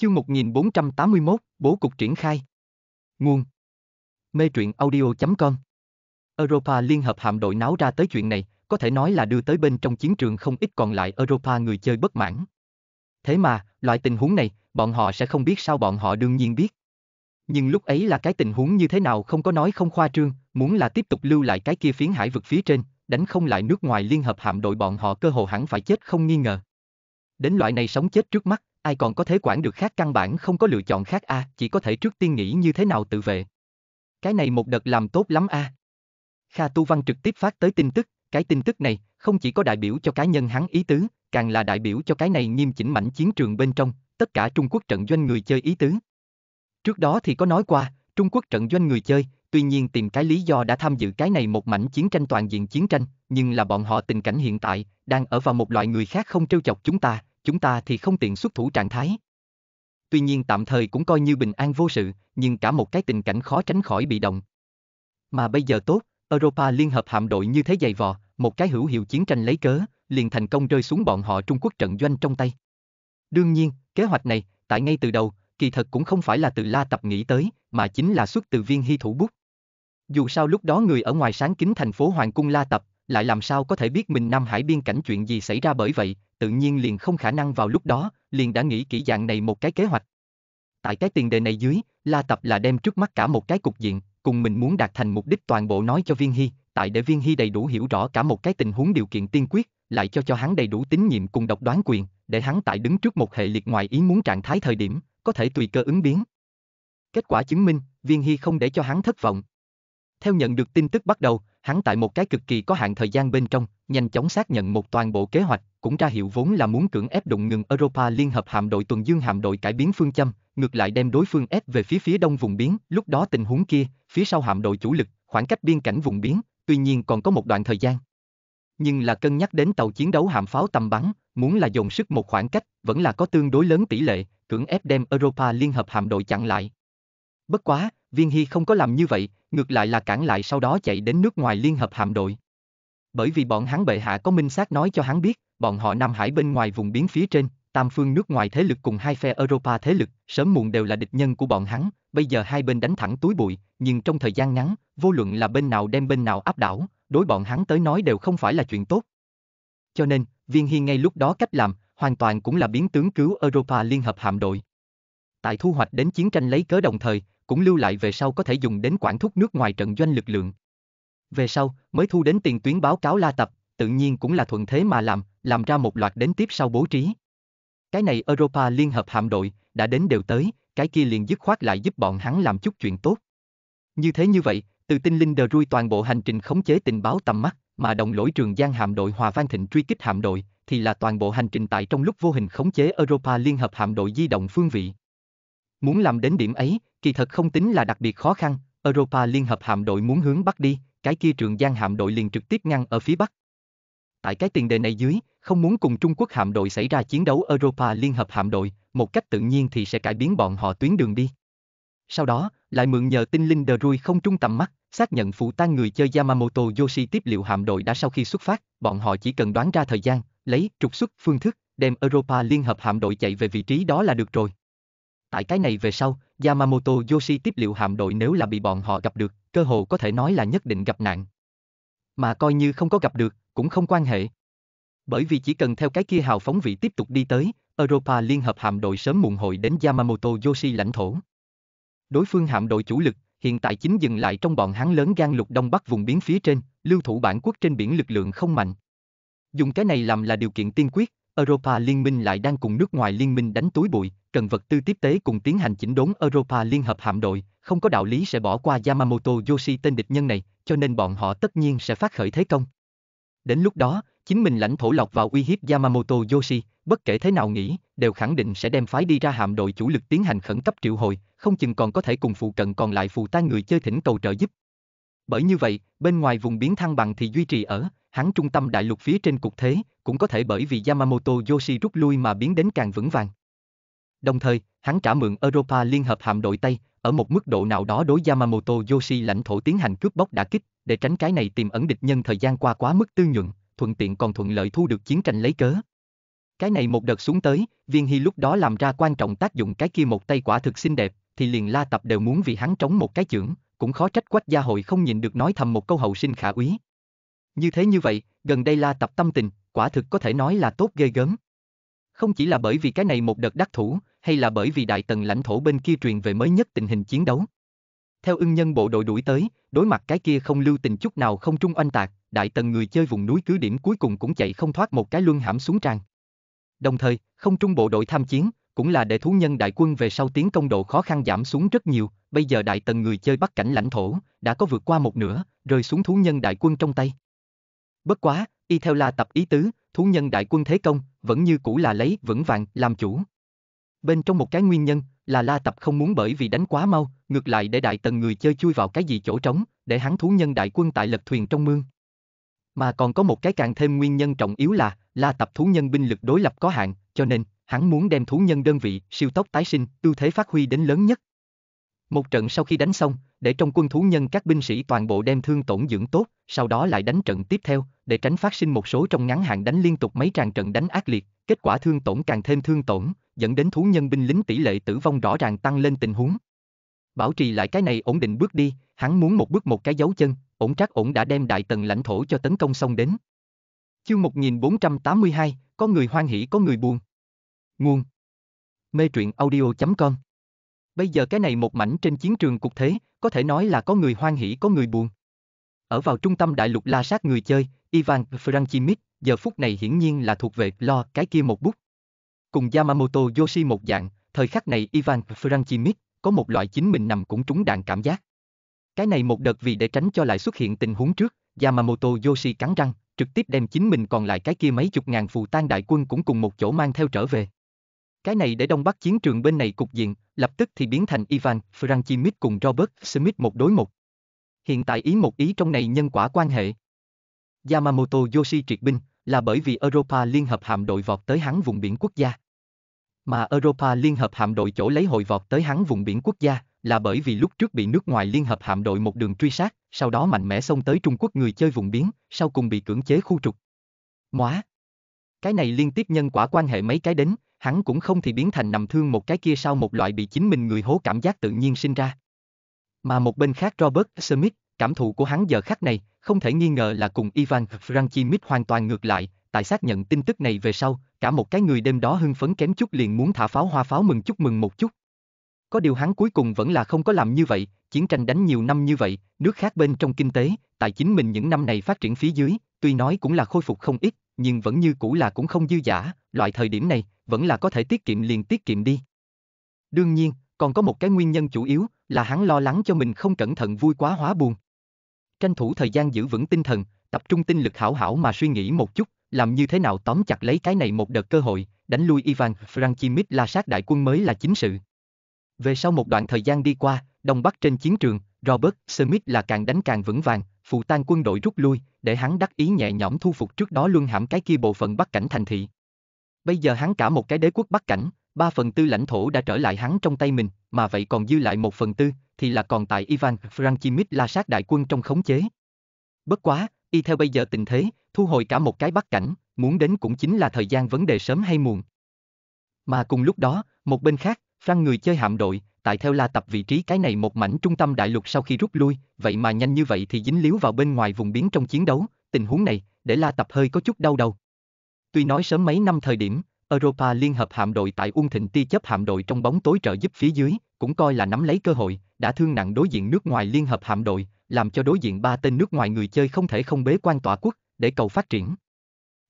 Chương 1481, Bố cục triển khai. Nguồn Mê truyện audio.com Europa Liên hợp hạm đội náo ra tới chuyện này, có thể nói là đưa tới bên trong chiến trường không ít còn lại Europa người chơi bất mãn. Thế mà, loại tình huống này, bọn họ sẽ không biết sao bọn họ đương nhiên biết. Nhưng lúc ấy là cái tình huống như thế nào không có nói không khoa trương, muốn là tiếp tục lưu lại cái kia phiến hải vực phía trên, đánh không lại nước ngoài liên hợp hạm đội bọn họ cơ hồ hẳn phải chết không nghi ngờ. Đến loại này sống chết trước mắt, ai còn có thế quản được khác căn bản không có lựa chọn khác a, à, chỉ có thể trước tiên nghĩ như thế nào tự vệ. Cái này một đợt làm tốt lắm a. À. Kha Tu Văn trực tiếp phát tới tin tức, cái tin tức này không chỉ có đại biểu cho cá nhân hắn ý tứ, càng là đại biểu cho cái này nghiêm chỉnh mảnh chiến trường bên trong, tất cả Trung Quốc trận doanh người chơi ý tứ. Trước đó thì có nói qua, Trung Quốc trận doanh người chơi, tuy nhiên tìm cái lý do đã tham dự cái này một mảnh chiến tranh toàn diện chiến tranh, nhưng là bọn họ tình cảnh hiện tại, đang ở vào một loại người khác không trêu chọc chúng ta, chúng ta thì không tiện xuất thủ trạng thái. Tuy nhiên tạm thời cũng coi như bình an vô sự, nhưng cả một cái tình cảnh khó tránh khỏi bị động. Mà bây giờ tốt, Europa liên hợp hạm đội như thế dày vò, một cái hữu hiệu chiến tranh lấy cớ, liền thành công rơi xuống bọn họ Trung Quốc trận doanh trong tay. Đương nhiên, kế hoạch này, tại ngay từ đầu, kỳ thật cũng không phải là từ La Tập nghĩ tới, mà chính là xuất từ viên hy thủ bút. Dù sao lúc đó người ở ngoài sáng kính thành phố Hoàng cung La Tập, lại làm sao có thể biết mình Nam Hải biên cảnh chuyện gì xảy ra bởi vậy, tự nhiên liền không khả năng vào lúc đó, liền đã nghĩ kỹ dạng này một cái kế hoạch. Tại cái tiền đề này dưới, La Tập là đem trước mắt cả một cái cục diện, cùng mình muốn đạt thành mục đích toàn bộ nói cho Viên Hy, tại để Viên Hy đầy đủ hiểu rõ cả một cái tình huống điều kiện tiên quyết, lại cho cho hắn đầy đủ tín nhiệm cùng độc đoán quyền, để hắn tại đứng trước một hệ liệt ngoài ý muốn trạng thái thời điểm, có thể tùy cơ ứng biến. Kết quả chứng minh, Viên Hy không để cho hắn thất vọng. Theo nhận được tin tức bắt đầu, hắn tại một cái cực kỳ có hạn thời gian bên trong, nhanh chóng xác nhận một toàn bộ kế hoạch, cũng ra hiệu vốn là muốn cưỡng ép đụng ngừng Europa Liên hợp hạm đội tuần dương hạm đội cải biến phương châm, ngược lại đem đối phương ép về phía phía đông vùng biển, lúc đó tình huống kia, phía sau hạm đội chủ lực, khoảng cách biên cảnh vùng biển, tuy nhiên còn có một đoạn thời gian. Nhưng là cân nhắc đến tàu chiến đấu hạm pháo tầm bắn, muốn là dồn sức một khoảng cách, vẫn là có tương đối lớn tỷ lệ, cưỡng ép đem Europa Liên hợp hạm đội chặn lại. Bất quá, Viên Hy không có làm như vậy, ngược lại là cản lại sau đó chạy đến nước ngoài liên hợp hạm đội. Bởi vì bọn hắn bệ hạ có minh xác nói cho hắn biết, bọn họ Nam Hải bên ngoài vùng biến phía trên, tam phương nước ngoài thế lực cùng hai phe Europa thế lực, sớm muộn đều là địch nhân của bọn hắn, bây giờ hai bên đánh thẳng túi bụi, nhưng trong thời gian ngắn, vô luận là bên nào đem bên nào áp đảo, đối bọn hắn tới nói đều không phải là chuyện tốt. Cho nên, Viên Hy ngay lúc đó cách làm, hoàn toàn cũng là biến tướng cứu Europa Liên hợp hạm đội. Tại thu hoạch đến chiến tranh lấy cớ đồng thời, cũng lưu lại về sau có thể dùng đến quản thúc nước ngoài trận doanh lực lượng. Về sau, mới thu đến tiền tuyến báo cáo La Tập, tự nhiên cũng là thuận thế mà làm, làm ra một loạt đến tiếp sau bố trí. Cái này Europa Liên Hợp hạm đội, đã đến đều tới, cái kia liền dứt khoát lại giúp bọn hắn làm chút chuyện tốt. Như thế như vậy, từ tinh linh đờ rui toàn bộ hành trình khống chế tình báo tầm mắt, mà đồng lỗi trường giang hạm đội Hòa Vang Thịnh truy kích hạm đội, thì là toàn bộ hành trình tại trong lúc vô hình khống chế Europa Liên Hợp hạm đội di động phương vị. Muốn làm đến điểm ấy, kỳ thật không tính là đặc biệt khó khăn, Europa Liên hợp hạm đội muốn hướng Bắc đi, cái kia trường giang hạm đội liền trực tiếp ngăn ở phía Bắc. Tại cái tiền đề này dưới, không muốn cùng Trung Quốc hạm đội xảy ra chiến đấu Europa Liên hợp hạm đội, một cách tự nhiên thì sẽ cải biến bọn họ tuyến đường đi. Sau đó, lại mượn nhờ tinh linh Drui không trung tầm mắt, xác nhận phụ tan người chơi Yamamoto Yoshi tiếp liệu hạm đội đã sau khi xuất phát, bọn họ chỉ cần đoán ra thời gian, lấy trục xuất phương thức, đem Europa Liên hợp hạm đội chạy về vị trí đó là được rồi. Tại cái này về sau, Yamamoto Yoshi tiếp liệu hạm đội nếu là bị bọn họ gặp được, cơ hồ có thể nói là nhất định gặp nạn. Mà coi như không có gặp được, cũng không quan hệ. Bởi vì chỉ cần theo cái kia hào phóng vị tiếp tục đi tới, Europa Liên hợp hạm đội sớm muộn hội đến Yamamoto Yoshi lãnh thổ. Đối phương hạm đội chủ lực, hiện tại chính dừng lại trong bọn hắn lớn gan lục đông bắc vùng biển phía trên, lưu thủ bản quốc trên biển lực lượng không mạnh. Dùng cái này làm là điều kiện tiên quyết, Europa Liên minh lại đang cùng nước ngoài liên minh đánh túi bụi, cần vật tư tiếp tế cùng tiến hành chỉnh đốn Europa Liên hợp hạm đội, không có đạo lý sẽ bỏ qua Yamamoto Yoshi tên địch nhân này, cho nên bọn họ tất nhiên sẽ phát khởi thế công. Đến lúc đó, chính mình lãnh thổ lọc vào uy hiếp Yamamoto Yoshi, bất kể thế nào nghĩ, đều khẳng định sẽ đem phái đi ra hạm đội chủ lực tiến hành khẩn cấp triệu hồi, không chừng còn có thể cùng phụ cận còn lại phụ tá người chơi thỉnh cầu trợ giúp. Bởi như vậy, bên ngoài vùng biến thăng bằng thì duy trì ở, hắn trung tâm đại lục phía trên cục thế, cũng có thể bởi vì Yamamoto Yoshi rút lui mà biến đến càng vững vàng. Đồng thời, hắn trả mượn Europa Liên hợp hạm đội Tây, ở một mức độ nào đó đối Yamamoto Yoshi lãnh thổ tiến hành cướp bóc đã kích, để tránh cái này tìm ẩn địch nhân thời gian qua quá mức tư nhuận, thuận tiện còn thuận lợi thu được chiến tranh lấy cớ. Cái này một đợt xuống tới, Viên Hy lúc đó làm ra quan trọng tác dụng cái kia một tay quả thực xinh đẹp, thì liền la tập đều muốn vì hắn trống một cái chưởng, cũng khó trách quách gia hội không nhìn được nói thầm một câu hậu sinh khả úy. Như thế như vậy, gần đây la tập tâm tình, quả thực có thể nói là tốt ghê gớm. Không chỉ là bởi vì cái này một đợt đắc thủ, hay là bởi vì đại tần lãnh thổ bên kia truyền về mới nhất tình hình chiến đấu. Theo ưng nhân bộ đội đuổi tới, đối mặt cái kia không lưu tình chút nào không trung oanh tạc, đại tần người chơi vùng núi cứ điểm cuối cùng cũng chạy không thoát một cái luân hãm xuống trang. Đồng thời, không trung bộ đội tham chiến, cũng là để thú nhân đại quân về sau tiến công độ khó khăn giảm xuống rất nhiều, bây giờ đại tần người chơi bắt cảnh lãnh thổ, đã có vượt qua một nửa, rơi xuống thú nhân đại quân trong tay. Bất quá, y theo là tập ý tứ, thú nhân đại quân thế công, vẫn như cũ là lấy vững vàng làm chủ. Bên trong một cái nguyên nhân, là la tập không muốn bởi vì đánh quá mau, ngược lại để đại tần người chơi chui vào cái gì chỗ trống, để hắn thú nhân đại quân tại lật thuyền trong mương. Mà còn có một cái càng thêm nguyên nhân trọng yếu là, la tập thú nhân binh lực đối lập có hạn, cho nên, hắn muốn đem thú nhân đơn vị, siêu tốc tái sinh, ưu thế phát huy đến lớn nhất. Một trận sau khi đánh xong, để trong quân thú nhân các binh sĩ toàn bộ đem thương tổn dưỡng tốt, sau đó lại đánh trận tiếp theo, để tránh phát sinh một số trong ngắn hạn đánh liên tục mấy tràng trận đánh ác liệt, kết quả thương tổn càng thêm thương tổn, dẫn đến thú nhân binh lính tỷ lệ tử vong rõ ràng tăng lên tình huống. Bảo trì lại cái này ổn định bước đi, hắn muốn một bước một cái dấu chân, ổn trác ổn đã đem đại tần lãnh thổ cho tấn công xong đến. Chương 1482, có người hoan hỉ có người buồn, Nguồn Mê truyện audio.com Bây giờ cái này một mảnh trên chiến trường cục thế, có thể nói là có người hoan hỉ có người buồn. Ở vào trung tâm đại lục la sát người chơi, Ivan Franchimit, giờ phút này hiển nhiên là thuộc về lo cái kia một bút. Cùng Yamamoto Yoshi một dạng, thời khắc này Ivan Franchimit có một loại chính mình nằm cũng trúng đạn cảm giác. Cái này một đợt vì để tránh cho lại xuất hiện tình huống trước, Yamamoto Yoshi cắn răng, trực tiếp đem chính mình còn lại cái kia mấy chục ngàn phù tan đại quân cũng cùng một chỗ mang theo trở về. Cái này để Đông Bắc chiến trường bên này cục diện, lập tức thì biến thành Ivan Franchimit cùng Robert Smith một đối một. Hiện tại ý một ý trong này nhân quả quan hệ. Yamamoto Yoshi triệt binh là bởi vì Europa Liên hợp hạm đội vọt tới hắn vùng biển quốc gia. Mà Europa Liên hợp hạm đội chỗ lấy hội vọt tới hắn vùng biển quốc gia là bởi vì lúc trước bị nước ngoài Liên hợp hạm đội một đường truy sát, sau đó mạnh mẽ xông tới Trung Quốc người chơi vùng biển, sau cùng bị cưỡng chế khu trục. Móa! Cái này liên tiếp nhân quả quan hệ mấy cái đến, hắn cũng không thì biến thành nằm thương một cái kia sau một loại bị chính mình người hố cảm giác tự nhiên sinh ra. Mà một bên khác Robert Smith, cảm thụ của hắn giờ khắc này, không thể nghi ngờ là cùng Ivan Franchimit hoàn toàn ngược lại, tại xác nhận tin tức này về sau, cả một cái người đêm đó hưng phấn kém chút liền muốn thả pháo hoa pháo mừng chúc mừng một chút. Có điều hắn cuối cùng vẫn là không có làm như vậy, chiến tranh đánh nhiều năm như vậy, nước khác bên trong kinh tế, tài chính mình những năm này phát triển phía dưới, tuy nói cũng là khôi phục không ít, nhưng vẫn như cũ là cũng không dư giả, loại thời điểm này, vẫn là có thể tiết kiệm liền tiết kiệm đi. Đương nhiên, còn có một cái nguyên nhân chủ yếu là hắn lo lắng cho mình không cẩn thận vui quá hóa buồn. Tranh thủ thời gian giữ vững tinh thần, tập trung tinh lực hảo hảo mà suy nghĩ một chút, làm như thế nào tóm chặt lấy cái này một đợt cơ hội, đánh lui Ivan Franchimit la sát đại quân mới là chính sự. Về sau một đoạn thời gian đi qua, Đông Bắc trên chiến trường, Robert Smith là càng đánh càng vững vàng, phụ tan quân đội rút lui, để hắn đắc ý nhẹ nhõm thu phục trước đó luân hãm cái kia bộ phận bắc cảnh thành thị. Bây giờ hắn cả một cái đế quốc bắc cảnh, ba phần tư lãnh thổ đã trở lại hắn trong tay mình, mà vậy còn dư lại một phần tư, thì là còn tại Ivan Franchimich la sát đại quân trong khống chế. Bất quá, y theo bây giờ tình thế, thu hồi cả một cái bắc cảnh, muốn đến cũng chính là thời gian vấn đề sớm hay muộn. Mà cùng lúc đó, một bên khác, Frank người chơi hạm đội, tại theo la tập vị trí cái này một mảnh trung tâm đại lục sau khi rút lui, vậy mà nhanh như vậy thì dính líu vào bên ngoài vùng biến trong chiến đấu, tình huống này, để la tập hơi có chút đau đầu. Tuy nói sớm mấy năm thời điểm, Europa Liên hợp hạm đội tại Ung Thịnh Ti chấp hạm đội trong bóng tối trợ giúp phía dưới, cũng coi là nắm lấy cơ hội, đã thương nặng đối diện nước ngoài Liên hợp hạm đội, làm cho đối diện ba tên nước ngoài người chơi không thể không bế quan tỏa quốc, để cầu phát triển.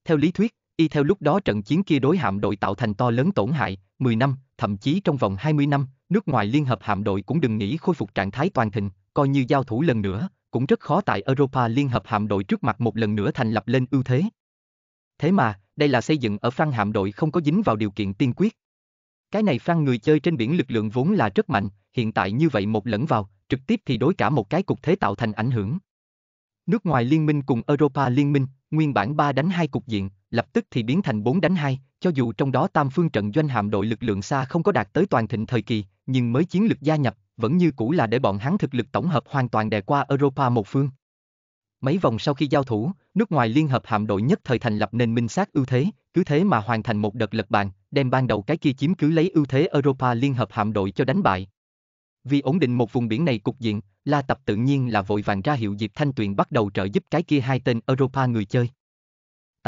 Theo lý thuyết, y theo lúc đó trận chiến kia đối hạm đội tạo thành to lớn tổn hại, 10 năm, thậm chí trong vòng 20 năm, nước ngoài liên hợp hạm đội cũng đừng nghĩ khôi phục trạng thái toàn thịnh, coi như giao thủ lần nữa, cũng rất khó tại Europa liên hợp hạm đội trước mặt một lần nữa thành lập lên ưu thế. Thế mà, đây là xây dựng ở phang hạm đội không có dính vào điều kiện tiên quyết. Cái này phang người chơi trên biển lực lượng vốn là rất mạnh, hiện tại như vậy một lẫn vào, trực tiếp thì đối cả một cái cục thế tạo thành ảnh hưởng. Nước ngoài liên minh cùng Europa liên minh, nguyên bản 3 đánh hai cục diện, lập tức thì biến thành 4 đánh 2, cho dù trong đó tam phương trận doanh hạm đội lực lượng xa không có đạt tới toàn thịnh thời kỳ, nhưng mới chiến lực gia nhập, vẫn như cũ là để bọn hắn thực lực tổng hợp hoàn toàn đè qua Europa một phương. Mấy vòng sau khi giao thủ, nước ngoài liên hợp hạm đội nhất thời thành lập nền minh sát ưu thế, cứ thế mà hoàn thành một đợt lật bàn, đem ban đầu cái kia chiếm cứ lấy ưu thế Europa liên hợp hạm đội cho đánh bại. Vì ổn định một vùng biển này cục diện, La Tập tự nhiên là vội vàng ra hiệu Diệp Thanh Tuyền bắt đầu trợ giúp cái kia hai tên Europa người chơi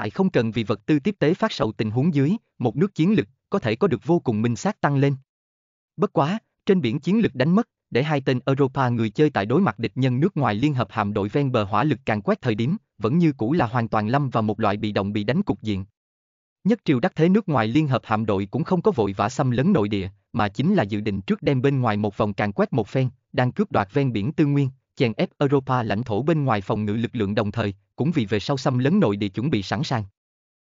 tại không cần vì vật tư tiếp tế phát sầu tình huống dưới, một nước chiến lực có thể có được vô cùng minh xác tăng lên. Bất quá, trên biển chiến lực đánh mất, để hai tên Europa người chơi tại đối mặt địch nhân nước ngoài liên hợp hạm đội ven bờ hỏa lực càng quét thời điểm, vẫn như cũ là hoàn toàn lâm vào một loại bị động bị đánh cục diện. Nhất triều đắc thế nước ngoài liên hợp hạm đội cũng không có vội vã xâm lấn nội địa, mà chính là dự định trước đem bên ngoài một vòng càng quét một phen, đang cướp đoạt ven biển tư nguyên, chèn ép Europa lãnh thổ bên ngoài phòng ngự lực lượng đồng thời, cũng vì về sau xâm lấn nội địa chuẩn bị sẵn sàng.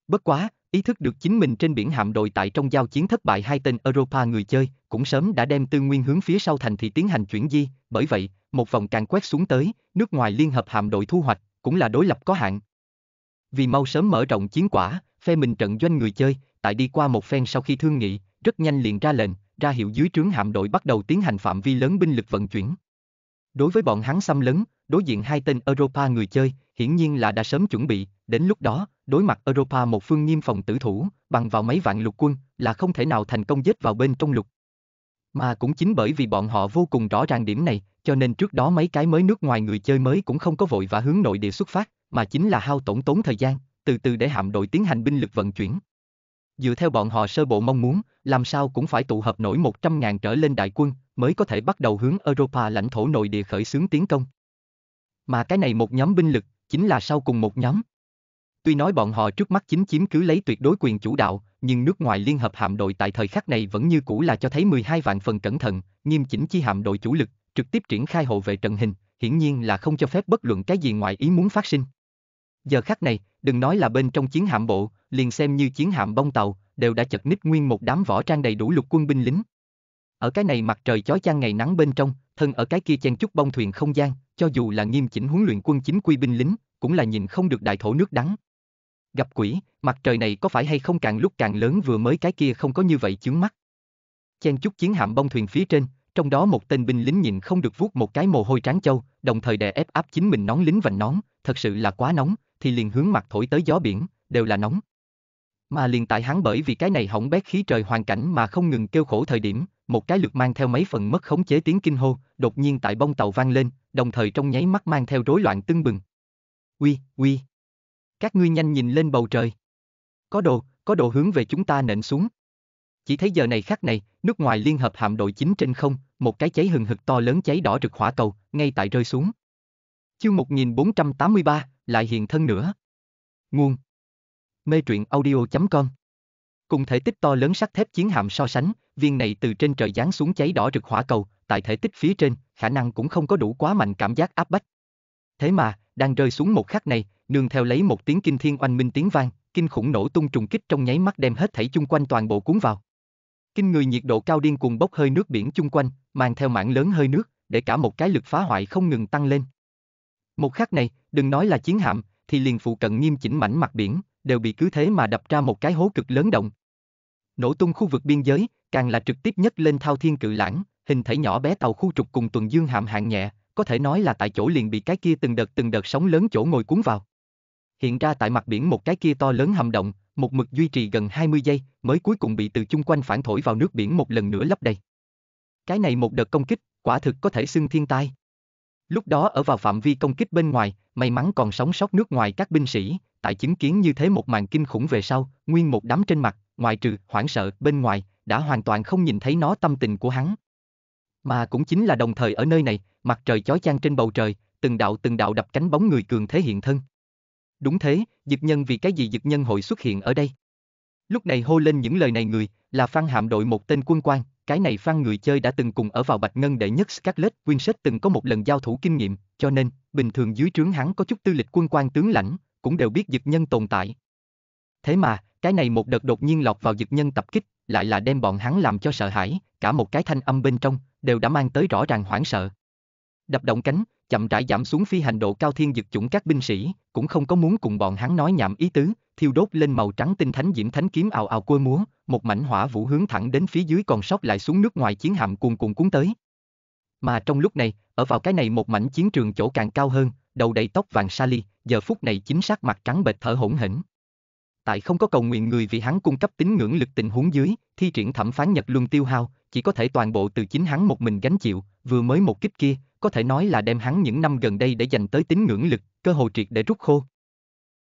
Bất quá, ý thức được chính mình trên biển hạm đội tại trong giao chiến thất bại hai tên Europa người chơi, cũng sớm đã đem tư nguyên hướng phía sau thành thị tiến hành chuyển di, bởi vậy, một vòng càng quét xuống tới, nước ngoài liên hợp hạm đội thu hoạch, cũng là đối lập có hạn. Vì mau sớm mở rộng chiến quả, phe mình trận doanh người chơi, tại đi qua một phen sau khi thương nghị, rất nhanh liền ra lệnh, ra hiệu dưới trướng hạm đội bắt đầu tiến hành phạm vi lớn binh lực vận chuyển. Đối với bọn hắn xâm lấn, đối diện hai tên Europa người chơi, hiển nhiên là đã sớm chuẩn bị, đến lúc đó, đối mặt Europa một phương nghiêm phòng tử thủ, bằng vào mấy vạn lục quân, là không thể nào thành công giết vào bên trong lục. Mà cũng chính bởi vì bọn họ vô cùng rõ ràng điểm này, cho nên trước đó mấy cái mới nước ngoài người chơi mới cũng không có vội và hướng nội địa xuất phát, mà chính là hao tổn tốn thời gian, từ từ để hạm đội tiến hành binh lực vận chuyển. Dựa theo bọn họ sơ bộ mong muốn, làm sao cũng phải tụ hợp nổi 100.000 trở lên đại quân, mới có thể bắt đầu hướng Europa lãnh thổ nội địa khởi xướng tiến công. Mà cái này một nhóm binh lực, chính là sau cùng một nhóm. Tuy nói bọn họ trước mắt chính chiếm cứ lấy tuyệt đối quyền chủ đạo, nhưng nước ngoài liên hợp hạm đội tại thời khắc này vẫn như cũ là cho thấy 12 vạn phần cẩn thận, nghiêm chỉnh chi hạm đội chủ lực, trực tiếp triển khai hộ vệ trận hình, hiển nhiên là không cho phép bất luận cái gì ngoại ý muốn phát sinh. Giờ khắc này, đừng nói là bên trong chiến hạm bộ, liền xem như chiến hạm bông tàu, đều đã chật ních nguyên một đám võ trang đầy đủ lục quân binh lính. Ở cái này mặt trời chói chang ngày nắng bên trong, thân ở cái kia chen chút bông thuyền không gian, cho dù là nghiêm chỉnh huấn luyện quân chính quy binh lính, cũng là nhìn không được đại thổ nước đắng. Gặp quỷ, mặt trời này có phải hay không càng lúc càng lớn vừa mới cái kia không có như vậy chướng mắt. Chen chút chiến hạm bông thuyền phía trên, trong đó một tên binh lính nhìn không được vuốt một cái mồ hôi trán châu, đồng thời đè ép áp chính mình nón lính vành nón, thật sự là quá nóng, thì liền hướng mặt thổi tới gió biển, đều là nóng. Mà liền tại hắn bởi vì cái này hỏng bét khí trời hoàn cảnh mà không ngừng kêu khổ thời điểm, một cái lượt mang theo mấy phần mất khống chế tiếng kinh hô, đột nhiên tại bông tàu vang lên, đồng thời trong nháy mắt mang theo rối loạn tưng bừng. Uy, uy. Các ngươi nhanh nhìn lên bầu trời. Có đồ, có đồ hướng về chúng ta nện xuống. Chỉ thấy giờ này khắc này, nước ngoài liên hợp hạm đội chính trên không, một cái cháy hừng hực to lớn cháy đỏ rực hỏa cầu, ngay tại rơi xuống. Chương 1483, lại hiện thân nữa. Nguồn Mê truyện audio.com Cùng thể tích to lớn sắt thép chiến hạm so sánh, viên này từ trên trời giáng xuống cháy đỏ rực hỏa cầu, tại thể tích phía trên, khả năng cũng không có đủ quá mạnh cảm giác áp bách. Thế mà, đang rơi xuống một khắc này, nương theo lấy một tiếng kinh thiên oanh minh tiếng vang, kinh khủng nổ tung trùng kích trong nháy mắt đem hết thảy chung quanh toàn bộ cuốn vào. Kinh người nhiệt độ cao điên cuồng bốc hơi nước biển chung quanh, mang theo mảng lớn hơi nước, để cả một cái lực phá hoại không ngừng tăng lên. Một khắc này, đừng nói là chiến hạm, thì liền phụ cận nghiêm chỉnh mảnh mặt biển, đều bị cứ thế mà đập ra một cái hố cực lớn động. Nổ tung khu vực biên giới, càng là trực tiếp nhất lên thao thiên cự lãng, hình thể nhỏ bé tàu khu trục cùng tuần dương hạm hạng nhẹ, có thể nói là tại chỗ liền bị cái kia từng đợt từng đợt sóng lớn chỗ ngồi cuốn vào. Hiện ra tại mặt biển một cái kia to lớn hầm động, một mực duy trì gần 20 giây, mới cuối cùng bị từ chung quanh phản thổi vào nước biển một lần nữa lấp đầy. Cái này một đợt công kích, quả thực có thể xưng thiên tai. Lúc đó ở vào phạm vi công kích bên ngoài, may mắn còn sống sót nước ngoài các binh sĩ, tại chứng kiến như thế một màn kinh khủng về sau, nguyên một đám trên mặt, ngoài trừ hoảng sợ bên ngoài, đã hoàn toàn không nhìn thấy nó tâm tình của hắn. Mà cũng chính là đồng thời ở nơi này, mặt trời chói chang trên bầu trời, từng đạo từng đạo đập cánh bóng người cường thế hiện thân. Đúng thế, dực nhân vì cái gì dực nhân hội xuất hiện ở đây? Lúc này hô lên những lời này người, là Phan Hạm đội một tên quân quan, cái này Phan người chơi đã từng cùng ở vào Bạch Ngân đệ nhất Scarlet sách từng có một lần giao thủ kinh nghiệm, cho nên, bình thường dưới trướng hắn có chút tư lịch quân quan tướng lãnh, cũng đều biết dực nhân tồn tại. Thế mà, cái này một đợt đột nhiên lọt vào dực nhân tập kích, lại là đem bọn hắn làm cho sợ hãi, cả một cái thanh âm bên trong, đều đã mang tới rõ ràng hoảng sợ. Đập động cánh, chậm rãi giảm xuống phi hành độ cao thiên dực chủng các binh sĩ, cũng không có muốn cùng bọn hắn nói nhảm ý tứ, thiêu đốt lên màu trắng tinh thánh diễm thánh kiếm ào ào cua múa, một mảnh hỏa vũ hướng thẳng đến phía dưới còn sót lại xuống nước ngoài chiến hạm cuồn cuộn cuốn tới. Mà trong lúc này, ở vào cái này một mảnh chiến trường chỗ càng cao hơn, đầu đầy tóc vàng sa ly, giờ phút này chính xác mặt trắng bệch thở hổn hển, tại không có cầu nguyện người vì hắn cung cấp tín ngưỡng lực tình huống dưới, thi triển thẩm phán Nhật Luân tiêu hao, chỉ có thể toàn bộ từ chính hắn một mình gánh chịu, vừa mới một kích kia, có thể nói là đem hắn những năm gần đây để dành tới tín ngưỡng lực, cơ hội triệt để rút khô.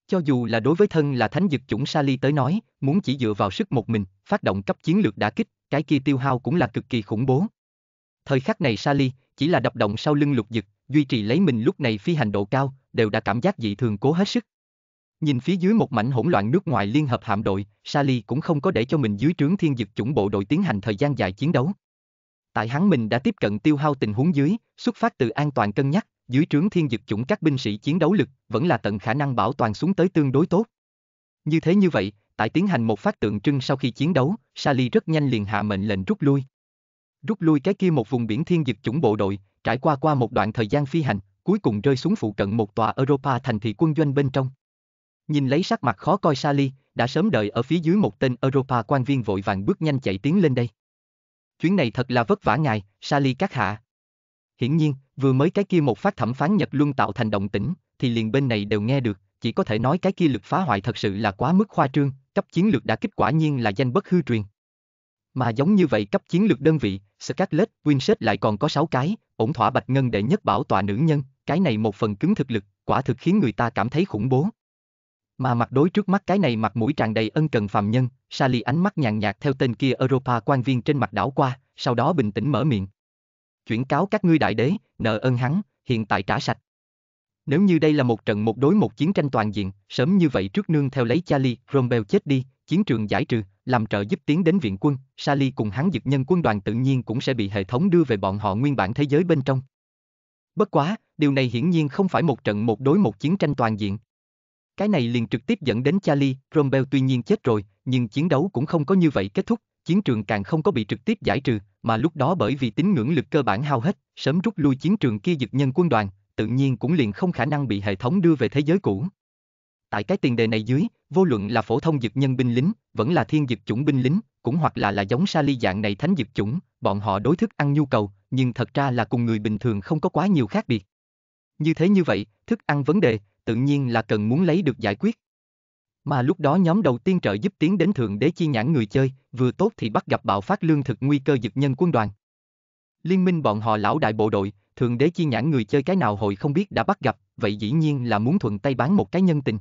Cho dù là đối với thân là thánh dực chủng Sali tới nói, muốn chỉ dựa vào sức một mình, phát động cấp chiến lược đã kích, cái kia tiêu hao cũng là cực kỳ khủng bố. Thời khắc này Sali chỉ là đập động sau lưng lục dực, duy trì lấy mình lúc này phi hành độ cao, đều đã cảm giác dị thường cố hết sức. Nhìn phía dưới một mảnh hỗn loạn nước ngoài liên hợp hạm đội, Sally cũng không có để cho mình dưới trướng thiên dực chủng bộ đội tiến hành thời gian dài chiến đấu. Tại hắn mình đã tiếp cận tiêu hao tình huống dưới, xuất phát từ an toàn cân nhắc, dưới trướng thiên dực chủng các binh sĩ chiến đấu lực vẫn là tận khả năng bảo toàn xuống tới tương đối tốt. Như thế như vậy, tại tiến hành một phát tượng trưng sau khi chiến đấu, Sally rất nhanh liền hạ mệnh lệnh rút lui. Rút lui cái kia một vùng biển thiên dực chủng bộ đội, trải qua qua một đoạn thời gian phi hành, cuối cùng rơi xuống phụ cận một tòa Europa thành thị quân doanh bên trong. Nhìn lấy sắc mặt khó coi Sally, đã sớm đợi ở phía dưới một tên Europa quan viên vội vàng bước nhanh chạy tiến lên đây. Chuyến này thật là vất vả ngài, Sally các hạ. Hiển nhiên, vừa mới cái kia một phát thẩm phán Nhật Luân tạo thành động tĩnh, thì liền bên này đều nghe được, chỉ có thể nói cái kia lực phá hoại thật sự là quá mức khoa trương, cấp chiến lược đã kích quả nhiên là danh bất hư truyền. Mà giống như vậy cấp chiến lược đơn vị, Scarlet, Winsett lại còn có 6 cái, ổn thỏa bạch ngân để nhất bảo tọa nữ nhân, cái này một phần cứng thực lực, quả thực khiến người ta cảm thấy khủng bố. Mà mặt đối trước mắt cái này mặt mũi tràn đầy ân cần phàm nhân, Sally ánh mắt nhàn nhạt theo tên kia Europa quan viên trên mặt đảo qua, sau đó bình tĩnh mở miệng. Chuyển cáo các ngươi đại đế, nợ ơn hắn, hiện tại trả sạch. Nếu như đây là một trận một đối một chiến tranh toàn diện, sớm như vậy trước nương theo lấy Charlie, Rombel chết đi, chiến trường giải trừ, làm trợ giúp tiến đến viện quân, Sally cùng hắn dực nhân quân đoàn tự nhiên cũng sẽ bị hệ thống đưa về bọn họ nguyên bản thế giới bên trong. Bất quá, điều này hiển nhiên không phải một trận một đối một chiến tranh toàn diện. Cái này liền trực tiếp dẫn đến Charlie, Rommel tuy nhiên chết rồi, nhưng chiến đấu cũng không có như vậy kết thúc, chiến trường càng không có bị trực tiếp giải trừ, mà lúc đó bởi vì tính ngưỡng lực cơ bản hao hết, sớm rút lui chiến trường kia dực nhân quân đoàn, tự nhiên cũng liền không khả năng bị hệ thống đưa về thế giới cũ. Tại cái tiền đề này dưới, vô luận là phổ thông dực nhân binh lính, vẫn là thiên dực chủng binh lính, cũng hoặc là là giống sa ly dạng này thánh dực chủng, bọn họ đối thức ăn nhu cầu, nhưng thật ra là cùng người bình thường không có quá nhiều khác biệt. Như thế như vậy, thức ăn vấn đề, tự nhiên là cần muốn lấy được giải quyết. Mà lúc đó nhóm đầu tiên trợ giúp tiến đến Thượng Đế Chi Nhãn người chơi, vừa tốt thì bắt gặp bạo phát lương thực nguy cơ dực nhân quân đoàn. Liên minh bọn họ lão đại bộ đội, Thượng Đế Chi Nhãn người chơi cái nào hội không biết đã bắt gặp, vậy dĩ nhiên là muốn thuận tay bán một cái nhân tình.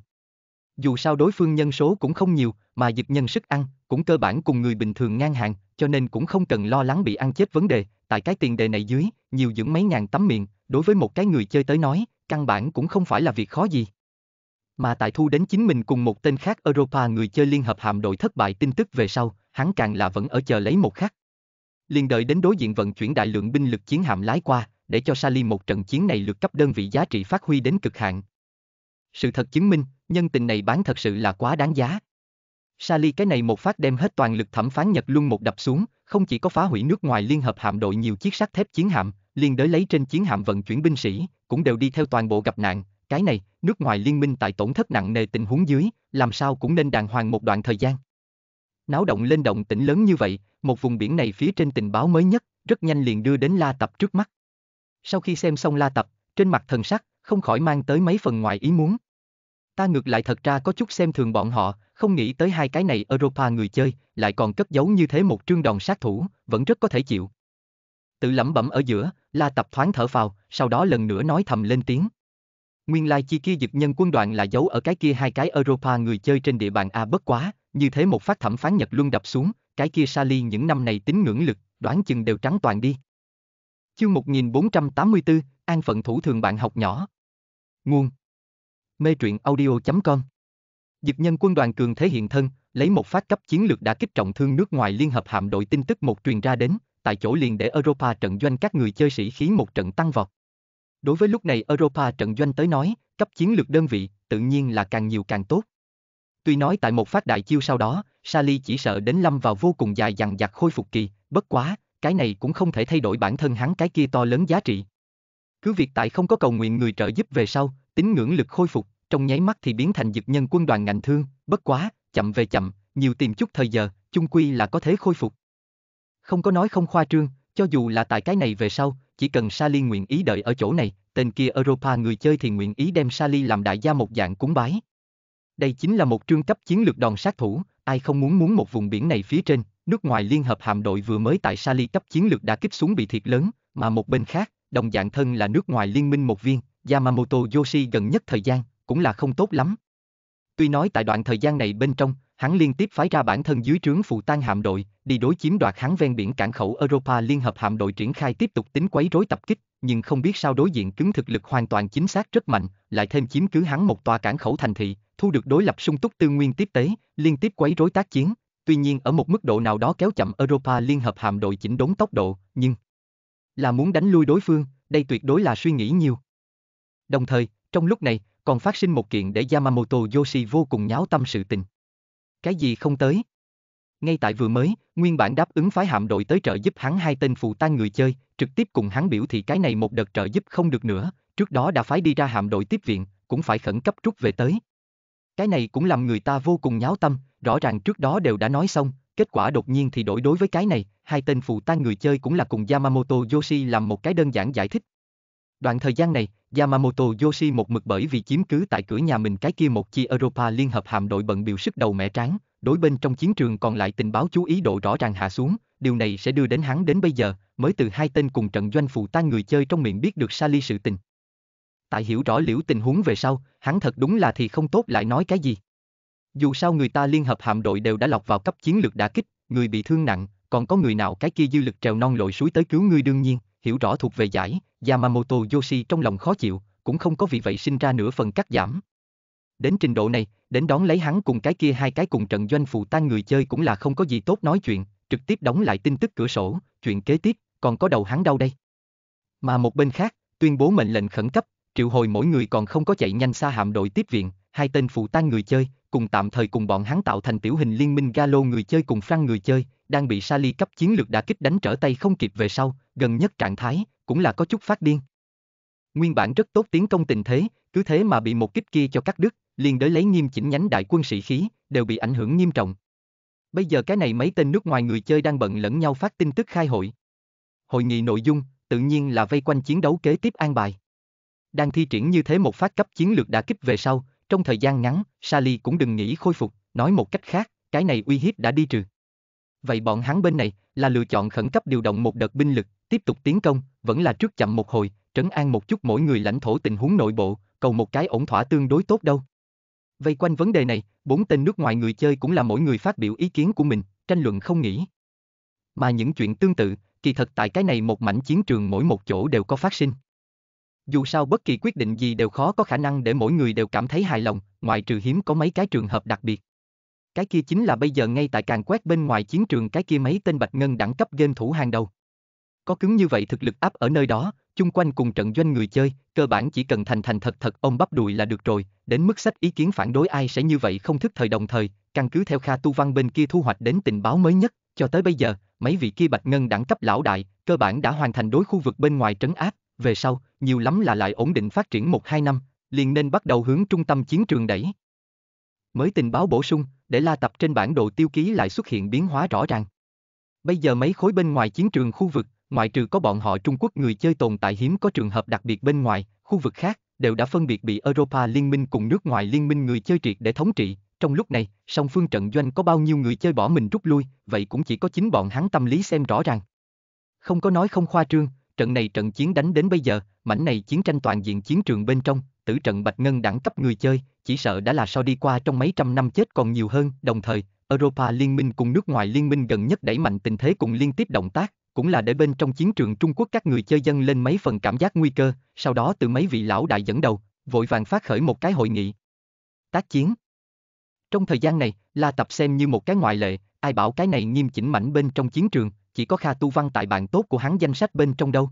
Dù sao đối phương nhân số cũng không nhiều, mà dực nhân sức ăn, cũng cơ bản cùng người bình thường ngang hàng, cho nên cũng không cần lo lắng bị ăn chết vấn đề, tại cái tiền đề này dưới, nhiều dưỡng mấy ngàn tấm miệng, đối với một cái người chơi tới nói, căn bản cũng không phải là việc khó gì. Mà tại thu đến chính mình cùng một tên khác Europa người chơi liên hợp hạm đội thất bại tin tức về sau, hắn càng là vẫn ở chờ lấy một khắc. Liên đợi đến đối diện vận chuyển đại lượng binh lực chiến hạm lái qua, để cho Sali một trận chiến này lượt cấp đơn vị giá trị phát huy đến cực hạn. Sự thật chứng minh, nhân tình này bán thật sự là quá đáng giá. Sali cái này một phát đem hết toàn lực thẩm phán Nhật luôn một đập xuống, không chỉ có phá hủy nước ngoài liên hợp hạm đội nhiều chiếc sắt thép chiến hạm, liên đới lấy trên chiến hạm vận chuyển binh sĩ, cũng đều đi theo toàn bộ gặp nạn, cái này, nước ngoài liên minh tại tổn thất nặng nề tình huống dưới, làm sao cũng nên đàng hoàng một đoạn thời gian. Náo động lên động tỉnh lớn như vậy, một vùng biển này phía trên tình báo mới nhất, rất nhanh liền đưa đến La Tập trước mắt. Sau khi xem xong La Tập, trên mặt thần sắc, không khỏi mang tới mấy phần ngoài ý muốn. Ta ngược lại thật ra có chút xem thường bọn họ, không nghĩ tới hai cái này Europa người chơi, lại còn cất giấu như thế một trương đòn sát thủ, vẫn rất có thể chịu tự lẩm bẩm ở giữa, La Tập thoáng thở phào, sau đó lần nữa nói thầm lên tiếng. Nguyên lai chi kia dực nhân quân đoàn là giấu ở cái kia hai cái Europa người chơi trên địa bàn A bất quá, như thế một phát thẩm phán Nhật luôn đập xuống, cái kia Sali những năm này tính ngưỡng lực, đoán chừng đều trắng toàn đi. Chương 1484, An phận thủ thường bạn học nhỏ. Nguồn Mê truyện audio.com Dực nhân quân đoàn cường thể hiện thân, lấy một phát cấp chiến lược đã kích trọng thương nước ngoài liên hợp hạm đội tin tức một truyền ra đến, tại chỗ liền để Europa trận doanh các người chơi sĩ khí một trận tăng vọt. Đối với lúc này Europa trận doanh tới nói, cấp chiến lược đơn vị, tự nhiên là càng nhiều càng tốt. Tuy nói tại một phát đại chiêu sau đó, Sally chỉ sợ đến lâm vào vô cùng dài dằng dặc khôi phục kỳ, bất quá, cái này cũng không thể thay đổi bản thân hắn cái kia to lớn giá trị. Cứ việc tại không có cầu nguyện người trợ giúp về sau, tín ngưỡng lực khôi phục, trong nháy mắt thì biến thành dực nhân quân đoàn ngành thương, bất quá, chậm về chậm, nhiều tìm chút thời giờ, chung quy là có thể khôi phục. Không có nói không khoa trương, cho dù là tại cái này về sau, chỉ cần Sally nguyện ý đợi ở chỗ này, tên kia Europa người chơi thì nguyện ý đem Sally làm đại gia một dạng cúng bái. Đây chính là một trương cấp chiến lược đòn sát thủ, ai không muốn muốn một vùng biển này phía trên, nước ngoài liên hợp hạm đội vừa mới tại Sali cấp chiến lược đã kích xuống bị thiệt lớn, mà một bên khác, đồng dạng thân là nước ngoài liên minh một viên, Yamamoto Yoshi gần nhất thời gian, cũng là không tốt lắm. Tuy nói tại đoạn thời gian này bên trong, hắn liên tiếp phái ra bản thân dưới trướng phụ tan hạm đội, đi đối chiếm đoạt hắn ven biển cảng khẩu Europa Liên hợp hạm đội triển khai tiếp tục tính quấy rối tập kích, nhưng không biết sao đối diện cứng thực lực hoàn toàn chính xác rất mạnh, lại thêm chiếm cứ hắn một tòa cảng khẩu thành thị, thu được đối lập sung túc tư nguyên tiếp tế, liên tiếp quấy rối tác chiến, tuy nhiên ở một mức độ nào đó kéo chậm Europa Liên hợp hạm đội chỉnh đốn tốc độ, nhưng là muốn đánh lui đối phương, đây tuyệt đối là suy nghĩ nhiều. Đồng thời, trong lúc này, còn phát sinh một kiện để Yamamoto Yoshi vô cùng nháo tâm sự tình cái gì không tới. Ngay tại vừa mới, nguyên bản đáp ứng phái hạm đội tới trợ giúp hắn hai tên phù tan người chơi, trực tiếp cùng hắn biểu thị cái này một đợt trợ giúp không được nữa, trước đó đã phái đi ra hạm đội tiếp viện, cũng phải khẩn cấp rút về tới. Cái này cũng làm người ta vô cùng nháo tâm, rõ ràng trước đó đều đã nói xong, kết quả đột nhiên thì đổi đối với cái này, hai tên phù tan người chơi cũng là cùng Yamamoto Yoshi làm một cái đơn giản giải thích. Đoạn thời gian này, Yamamoto Yoshi một mực bởi vì chiếm cứ tại cửa nhà mình cái kia một chi Europa liên hợp hạm đội bận biểu sức đầu mẻ tráng, đối bên trong chiến trường còn lại tình báo chú ý độ rõ ràng hạ xuống, điều này sẽ đưa đến hắn đến bây giờ, mới từ hai tên cùng trận doanh phụ tan người chơi trong miệng biết được Sally sự tình. Tại hiểu rõ liễu tình huống về sau, hắn thật đúng là thì không tốt lại nói cái gì. Dù sao người ta liên hợp hạm đội đều đã lọc vào cấp chiến lược đã kích, người bị thương nặng, còn có người nào cái kia dư lực trèo non lội suối tới cứu ngươi đương nhiên, hiểu rõ thuộc về giải, Yamamoto Yoshi trong lòng khó chịu, cũng không có vì vậy sinh ra nửa phần cắt giảm. Đến trình độ này, đến đón lấy hắn cùng cái kia hai cái cùng trận doanh phù tan người chơi cũng là không có gì tốt nói chuyện, trực tiếp đóng lại tin tức cửa sổ, chuyện kế tiếp, còn có đầu hắn đâu đây. Mà một bên khác, tuyên bố mệnh lệnh khẩn cấp, triệu hồi mỗi người còn không có chạy nhanh xa hạm đội tiếp viện, hai tên phù tan người chơi, cùng tạm thời cùng bọn hắn tạo thành tiểu hình liên minh Galo người chơi cùng Frank người chơi, đang bị Sali cấp chiến lược đã kích đánh trở tay không kịp về sau, gần nhất trạng thái, cũng là có chút phát điên. Nguyên bản rất tốt tiến công tình thế, cứ thế mà bị một kích kia cho cắt đứt, liền đới lấy nghiêm chỉnh nhánh đại quân sĩ khí, đều bị ảnh hưởng nghiêm trọng. Bây giờ cái này mấy tên nước ngoài người chơi đang bận lẫn nhau phát tin tức khai hội. Hội nghị nội dung, tự nhiên là vây quanh chiến đấu kế tiếp an bài. Đang thi triển như thế một phát cấp chiến lược đã kích về sau, trong thời gian ngắn, Sally cũng đừng nghĩ khôi phục, nói một cách khác, cái này uy hiếp đã đi trừ vậy bọn hắn bên này là lựa chọn khẩn cấp điều động một đợt binh lực, tiếp tục tiến công, vẫn là trước chậm một hồi, trấn an một chút mỗi người lãnh thổ tình huống nội bộ, cầu một cái ổn thỏa tương đối tốt đâu. Vây quanh vấn đề này, bốn tên nước ngoài người chơi cũng là mỗi người phát biểu ý kiến của mình, tranh luận không nghỉ Mà những chuyện tương tự, kỳ thật tại cái này một mảnh chiến trường mỗi một chỗ đều có phát sinh. Dù sao bất kỳ quyết định gì đều khó có khả năng để mỗi người đều cảm thấy hài lòng, ngoại trừ hiếm có mấy cái trường hợp đặc biệt cái kia chính là bây giờ ngay tại càn quét bên ngoài chiến trường cái kia mấy tên bạch ngân đẳng cấp game thủ hàng đầu. Có cứng như vậy thực lực áp ở nơi đó, chung quanh cùng trận doanh người chơi, cơ bản chỉ cần thành thành thật thật ông bắp đùi là được rồi, đến mức sách ý kiến phản đối ai sẽ như vậy không thức thời đồng thời, căn cứ theo Kha Tu Văn bên kia thu hoạch đến tình báo mới nhất, cho tới bây giờ, mấy vị kia bạch ngân đẳng cấp lão đại, cơ bản đã hoàn thành đối khu vực bên ngoài trấn áp, về sau, nhiều lắm là lại ổn định phát triển một hai năm, liền nên bắt đầu hướng trung tâm chiến trường đẩy. Mới tình báo bổ sung, để la tập trên bản đồ tiêu ký lại xuất hiện biến hóa rõ ràng. Bây giờ mấy khối bên ngoài chiến trường khu vực, ngoại trừ có bọn họ Trung Quốc người chơi tồn tại hiếm có trường hợp đặc biệt bên ngoài, khu vực khác đều đã phân biệt bị Europa Liên minh cùng nước ngoài Liên minh người chơi triệt để thống trị. Trong lúc này, song phương trận doanh có bao nhiêu người chơi bỏ mình rút lui, vậy cũng chỉ có chính bọn hắn tâm lý xem rõ ràng. Không có nói không khoa trương, trận này trận chiến đánh đến bây giờ, mảnh này chiến tranh toàn diện chiến trường bên trong, tử trận Bạch Ngân đẳng cấp người chơi, chỉ sợ đã là sau đi qua trong mấy trăm năm chết còn nhiều hơn, đồng thời, Europa Liên minh cùng nước ngoài liên minh gần nhất đẩy mạnh tình thế cùng liên tiếp động tác, cũng là để bên trong chiến trường Trung Quốc các người chơi dân lên mấy phần cảm giác nguy cơ, sau đó từ mấy vị lão đại dẫn đầu, vội vàng phát khởi một cái hội nghị. Tác chiến Trong thời gian này, La Tập xem như một cái ngoại lệ, ai bảo cái này nghiêm chỉnh mảnh bên trong chiến trường, chỉ có Kha Tu Văn tại bạn tốt của hắn danh sách bên trong đâu.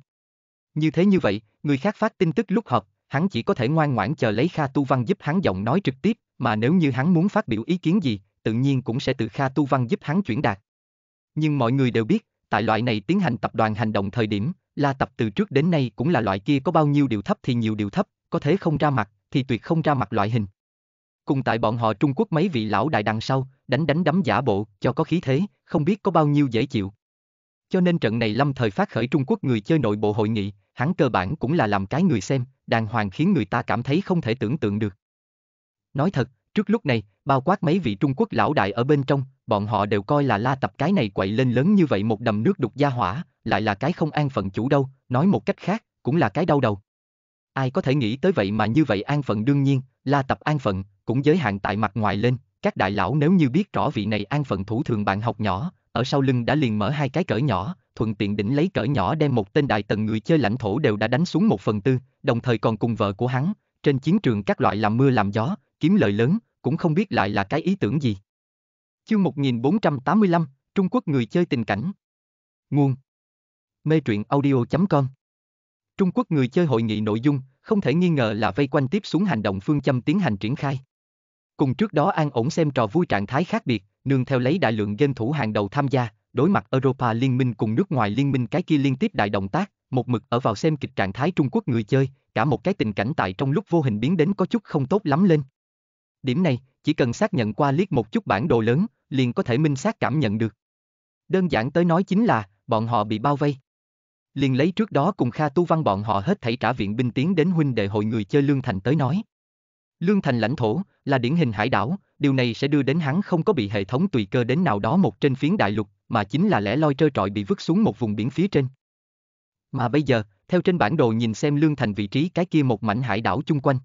Như thế như vậy, người khác phát tin tức lúc họp, hắn chỉ có thể ngoan ngoãn chờ lấy Kha Tu Văn giúp hắn giọng nói trực tiếp, mà nếu như hắn muốn phát biểu ý kiến gì, tự nhiên cũng sẽ từ Kha Tu Văn giúp hắn chuyển đạt. Nhưng mọi người đều biết, tại loại này tiến hành tập đoàn hành động thời điểm, La Tập từ trước đến nay cũng là loại kia có bao nhiêu điều thấp thì nhiều điều thấp, có thể không ra mặt thì tuyệt không ra mặt loại hình. Cùng tại bọn họ Trung Quốc mấy vị lão đại đằng sau, đánh đánh đấm giả bộ, cho có khí thế, không biết có bao nhiêu dễ chịu. Cho nên trận này lâm thời phát khởi Trung Quốc người chơi nội bộ hội nghị, hắn cơ bản cũng là làm cái người xem, đàng hoàng khiến người ta cảm thấy không thể tưởng tượng được. Nói thật, trước lúc này, bao quát mấy vị Trung Quốc lão đại ở bên trong, bọn họ đều coi là la tập cái này quậy lên lớn như vậy một đầm nước đục gia hỏa, lại là cái không an phận chủ đâu, nói một cách khác, cũng là cái đau đầu. Ai có thể nghĩ tới vậy mà như vậy an phận đương nhiên, la tập an phận, cũng giới hạn tại mặt ngoài lên, các đại lão nếu như biết rõ vị này an phận thủ thường bạn học nhỏ, ở sau lưng đã liền mở hai cái cỡ nhỏ, thuận tiện đỉnh lấy cỡ nhỏ đem một tên đại tần người chơi lãnh thổ đều đã đánh xuống một phần tư, đồng thời còn cùng vợ của hắn, trên chiến trường các loại làm mưa làm gió, kiếm lợi lớn, cũng không biết lại là cái ý tưởng gì. Chương 1485, Trung Quốc người chơi tình cảnh. Nguồn Mê truyện audio.com Trung Quốc người chơi hội nghị nội dung, không thể nghi ngờ là vây quanh tiếp xuống hành động phương châm tiến hành triển khai. Cùng trước đó an ổn xem trò vui trạng thái khác biệt, nương theo lấy đại lượng game thủ hàng đầu tham gia, đối mặt Europa Liên minh cùng nước ngoài liên minh cái kia liên tiếp đại động tác, một mực ở vào xem kịch trạng thái Trung Quốc người chơi, cả một cái tình cảnh tại trong lúc vô hình biến đến có chút không tốt lắm lên. Điểm này, chỉ cần xác nhận qua liếc một chút bản đồ lớn, liền có thể minh xác cảm nhận được. Đơn giản tới nói chính là, bọn họ bị bao vây. Liền lấy trước đó cùng Kha Tu Văn bọn họ hết thảy trả viện binh tiến đến huynh đệ hội người chơi Lương Thành tới nói. Lương Thành lãnh thổ là điển hình hải đảo, điều này sẽ đưa đến hắn không có bị hệ thống tùy cơ đến nào đó một trên phiến đại lục, mà chính là lẻ loi trơ trọi bị vứt xuống một vùng biển phía trên. Mà bây giờ, theo trên bản đồ nhìn xem lương thành vị trí cái kia một mảnh hải đảo chung quanh.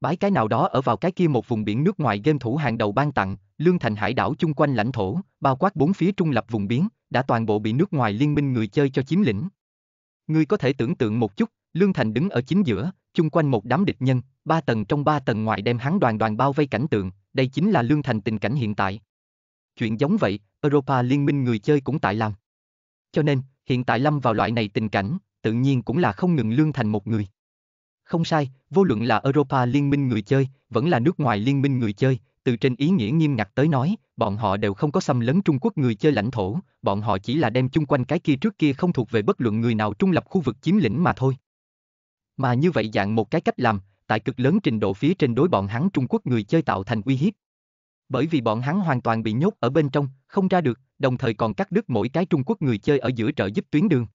Bái cái nào đó ở vào cái kia một vùng biển nước ngoài game thủ hàng đầu ban tặng, lương thành hải đảo chung quanh lãnh thổ, bao quát bốn phía trung lập vùng biển, đã toàn bộ bị nước ngoài liên minh người chơi cho chiếm lĩnh. Người có thể tưởng tượng một chút, lương thành đứng ở chính giữa, chung quanh một đám địch nhân, ba tầng trong ba tầng ngoài đem hắn đoàn đoàn bao vây cảnh tượng, đây chính là lương thành tình cảnh hiện tại. Chuyện giống vậy, Europa Liên minh người chơi cũng tại làm. Cho nên, hiện tại lâm vào loại này tình cảnh, tự nhiên cũng là không ngừng lương thành một người. Không sai, vô luận là Europa Liên minh người chơi, vẫn là nước ngoài Liên minh người chơi, từ trên ý nghĩa nghiêm ngặt tới nói, bọn họ đều không có xâm lấn Trung Quốc người chơi lãnh thổ, bọn họ chỉ là đem chung quanh cái kia trước kia không thuộc về bất luận người nào trung lập khu vực chiếm lĩnh mà thôi. Mà như vậy dạng một cái cách làm, tại cực lớn trình độ phía trên đối bọn hắn Trung Quốc người chơi tạo thành uy hiếp. Bởi vì bọn hắn hoàn toàn bị nhốt ở bên trong, không ra được, đồng thời còn cắt đứt mỗi cái Trung Quốc người chơi ở giữa trợ giúp tuyến đường.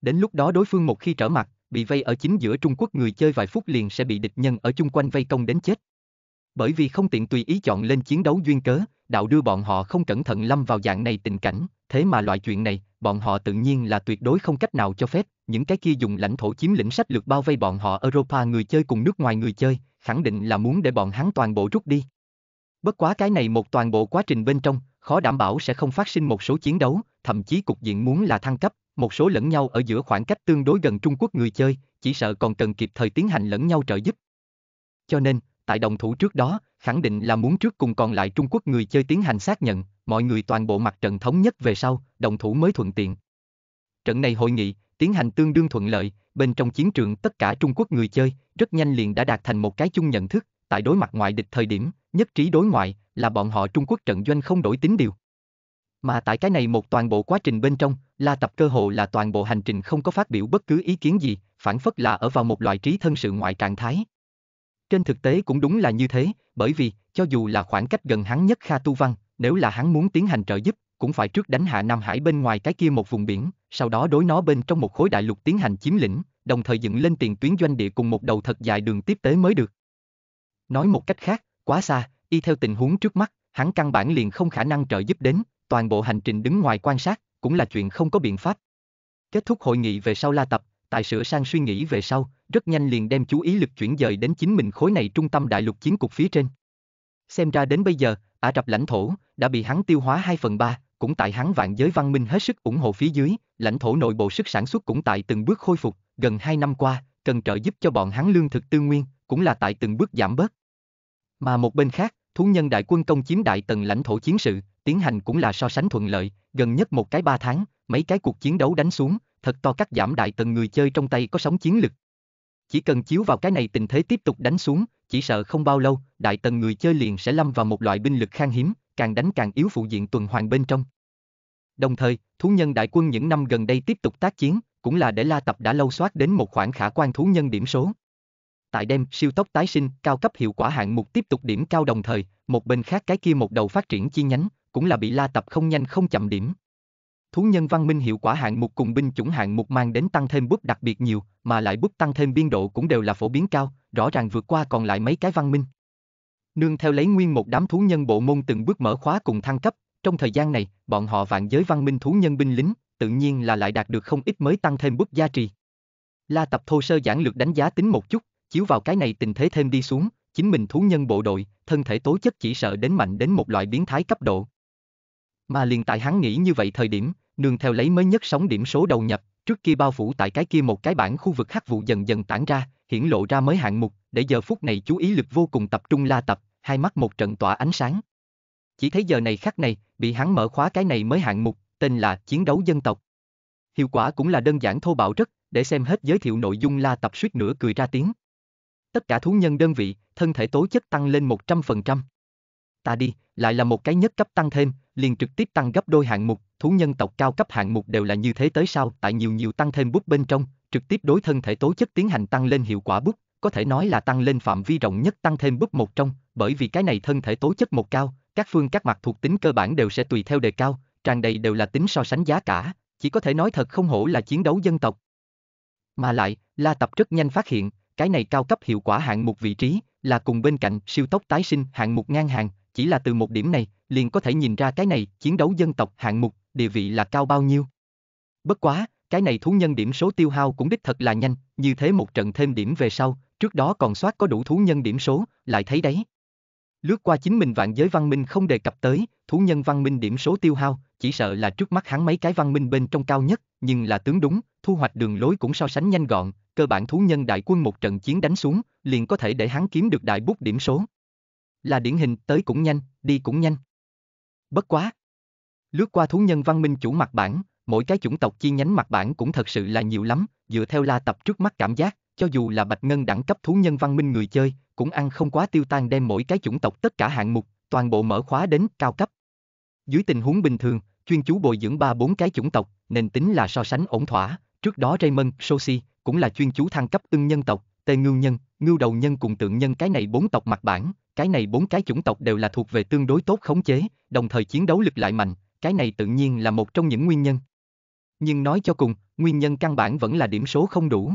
Đến lúc đó đối phương một khi trở mặt, bị vây ở chính giữa Trung Quốc người chơi vài phút liền sẽ bị địch nhân ở chung quanh vây công đến chết. Bởi vì không tiện tùy ý chọn lên chiến đấu duyên cớ, đạo đưa bọn họ không cẩn thận lâm vào dạng này tình cảnh, thế mà loại chuyện này, bọn họ tự nhiên là tuyệt đối không cách nào cho phép, những cái kia dùng lãnh thổ chiếm lĩnh sách lược bao vây bọn họ Europa người chơi cùng nước ngoài người chơi, khẳng định là muốn để bọn hắn toàn bộ rút đi. Bất quá cái này một toàn bộ quá trình bên trong, khó đảm bảo sẽ không phát sinh một số chiến đấu, thậm chí cục diện muốn là thăng cấp, một số lẫn nhau ở giữa khoảng cách tương đối gần Trung Quốc người chơi, chỉ sợ còn cần kịp thời tiến hành lẫn nhau trợ giúp. Cho nên, tại đồng thủ trước đó, khẳng định là muốn trước cùng còn lại Trung Quốc người chơi tiến hành xác nhận, mọi người toàn bộ mặt trận thống nhất về sau, đồng thủ mới thuận tiện. Trận này hội nghị, tiến hành tương đương thuận lợi, bên trong chiến trường tất cả Trung Quốc người chơi, rất nhanh liền đã đạt thành một cái chung nhận thức, tại đối mặt ngoại địch thời điểm, nhất trí đối ngoại, là bọn họ Trung Quốc trận doanh không đổi tính điều. Mà tại cái này một toàn bộ quá trình bên trong, La Tập cơ hội là toàn bộ hành trình không có phát biểu bất cứ ý kiến gì, phản phất là ở vào một loại trí thân sự ngoại trạng thái. Trên thực tế cũng đúng là như thế, bởi vì, cho dù là khoảng cách gần hắn nhất Kha Tu Văn, nếu là hắn muốn tiến hành trợ giúp, cũng phải trước đánh hạ Nam Hải bên ngoài cái kia một vùng biển, sau đó đối nó bên trong một khối đại lục tiến hành chiếm lĩnh, đồng thời dựng lên tiền tuyến doanh địa cùng một đầu thật dài đường tiếp tế mới được. Nói một cách khác, quá xa, y theo tình huống trước mắt, hắn căn bản liền không khả năng trợ giúp đến, toàn bộ hành trình đứng ngoài quan sát, cũng là chuyện không có biện pháp. Kết thúc hội nghị về sau la tập, Tài sửa sang suy nghĩ về sau, rất nhanh liền đem chú ý lực chuyển dời đến chính mình khối này trung tâm đại lục chiến cục phía trên. Xem ra đến bây giờ, Ả Rập lãnh thổ đã bị hắn tiêu hóa 2 phần 3, cũng tại hắn vạn giới văn minh hết sức ủng hộ phía dưới, lãnh thổ nội bộ sức sản xuất cũng tại từng bước khôi phục, gần 2 năm qua, cần trợ giúp cho bọn hắn lương thực tư nguyên, cũng là tại từng bước giảm bớt. Mà một bên khác, thú nhân đại quân công chiếm đại tần lãnh thổ chiến sự, tiến hành cũng là so sánh thuận lợi, gần nhất một cái ba tháng, mấy cái cuộc chiến đấu đánh xuống, thật to cắt giảm đại tần người chơi trong tay có sóng chiến lực. Chỉ cần chiếu vào cái này tình thế tiếp tục đánh xuống, chỉ sợ không bao lâu, đại tần người chơi liền sẽ lâm vào một loại binh lực khan hiếm, càng đánh càng yếu phụ diện tuần hoàn bên trong. Đồng thời, thú nhân đại quân những năm gần đây tiếp tục tác chiến, cũng là để La Tập đã lâu soát đến một khoản khả quan thú nhân điểm số. Tại đêm, siêu tốc tái sinh, cao cấp hiệu quả hạng mục tiếp tục điểm cao đồng thời, một bên khác cái kia một đầu phát triển chi nhánh, cũng là bị La Tập không nhanh không chậm điểm thú nhân văn minh hiệu quả hạng mục cùng binh chủng hạng mục mang đến tăng thêm búp đặc biệt nhiều, mà lại búp tăng thêm biên độ cũng đều là phổ biến cao, rõ ràng vượt qua còn lại mấy cái văn minh. Nương theo lấy nguyên một đám thú nhân bộ môn từng bước mở khóa cùng thăng cấp, trong thời gian này, bọn họ vạn giới văn minh thú nhân binh lính, tự nhiên là lại đạt được không ít mới tăng thêm búp gia trì. La tập thô sơ giản lược đánh giá tính một chút, chiếu vào cái này tình thế thêm đi xuống, chính mình thú nhân bộ đội, thân thể tố chất chỉ sợ đến mạnh đến một loại biến thái cấp độ, mà liền tại hắn nghĩ như vậy thời điểm, nương theo lấy mới nhất sóng điểm số đầu nhập, trước kia bao phủ tại cái kia một cái bản khu vực hắc vụ dần dần tản ra, hiển lộ ra mới hạng mục, để giờ phút này chú ý lực vô cùng tập trung la tập, hai mắt một trận tỏa ánh sáng. Chỉ thấy giờ này khắc này, bị hắn mở khóa cái này mới hạng mục, tên là chiến đấu dân tộc. Hiệu quả cũng là đơn giản thô bạo rất, để xem hết giới thiệu nội dung la tập suýt nữa cười ra tiếng. Tất cả thú nhân đơn vị, thân thể tố chất tăng lên 100%. Ta đi, lại là một cái nhất cấp tăng thêm, liền trực tiếp tăng gấp đôi hạng mục, thú nhân tộc cao cấp hạng mục đều là như thế tới sao, tại nhiều nhiều tăng thêm bút bên trong, trực tiếp đối thân thể tố chất tiến hành tăng lên hiệu quả bút, có thể nói là tăng lên phạm vi rộng nhất tăng thêm bút một trong, bởi vì cái này thân thể tố chất một cao, các phương các mặt thuộc tính cơ bản đều sẽ tùy theo đề cao, tràn đầy đều là tính so sánh giá cả, chỉ có thể nói thật không hổ là chiến đấu dân tộc. Mà lại, La Tập rất nhanh phát hiện, cái này cao cấp hiệu quả hạng mục vị trí, là cùng bên cạnh siêu tốc tái sinh hạng mục ngang hàng, chỉ là từ một điểm này, liền có thể nhìn ra cái này chiến đấu dân tộc hạng mục, địa vị là cao bao nhiêu. Bất quá, cái này thú nhân điểm số tiêu hao cũng đích thật là nhanh, như thế một trận thêm điểm về sau, trước đó còn soát có đủ thú nhân điểm số, lại thấy đấy. Lướt qua chính mình vạn giới văn minh không đề cập tới, thú nhân văn minh điểm số tiêu hao, chỉ sợ là trước mắt hắn mấy cái văn minh bên trong cao nhất, nhưng là tướng đúng, thu hoạch đường lối cũng so sánh nhanh gọn, cơ bản thú nhân đại quân một trận chiến đánh xuống, liền có thể để hắn kiếm được đại bút điểm số. Là điển hình, tới cũng nhanh, đi cũng nhanh. Bất quá. Lướt qua thú nhân văn minh chủ mặt bản, mỗi cái chủng tộc chi nhánh mặt bản cũng thật sự là nhiều lắm, dựa theo la tập trước mắt cảm giác, cho dù là bạch ngân đẳng cấp thú nhân văn minh người chơi, cũng ăn không quá tiêu tan đem mỗi cái chủng tộc tất cả hạng mục, toàn bộ mở khóa đến cao cấp. Dưới tình huống bình thường, chuyên chú bồi dưỡng ba bốn cái chủng tộc, nên tính là so sánh ổn thỏa, trước đó Raymond Sosi cũng là chuyên chú thăng cấp ưng nhân tộc, tề ngưu nhân, ngưu đầu nhân cùng tượng nhân cái này bốn tộc mặt bản, cái này bốn cái chủng tộc đều là thuộc về tương đối tốt khống chế, đồng thời chiến đấu lực lại mạnh, cái này tự nhiên là một trong những nguyên nhân. Nhưng nói cho cùng, nguyên nhân căn bản vẫn là điểm số không đủ.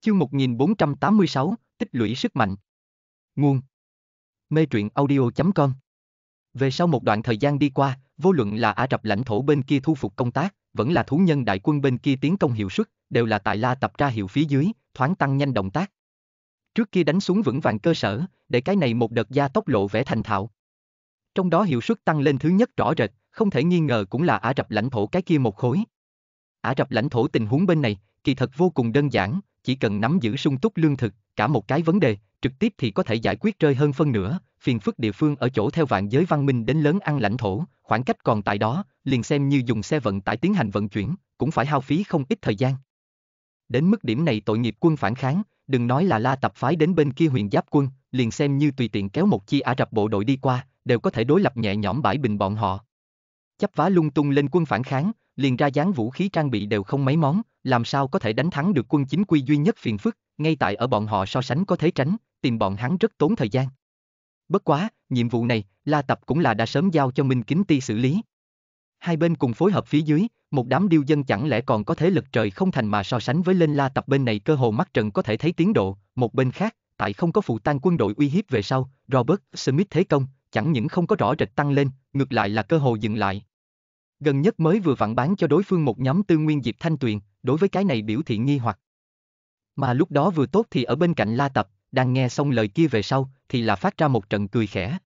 Chương 1486, tích lũy sức mạnh. Nguồn Mê truyện audio.com Về sau một đoạn thời gian đi qua, vô luận là Ả Rập lãnh thổ bên kia thu phục công tác, vẫn là thú nhân đại quân bên kia tiến công hiệu suất, đều là tại la tập ra hiệu phía dưới, thoáng tăng nhanh động tác. Trước kia đánh xuống vững vàng cơ sở, để cái này một đợt gia tốc lộ vẻ thành thạo. Trong đó hiệu suất tăng lên thứ nhất rõ rệt, không thể nghi ngờ cũng là Ả Rập lãnh thổ cái kia một khối. Ả Rập lãnh thổ tình huống bên này, kỳ thật vô cùng đơn giản, chỉ cần nắm giữ sung túc lương thực, cả một cái vấn đề, trực tiếp thì có thể giải quyết rơi hơn phân nửa, phiền phức địa phương ở chỗ theo vạn giới văn minh đến lớn ăn lãnh thổ, khoảng cách còn tại đó, liền xem như dùng xe vận tải tiến hành vận chuyển, cũng phải hao phí không ít thời gian. Đến mức điểm này tội nghiệp quân phản kháng, đừng nói là la tập phái đến bên kia huyền giáp quân, liền xem như tùy tiện kéo một chi Ả Rập bộ đội đi qua, đều có thể đối lập nhẹ nhõm bãi bình bọn họ. Chấp vá lung tung lên quân phản kháng, liền ra dáng vũ khí trang bị đều không mấy món, làm sao có thể đánh thắng được quân chính quy duy nhất phiền phức, ngay tại ở bọn họ so sánh có thế tránh, tìm bọn hắn rất tốn thời gian. Bất quá, nhiệm vụ này, La Tập cũng là đã sớm giao cho Minh Kính Ti xử lý. Hai bên cùng phối hợp phía dưới, một đám điêu dân chẳng lẽ còn có thế lực trời không thành mà so sánh với lên la tập bên này cơ hồ mắt trần có thể thấy tiến độ, một bên khác, tại không có phụ tan quân đội uy hiếp về sau, Robert Smith thế công, chẳng những không có rõ rệt tăng lên, ngược lại là cơ hồ dừng lại. Gần nhất mới vừa vặn bán cho đối phương một nhóm tư nguyên Diệp Thanh Tuyền, đối với cái này biểu thị nghi hoặc. Mà lúc đó vừa tốt thì ở bên cạnh La Tập, đang nghe xong lời kia về sau, thì là phát ra một trận cười khẽ.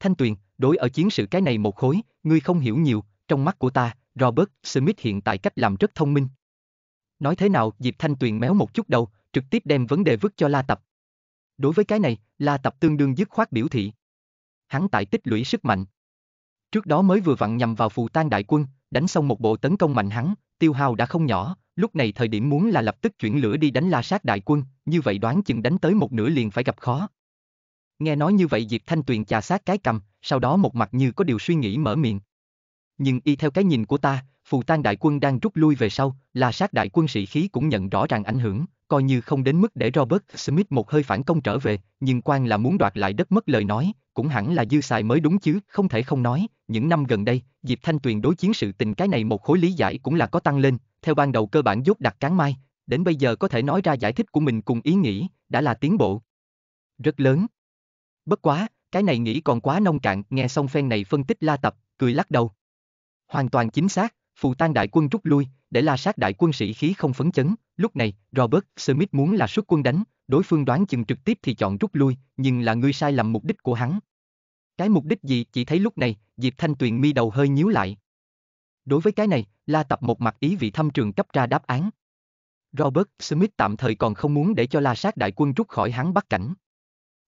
Thanh Tuyền, đối ở chiến sự cái này một khối, ngươi không hiểu nhiều, trong mắt của ta, Robert Smith hiện tại cách làm rất thông minh. Nói thế nào, Diệp Thanh Tuyền méo một chút đầu, trực tiếp đem vấn đề vứt cho La Tập. Đối với cái này, La Tập tương đương dứt khoát biểu thị. Hắn tại tích lũy sức mạnh. Trước đó mới vừa vặn nhằm vào phù tan đại quân, đánh xong một bộ tấn công mạnh hắn, tiêu hao đã không nhỏ, lúc này thời điểm muốn là lập tức chuyển lửa đi đánh la sát đại quân, như vậy đoán chừng đánh tới một nửa liền phải gặp khó. Nghe nói như vậy Diệp Thanh Tuyền chà sát cái cầm, sau đó một mặt như có điều suy nghĩ mở miệng. Nhưng y theo cái nhìn của ta, phù tang đại quân đang rút lui về sau, là sát đại quân sĩ khí cũng nhận rõ ràng ảnh hưởng, coi như không đến mức để Robert Smith một hơi phản công trở về, nhưng quan là muốn đoạt lại đất mất lời nói, cũng hẳn là dư xài mới đúng chứ, không thể không nói, những năm gần đây, Diệp Thanh Tuyền đối chiến sự tình cái này một khối lý giải cũng là có tăng lên, theo ban đầu cơ bản dốt đặt cán mai, đến bây giờ có thể nói ra giải thích của mình cùng ý nghĩ, đã là tiến bộ. Rất lớn. Bất quá, cái này nghĩ còn quá nông cạn, nghe xong phen này phân tích la tập, cười lắc đầu. Hoàn toàn chính xác, phù tan đại quân rút lui, để la sát đại quân sĩ khí không phấn chấn, lúc này, Robert Smith muốn là xuất quân đánh, đối phương đoán chừng trực tiếp thì chọn rút lui, nhưng là ngươi sai lầm mục đích của hắn. Cái mục đích gì chỉ thấy lúc này, Diệp Thanh Tuyền mi đầu hơi nhíu lại. Đối với cái này, La Tập một mặt ý vị thăm trường cấp ra đáp án. Robert Smith tạm thời còn không muốn để cho La Sát đại quân rút khỏi hắn bắt cảnh.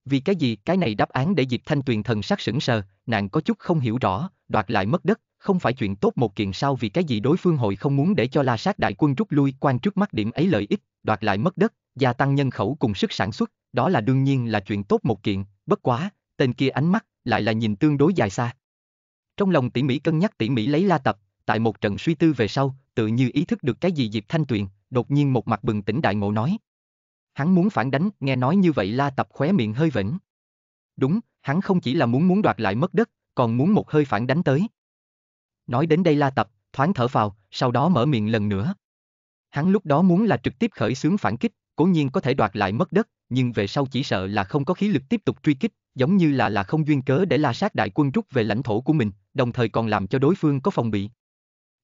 Vì cái gì cái này đáp án để Diệp Thanh Tuyền thần sắc sững sờ, nàng có chút không hiểu rõ, đoạt lại mất đất, không phải chuyện tốt một kiện sao vì cái gì đối phương hội không muốn để cho la sát đại quân rút lui quan trước mắt điểm ấy lợi ích, đoạt lại mất đất, gia tăng nhân khẩu cùng sức sản xuất, đó là đương nhiên là chuyện tốt một kiện, bất quá, tên kia ánh mắt lại là nhìn tương đối dài xa. Trong lòng tỉ mỉ cân nhắc tỉ mỉ lấy la tập, tại một trận suy tư về sau, tự như ý thức được cái gì Diệp Thanh Tuyền, đột nhiên một mặt bừng tỉnh đại ngộ nói. Hắn muốn phản đánh, nghe nói như vậy la tập khóe miệng hơi vĩnh Đúng, hắn không chỉ là muốn muốn đoạt lại mất đất, còn muốn một hơi phản đánh tới nói đến đây La Tập, thoáng thở vào, sau đó mở miệng lần nữa. Hắn lúc đó muốn là trực tiếp khởi xướng phản kích, cố nhiên có thể đoạt lại mất đất, nhưng về sau chỉ sợ là không có khí lực tiếp tục truy kích, giống như là là không duyên cớ để La sát đại quân rút về lãnh thổ của mình, đồng thời còn làm cho đối phương có phòng bị.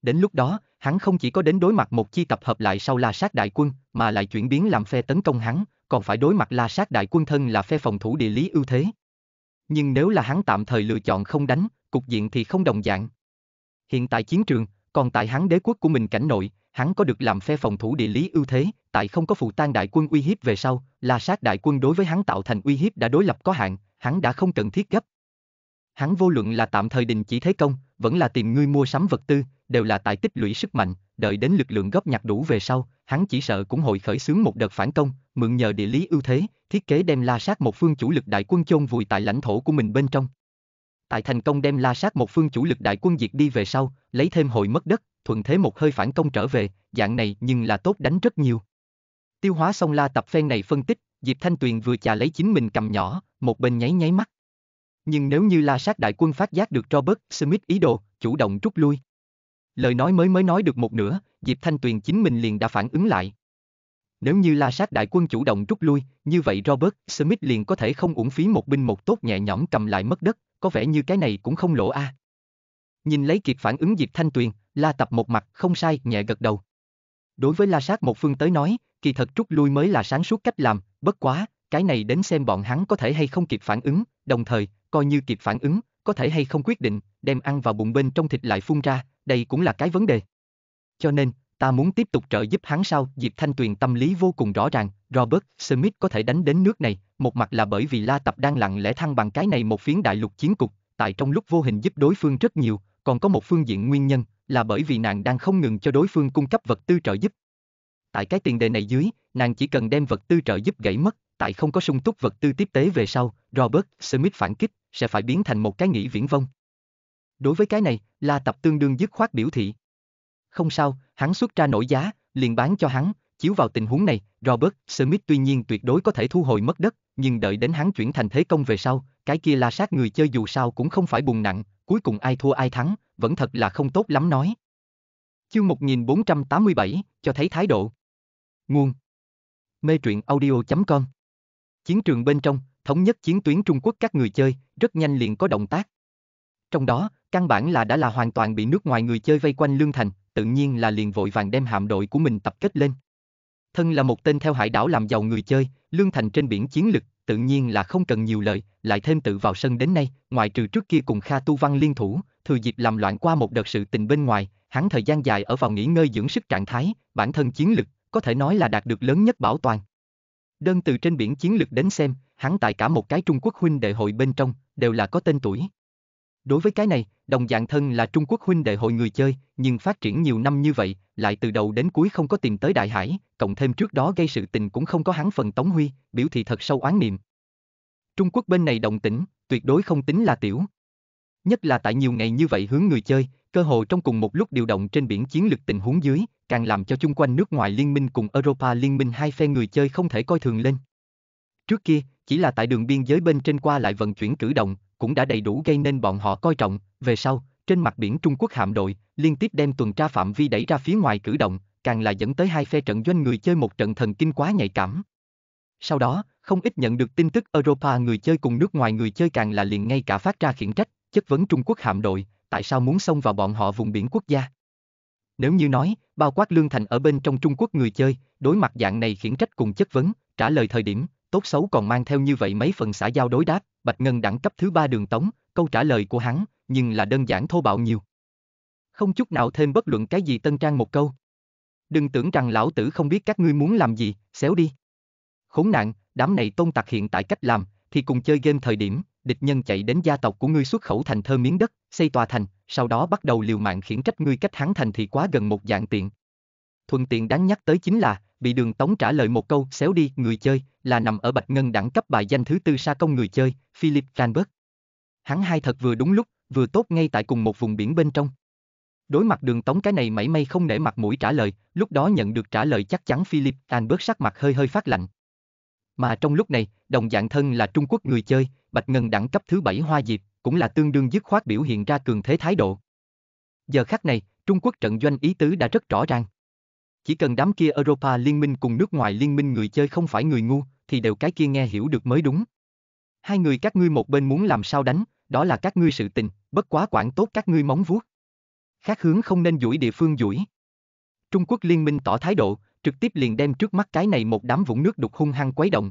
Đến lúc đó, hắn không chỉ có đến đối mặt một chi tập hợp lại sau La sát đại quân, mà lại chuyển biến làm phe tấn công hắn, còn phải đối mặt La sát đại quân thân là phe phòng thủ địa lý ưu thế. Nhưng nếu là hắn tạm thời lựa chọn không đánh, cục diện thì không đồng dạng. Hiện tại chiến trường, còn tại Hán đế quốc của mình cảnh nội, hắn có được làm phe phòng thủ địa lý ưu thế, tại không có phụ tan đại quân uy hiếp về sau, là sát đại quân đối với hắn tạo thành uy hiếp đã đối lập có hạn, hắn đã không cần thiết gấp. Hắn vô luận là tạm thời đình chỉ thế công, vẫn là tìm ngươi mua sắm vật tư, đều là tại tích lũy sức mạnh, đợi đến lực lượng góp nhặt đủ về sau, hắn chỉ sợ cũng hội khởi xướng một đợt phản công, mượn nhờ địa lý ưu thế, thiết kế đem la sát một phương chủ lực đại quân chôn vùi tại lãnh thổ của mình bên trong tại thành công đem la sát một phương chủ lực đại quân diệt đi về sau, lấy thêm hội mất đất, thuận thế một hơi phản công trở về, dạng này nhưng là tốt đánh rất nhiều. Tiêu hóa xong la tập phen này phân tích, Diệp Thanh Tuyền vừa chà lấy chính mình cầm nhỏ, một bên nháy nháy mắt. Nhưng nếu như la sát đại quân phát giác được Robert Smith ý đồ, chủ động rút lui. Lời nói mới mới nói được một nửa, Diệp Thanh Tuyền chính mình liền đã phản ứng lại. Nếu như la sát đại quân chủ động rút lui, như vậy Robert Smith liền có thể không uổng phí một binh một tốt nhẹ nhõm cầm lại mất đất, có vẻ như cái này cũng không lỗ a. À. Nhìn lấy kịp phản ứng Diệp Thanh Tuyền, La Tập một mặt không sai, nhẹ gật đầu. Đối với La Sát một phương tới nói, kỳ thật rút lui mới là sáng suốt cách làm, bất quá, cái này đến xem bọn hắn có thể hay không kịp phản ứng, đồng thời, coi như kịp phản ứng, có thể hay không quyết định, đem ăn vào bụng bên trong thịt lại phun ra, đây cũng là cái vấn đề. Cho nên, ta muốn tiếp tục trợ giúp hắn sao? Diệp Thanh Tuyền tâm lý vô cùng rõ ràng, Robert Smith có thể đánh đến nước này, một mặt là bởi vì La Tập đang lặng lẽ thăng bằng cái này một phiến đại lục chiến cục, tại trong lúc vô hình giúp đối phương rất nhiều, còn có một phương diện nguyên nhân là bởi vì nàng đang không ngừng cho đối phương cung cấp vật tư trợ giúp. Tại cái tiền đề này dưới, nàng chỉ cần đem vật tư trợ giúp gãy mất, tại không có sung túc vật tư tiếp tế về sau, Robert Smith phản kích sẽ phải biến thành một cái nghĩ viễn vong. Đối với cái này, La Tập tương đương dứt khoát biểu thị, không sao, hắn xuất ra nổi giá, liền bán cho hắn, chiếu vào tình huống này, Robert Smith tuy nhiên tuyệt đối có thể thu hồi mất đất, nhưng đợi đến hắn chuyển thành thế công về sau, cái kia la sát người chơi dù sao cũng không phải bùn nặng, cuối cùng ai thua ai thắng, vẫn thật là không tốt lắm nói. Chương 1487, cho thấy thái độ. Nguồn Mê truyện audio.com Chiến trường bên trong, thống nhất chiến tuyến Trung Quốc các người chơi, rất nhanh liền có động tác. Trong đó, căn bản là đã là hoàn toàn bị nước ngoài người chơi vây quanh Lương Thành, tự nhiên là liền vội vàng đem hạm đội của mình tập kết lên. Thân là một tên theo hải đảo làm giàu người chơi, lương thành trên biển chiến lực, tự nhiên là không cần nhiều lời, lại thêm tự vào sân đến nay, ngoài trừ trước kia cùng Kha Tu Văn liên thủ, thừa dịp làm loạn qua một đợt sự tình bên ngoài, hắn thời gian dài ở vào nghỉ ngơi dưỡng sức trạng thái, bản thân chiến lực, có thể nói là đạt được lớn nhất bảo toàn. Đơn từ trên biển chiến lực đến xem, hắn tại cả một cái Trung Quốc huynh đệ hội bên trong, đều là có tên tuổi. Đối với cái này, đồng dạng thân là Trung Quốc huynh đệ hội người chơi, nhưng phát triển nhiều năm như vậy, lại từ đầu đến cuối không có tìm tới Đại Hải, cộng thêm trước đó gây sự tình cũng không có hắn phần Tống Huy, biểu thị thật sâu oán niệm. Trung Quốc bên này đồng tĩnh, tuyệt đối không tính là tiểu. Nhất là tại nhiều ngày như vậy hướng người chơi, cơ hội trong cùng một lúc điều động trên biển chiến lực tình huống dưới, càng làm cho chung quanh nước ngoài liên minh cùng Europa liên minh hai phe người chơi không thể coi thường lên. Trước kia, chỉ là tại đường biên giới bên trên qua lại vận chuyển cử động, cũng đã đầy đủ gây nên bọn họ coi trọng, về sau, trên mặt biển Trung Quốc hạm đội, liên tiếp đem tuần tra phạm vi đẩy ra phía ngoài cử động, càng là dẫn tới hai phe trận doanh người chơi một trận thần kinh quá nhạy cảm. Sau đó, không ít nhận được tin tức Europa người chơi cùng nước ngoài người chơi càng là liền ngay cả phát ra khiển trách, chất vấn Trung Quốc hạm đội, tại sao muốn xông vào bọn họ vùng biển quốc gia. Nếu như nói, bao quát lương thành ở bên trong Trung Quốc người chơi, đối mặt dạng này khiển trách cùng chất vấn, trả lời thời điểm, tốt xấu còn mang theo như vậy mấy phần xã giao đối đáp, Bạch Ngân đẳng cấp thứ ba đường tống, câu trả lời của hắn, nhưng là đơn giản thô bạo nhiều. Không chút nào thêm bất luận cái gì tân trang một câu. Đừng tưởng rằng lão tử không biết các ngươi muốn làm gì, xéo đi. Khốn nạn, đám này tôn tặc hiện tại cách làm, thì cùng chơi game thời điểm, địch nhân chạy đến gia tộc của ngươi xuất khẩu thành thơ miếng đất, xây tòa thành, sau đó bắt đầu liều mạng khiển trách ngươi cách hắn thành thì quá gần một dạng tiện. Thuận tiện đáng nhắc tới chính là, bị đường tống trả lời một câu xéo đi người chơi là nằm ở bạch ngân đẳng cấp bài danh thứ tư sa công người chơi philip ranberg hắn hai thật vừa đúng lúc vừa tốt ngay tại cùng một vùng biển bên trong đối mặt đường tống cái này mảy may không nể mặt mũi trả lời lúc đó nhận được trả lời chắc chắn philip ranberg sắc mặt hơi hơi phát lạnh mà trong lúc này đồng dạng thân là trung quốc người chơi bạch ngân đẳng cấp thứ bảy hoa diệp cũng là tương đương dứt khoát biểu hiện ra cường thế thái độ giờ khắc này trung quốc trận doanh ý tứ đã rất rõ ràng chỉ cần đám kia Europa liên minh cùng nước ngoài liên minh người chơi không phải người ngu, thì đều cái kia nghe hiểu được mới đúng. Hai người các ngươi một bên muốn làm sao đánh, đó là các ngươi sự tình, bất quá quản tốt các ngươi móng vuốt. Khác hướng không nên duỗi địa phương duỗi. Trung Quốc liên minh tỏ thái độ, trực tiếp liền đem trước mắt cái này một đám vũng nước đục hung hăng quấy động.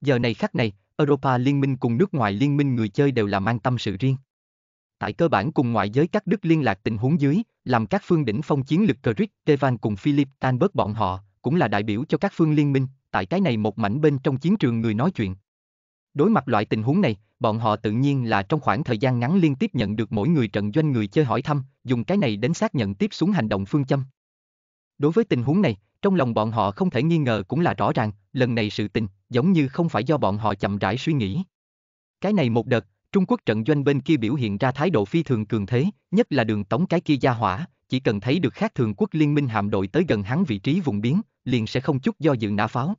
Giờ này khắc này, Europa liên minh cùng nước ngoài liên minh người chơi đều là mang tâm sự riêng tại cơ bản cùng ngoại giới các đức liên lạc tình huống dưới, làm các phương đỉnh phong chiến lực Crit, Tevan cùng Philip tan bớt bọn họ, cũng là đại biểu cho các phương liên minh, tại cái này một mảnh bên trong chiến trường người nói chuyện. Đối mặt loại tình huống này, bọn họ tự nhiên là trong khoảng thời gian ngắn liên tiếp nhận được mỗi người trận doanh người chơi hỏi thăm, dùng cái này đến xác nhận tiếp xuống hành động phương châm. Đối với tình huống này, trong lòng bọn họ không thể nghi ngờ cũng là rõ ràng, lần này sự tình, giống như không phải do bọn họ chậm rãi suy nghĩ. Cái này một đợt, Trung Quốc trận doanh bên kia biểu hiện ra thái độ phi thường cường thế, nhất là đường tống cái kia gia hỏa, chỉ cần thấy được khác thường quốc liên minh hạm đội tới gần hắn vị trí vùng biến, liền sẽ không chút do dự nã pháo.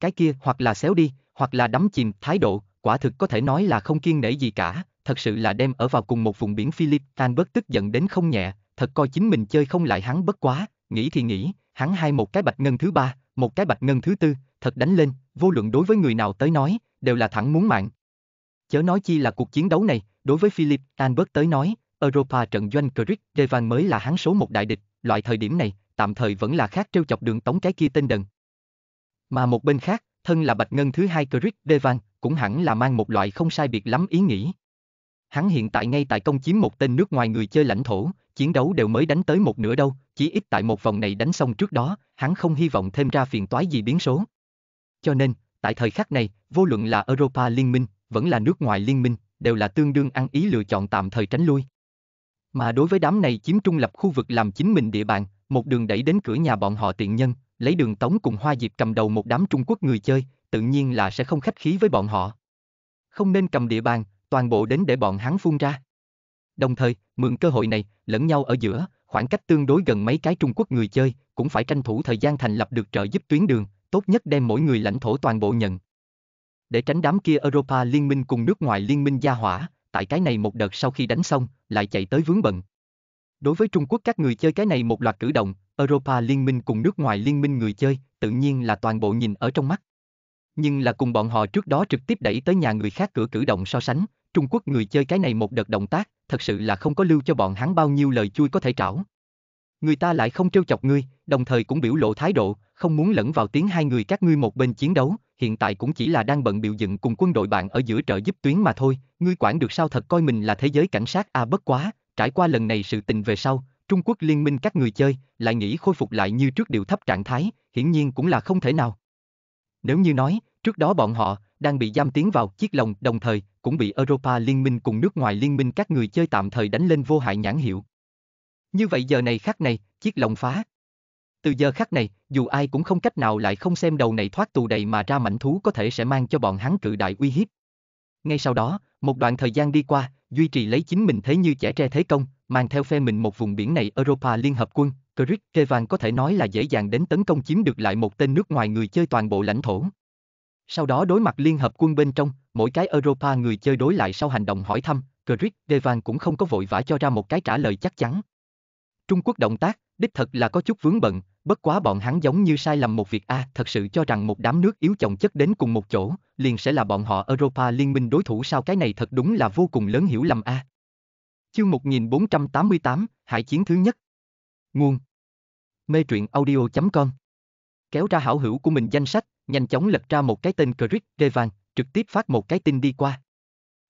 Cái kia hoặc là xéo đi, hoặc là đắm chìm, thái độ, quả thực có thể nói là không kiên nể gì cả, thật sự là đem ở vào cùng một vùng biển Philip Albert tức giận đến không nhẹ, thật coi chính mình chơi không lại hắn bất quá, nghĩ thì nghĩ, hắn hai một cái bạch ngân thứ ba, một cái bạch ngân thứ tư, thật đánh lên, vô luận đối với người nào tới nói, đều là thẳng muốn mạng, Chớ nói chi là cuộc chiến đấu này, đối với Philip Albert tới nói, Europa trận doanh Cric Devan mới là hắn số một đại địch, loại thời điểm này, tạm thời vẫn là khác trêu chọc đường tống cái kia tên đần. Mà một bên khác, thân là bạch ngân thứ hai Cric Devan, cũng hẳn là mang một loại không sai biệt lắm ý nghĩ. Hắn hiện tại ngay tại công chiếm một tên nước ngoài người chơi lãnh thổ, chiến đấu đều mới đánh tới một nửa đâu, chỉ ít tại một vòng này đánh xong trước đó, hắn không hy vọng thêm ra phiền toái gì biến số. Cho nên, tại thời khắc này, vô luận là Europa Liên minh, vẫn là nước ngoài liên minh, đều là tương đương ăn ý lựa chọn tạm thời tránh lui. Mà đối với đám này chiếm trung lập khu vực làm chính mình địa bàn, một đường đẩy đến cửa nhà bọn họ tiện nhân, lấy đường tống cùng Hoa dịp cầm đầu một đám Trung Quốc người chơi, tự nhiên là sẽ không khách khí với bọn họ. Không nên cầm địa bàn, toàn bộ đến để bọn hắn phun ra. Đồng thời, mượn cơ hội này, lẫn nhau ở giữa, khoảng cách tương đối gần mấy cái Trung Quốc người chơi, cũng phải tranh thủ thời gian thành lập được trợ giúp tuyến đường, tốt nhất đem mỗi người lãnh thổ toàn bộ nhận, để tránh đám kia Europa liên minh cùng nước ngoài liên minh gia hỏa, tại cái này một đợt sau khi đánh xong, lại chạy tới vướng bận. Đối với Trung Quốc các người chơi cái này một loạt cử động, Europa liên minh cùng nước ngoài liên minh người chơi, tự nhiên là toàn bộ nhìn ở trong mắt. Nhưng là cùng bọn họ trước đó trực tiếp đẩy tới nhà người khác cửa cử động so sánh, Trung Quốc người chơi cái này một đợt động tác, thật sự là không có lưu cho bọn hắn bao nhiêu lời chui có thể trảo. Người ta lại không trêu chọc ngươi, đồng thời cũng biểu lộ thái độ, không muốn lẫn vào tiếng hai người các ngươi một bên chiến đấu, hiện tại cũng chỉ là đang bận biểu dựng cùng quân đội bạn ở giữa trợ giúp tuyến mà thôi, ngươi quản được sao thật coi mình là thế giới cảnh sát à bất quá, trải qua lần này sự tình về sau, Trung Quốc liên minh các người chơi lại nghĩ khôi phục lại như trước điều thấp trạng thái, hiển nhiên cũng là không thể nào. Nếu như nói, trước đó bọn họ đang bị giam tiến vào chiếc lồng đồng thời cũng bị Europa liên minh cùng nước ngoài liên minh các người chơi tạm thời đánh lên vô hại nhãn hiệu. Như vậy giờ này khác này, chiếc lồng phá, từ giờ khắc này, dù ai cũng không cách nào lại không xem đầu này thoát tù đầy mà ra mảnh thú có thể sẽ mang cho bọn hắn cự đại uy hiếp. Ngay sau đó, một đoạn thời gian đi qua, duy trì lấy chính mình thế như trẻ tre thế công, mang theo phe mình một vùng biển này Europa Liên Hợp Quân, Crit Kevan có thể nói là dễ dàng đến tấn công chiếm được lại một tên nước ngoài người chơi toàn bộ lãnh thổ. Sau đó đối mặt Liên Hợp Quân bên trong, mỗi cái Europa người chơi đối lại sau hành động hỏi thăm, Crit Kevan cũng không có vội vã cho ra một cái trả lời chắc chắn. Trung Quốc động tác, đích thật là có chút vướng bận, bất quá bọn hắn giống như sai lầm một việc a, à, thật sự cho rằng một đám nước yếu chồng chất đến cùng một chỗ, liền sẽ là bọn họ Europa Liên minh đối thủ sao cái này thật đúng là vô cùng lớn hiểu lầm a. À. Chương 1488, Hải chiến thứ nhất. Nguồn Mê truyện audio.com Kéo ra hảo hữu của mình danh sách, nhanh chóng lật ra một cái tên Chris Devan, trực tiếp phát một cái tin đi qua.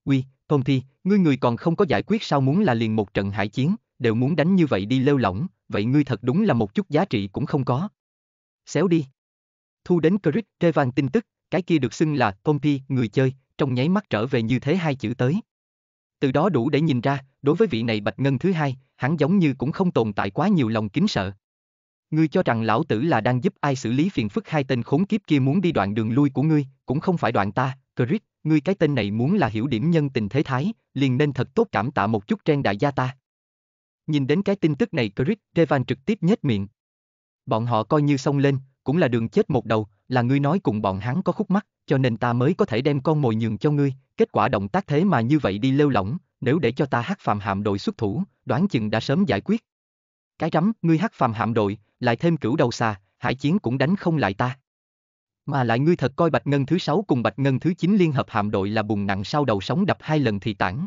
Uy, Tom Thi, ngươi người còn không có giải quyết sao muốn là liền một trận hải chiến, đều muốn đánh như vậy đi lêu lỏng, vậy ngươi thật đúng là một chút giá trị cũng không có. Xéo đi. Thu đến Chris Revan tin tức, cái kia được xưng là Pompey, người chơi, trong nháy mắt trở về như thế hai chữ tới. Từ đó đủ để nhìn ra, đối với vị này Bạch Ngân thứ hai, hắn giống như cũng không tồn tại quá nhiều lòng kính sợ. Ngươi cho rằng lão tử là đang giúp ai xử lý phiền phức hai tên khốn kiếp kia muốn đi đoạn đường lui của ngươi, cũng không phải đoạn ta, Chris, ngươi cái tên này muốn là hiểu điểm nhân tình thế thái, liền nên thật tốt cảm tạ một chút trên đại gia ta. Nhìn đến cái tin tức này Chris Revan trực tiếp nhếch miệng. Bọn họ coi như xông lên, cũng là đường chết một đầu, là ngươi nói cùng bọn hắn có khúc mắc, cho nên ta mới có thể đem con mồi nhường cho ngươi, kết quả động tác thế mà như vậy đi lêu lỏng, nếu để cho ta hát phàm hạm đội xuất thủ, đoán chừng đã sớm giải quyết. Cái rắm, ngươi hát phàm hạm đội, lại thêm cửu đầu xà, hải chiến cũng đánh không lại ta. Mà lại ngươi thật coi Bạch Ngân thứ sáu cùng Bạch Ngân thứ chín liên hợp hạm đội là bùng nặng sau đầu sóng đập hai lần thì tản.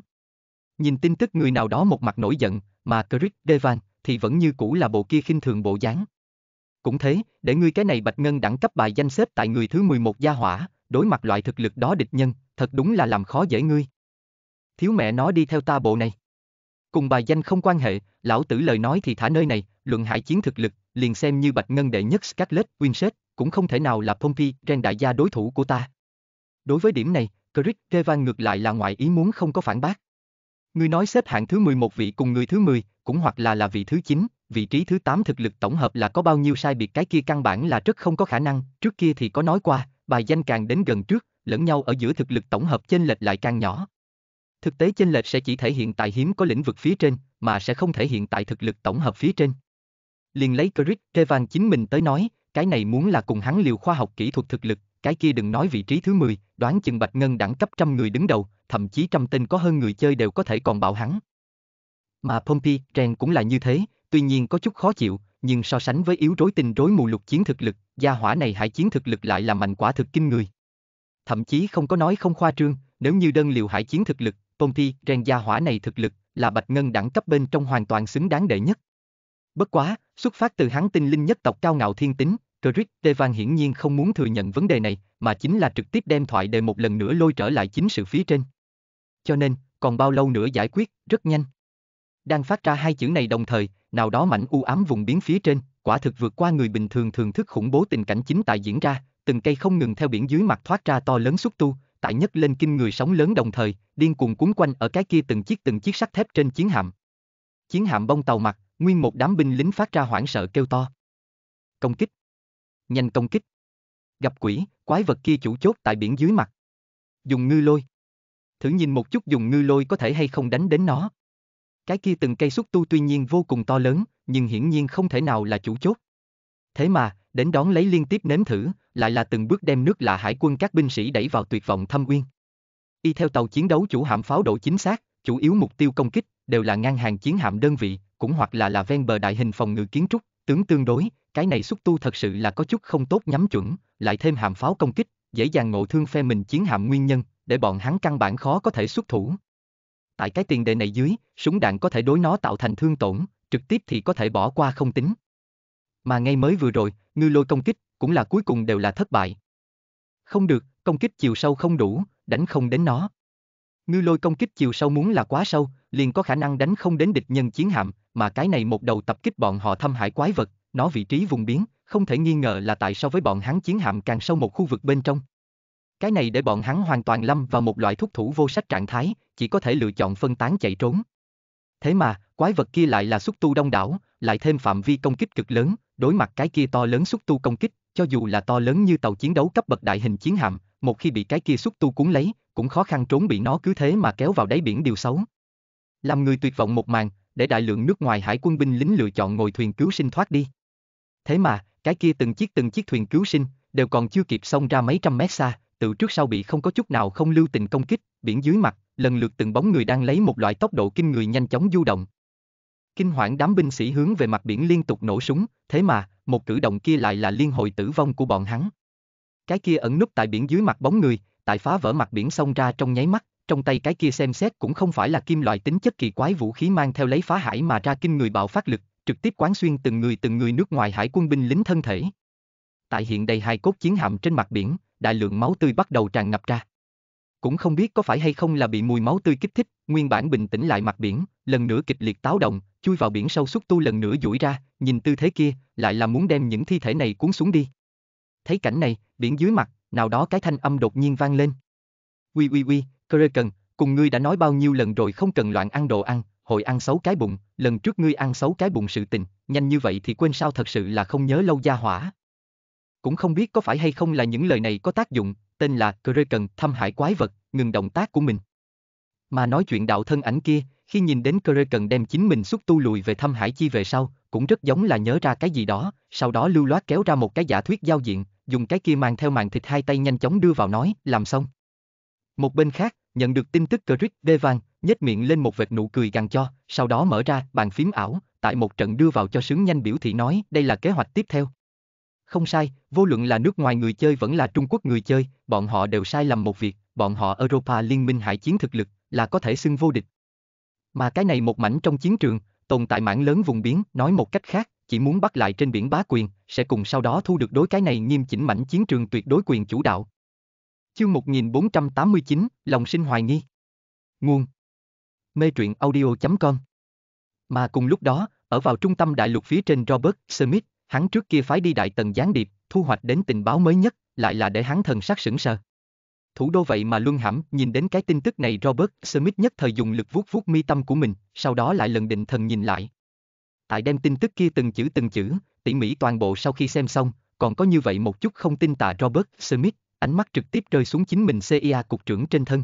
Nhìn tin tức người nào đó một mặt nổi giận, mà Chris Devan thì vẫn như cũ là bộ kia khinh thường bộ dáng. Cũng thế, để ngươi cái này Bạch Ngân đẳng cấp bài danh xếp tại người thứ 11 gia hỏa, đối mặt loại thực lực đó địch nhân, thật đúng là làm khó dễ ngươi. Thiếu mẹ nó đi theo ta bộ này. Cùng bài danh không quan hệ, lão tử lời nói thì thả nơi này, luận hải chiến thực lực, liền xem như Bạch Ngân đệ nhất Scarlet Winsett, cũng không thể nào là Pompey Ren đại gia đối thủ của ta. Đối với điểm này, Chris Devan ngược lại là ngoại ý muốn không có phản bác. Ngươi nói xếp hạng thứ 11 vị cùng người thứ 10, cũng hoặc là là vị thứ 9, vị trí thứ 8 thực lực tổng hợp là có bao nhiêu sai biệt cái kia căn bản là rất không có khả năng, trước kia thì có nói qua, bài danh càng đến gần trước, lẫn nhau ở giữa thực lực tổng hợp chênh lệch lại càng nhỏ. Thực tế chênh lệch sẽ chỉ thể hiện tại hiếm có lĩnh vực phía trên, mà sẽ không thể hiện tại thực lực tổng hợp phía trên. Liền lấy Chris Devan chính mình tới nói, cái này muốn là cùng hắn liều khoa học kỹ thuật thực lực, cái kia đừng nói vị trí thứ 10, đoán chừng Bạch Ngân đẳng cấp trăm người đứng đầu, thậm chí trăm tên có hơn người chơi đều có thể còn bảo hắn. Mà Pompey, Ren cũng là như thế, tuy nhiên có chút khó chịu, nhưng so sánh với yếu rối tinh rối mù lục chiến thực lực, gia hỏa này hải chiến thực lực lại là mạnh quả thực kinh người. Thậm chí không có nói không khoa trương, nếu như đơn liều hải chiến thực lực, Pompey, Ren gia hỏa này thực lực là bạch ngân đẳng cấp bên trong hoàn toàn xứng đáng đệ nhất. Bất quá, xuất phát từ hắn tinh linh nhất tộc cao ngạo thiên tính, Crit Devan hiển nhiên không muốn thừa nhận vấn đề này, mà chính là trực tiếp đem thoại đề một lần nữa lôi trở lại chính sự phía trên cho nên, còn bao lâu nữa giải quyết, rất nhanh. Đang phát ra hai chữ này đồng thời, nào đó mảnh u ám vùng biến phía trên, quả thực vượt qua người bình thường thường thức khủng bố tình cảnh chính tại diễn ra, từng cây không ngừng theo biển dưới mặt thoát ra to lớn xúc tu, tại nhất lên kinh người sóng lớn đồng thời, điên cuồng cuốn quanh ở cái kia từng chiếc từng chiếc sắt thép trên chiến hạm. Chiến hạm bông tàu mặt, nguyên một đám binh lính phát ra hoảng sợ kêu to. Công kích. Nhanh công kích. Gặp quỷ, quái vật kia chủ chốt tại biển dưới mặt. Dùng ngư lôi thử nhìn một chút dùng ngư lôi có thể hay không đánh đến nó. Cái kia từng cây xúc tu tuy nhiên vô cùng to lớn, nhưng hiển nhiên không thể nào là chủ chốt. Thế mà, đến đón lấy liên tiếp nếm thử, lại là từng bước đem nước lạ hải quân các binh sĩ đẩy vào tuyệt vọng thâm uyên. Y theo tàu chiến đấu chủ hạm pháo độ chính xác, chủ yếu mục tiêu công kích đều là ngang hàng chiến hạm đơn vị, cũng hoặc là là ven bờ đại hình phòng ngự kiến trúc, tướng tương đối, cái này xúc tu thật sự là có chút không tốt nhắm chuẩn, lại thêm hạm pháo công kích, dễ dàng ngộ thương phe mình chiến hạm nguyên nhân, để bọn hắn căn bản khó có thể xuất thủ. Tại cái tiền đề này dưới, súng đạn có thể đối nó tạo thành thương tổn, trực tiếp thì có thể bỏ qua không tính. Mà ngay mới vừa rồi, ngư lôi công kích, cũng là cuối cùng đều là thất bại. Không được, công kích chiều sâu không đủ, đánh không đến nó. Ngư lôi công kích chiều sâu muốn là quá sâu, liền có khả năng đánh không đến địch nhân chiến hạm, mà cái này một đầu tập kích bọn họ thâm hải quái vật, nó vị trí vùng biến, không thể nghi ngờ là tại so với bọn hắn chiến hạm càng sâu một khu vực bên trong. Cái này để bọn hắn hoàn toàn lâm vào một loại thúc thủ vô sách trạng thái, chỉ có thể lựa chọn phân tán chạy trốn. Thế mà, quái vật kia lại là xúc tu đông đảo, lại thêm phạm vi công kích cực lớn, đối mặt cái kia to lớn xúc tu công kích, cho dù là to lớn như tàu chiến đấu cấp bậc đại hình chiến hạm, một khi bị cái kia xúc tu cuốn lấy, cũng khó khăn trốn bị nó cứ thế mà kéo vào đáy biển điều xấu. Làm người tuyệt vọng một màn, để đại lượng nước ngoài hải quân binh lính lựa chọn ngồi thuyền cứu sinh thoát đi. Thế mà, cái kia từng chiếc từng chiếc thuyền cứu sinh, đều còn chưa kịp xông ra mấy trăm mét xa, tự trước sau bị không có chút nào không lưu tình công kích, biển dưới mặt, lần lượt từng bóng người đang lấy một loại tốc độ kinh người nhanh chóng du động. Kinh hoảng đám binh sĩ hướng về mặt biển liên tục nổ súng, thế mà, một cử động kia lại là liên hồi tử vong của bọn hắn. Cái kia ẩn núp tại biển dưới mặt bóng người, tại phá vỡ mặt biển xông ra trong nháy mắt, trong tay cái kia xem xét cũng không phải là kim loại tính chất kỳ quái vũ khí mang theo lấy phá hải mà ra kinh người bạo phát lực, trực tiếp quán xuyên từng người từng người nước ngoài hải quân binh lính thân thể. Tại hiện đầy hai cốt chiến hạm trên mặt biển, đại lượng máu tươi bắt đầu tràn ngập ra. Cũng không biết có phải hay không là bị mùi máu tươi kích thích, nguyên bản bình tĩnh lại mặt biển, lần nữa kịch liệt táo động, chui vào biển sâu xúc tu lần nữa duỗi ra, nhìn tư thế kia, lại là muốn đem những thi thể này cuốn xuống đi. Thấy cảnh này, biển dưới mặt, nào đó cái thanh âm đột nhiên vang lên. Ui ui ui, Kraken, cùng ngươi đã nói bao nhiêu lần rồi không cần loạn ăn đồ ăn, hội ăn xấu cái bụng, lần trước ngươi ăn xấu cái bụng sự tình, nhanh như vậy thì quên sao thật sự là không nhớ lâu gia hỏa cũng không biết có phải hay không là những lời này có tác dụng, tên là Crê cần thăm hải quái vật, ngừng động tác của mình. Mà nói chuyện đạo thân ảnh kia, khi nhìn đến Crê cần đem chính mình xuất tu lùi về thăm hải chi về sau, cũng rất giống là nhớ ra cái gì đó, sau đó lưu loát kéo ra một cái giả thuyết giao diện, dùng cái kia mang theo màn thịt hai tay nhanh chóng đưa vào nói, làm xong. Một bên khác, nhận được tin tức Chris Devan, nhếch miệng lên một vệt nụ cười gằn cho, sau đó mở ra bàn phím ảo, tại một trận đưa vào cho sướng nhanh biểu thị nói, đây là kế hoạch tiếp theo, không sai, vô luận là nước ngoài người chơi vẫn là Trung Quốc người chơi, bọn họ đều sai lầm một việc, bọn họ Europa Liên minh hải chiến thực lực là có thể xưng vô địch. Mà cái này một mảnh trong chiến trường, tồn tại mảng lớn vùng biển, nói một cách khác, chỉ muốn bắt lại trên biển bá quyền, sẽ cùng sau đó thu được đối cái này nghiêm chỉnh mảnh chiến trường tuyệt đối quyền chủ đạo. Chương 1489, lòng sinh hoài nghi. Nguồn Mê truyện audio.com Mà cùng lúc đó, ở vào trung tâm đại lục phía trên Robert Smith, hắn trước kia phái đi đại tần gián điệp, thu hoạch đến tình báo mới nhất, lại là để hắn thần sắc sững sờ. Thủ đô vậy mà luân hãm, nhìn đến cái tin tức này Robert Smith nhất thời dùng lực vuốt vuốt mi tâm của mình, sau đó lại lần định thần nhìn lại. Tại đem tin tức kia từng chữ từng chữ, tỉ mỉ toàn bộ sau khi xem xong, còn có như vậy một chút không tin tà Robert Smith, ánh mắt trực tiếp rơi xuống chính mình CIA cục trưởng trên thân.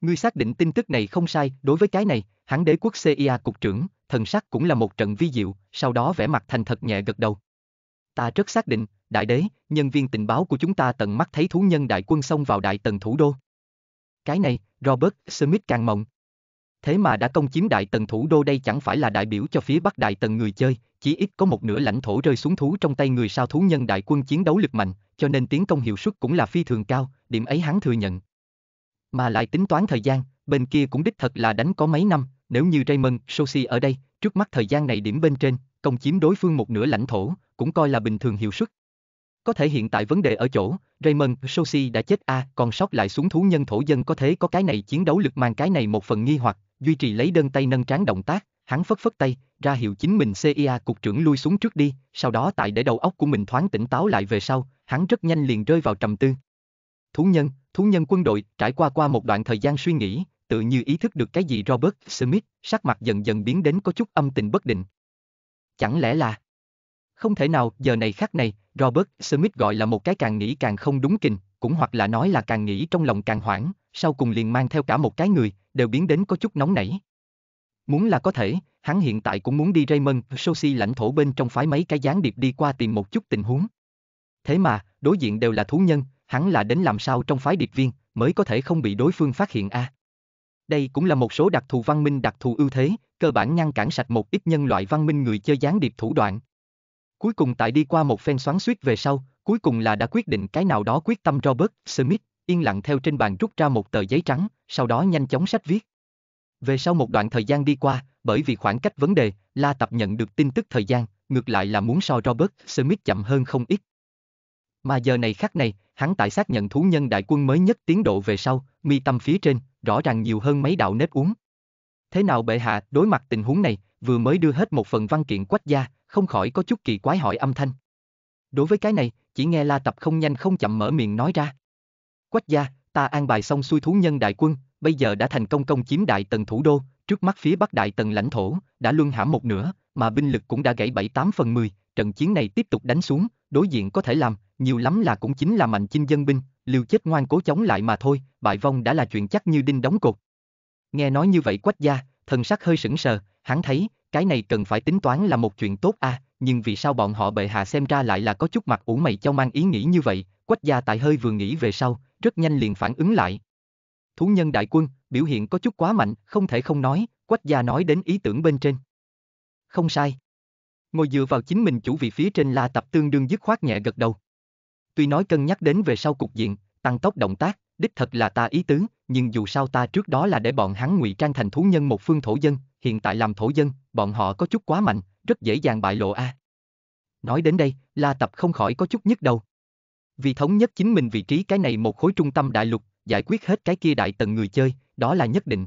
Ngươi xác định tin tức này không sai, đối với cái này, hắn đế quốc CIA cục trưởng, thần sắc cũng là một trận vi diệu, sau đó vẻ mặt thành thật nhẹ gật đầu. Ta rất xác định, đại đế, nhân viên tình báo của chúng ta tận mắt thấy thú nhân đại quân xông vào đại tần thủ đô. Cái này, Robert Smith càng mộng. Thế mà đã công chiếm đại tần thủ đô đây chẳng phải là đại biểu cho phía bắc đại tần người chơi, chỉ ít có một nửa lãnh thổ rơi xuống thú trong tay người sao thú nhân đại quân chiến đấu lực mạnh, cho nên tiến công hiệu suất cũng là phi thường cao, điểm ấy hắn thừa nhận. Mà lại tính toán thời gian, bên kia cũng đích thật là đánh có mấy năm, nếu như Raymond Sosi ở đây, trước mắt thời gian này điểm bên trên, công chiếm đối phương một nửa lãnh thổ, cũng coi là bình thường hiệu suất. Có thể hiện tại vấn đề ở chỗ, Raymond Sosi đã chết a, à, còn sót lại xuống thú nhân thổ dân có thế có cái này chiến đấu lực mang cái này một phần nghi hoặc, duy trì lấy đơn tay nâng tráng động tác, hắn phất phất tay, ra hiệu chính mình CIA cục trưởng lui xuống trước đi, sau đó tại để đầu óc của mình thoáng tỉnh táo lại về sau, hắn rất nhanh liền rơi vào trầm tư. Thú nhân, thú nhân quân đội, trải qua qua một đoạn thời gian suy nghĩ, tự như ý thức được cái gì Robert Smith, sắc mặt dần dần biến đến có chút âm tình bất định. Chẳng lẽ là... Không thể nào, giờ này khác này, Robert Smith gọi là một cái càng nghĩ càng không đúng kình, cũng hoặc là nói là càng nghĩ trong lòng càng hoảng, sau cùng liền mang theo cả một cái người, đều biến đến có chút nóng nảy. Muốn là có thể, hắn hiện tại cũng muốn đi Raymond Sosi lãnh thổ bên trong phái mấy cái gián điệp đi qua tìm một chút tình huống. Thế mà, đối diện đều là thú nhân, hắn là đến làm sao trong phái điệp viên, mới có thể không bị đối phương phát hiện a. À. Đây cũng là một số đặc thù văn minh đặc thù ưu thế, cơ bản ngăn cản sạch một ít nhân loại văn minh người chơi gián điệp thủ đoạn. Cuối cùng tại đi qua một phen xoắn suýt về sau, cuối cùng là đã quyết định cái nào đó quyết tâm Robert Smith, yên lặng theo trên bàn rút ra một tờ giấy trắng, sau đó nhanh chóng sách viết. Về sau một đoạn thời gian đi qua, bởi vì khoảng cách vấn đề, La Tập nhận được tin tức thời gian, ngược lại là muốn so Robert Smith chậm hơn không ít. Mà giờ này khác này, hắn tại xác nhận thú nhân đại quân mới nhất tiến độ về sau, mi tâm phía trên, rõ ràng nhiều hơn mấy đạo nếp uống. Thế nào bệ hạ, đối mặt tình huống này, vừa mới đưa hết một phần văn kiện quách gia, không khỏi có chút kỳ quái hỏi âm thanh. Đối với cái này, chỉ nghe la tập không nhanh không chậm mở miệng nói ra. Quách gia, ta an bài xong xuôi thú nhân đại quân, bây giờ đã thành công công chiếm đại tần thủ đô, trước mắt phía bắc đại tần lãnh thổ, đã luân hãm một nửa, mà binh lực cũng đã gãy bảy tám phần mười trận chiến này tiếp tục đánh xuống, đối diện có thể làm, nhiều lắm là cũng chính là mạnh chinh dân binh, liều chết ngoan cố chống lại mà thôi, bại vong đã là chuyện chắc như đinh đóng cột. Nghe nói như vậy quách gia, thần sắc hơi sững sờ, hắn thấy, cái này cần phải tính toán là một chuyện tốt a à, nhưng vì sao bọn họ bệ hạ xem ra lại là có chút mặt ủ mày cho mang ý nghĩ như vậy, quách gia tại hơi vừa nghĩ về sau, rất nhanh liền phản ứng lại. Thú nhân đại quân, biểu hiện có chút quá mạnh, không thể không nói, quách gia nói đến ý tưởng bên trên. Không sai. Ngồi dựa vào chính mình chủ vị phía trên la tập tương đương dứt khoát nhẹ gật đầu. Tuy nói cân nhắc đến về sau cục diện, tăng tốc động tác, đích thật là ta ý tứ, nhưng dù sao ta trước đó là để bọn hắn ngụy trang thành thú nhân một phương thổ dân, hiện tại làm thổ dân, bọn họ có chút quá mạnh, rất dễ dàng bại lộ a. À. Nói đến đây, La Tập không khỏi có chút nhức đầu. Vì thống nhất chính mình vị trí cái này một khối trung tâm đại lục, giải quyết hết cái kia đại tần người chơi, đó là nhất định.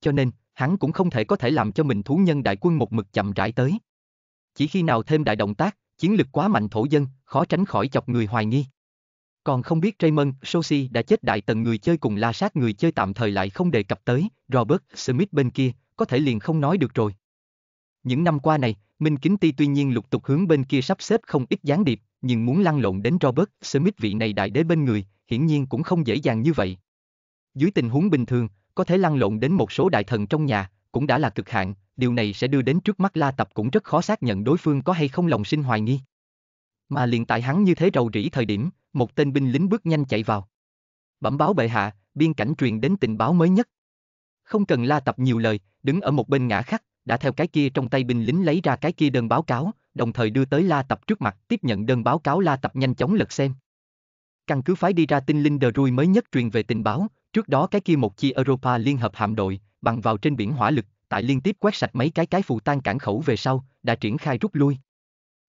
Cho nên, hắn cũng không thể có thể làm cho mình thú nhân đại quân một mực chậm rãi tới. Chỉ khi nào thêm đại động tác, chiến lực quá mạnh thổ dân, khó tránh khỏi chọc người hoài nghi. Còn không biết Raymond Sosi đã chết đại tần người chơi cùng la sát người chơi tạm thời lại không đề cập tới, Robert Smith bên kia, có thể liền không nói được rồi. Những năm qua này, Minh Kính Ti tuy nhiên lục tục hướng bên kia sắp xếp không ít gián điệp, nhưng muốn lăn lộn đến Robert Smith vị này đại đế bên người, hiển nhiên cũng không dễ dàng như vậy. Dưới tình huống bình thường, có thể lăn lộn đến một số đại thần trong nhà, cũng đã là cực hạn, điều này sẽ đưa đến trước mắt La Tập cũng rất khó xác nhận đối phương có hay không lòng sinh hoài nghi. Mà liền tại hắn như thế rầu rĩ thời điểm, một tên binh lính bước nhanh chạy vào. Bẩm báo bệ hạ, biên cảnh truyền đến tình báo mới nhất. Không cần La Tập nhiều lời, đứng ở một bên ngã khắc, đã theo cái kia trong tay binh lính lấy ra cái kia đơn báo cáo, đồng thời đưa tới La Tập trước mặt, tiếp nhận đơn báo cáo La Tập nhanh chóng lật xem. Căn cứ phái đi ra tinh linh đờ rui mới nhất truyền về tình báo, trước đó cái kia một chi Europa liên hợp hạm đội, bằng vào trên biển hỏa lực, tại liên tiếp quét sạch mấy cái cái phù tan cản khẩu về sau, đã triển khai rút lui.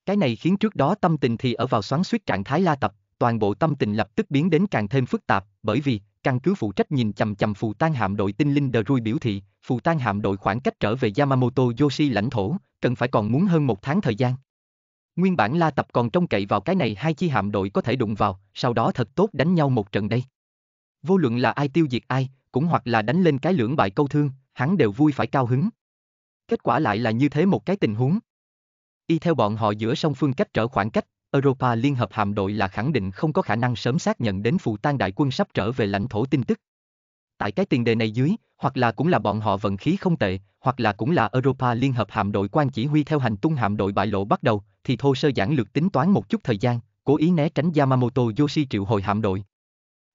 Cái này khiến trước đó tâm tình thì ở vào xoắn suýt trạng thái la tập, toàn bộ tâm tình lập tức biến đến càng thêm phức tạp, bởi vì, căn cứ phụ trách nhìn chằm chằm phù tan hạm đội tinh linh The Rui biểu thị, phù tan hạm đội khoảng cách trở về Yamamoto Yoshi lãnh thổ, cần phải còn muốn hơn một tháng thời gian. Nguyên bản La Tập còn trông cậy vào cái này hai chi hạm đội có thể đụng vào, sau đó thật tốt đánh nhau một trận đây. Vô luận là ai tiêu diệt ai, cũng hoặc là đánh lên cái lưỡng bại câu thương, hắn đều vui phải cao hứng. Kết quả lại là như thế một cái tình huống. Y theo bọn họ giữa sông phương cách trở khoảng cách, Europa Liên hợp hạm đội là khẳng định không có khả năng sớm xác nhận đến phụ tan đại quân sắp trở về lãnh thổ tin tức. Tại cái tiền đề này dưới, hoặc là cũng là bọn họ vận khí không tệ, hoặc là cũng là Europa Liên hợp hạm đội quan chỉ huy theo hành tung hạm đội bại lộ bắt đầu, thì thô sơ giản lược tính toán một chút thời gian, cố ý né tránh Yamamoto Yoshi triệu hồi hạm đội.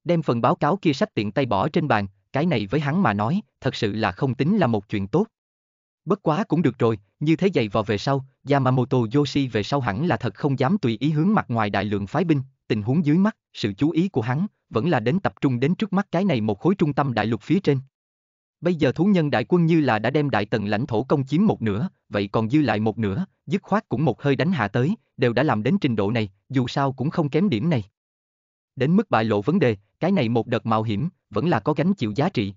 Đem phần báo cáo kia sách tiện tay bỏ trên bàn, cái này với hắn mà nói, thật sự là không tính là một chuyện tốt. Bất quá cũng được rồi, như thế dày vào về sau, Yamamoto Yoshi về sau hẳn là thật không dám tùy ý hướng mặt ngoài đại lượng phái binh, tình huống dưới mắt, sự chú ý của hắn, vẫn là đến tập trung đến trước mắt cái này một khối trung tâm đại lục phía trên. Bây giờ thú nhân đại quân như là đã đem đại tần lãnh thổ công chiếm một nửa, vậy còn dư lại một nửa, dứt khoát cũng một hơi đánh hạ tới, đều đã làm đến trình độ này, dù sao cũng không kém điểm này. Đến mức bại lộ vấn đề, cái này một đợt mạo hiểm, vẫn là có gánh chịu giá trị.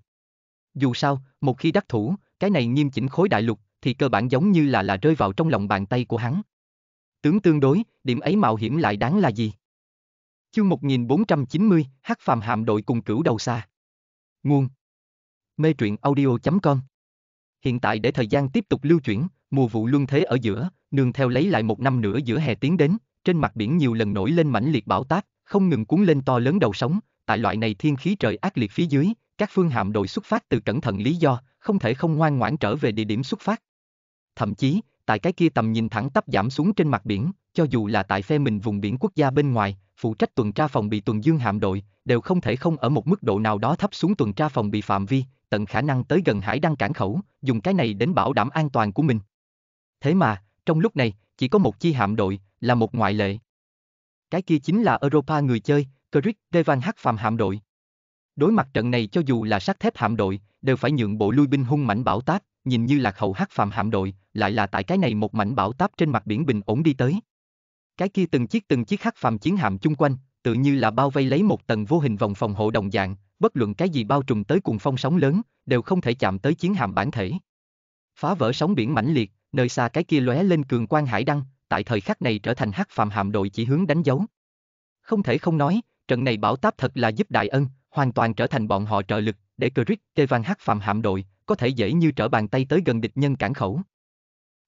Dù sao, một khi đắc thủ, cái này nghiêm chỉnh khối đại lục, thì cơ bản giống như là là rơi vào trong lòng bàn tay của hắn. Tướng tương đối, điểm ấy mạo hiểm lại đáng là gì? Chương 1490, Hắc Phàm Hạm đội cùng cửu đầu xa. Nguồn Mê truyện audio.com Hiện tại để thời gian tiếp tục lưu chuyển, mùa vụ luân thế ở giữa, nương theo lấy lại một năm nữa giữa hè tiến đến, trên mặt biển nhiều lần nổi lên mãnh liệt bão táp, không ngừng cuốn lên to lớn đầu sóng, tại loại này thiên khí trời ác liệt phía dưới, các phương hạm đội xuất phát từ cẩn thận lý do, không thể không ngoan ngoãn trở về địa điểm xuất phát. Thậm chí, tại cái kia tầm nhìn thẳng tắp giảm xuống trên mặt biển, cho dù là tại phe mình vùng biển quốc gia bên ngoài, phụ trách tuần tra phòng bị tuần dương hạm đội, đều không thể không ở một mức độ nào đó thấp xuống tuần tra phòng bị phạm vi, tận khả năng tới gần hải đăng cảng khẩu, dùng cái này đến bảo đảm an toàn của mình. Thế mà, trong lúc này, chỉ có một chi hạm đội, là một ngoại lệ. Cái kia chính là Europa người chơi, Ceric, Devan hắc phàm hạm đội. Đối mặt trận này cho dù là sắt thép hạm đội, đều phải nhượng bộ lui binh hung mảnh bảo táp, nhìn như lạc hậu hắc phàm hạm đội, lại là tại cái này một mảnh bảo táp trên mặt biển bình ổn đi tới. Cái kia từng chiếc từng chiếc hắc phàm chiến hạm chung quanh, tự như là bao vây lấy một tầng vô hình vòng phòng hộ đồng dạng, bất luận cái gì bao trùm tới cuồng phong sóng lớn, đều không thể chạm tới chiến hạm bản thể. Phá vỡ sóng biển mãnh liệt, nơi xa cái kia lóe lên cường quang hải đăng, tại thời khắc này trở thành hắc phàm hạm đội chỉ hướng đánh dấu. Không thể không nói, trận này bảo táp thật là giúp đại ân, hoàn toàn trở thành bọn họ trợ lực, để Crick, Evan Hát Phạm hạm đội, có thể dễ như trở bàn tay tới gần địch nhân cản khẩu.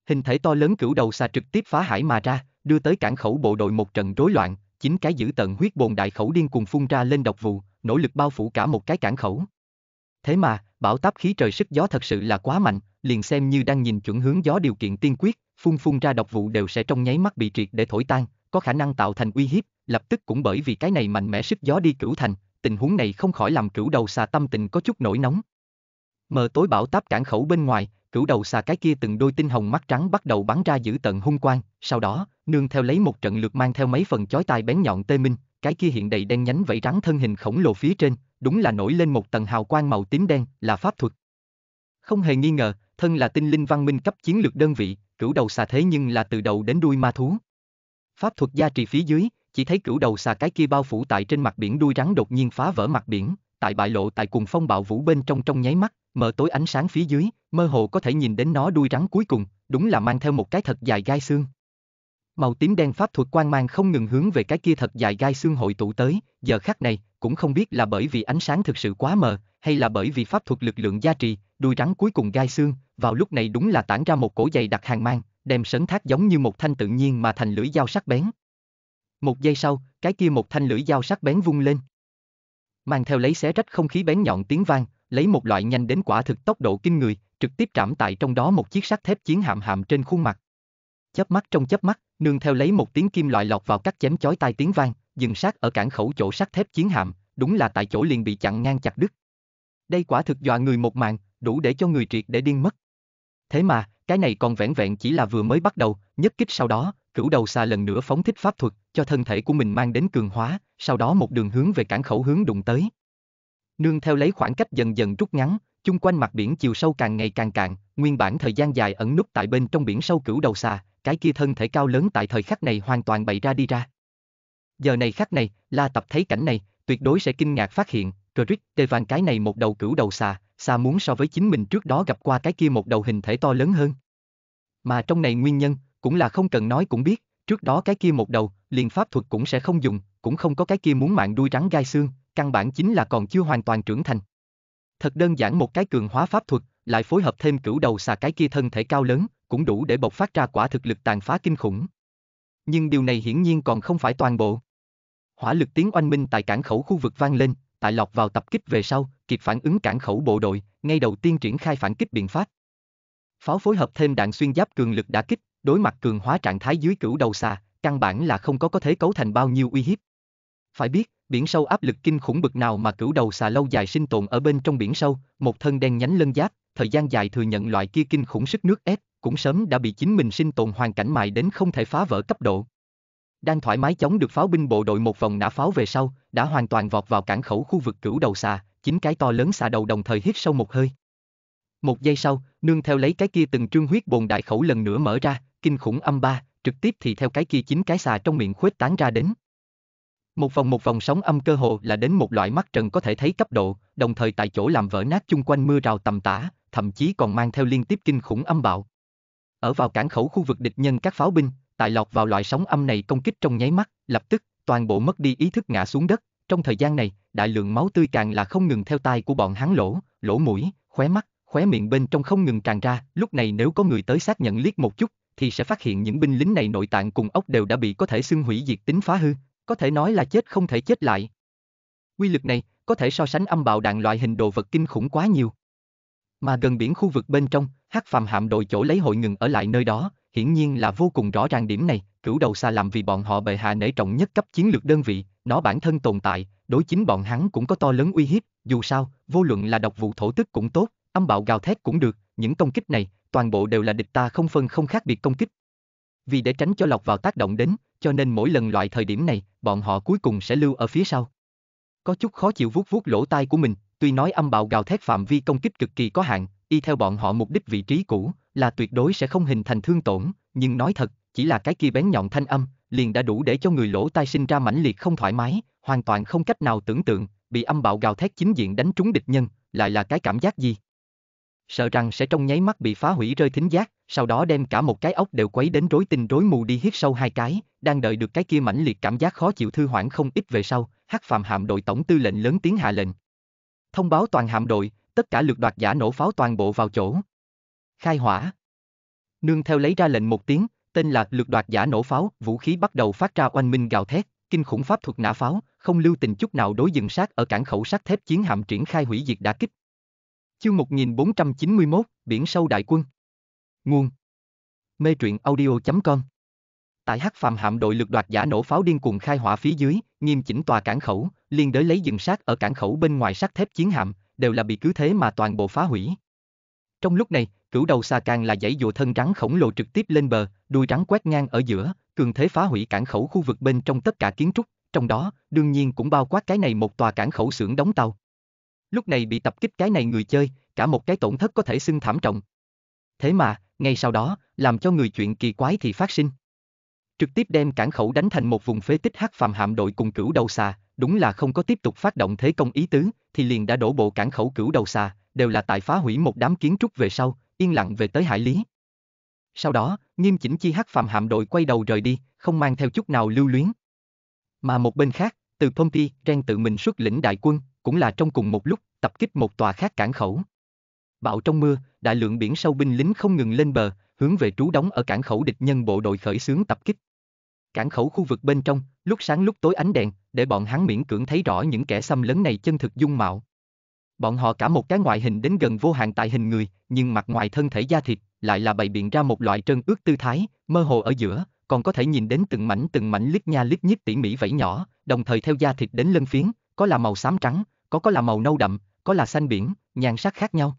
Hình thể to lớn cửu đầu xà trực tiếp phá hải mà ra, đưa tới cản khẩu bộ đội một trận rối loạn, chính cái giữ tận huyết bồn đại khẩu điên cùng phun ra lên độc vụ, nỗ lực bao phủ cả một cái cản khẩu. Thế mà, Bảo táp khí trời sức gió thật sự là quá mạnh, liền xem như đang nhìn chuẩn hướng gió điều kiện tiên quyết, phun phun ra độc vụ đều sẽ trong nháy mắt bị triệt để thổi tan, có khả năng tạo thành uy hiếp, lập tức cũng bởi vì cái này mạnh mẽ sức gió đi cửu thành, tình huống này không khỏi làm cửu đầu xà tâm tình có chút nổi nóng. Mờ tối bảo táp cản khẩu bên ngoài, cửu đầu xà cái kia từng đôi tinh hồng mắt trắng bắt đầu bắn ra giữ tận hung quang, sau đó, nương theo lấy một trận lượt mang theo mấy phần chói tai bén nhọn tê minh, cái kia hiện đầy đen nhánh vẫy rắn thân hình khổng lồ phía trên, đúng là nổi lên một tầng hào quang màu tím đen, là pháp thuật. Không hề nghi ngờ, thân là tinh linh văn minh cấp chiến lược đơn vị, cửu đầu xà thế nhưng là từ đầu đến đuôi ma thú. Pháp thuật gia trì phía dưới, chỉ thấy cửu đầu xà cái kia bao phủ tại trên mặt biển đuôi rắn đột nhiên phá vỡ mặt biển, tại bại lộ tại cùng phong bạo vũ bên trong trong nháy mắt, mở tối ánh sáng phía dưới, mơ hồ có thể nhìn đến nó đuôi rắn cuối cùng, đúng là mang theo một cái thật dài gai xương. Màu tím đen pháp thuật quang mang không ngừng hướng về cái kia thật dài gai xương hội tụ tới, giờ khắc này, cũng không biết là bởi vì ánh sáng thực sự quá mờ, hay là bởi vì pháp thuật lực lượng gia trì, đuôi rắn cuối cùng gai xương, vào lúc này đúng là tản ra một cổ dày đặc hàng mang, đem sấn thác giống như một thanh tự nhiên mà thành lưỡi dao sắc bén, một giây sau, cái kia một thanh lưỡi dao sắc bén vung lên. Mang theo lấy xé rách không khí bén nhọn tiếng vang, lấy một loại nhanh đến quả thực tốc độ kinh người, trực tiếp trảm tại trong đó một chiếc sắt thép chiến hạm hạm trên khuôn mặt. Chớp mắt trong chớp mắt, nương theo lấy một tiếng kim loại lọt vào các chém chói tai tiếng vang, dừng sát ở cản khẩu chỗ sắt thép chiến hạm, đúng là tại chỗ liền bị chặn ngang chặt đứt. Đây quả thực dọa người một màn, đủ để cho người triệt để điên mất. Thế mà, cái này còn vẹn vẹn chỉ là vừa mới bắt đầu, nhất kích sau đó, cửu đầu xà lần nữa phóng thích pháp thuật, cho thân thể của mình mang đến cường hóa, sau đó một đường hướng về cảng khẩu hướng đụng tới. Nương theo lấy khoảng cách dần dần rút ngắn, chung quanh mặt biển chiều sâu càng ngày càng cạn, nguyên bản thời gian dài ẩn núp tại bên trong biển sâu cửu đầu xà, cái kia thân thể cao lớn tại thời khắc này hoàn toàn bày ra đi ra. Giờ này khắc này, La Tập thấy cảnh này, tuyệt đối sẽ kinh ngạc phát hiện, Rodrick, tê vàng cái này một đầu cửu đầu xà, xa muốn so với chính mình trước đó gặp qua cái kia một đầu hình thể to lớn hơn. Mà trong này nguyên nhân, cũng là không cần nói cũng biết, trước đó cái kia một đầu, liền pháp thuật cũng sẽ không dùng, cũng không có cái kia muốn mạng đuôi rắn gai xương, căn bản chính là còn chưa hoàn toàn trưởng thành. Thật đơn giản một cái cường hóa pháp thuật, lại phối hợp thêm cửu đầu xà cái kia thân thể cao lớn, cũng đủ để bộc phát ra quả thực lực tàn phá kinh khủng. Nhưng điều này hiển nhiên còn không phải toàn bộ. Hỏa lực tiếng oanh minh tại cảng khẩu khu vực vang lên, tại lọt vào tập kích về sau, kịp phản ứng cản khẩu bộ đội, ngay đầu tiên triển khai phản kích biện pháp. Pháo phối hợp thêm đạn xuyên giáp cường lực đã kích, đối mặt cường hóa trạng thái dưới cửu đầu xà, căn bản là không có có thể cấu thành bao nhiêu uy hiếp. Phải biết, biển sâu áp lực kinh khủng bực nào mà cửu đầu xà lâu dài sinh tồn ở bên trong biển sâu, một thân đen nhánh lân giáp, thời gian dài thừa nhận loại kia kinh khủng sức nước ép, cũng sớm đã bị chính mình sinh tồn hoàn cảnh mài đến không thể phá vỡ cấp độ. Đang thoải mái chống được pháo binh bộ đội một vòng nã pháo về sau, đã hoàn toàn vọt vào cảng khẩu khu vực cửu đầu xà, chính cái to lớn xà đầu đồng thời hít sâu một hơi. Một giây sau, nương theo lấy cái kia từng trương huyết bồn đại khẩu lần nữa mở ra, kinh khủng âm ba, trực tiếp thì theo cái kia chính cái xà trong miệng khuếch tán ra đến. Một vòng một vòng sóng âm cơ hồ là đến một loại mắt trần có thể thấy cấp độ, đồng thời tại chỗ làm vỡ nát chung quanh mưa rào tầm tã, thậm chí còn mang theo liên tiếp kinh khủng âm bạo. Ở vào cảng khẩu khu vực địch nhân các pháo binh, tại lọt vào loại sóng âm này công kích trong nháy mắt, lập tức, toàn bộ mất đi ý thức ngã xuống đất, trong thời gian này, đại lượng máu tươi càng là không ngừng theo tai của bọn hắn lỗ, lỗ mũi, khóe mắt, khóe miệng bên trong không ngừng tràn ra, lúc này nếu có người tới xác nhận liếc một chút, thì sẽ phát hiện những binh lính này nội tạng cùng ốc đều đã bị có thể xưng hủy diệt tính phá hư, có thể nói là chết không thể chết lại. Quy lực này có thể so sánh âm bạo đạn loại hình đồ vật kinh khủng quá nhiều. Mà gần biển khu vực bên trong, Hắc Phàm hạm đội chỗ lấy hội ngừng ở lại nơi đó, hiển nhiên là vô cùng rõ ràng điểm này, cửu đầu xa làm vì bọn họ bệ hạ nể trọng nhất cấp chiến lược đơn vị, nó bản thân tồn tại, đối chính bọn hắn cũng có to lớn uy hiếp, dù sao, vô luận là độc vụ thổ tức cũng tốt, âm bạo gào thét cũng được, những công kích này, toàn bộ đều là địch ta không phân không khác biệt công kích. Vì để tránh cho lọc vào tác động đến, cho nên mỗi lần loại thời điểm này, bọn họ cuối cùng sẽ lưu ở phía sau. Có chút khó chịu vuốt vuốt lỗ tai của mình, tuy nói âm bạo gào thét phạm vi công kích cực kỳ có hạn, y theo bọn họ mục đích vị trí cũ, là tuyệt đối sẽ không hình thành thương tổn, nhưng nói thật, chỉ là cái kia bén nhọn thanh âm, liền đã đủ để cho người lỗ tai sinh ra mãnh liệt không thoải mái, hoàn toàn không cách nào tưởng tượng, bị âm bạo gào thét chính diện đánh trúng địch nhân, lại là cái cảm giác gì sợ rằng sẽ trong nháy mắt bị phá hủy rơi thính giác, sau đó đem cả một cái ốc đều quấy đến rối tinh rối mù đi hít sâu hai cái, đang đợi được cái kia mãnh liệt cảm giác khó chịu thư hoãn không ít về sau, hắc phạm hạm đội tổng tư lệnh lớn tiếng hạ lệnh. Thông báo toàn hạm đội, tất cả lượt đoạt giả nổ pháo toàn bộ vào chỗ. Khai hỏa. Nương theo lấy ra lệnh một tiếng, tên là lượt đoạt giả nổ pháo, vũ khí bắt đầu phát ra oanh minh gào thét, kinh khủng pháp thuật nã pháo, không lưu tình chút nào đối dừng sát ở cảng khẩu sắt thép chiến hạm triển khai hủy diệt đã kích, Chương 1491, Biển sâu đại quân. Nguồn. Mê truyện audio.com Tại hắc phàm hạm đội lực đoạt giả nổ pháo điên cuồng khai hỏa phía dưới, nghiêm chỉnh tòa cảng khẩu, liên đới lấy dựng sát ở cảng khẩu bên ngoài sắt thép chiến hạm, đều là bị cứ thế mà toàn bộ phá hủy. Trong lúc này, cửu đầu xà càng là dãy dụ thân rắn khổng lồ trực tiếp lên bờ, đuôi rắn quét ngang ở giữa, cường thế phá hủy cảng khẩu khu vực bên trong tất cả kiến trúc, trong đó, đương nhiên cũng bao quát cái này một tòa cảng khẩu xưởng đóng tàu. Lúc này bị tập kích cái này người chơi, cả một cái tổn thất có thể xưng thảm trọng. Thế mà, ngay sau đó, làm cho người chuyện kỳ quái thì phát sinh. Trực tiếp đem cảng khẩu đánh thành một vùng phế tích hắc phàm hạm đội cùng cửu đầu xà, đúng là không có tiếp tục phát động thế công ý tứ, thì liền đã đổ bộ cảng khẩu cửu đầu xà, đều là tại phá hủy một đám kiến trúc về sau, yên lặng về tới hải lý. Sau đó, nghiêm chỉnh chi hắc phàm hạm đội quay đầu rời đi, không mang theo chút nào lưu luyến. Mà một bên khác, từ Pompey, Ren tự mình xuất lĩnh đại quân, cũng là trong cùng một lúc, tập kích một tòa khác cảng khẩu. Bão trong mưa, đại lượng biển sâu binh lính không ngừng lên bờ, hướng về trú đóng ở cảng khẩu địch nhân bộ đội khởi xướng tập kích. Cảng khẩu khu vực bên trong, lúc sáng lúc tối ánh đèn, để bọn hắn miễn cưỡng thấy rõ những kẻ xâm lấn này chân thực dung mạo. Bọn họ cả một cái ngoại hình đến gần vô hạn tại hình người, nhưng mặt ngoài thân thể da thịt, lại là bày biện ra một loại trơn ướt tư thái, mơ hồ ở giữa, còn có thể nhìn đến từng mảnh từng mảnh lít nha lít nhít tỉ mỉ vẫy nhỏ, đồng thời theo da thịt đến lân phiến, có là màu xám trắng, có có là màu nâu đậm, có là xanh biển, nhan sắc khác nhau.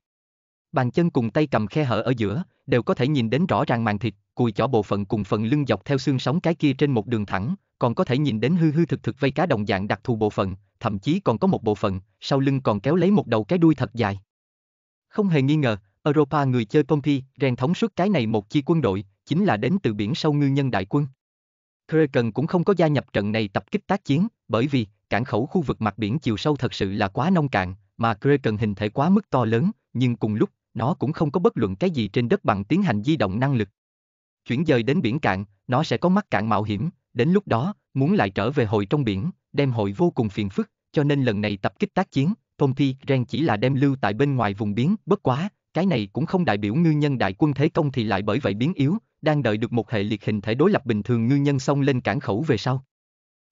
Bàn chân cùng tay cầm khe hở ở giữa, đều có thể nhìn đến rõ ràng màng thịt, cùi chỏ bộ phận cùng phần lưng dọc theo xương sống cái kia trên một đường thẳng, còn có thể nhìn đến hư hư thực thực vây cá đồng dạng đặc thù bộ phận, thậm chí còn có một bộ phận, sau lưng còn kéo lấy một đầu cái đuôi thật dài. Không hề nghi ngờ, Europa người chơi Pompey rèn thống suốt cái này một chi quân đội, chính là đến từ biển sâu ngư nhân đại quân. Kraken cũng không có gia nhập trận này tập kích tác chiến, bởi vì cảng khẩu khu vực mặt biển chiều sâu thật sự là quá nông cạn, mà Kraken hình thể quá mức to lớn, nhưng cùng lúc, nó cũng không có bất luận cái gì trên đất bằng tiến hành di động năng lực. Chuyển dời đến biển cạn, nó sẽ có mắc cạn mạo hiểm, đến lúc đó, muốn lại trở về hội trong biển, đem hội vô cùng phiền phức, cho nên lần này tập kích tác chiến, Tom Thi Ren chỉ là đem lưu tại bên ngoài vùng biển, bất quá, cái này cũng không đại biểu ngư nhân đại quân thế công thì lại bởi vậy biến yếu, đang đợi được một hệ liệt hình thể đối lập bình thường ngư nhân xông lên cản khẩu về sau.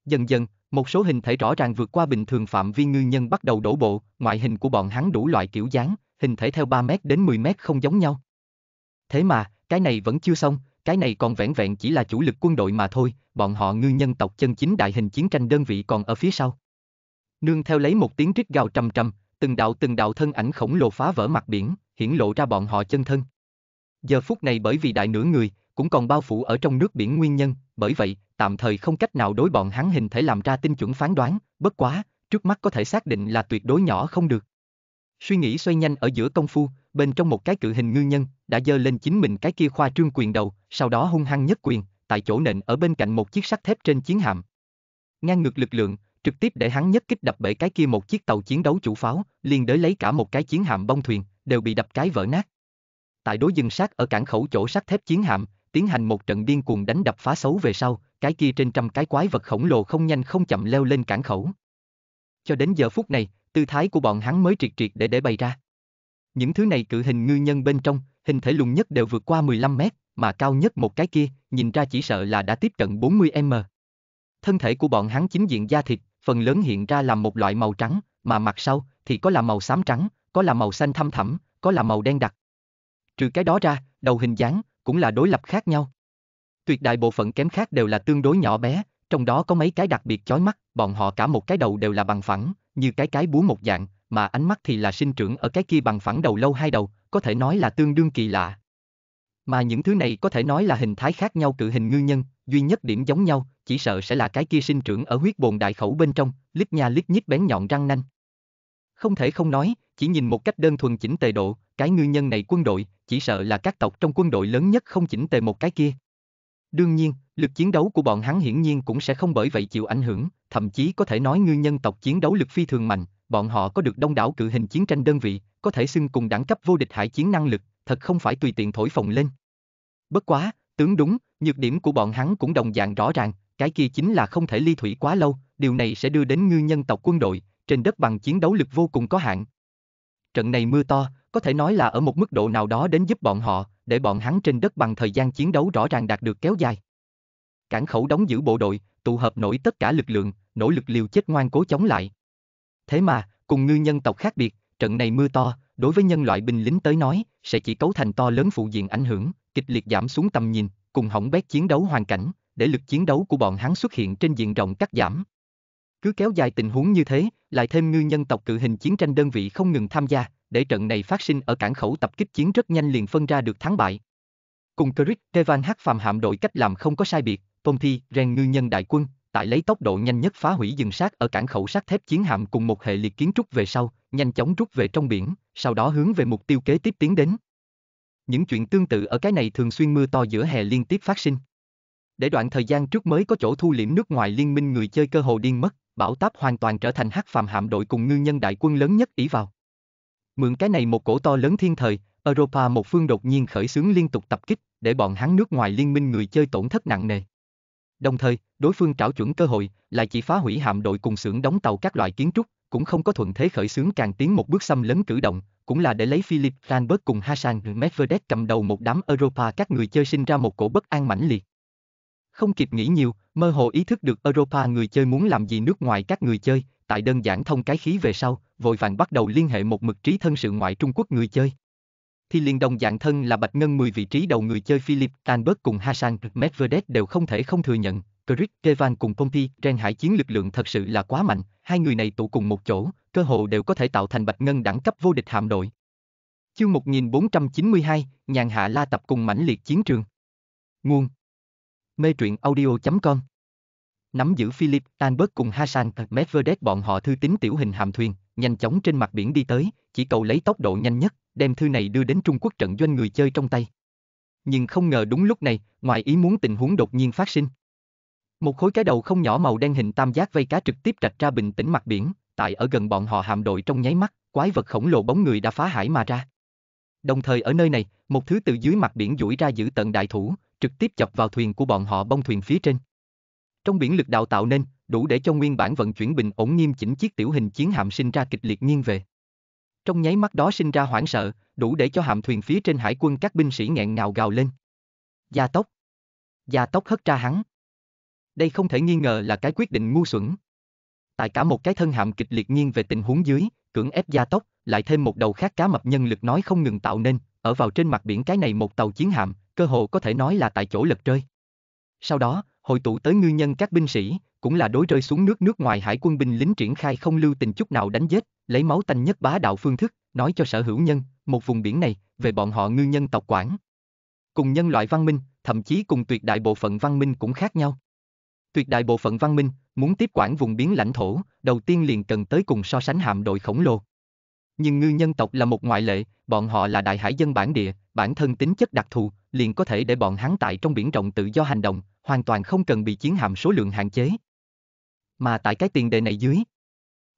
Dần dần, một số hình thể rõ ràng vượt qua bình thường phạm vi ngư nhân bắt đầu đổ bộ, ngoại hình của bọn hắn đủ loại kiểu dáng, hình thể theo 3 mét đến 10 mét không giống nhau. Thế mà, cái này vẫn chưa xong, cái này còn vẹn vẹn chỉ là chủ lực quân đội mà thôi, bọn họ ngư nhân tộc chân chính đại hình chiến tranh đơn vị còn ở phía sau. Nương theo lấy một tiếng rít gào trầm trầm, từng đạo từng đạo thân ảnh khổng lồ phá vỡ mặt biển, hiển lộ ra bọn họ chân thân. Giờ phút này bởi vì đại nửa người, cũng còn bao phủ ở trong nước biển nguyên nhân, bởi vậy, tạm thời không cách nào đối bọn hắn hình thể làm ra tinh chuẩn phán đoán, bất quá, trước mắt có thể xác định là tuyệt đối nhỏ không được. Suy nghĩ xoay nhanh ở giữa công phu, bên trong một cái cự hình ngư nhân, đã dơ lên chính mình cái kia khoa trương quyền đầu, sau đó hung hăng nhất quyền, tại chỗ nện ở bên cạnh một chiếc sắt thép trên chiến hạm. Ngang ngược lực lượng, trực tiếp để hắn nhất kích đập bể cái kia một chiếc tàu chiến đấu chủ pháo, liền đới lấy cả một cái chiến hạm bông thuyền, đều bị đập cái vỡ nát tại đối dân sát ở cảng khẩu chỗ sắt thép chiến hạm, tiến hành một trận điên cuồng đánh đập phá xấu về sau, cái kia trên trăm cái quái vật khổng lồ không nhanh không chậm leo lên cảng khẩu. Cho đến giờ phút này, tư thái của bọn hắn mới triệt triệt để để bày ra. Những thứ này cự hình ngư nhân bên trong, hình thể lùng nhất đều vượt qua 15 mét, mà cao nhất một cái kia, nhìn ra chỉ sợ là đã tiếp cận 40m. Thân thể của bọn hắn chính diện da thịt, phần lớn hiện ra làm một loại màu trắng, mà mặt sau thì có là màu xám trắng, có là màu xanh thâm thẳm, có là màu đen đặc, Trừ cái đó ra, đầu hình dáng cũng là đối lập khác nhau. Tuyệt đại bộ phận kém khác đều là tương đối nhỏ bé, trong đó có mấy cái đặc biệt chói mắt, bọn họ cả một cái đầu đều là bằng phẳng, như cái cái búa một dạng, mà ánh mắt thì là sinh trưởng ở cái kia bằng phẳng đầu lâu hai đầu, có thể nói là tương đương kỳ lạ. Mà những thứ này có thể nói là hình thái khác nhau cự hình ngư nhân, duy nhất điểm giống nhau, chỉ sợ sẽ là cái kia sinh trưởng ở huyết bồn đại khẩu bên trong, lít nha lít nhít bén nhọn răng nanh. Không thể không nói, chỉ nhìn một cách đơn thuần chỉnh tề độ, cái ngư nhân này quân đội, chỉ sợ là các tộc trong quân đội lớn nhất không chỉnh tề một cái kia. Đương nhiên, lực chiến đấu của bọn hắn hiển nhiên cũng sẽ không bởi vậy chịu ảnh hưởng, thậm chí có thể nói ngư nhân tộc chiến đấu lực phi thường mạnh, bọn họ có được đông đảo cự hình chiến tranh đơn vị, có thể xưng cùng đẳng cấp vô địch hải chiến năng lực, thật không phải tùy tiện thổi phồng lên. Bất quá, tướng đúng, nhược điểm của bọn hắn cũng đồng dạng rõ ràng, cái kia chính là không thể ly thủy quá lâu, điều này sẽ đưa đến ngư nhân tộc quân đội, trên đất bằng chiến đấu lực vô cùng có hạn. Trận này mưa to, có thể nói là ở một mức độ nào đó đến giúp bọn họ, để bọn hắn trên đất bằng thời gian chiến đấu rõ ràng đạt được kéo dài. Cảng khẩu đóng giữ bộ đội, tụ hợp nổi tất cả lực lượng, nỗ lực liều chết ngoan cố chống lại. Thế mà, cùng ngư nhân tộc khác biệt, trận này mưa to, đối với nhân loại binh lính tới nói, sẽ chỉ cấu thành to lớn phụ diện ảnh hưởng, kịch liệt giảm xuống tầm nhìn, cùng hỏng bét chiến đấu hoàn cảnh, để lực chiến đấu của bọn hắn xuất hiện trên diện rộng cắt giảm. Cứ kéo dài tình huống như thế, lại thêm ngư nhân tộc cự hình chiến tranh đơn vị không ngừng tham gia, để trận này phát sinh ở cảng khẩu tập kích chiến rất nhanh liền phân ra được thắng bại. Cùng Chris, Devan hát phàm hạm đội cách làm không có sai biệt, Tom Thi, rèn ngư nhân đại quân, tại lấy tốc độ nhanh nhất phá hủy dừng sát ở cảng khẩu sắt thép chiến hạm cùng một hệ liệt kiến trúc về sau, nhanh chóng rút về trong biển, sau đó hướng về mục tiêu kế tiếp tiến đến. Những chuyện tương tự ở cái này thường xuyên mưa to giữa hè liên tiếp phát sinh. Để đoạn thời gian trước mới có chỗ thu liễm nước ngoài liên minh người chơi cơ hồ điên mất, bảo táp hoàn toàn trở thành hắc phàm hạm đội cùng ngư nhân đại quân lớn nhất ỷ vào. Mượn cái này một cổ to lớn thiên thời, Europa một phương đột nhiên khởi xướng liên tục tập kích, để bọn hắn nước ngoài liên minh người chơi tổn thất nặng nề. Đồng thời, đối phương trảo chuẩn cơ hội, lại chỉ phá hủy hạm đội cùng xưởng đóng tàu các loại kiến trúc, cũng không có thuận thế khởi xướng càng tiến một bước xâm lấn cử động, cũng là để lấy Philip Lambert cùng Hassan Medvedev cầm đầu một đám Europa các người chơi sinh ra một cổ bất an mãnh liệt. Không kịp nghĩ nhiều, mơ hồ ý thức được Europa người chơi muốn làm gì nước ngoài các người chơi, tại đơn giản thông cái khí về sau, vội vàng bắt đầu liên hệ một mực trí thân sự ngoại Trung Quốc người chơi. Thì liền đồng dạng thân là Bạch Ngân 10 vị trí đầu người chơi Philip Tanberg cùng Hassan Medvedev đều không thể không thừa nhận, Krick Kevan cùng Pompey Ren hải chiến lực lượng thật sự là quá mạnh, hai người này tụ cùng một chỗ, cơ hội đều có thể tạo thành Bạch Ngân đẳng cấp vô địch hạm đội. Chương 1492, nhàn hạ la tập cùng mãnh liệt chiến trường. Nguồn mê truyện audio.com. Nắm giữ Philip Tanberg cùng Hassan Medvedev bọn họ thư tín tiểu hình hàm thuyền, nhanh chóng trên mặt biển đi tới, chỉ cầu lấy tốc độ nhanh nhất, đem thư này đưa đến Trung Quốc trận doanh người chơi trong tay. Nhưng không ngờ đúng lúc này, ngoài ý muốn tình huống đột nhiên phát sinh. Một khối cái đầu không nhỏ màu đen hình tam giác vây cá trực tiếp trạch ra bình tĩnh mặt biển, tại ở gần bọn họ hàm đội trong nháy mắt, quái vật khổng lồ bóng người đã phá hải mà ra. Đồng thời ở nơi này, một thứ từ dưới mặt biển duỗi ra giữ tận đại thủ, trực tiếp chọc vào thuyền của bọn họ bông thuyền phía trên. Trong biển lực đào tạo nên, đủ để cho nguyên bản vận chuyển bình ổn nghiêm chỉnh chiếc tiểu hình chiến hạm sinh ra kịch liệt nghiêng về. Trong nháy mắt đó sinh ra hoảng sợ, đủ để cho hạm thuyền phía trên hải quân các binh sĩ nghẹn ngào gào lên. Gia tốc. Gia tốc hất ra hắn. Đây không thể nghi ngờ là cái quyết định ngu xuẩn. Tại cả một cái thân hạm kịch liệt nghiêng về tình huống dưới, cưỡng ép gia tốc, lại thêm một đầu khác cá mập nhân lực nói không ngừng tạo nên, ở vào trên mặt biển cái này một tàu chiến hạm, cơ hồ có thể nói là tại chỗ lật rơi. Sau đó, hội tụ tới ngư nhân các binh sĩ, cũng là đối rơi xuống nước nước ngoài hải quân binh lính triển khai không lưu tình chút nào đánh giết, lấy máu tanh nhất bá đạo phương thức, nói cho sở hữu nhân, một vùng biển này, về bọn họ ngư nhân tộc quản. Cùng nhân loại văn minh, thậm chí cùng tuyệt đại bộ phận văn minh cũng khác nhau. Tuyệt đại bộ phận văn minh, muốn tiếp quản vùng biển lãnh thổ, đầu tiên liền cần tới cùng so sánh hạm đội khổng lồ, nhưng ngư nhân tộc là một ngoại lệ, bọn họ là đại hải dân bản địa, bản thân tính chất đặc thù, liền có thể để bọn hắn tại trong biển rộng tự do hành động, hoàn toàn không cần bị chiến hạm số lượng hạn chế. Mà tại cái tiền đề này dưới,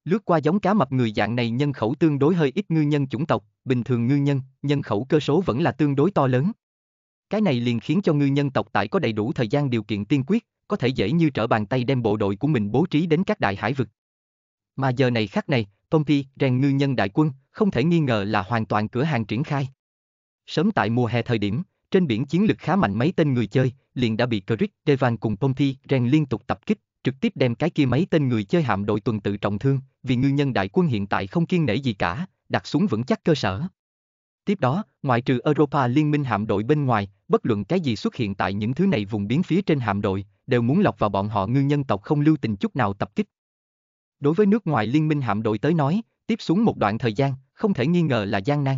lướt qua giống cá mập người dạng này nhân khẩu tương đối hơi ít ngư nhân chủng tộc, bình thường ngư nhân, nhân khẩu cơ số vẫn là tương đối to lớn. Cái này liền khiến cho ngư nhân tộc tại có đầy đủ thời gian điều kiện tiên quyết, có thể dễ như trở bàn tay đem bộ đội của mình bố trí đến các đại hải vực. Mà giờ này khác này, công ty rèn ngư nhân đại quân, không thể nghi ngờ là hoàn toàn cửa hàng triển khai. Sớm tại mùa hè thời điểm, trên biển chiến lực khá mạnh mấy tên người chơi, liền đã bị Crick, Devan cùng công ty rèn liên tục tập kích, trực tiếp đem cái kia mấy tên người chơi hạm đội tuần tự trọng thương, vì ngư nhân đại quân hiện tại không kiên nể gì cả, đặt xuống vững chắc cơ sở. Tiếp đó, ngoại trừ Europa liên minh hạm đội bên ngoài, bất luận cái gì xuất hiện tại những thứ này vùng biến phía trên hạm đội, đều muốn lọc vào bọn họ ngư nhân tộc không lưu tình chút nào tập kích, Đối với nước ngoài liên minh hạm đội tới nói, tiếp xuống một đoạn thời gian, không thể nghi ngờ là gian nan.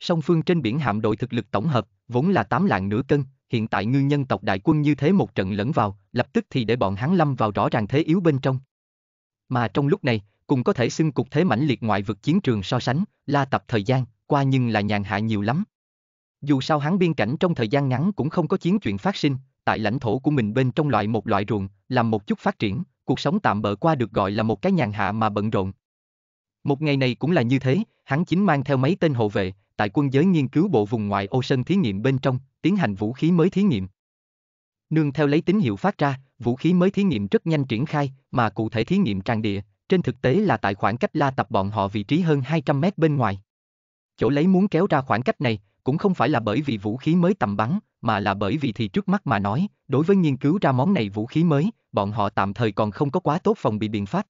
Song phương trên biển hạm đội thực lực tổng hợp, vốn là 8 lạng nửa cân, hiện tại ngư nhân tộc đại quân như thế một trận lẫn vào, lập tức thì để bọn hắn lâm vào rõ ràng thế yếu bên trong. Mà trong lúc này, cùng có thể xưng cục thế mãnh liệt ngoại vực chiến trường so sánh, la tập thời gian, qua nhưng là nhàn hạ nhiều lắm. Dù sao hắn biên cảnh trong thời gian ngắn cũng không có chiến chuyện phát sinh, tại lãnh thổ của mình bên trong loại một loại ruộng, làm một chút phát triển, cuộc sống tạm bỡ qua được gọi là một cái nhàn hạ mà bận rộn. Một ngày này cũng là như thế, hắn chính mang theo mấy tên hộ vệ, tại quân giới nghiên cứu bộ vùng ngoại ô sân thí nghiệm bên trong, tiến hành vũ khí mới thí nghiệm. Nương theo lấy tín hiệu phát ra, vũ khí mới thí nghiệm rất nhanh triển khai, mà cụ thể thí nghiệm tràn địa, trên thực tế là tại khoảng cách la tập bọn họ vị trí hơn 200 mét bên ngoài. Chỗ lấy muốn kéo ra khoảng cách này, cũng không phải là bởi vì vũ khí mới tầm bắn, mà là bởi vì thì trước mắt mà nói, đối với nghiên cứu ra món này vũ khí mới, bọn họ tạm thời còn không có quá tốt phòng bị biện pháp.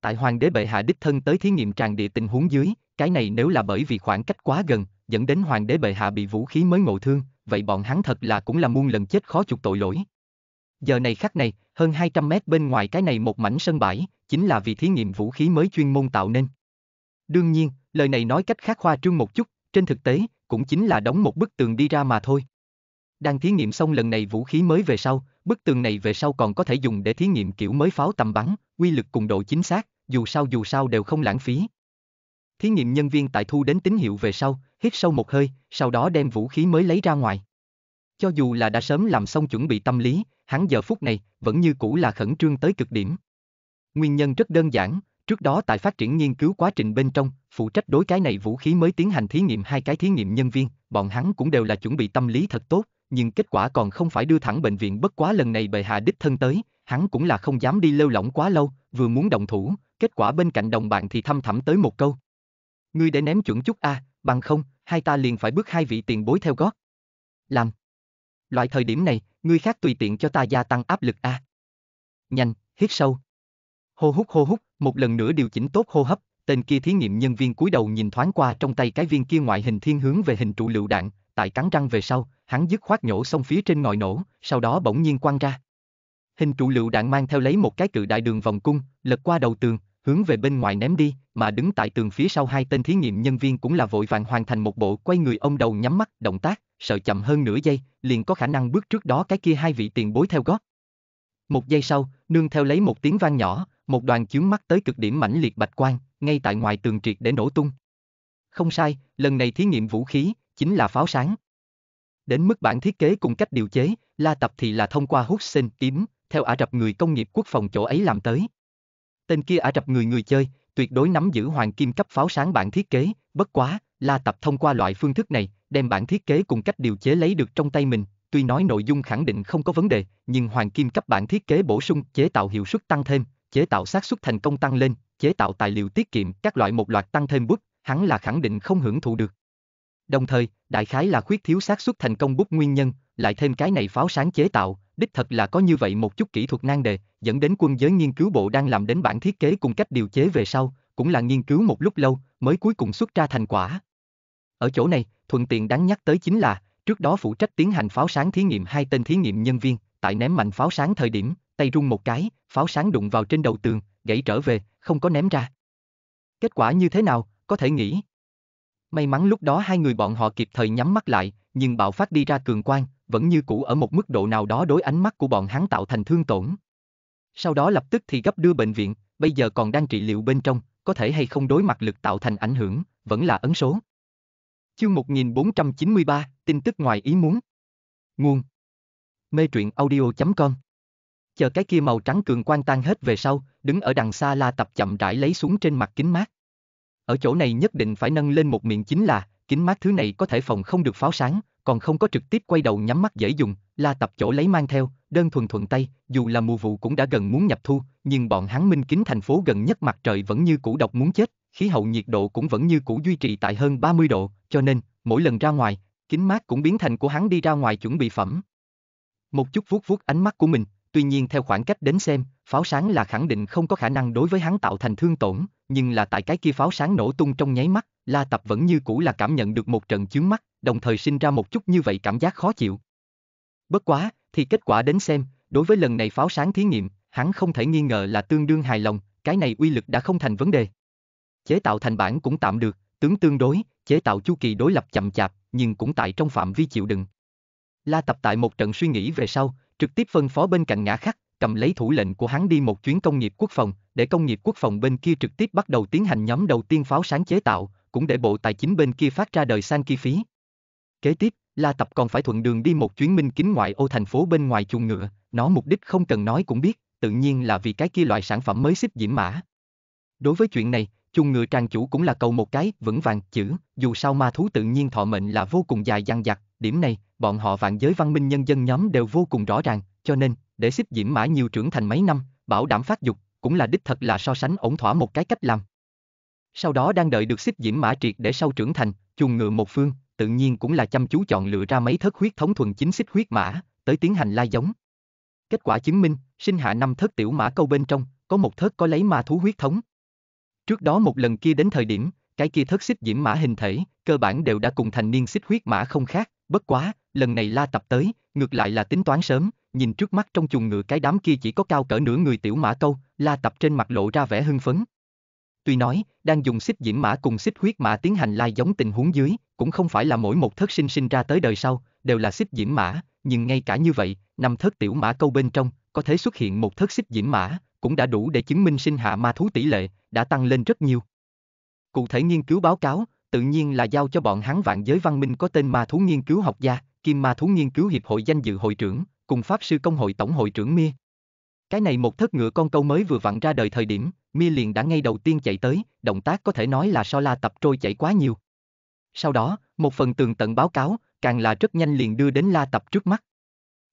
Tại hoàng đế bệ hạ đích thân tới thí nghiệm tràn địa tình huống dưới, cái này nếu là bởi vì khoảng cách quá gần, dẫn đến hoàng đế bệ hạ bị vũ khí mới ngộ thương, vậy bọn hắn thật là cũng là muôn lần chết khó chục tội lỗi. Giờ này khắc này, hơn 200 mét bên ngoài cái này một mảnh sân bãi, chính là vì thí nghiệm vũ khí mới chuyên môn tạo nên. Đương nhiên, lời này nói cách khác khoa trương một chút, trên thực tế, cũng chính là đóng một bức tường đi ra mà thôi. Đang thí nghiệm xong lần này vũ khí mới về sau, bức tường này về sau còn có thể dùng để thí nghiệm kiểu mới pháo tầm bắn, quy lực cùng độ chính xác, dù sao dù sao đều không lãng phí. Thí nghiệm nhân viên tại thu đến tín hiệu về sau, hít sâu một hơi, sau đó đem vũ khí mới lấy ra ngoài. Cho dù là đã sớm làm xong chuẩn bị tâm lý, hắn giờ phút này vẫn như cũ là khẩn trương tới cực điểm. Nguyên nhân rất đơn giản, trước đó tại phát triển nghiên cứu quá trình bên trong, phụ trách đối cái này vũ khí mới tiến hành thí nghiệm hai cái thí nghiệm nhân viên, bọn hắn cũng đều là chuẩn bị tâm lý thật tốt, nhưng kết quả còn không phải đưa thẳng bệnh viện bất quá lần này bệ hạ đích thân tới, hắn cũng là không dám đi lêu lỏng quá lâu, vừa muốn động thủ, kết quả bên cạnh đồng bạn thì thăm thẳm tới một câu. Ngươi để ném chuẩn chút a, à, bằng không, hai ta liền phải bước hai vị tiền bối theo gót. Làm. Loại thời điểm này, ngươi khác tùy tiện cho ta gia tăng áp lực a. À. Nhanh, hít sâu. Hô hút hô hút, một lần nữa điều chỉnh tốt hô hấp, tên kia thí nghiệm nhân viên cúi đầu nhìn thoáng qua trong tay cái viên kia ngoại hình thiên hướng về hình trụ lựu đạn, tại cắn răng về sau, hắn dứt khoát nhổ xong phía trên ngòi nổ, sau đó bỗng nhiên quăng ra. Hình trụ lựu đạn mang theo lấy một cái cự đại đường vòng cung, lật qua đầu tường, hướng về bên ngoài ném đi, mà đứng tại tường phía sau hai tên thí nghiệm nhân viên cũng là vội vàng hoàn thành một bộ quay người ông đầu nhắm mắt, động tác, sợ chậm hơn nửa giây, liền có khả năng bước trước đó cái kia hai vị tiền bối theo gót. Một giây sau, nương theo lấy một tiếng vang nhỏ, một đoàn chướng mắt tới cực điểm mãnh liệt bạch quang, ngay tại ngoài tường triệt để nổ tung. Không sai, lần này thí nghiệm vũ khí, chính là pháo sáng. Đến mức bản thiết kế cùng cách điều chế, La Tập thì là thông qua hút sinh kiếm, theo Ả Rập người công nghiệp quốc phòng chỗ ấy làm tới. Tên kia Ả Rập người người chơi, tuyệt đối nắm giữ hoàng kim cấp pháo sáng bản thiết kế, bất quá, La Tập thông qua loại phương thức này, đem bản thiết kế cùng cách điều chế lấy được trong tay mình, tuy nói nội dung khẳng định không có vấn đề, nhưng hoàng kim cấp bản thiết kế bổ sung, chế tạo hiệu suất tăng thêm, chế tạo xác suất thành công tăng lên, chế tạo tài liệu tiết kiệm, các loại một loạt tăng thêm bút, hắn là khẳng định không hưởng thụ được. Đồng thời, đại khái là khuyết thiếu xác suất thành công bút nguyên nhân, lại thêm cái này pháo sáng chế tạo, đích thật là có như vậy một chút kỹ thuật nan đề, dẫn đến quân giới nghiên cứu bộ đang làm đến bản thiết kế cùng cách điều chế về sau, cũng là nghiên cứu một lúc lâu, mới cuối cùng xuất ra thành quả. Ở chỗ này, thuận tiện đáng nhắc tới chính là, trước đó phụ trách tiến hành pháo sáng thí nghiệm hai tên thí nghiệm nhân viên, tại ném mạnh pháo sáng thời điểm, tay rung một cái, pháo sáng đụng vào trên đầu tường, gãy trở về, không có ném ra. Kết quả như thế nào, có thể nghĩ, May mắn lúc đó hai người bọn họ kịp thời nhắm mắt lại, nhưng bạo phát đi ra cường quang, vẫn như cũ ở một mức độ nào đó đối ánh mắt của bọn hắn tạo thành thương tổn. Sau đó lập tức thì gấp đưa bệnh viện, bây giờ còn đang trị liệu bên trong, có thể hay không đối mặt lực tạo thành ảnh hưởng, vẫn là ấn số. Chương 1493, tin tức ngoài ý muốn. Nguồn Mê truyện audio.com Chờ cái kia màu trắng cường quan tan hết về sau, đứng ở đằng xa la tập chậm rãi lấy xuống trên mặt kính mát ở chỗ này nhất định phải nâng lên một miệng chính là, kính mát thứ này có thể phòng không được pháo sáng, còn không có trực tiếp quay đầu nhắm mắt dễ dùng, la tập chỗ lấy mang theo, đơn thuần thuận tay, dù là mùa vụ cũng đã gần muốn nhập thu, nhưng bọn hắn minh kính thành phố gần nhất mặt trời vẫn như cũ độc muốn chết, khí hậu nhiệt độ cũng vẫn như cũ duy trì tại hơn 30 độ, cho nên, mỗi lần ra ngoài, kính mát cũng biến thành của hắn đi ra ngoài chuẩn bị phẩm. Một chút vuốt vuốt ánh mắt của mình, tuy nhiên theo khoảng cách đến xem, pháo sáng là khẳng định không có khả năng đối với hắn tạo thành thương tổn, nhưng là tại cái kia pháo sáng nổ tung trong nháy mắt, La Tập vẫn như cũ là cảm nhận được một trận chướng mắt, đồng thời sinh ra một chút như vậy cảm giác khó chịu. Bất quá, thì kết quả đến xem, đối với lần này pháo sáng thí nghiệm, hắn không thể nghi ngờ là tương đương hài lòng, cái này uy lực đã không thành vấn đề. Chế tạo thành bản cũng tạm được, tướng tương đối, chế tạo chu kỳ đối lập chậm chạp, nhưng cũng tại trong phạm vi chịu đựng. La Tập tại một trận suy nghĩ về sau, trực tiếp phân phó bên cạnh ngã khắc, cầm lấy thủ lệnh của hắn đi một chuyến công nghiệp quốc phòng, để công nghiệp quốc phòng bên kia trực tiếp bắt đầu tiến hành nhóm đầu tiên pháo sáng chế tạo, cũng để bộ tài chính bên kia phát ra đời sang kia phí. Kế tiếp, La Tập còn phải thuận đường đi một chuyến minh kính ngoại ô thành phố bên ngoài chuồng ngựa, nó mục đích không cần nói cũng biết, tự nhiên là vì cái kia loại sản phẩm mới xếp diễm mã. Đối với chuyện này, chuồng ngựa trang chủ cũng là cầu một cái vững vàng chữ, dù sao ma thú tự nhiên thọ mệnh là vô cùng dài dằng dặc, điểm này, bọn họ vạn giới văn minh nhân dân nhóm đều vô cùng rõ ràng, cho nên, để xích diễm mã nhiều trưởng thành mấy năm, bảo đảm phát dục, cũng là đích thật là so sánh ổn thỏa một cái cách làm. Sau đó đang đợi được xích diễm mã triệt để sau trưởng thành, chuồng ngựa một phương, tự nhiên cũng là chăm chú chọn lựa ra mấy thất huyết thống thuần chính xích huyết mã, tới tiến hành lai giống. Kết quả chứng minh, sinh hạ năm thất tiểu mã câu bên trong, có một thất có lấy ma thú huyết thống. Trước đó một lần kia đến thời điểm, cái kia thất xích diễm mã hình thể, cơ bản đều đã cùng thành niên xích huyết mã không khác, bất quá, lần này la tập tới, ngược lại là tính toán sớm, nhìn trước mắt trong chuồng ngựa cái đám kia chỉ có cao cỡ nửa người tiểu mã câu, la tập trên mặt lộ ra vẻ hưng phấn. Tuy nói, đang dùng xích diễm mã cùng xích huyết mã tiến hành lai giống tình huống dưới, cũng không phải là mỗi một thất sinh sinh ra tới đời sau, đều là xích diễm mã, nhưng ngay cả như vậy, năm thất tiểu mã câu bên trong, có thể xuất hiện một thất xích diễm mã, cũng đã đủ để chứng minh sinh hạ ma thú tỷ lệ, đã tăng lên rất nhiều. Cụ thể nghiên cứu báo cáo, tự nhiên là giao cho bọn hắn vạn giới văn minh có tên ma thú nghiên cứu học gia, kim ma thú nghiên cứu hiệp hội danh dự hội trưởng, cùng Pháp Sư Công hội Tổng hội trưởng Mia. Cái này một thất ngựa con câu mới vừa vặn ra đời thời điểm, Mia liền đã ngay đầu tiên chạy tới, động tác có thể nói là so la tập trôi chạy quá nhiều. Sau đó, một phần tường tận báo cáo, càng là rất nhanh liền đưa đến la tập trước mắt.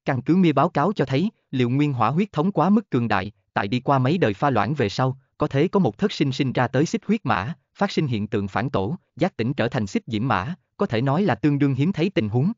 Căn cứ Mia báo cáo cho thấy, liệu nguyên hỏa huyết thống quá mức cường đại, tại đi qua mấy đời pha loãng về sau, có thể có một thất sinh sinh ra tới xích huyết mã, phát sinh hiện tượng phản tổ, giác tỉnh trở thành xích diễm mã, có thể nói là tương đương hiếm thấy tình huống.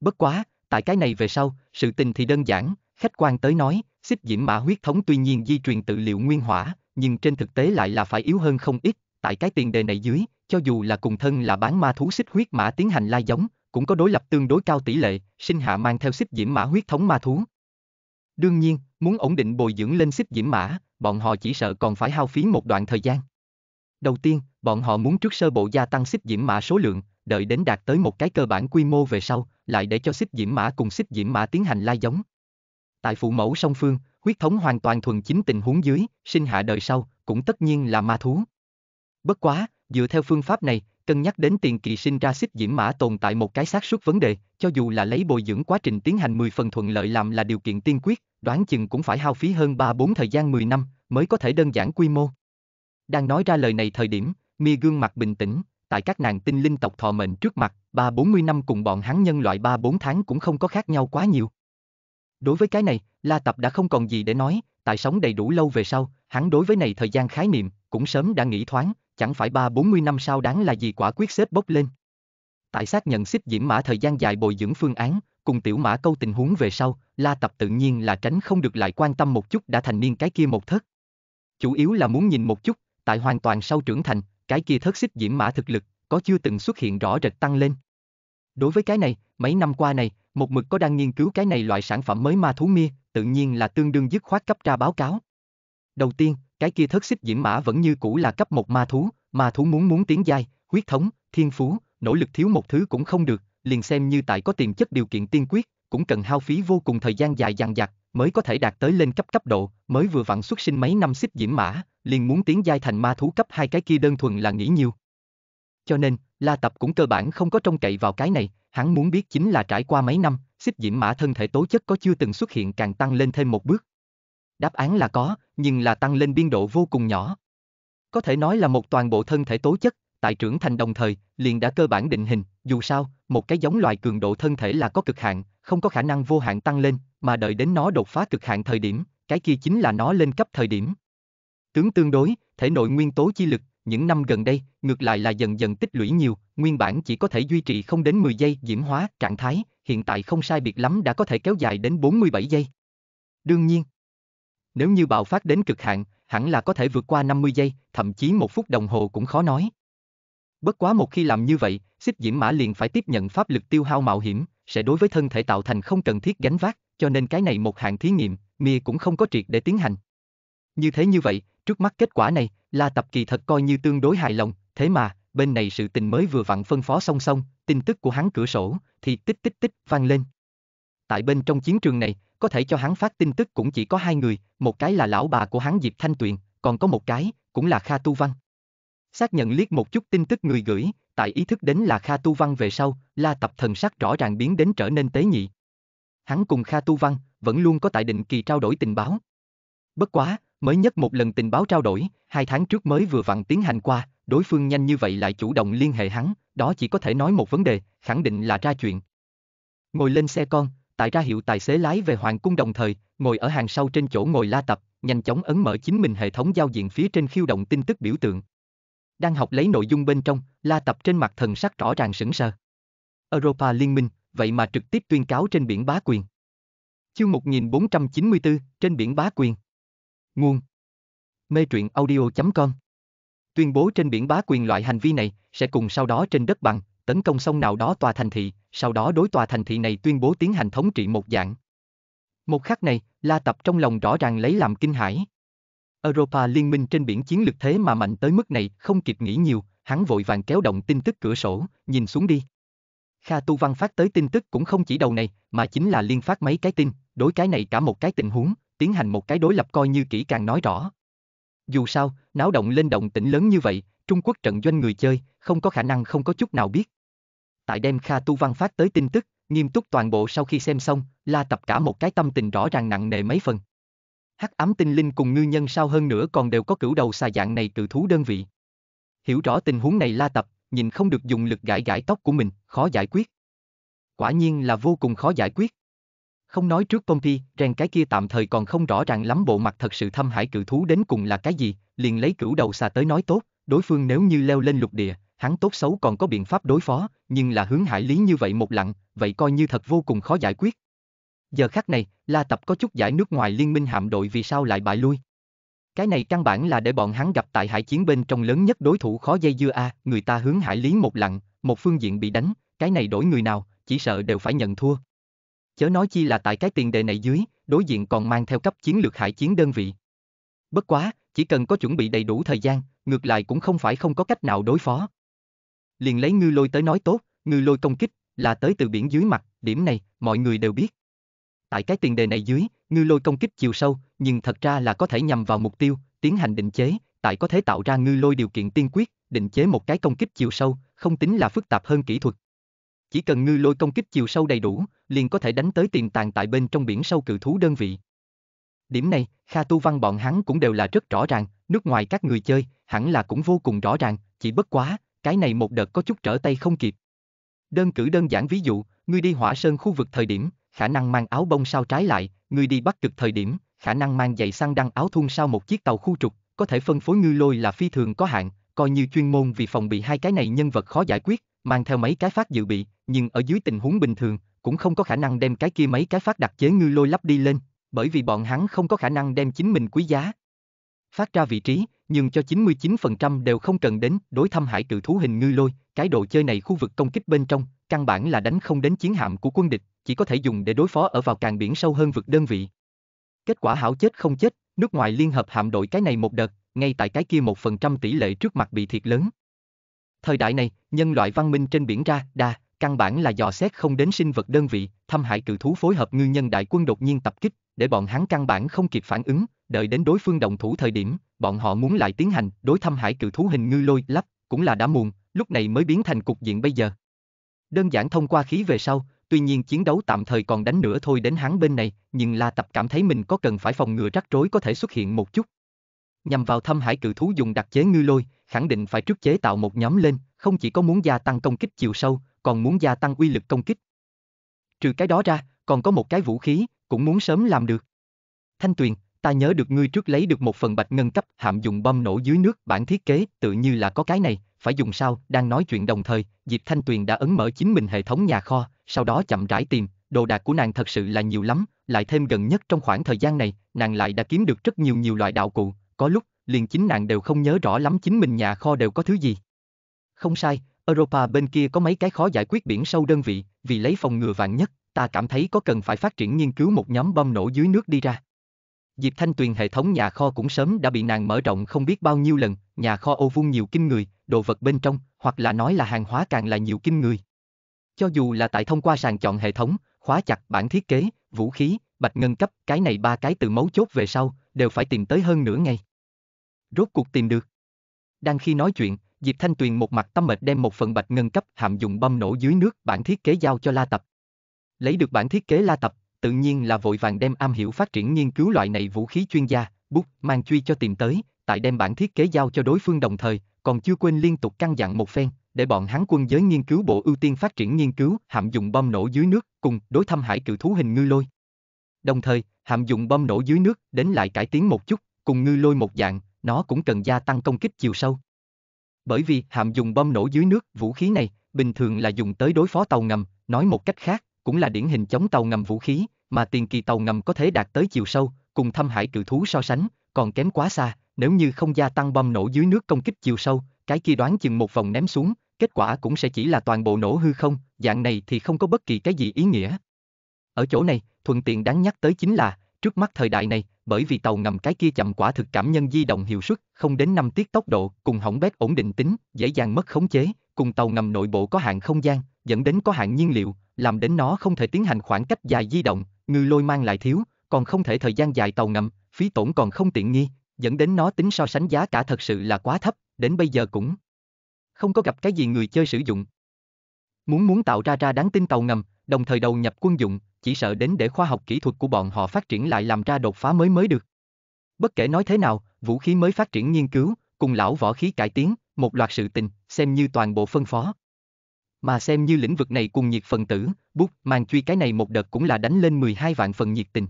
Bất quá, tại cái này về sau, sự tình thì đơn giản, khách quan tới nói, xích diễm mã huyết thống tuy nhiên di truyền tự liệu nguyên hỏa, nhưng trên thực tế lại là phải yếu hơn không ít, tại cái tiền đề này dưới, cho dù là cùng thân là bán ma thú xích huyết mã tiến hành lai giống, cũng có đối lập tương đối cao tỷ lệ, sinh hạ mang theo xích diễm mã huyết thống ma thú. Đương nhiên, muốn ổn định bồi dưỡng lên xích diễm mã, bọn họ chỉ sợ còn phải hao phí một đoạn thời gian. Đầu tiên, bọn họ muốn trước sơ bộ gia tăng xích diễm mã số lượng, đợi đến đạt tới một cái cơ bản quy mô về sau, lại để cho xích diễm mã cùng xích diễm mã tiến hành lai giống. Tại phụ mẫu song phương, huyết thống hoàn toàn thuần chính tình huống dưới, sinh hạ đời sau, cũng tất nhiên là ma thú. Bất quá, dựa theo phương pháp này, cân nhắc đến tiền kỳ sinh ra xích diễm mã tồn tại một cái xác suất vấn đề, cho dù là lấy bồi dưỡng quá trình tiến hành 10 phần thuận lợi làm là điều kiện tiên quyết, đoán chừng cũng phải hao phí hơn 3-4 thời gian 10 năm mới có thể đơn giản quy mô. Đang nói ra lời này thời điểm, mi gương mặt bình tĩnh, tại các nàng tinh linh tộc thọ mệnh trước mặt, ba bốn mươi năm cùng bọn hắn nhân loại ba bốn tháng cũng không có khác nhau quá nhiều. Đối với cái này, La Tập đã không còn gì để nói, tại sống đầy đủ lâu về sau, hắn đối với này thời gian khái niệm, cũng sớm đã nghĩ thoáng, chẳng phải ba bốn mươi năm sau đáng là gì quả quyết xếp bốc lên. Tại xác nhận xích diễm mã thời gian dài bồi dưỡng phương án, cùng tiểu mã câu tình huống về sau, La Tập tự nhiên là tránh không được lại quan tâm một chút đã thành niên cái kia một thất. Chủ yếu là muốn nhìn một chút, tại hoàn toàn sau trưởng thành, cái kia thất xích diễm mã thực lực, có chưa từng xuất hiện rõ rệt tăng lên. Đối với cái này, mấy năm qua này, một mực có đang nghiên cứu cái này loại sản phẩm mới ma thú mia, tự nhiên là tương đương dứt khoát cấp ra báo cáo. Đầu tiên, cái kia thất xích diễm mã vẫn như cũ là cấp một ma thú, ma thú muốn muốn tiến giai, huyết thống, thiên phú, nỗ lực thiếu một thứ cũng không được, liền xem như tại có tiềm chất điều kiện tiên quyết, cũng cần hao phí vô cùng thời gian dài dằng dặc, mới có thể đạt tới lên cấp cấp độ, mới vừa vặn xuất sinh mấy năm xích diễm mã, liền muốn tiến giai thành ma thú cấp hai cái kia đơn thuần là nghĩ nhiều. Cho nên, La Tập cũng cơ bản không có trông cậy vào cái này, hắn muốn biết chính là trải qua mấy năm, xích diễm mã thân thể tố chất có chưa từng xuất hiện càng tăng lên thêm một bước. Đáp án là có, nhưng là tăng lên biên độ vô cùng nhỏ. Có thể nói là một toàn bộ thân thể tố chất, tại trưởng thành đồng thời, liền đã cơ bản định hình, dù sao, một cái giống loài cường độ thân thể là có cực hạn, không có khả năng vô hạn tăng lên, mà đợi đến nó đột phá cực hạn thời điểm, cái kia chính là nó lên cấp thời điểm. Tướng tương đối, thể nội nguyên tố chi lực, những năm gần đây, ngược lại là dần dần tích lũy nhiều, nguyên bản chỉ có thể duy trì không đến 10 giây diễm hóa trạng thái, hiện tại không sai biệt lắm đã có thể kéo dài đến 47 giây. Đương nhiên, nếu như bạo phát đến cực hạn, hẳn là có thể vượt qua 50 giây, thậm chí một phút đồng hồ cũng khó nói. Bất quá một khi làm như vậy, xích diễm mã liền phải tiếp nhận pháp lực tiêu hao mạo hiểm, sẽ đối với thân thể tạo thành không cần thiết gánh vác, cho nên cái này một hạng thí nghiệm, Mia cũng không có triệt để tiến hành. Như thế như vậy, trước mắt kết quả này, La Tập kỳ thật coi như tương đối hài lòng, thế mà, bên này sự tình mới vừa vặn phân phó song song, tin tức của hắn cửa sổ, thì tích tích tích vang lên. Tại bên trong chiến trường này, có thể cho hắn phát tin tức cũng chỉ có hai người, một cái là lão bà của hắn Diệp Thanh Tuyền, còn có một cái, cũng là Kha Tu Văn. Xác nhận liếc một chút tin tức người gửi, tại ý thức đến là Kha Tu Văn về sau, La Tập thần sắc rõ ràng biến đến trở nên tế nhị. Hắn cùng Kha Tu Văn vẫn luôn có tại định kỳ trao đổi tình báo. Bất quá, mới nhất một lần tình báo trao đổi, hai tháng trước mới vừa vặn tiến hành qua, đối phương nhanh như vậy lại chủ động liên hệ hắn, đó chỉ có thể nói một vấn đề, khẳng định là ra chuyện. Ngồi lên xe con, tại ra hiệu tài xế lái về hoàng cung đồng thời, ngồi ở hàng sau trên chỗ ngồi la tập, nhanh chóng ấn mở chính mình hệ thống giao diện phía trên khiêu động tin tức biểu tượng đang học lấy nội dung bên trong, La Tập trên mặt thần sắc rõ ràng sững sờ. Europa Liên minh, vậy mà trực tiếp tuyên cáo trên biển bá quyền. Chương 1494, trên biển bá quyền. Nguồn Mê truyện audio.com Tuyên bố trên biển bá quyền loại hành vi này sẽ cùng sau đó trên đất bằng, tấn công sông nào đó tòa thành thị, sau đó đối tòa thành thị này tuyên bố tiến hành thống trị một dạng. Một khắc này, La Tập trong lòng rõ ràng lấy làm kinh hãi. Europa liên minh trên biển chiến lược thế mà mạnh tới mức này, không kịp nghĩ nhiều, hắn vội vàng kéo động tin tức cửa sổ, nhìn xuống đi. Kha Tu Văn phát tới tin tức cũng không chỉ đầu này, mà chính là liên phát mấy cái tin, đối cái này cả một cái tình huống, tiến hành một cái đối lập coi như kỹ càng nói rõ. Dù sao, náo động lên động tỉnh lớn như vậy, Trung Quốc trận doanh người chơi, không có khả năng không có chút nào biết. Tại đêm Kha Tu Văn phát tới tin tức, nghiêm túc toàn bộ sau khi xem xong, la tập cả một cái tâm tình rõ ràng nặng nề mấy phần hắc ám tinh linh cùng ngư nhân sao hơn nữa còn đều có cửu đầu xà dạng này cự thú đơn vị. Hiểu rõ tình huống này la tập, nhìn không được dùng lực gãi gãi tóc của mình, khó giải quyết. Quả nhiên là vô cùng khó giải quyết. Không nói trước công ty, rèn cái kia tạm thời còn không rõ ràng lắm bộ mặt thật sự thâm hải cự thú đến cùng là cái gì, liền lấy cửu đầu xà tới nói tốt, đối phương nếu như leo lên lục địa, hắn tốt xấu còn có biện pháp đối phó, nhưng là hướng hải lý như vậy một lặng, vậy coi như thật vô cùng khó giải quyết. Giờ khắc này, La Tập có chút giải nước ngoài liên minh hạm đội vì sao lại bại lui. Cái này căn bản là để bọn hắn gặp tại hải chiến bên trong lớn nhất đối thủ khó dây dưa a, người ta hướng hải lý một lặng, một phương diện bị đánh, cái này đổi người nào, chỉ sợ đều phải nhận thua. Chớ nói chi là tại cái tiền đề này dưới, đối diện còn mang theo cấp chiến lược hải chiến đơn vị. Bất quá, chỉ cần có chuẩn bị đầy đủ thời gian, ngược lại cũng không phải không có cách nào đối phó. Liền lấy ngư lôi tới nói tốt, ngư lôi công kích, là tới từ biển dưới mặt, điểm này, mọi người đều biết tại cái tiền đề này dưới, ngư lôi công kích chiều sâu, nhưng thật ra là có thể nhằm vào mục tiêu, tiến hành định chế, tại có thể tạo ra ngư lôi điều kiện tiên quyết, định chế một cái công kích chiều sâu, không tính là phức tạp hơn kỹ thuật. Chỉ cần ngư lôi công kích chiều sâu đầy đủ, liền có thể đánh tới tiền tàng tại bên trong biển sâu cự thú đơn vị. Điểm này, Kha Tu Văn bọn hắn cũng đều là rất rõ ràng, nước ngoài các người chơi, hẳn là cũng vô cùng rõ ràng, chỉ bất quá, cái này một đợt có chút trở tay không kịp. Đơn cử đơn giản ví dụ, ngươi đi hỏa sơn khu vực thời điểm, khả năng mang áo bông sao trái lại, người đi bắt cực thời điểm, khả năng mang giày săn đăng áo thun sao một chiếc tàu khu trục, có thể phân phối ngư lôi là phi thường có hạn, coi như chuyên môn vì phòng bị hai cái này nhân vật khó giải quyết, mang theo mấy cái phát dự bị, nhưng ở dưới tình huống bình thường, cũng không có khả năng đem cái kia mấy cái phát đặc chế ngư lôi lắp đi lên, bởi vì bọn hắn không có khả năng đem chính mình quý giá. Phát ra vị trí, nhưng cho 99% đều không cần đến đối thăm hải cự thú hình ngư lôi, cái đồ chơi này khu vực công kích bên trong, căn bản là đánh không đến chiến hạm của quân địch, chỉ có thể dùng để đối phó ở vào càng biển sâu hơn vực đơn vị. Kết quả hảo chết không chết, nước ngoài liên hợp hạm đội cái này một đợt, ngay tại cái kia một phần trăm tỷ lệ trước mặt bị thiệt lớn. Thời đại này, nhân loại văn minh trên biển ra, đa, căn bản là dò xét không đến sinh vật đơn vị, thâm hải cự thú phối hợp ngư nhân đại quân đột nhiên tập kích, để bọn hắn căn bản không kịp phản ứng, đợi đến đối phương động thủ thời điểm, bọn họ muốn lại tiến hành đối thâm hải cự thú hình ngư lôi lắp, cũng là đã muộn, lúc này mới biến thành cục diện bây giờ. Đơn giản thông qua khí về sau, Tuy nhiên chiến đấu tạm thời còn đánh nữa thôi đến hắn bên này, nhưng La Tập cảm thấy mình có cần phải phòng ngừa rắc rối có thể xuất hiện một chút. Nhằm vào thâm hải cự thú dùng đặc chế ngư lôi, khẳng định phải trước chế tạo một nhóm lên, không chỉ có muốn gia tăng công kích chiều sâu, còn muốn gia tăng uy lực công kích. Trừ cái đó ra, còn có một cái vũ khí, cũng muốn sớm làm được. Thanh Tuyền, ta nhớ được ngươi trước lấy được một phần bạch ngân cấp hạm dùng bom nổ dưới nước bản thiết kế tự như là có cái này, phải dùng sao, đang nói chuyện đồng thời, Diệp Thanh Tuyền đã ấn mở chính mình hệ thống nhà kho, sau đó chậm rãi tìm, đồ đạc của nàng thật sự là nhiều lắm, lại thêm gần nhất trong khoảng thời gian này, nàng lại đã kiếm được rất nhiều nhiều loại đạo cụ, có lúc, liền chính nàng đều không nhớ rõ lắm chính mình nhà kho đều có thứ gì. Không sai, Europa bên kia có mấy cái khó giải quyết biển sâu đơn vị, vì lấy phòng ngừa vạn nhất, ta cảm thấy có cần phải phát triển nghiên cứu một nhóm bom nổ dưới nước đi ra. Diệp Thanh Tuyền hệ thống nhà kho cũng sớm đã bị nàng mở rộng không biết bao nhiêu lần, nhà kho ô vuông nhiều kinh người, đồ vật bên trong, hoặc là nói là hàng hóa càng là nhiều kinh người. Cho dù là tại thông qua sàn chọn hệ thống, khóa chặt bản thiết kế, vũ khí, bạch ngân cấp, cái này ba cái từ mấu chốt về sau, đều phải tìm tới hơn nửa ngày. Rốt cuộc tìm được. Đang khi nói chuyện, Diệp Thanh Tuyền một mặt tâm mệt đem một phần bạch ngân cấp hạm dụng băm nổ dưới nước bản thiết kế giao cho La Tập. Lấy được bản thiết kế La Tập, tự nhiên là vội vàng đem am hiểu phát triển nghiên cứu loại này vũ khí chuyên gia, bút, mang truy cho tìm tới, tại đem bản thiết kế giao cho đối phương đồng thời, còn chưa quên liên tục căn dặn một phen, để bọn hắn quân giới nghiên cứu bộ ưu tiên phát triển nghiên cứu hạm dụng bom nổ dưới nước cùng đối thăm hải cự thú hình ngư lôi. Đồng thời, hạm dụng bom nổ dưới nước đến lại cải tiến một chút, cùng ngư lôi một dạng, nó cũng cần gia tăng công kích chiều sâu. Bởi vì hạm dùng bom nổ dưới nước, vũ khí này bình thường là dùng tới đối phó tàu ngầm, nói một cách khác, cũng là điển hình chống tàu ngầm vũ khí, mà tiền kỳ tàu ngầm có thể đạt tới chiều sâu, cùng thâm hải cự thú so sánh, còn kém quá xa, nếu như không gia tăng bom nổ dưới nước công kích chiều sâu, cái kia đoán chừng một vòng ném xuống, kết quả cũng sẽ chỉ là toàn bộ nổ hư không, dạng này thì không có bất kỳ cái gì ý nghĩa. Ở chỗ này, thuận tiện đáng nhắc tới chính là, trước mắt thời đại này, bởi vì tàu ngầm cái kia chậm quả thực cảm nhân di động hiệu suất, không đến 5 tiết tốc độ, cùng hỏng bét ổn định tính, dễ dàng mất khống chế, cùng tàu ngầm nội bộ có hạn không gian, dẫn đến có hạn nhiên liệu, làm đến nó không thể tiến hành khoảng cách dài di động, ngư lôi mang lại thiếu, còn không thể thời gian dài tàu ngầm, phí tổn còn không tiện nghi, dẫn đến nó tính so sánh giá cả thật sự là quá thấp, đến bây giờ cũng không có gặp cái gì người chơi sử dụng. Muốn muốn tạo ra ra đáng tin tàu ngầm, đồng thời đầu nhập quân dụng, chỉ sợ đến để khoa học kỹ thuật của bọn họ phát triển lại làm ra đột phá mới mới được. Bất kể nói thế nào, vũ khí mới phát triển nghiên cứu, cùng lão võ khí cải tiến, một loạt sự tình, xem như toàn bộ phân phó. Mà xem như lĩnh vực này cùng nhiệt phần tử, bút, mang truy cái này một đợt cũng là đánh lên 12 vạn phần nhiệt tình.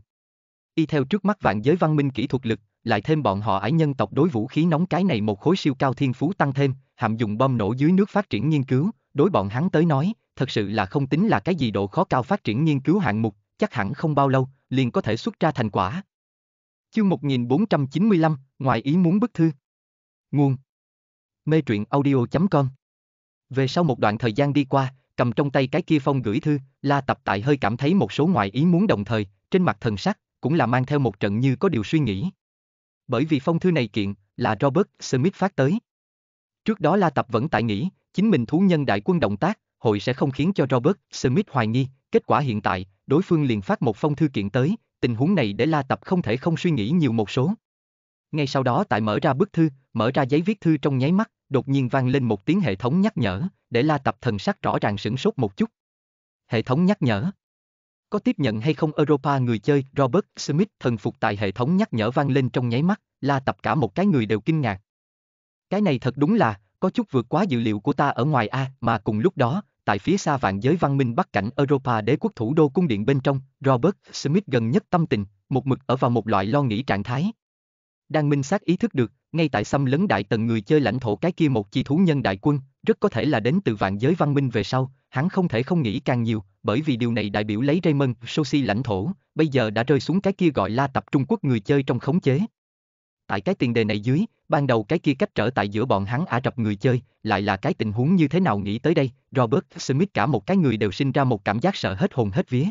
Y theo trước mắt vạn giới văn minh kỹ thuật lực, lại thêm bọn họ ải nhân tộc đối vũ khí nóng cái này một khối siêu cao thiên phú tăng thêm, hạm dùng bom nổ dưới nước phát triển nghiên cứu, đối bọn hắn tới nói, thật sự là không tính là cái gì độ khó cao phát triển nghiên cứu hạng mục, chắc hẳn không bao lâu, liền có thể xuất ra thành quả. Chương 1495, ngoài ý muốn bức thư. Nguồn Mê truyện audio.com Về sau một đoạn thời gian đi qua, cầm trong tay cái kia phong gửi thư, La Tập Tại hơi cảm thấy một số ngoại ý muốn đồng thời, trên mặt thần sắc, cũng là mang theo một trận như có điều suy nghĩ. Bởi vì phong thư này kiện, là Robert Smith phát tới. Trước đó La Tập vẫn tại nghĩ, chính mình thú nhân đại quân động tác, hội sẽ không khiến cho Robert Smith hoài nghi, kết quả hiện tại, đối phương liền phát một phong thư kiện tới, tình huống này để La Tập không thể không suy nghĩ nhiều một số. Ngay sau đó tại mở ra bức thư, mở ra giấy viết thư trong nháy mắt, đột nhiên vang lên một tiếng hệ thống nhắc nhở, để La Tập thần sắc rõ ràng sửng sốt một chút. Hệ thống nhắc nhở. Có tiếp nhận hay không Europa người chơi Robert Smith thần phục tại hệ thống nhắc nhở vang lên trong nháy mắt, La Tập cả một cái người đều kinh ngạc, cái này thật đúng là, có chút vượt quá dự liệu của ta ở ngoài A, mà cùng lúc đó, tại phía xa vạn giới văn minh bắc cảnh Europa đế quốc thủ đô cung điện bên trong, Robert Smith gần nhất tâm tình, một mực ở vào một loại lo nghĩ trạng thái. Đang minh xác ý thức được, ngay tại xâm lấn đại tần người chơi lãnh thổ cái kia một chi thú nhân đại quân, rất có thể là đến từ vạn giới văn minh về sau, hắn không thể không nghĩ càng nhiều, bởi vì điều này đại biểu lấy Raymond Sosi lãnh thổ, bây giờ đã rơi xuống cái kia gọi là tập Trung Quốc người chơi trong khống chế, Tại cái tiền đề này dưới, ban đầu cái kia cách trở tại giữa bọn hắn Ả Rập người chơi, lại là cái tình huống như thế nào nghĩ tới đây, Robert Smith cả một cái người đều sinh ra một cảm giác sợ hết hồn hết vía.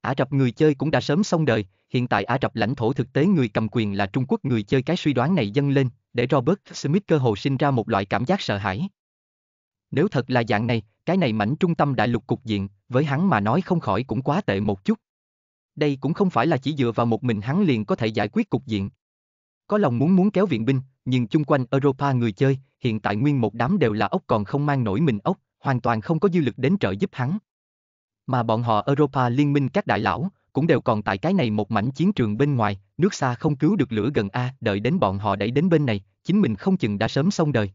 Ả Rập người chơi cũng đã sớm xong đời, hiện tại Ả Rập lãnh thổ thực tế người cầm quyền là Trung Quốc người chơi cái suy đoán này dâng lên, để Robert Smith cơ hồ sinh ra một loại cảm giác sợ hãi. Nếu thật là dạng này, cái này mảnh trung tâm đại lục cục diện, với hắn mà nói không khỏi cũng quá tệ một chút. Đây cũng không phải là chỉ dựa vào một mình hắn liền có thể giải quyết cục diện, có lòng muốn muốn kéo viện binh, nhưng chung quanh Europa người chơi, hiện tại nguyên một đám đều là ốc còn không mang nổi mình ốc, hoàn toàn không có dư lực đến trợ giúp hắn. Mà bọn họ Europa liên minh các đại lão, cũng đều còn tại cái này một mảnh chiến trường bên ngoài, nước xa không cứu được lửa gần A, đợi đến bọn họ đẩy đến bên này, chính mình không chừng đã sớm xong đời.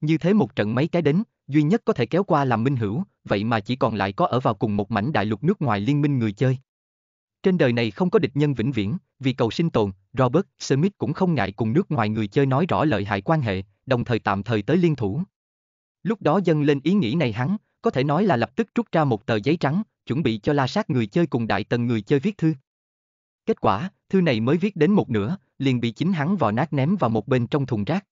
Như thế một trận mấy cái đến, duy nhất có thể kéo qua làm minh hữu, vậy mà chỉ còn lại có ở vào cùng một mảnh đại lục nước ngoài liên minh người chơi. Trên đời này không có địch nhân vĩnh viễn, vì cầu sinh tồn, Robert Smith cũng không ngại cùng nước ngoài người chơi nói rõ lợi hại quan hệ, đồng thời tạm thời tới liên thủ. Lúc đó dâng lên ý nghĩ này hắn, có thể nói là lập tức rút ra một tờ giấy trắng, chuẩn bị cho la sát người chơi cùng đại tần người chơi viết thư. Kết quả, thư này mới viết đến một nửa, liền bị chính hắn vò nát ném vào một bên trong thùng rác.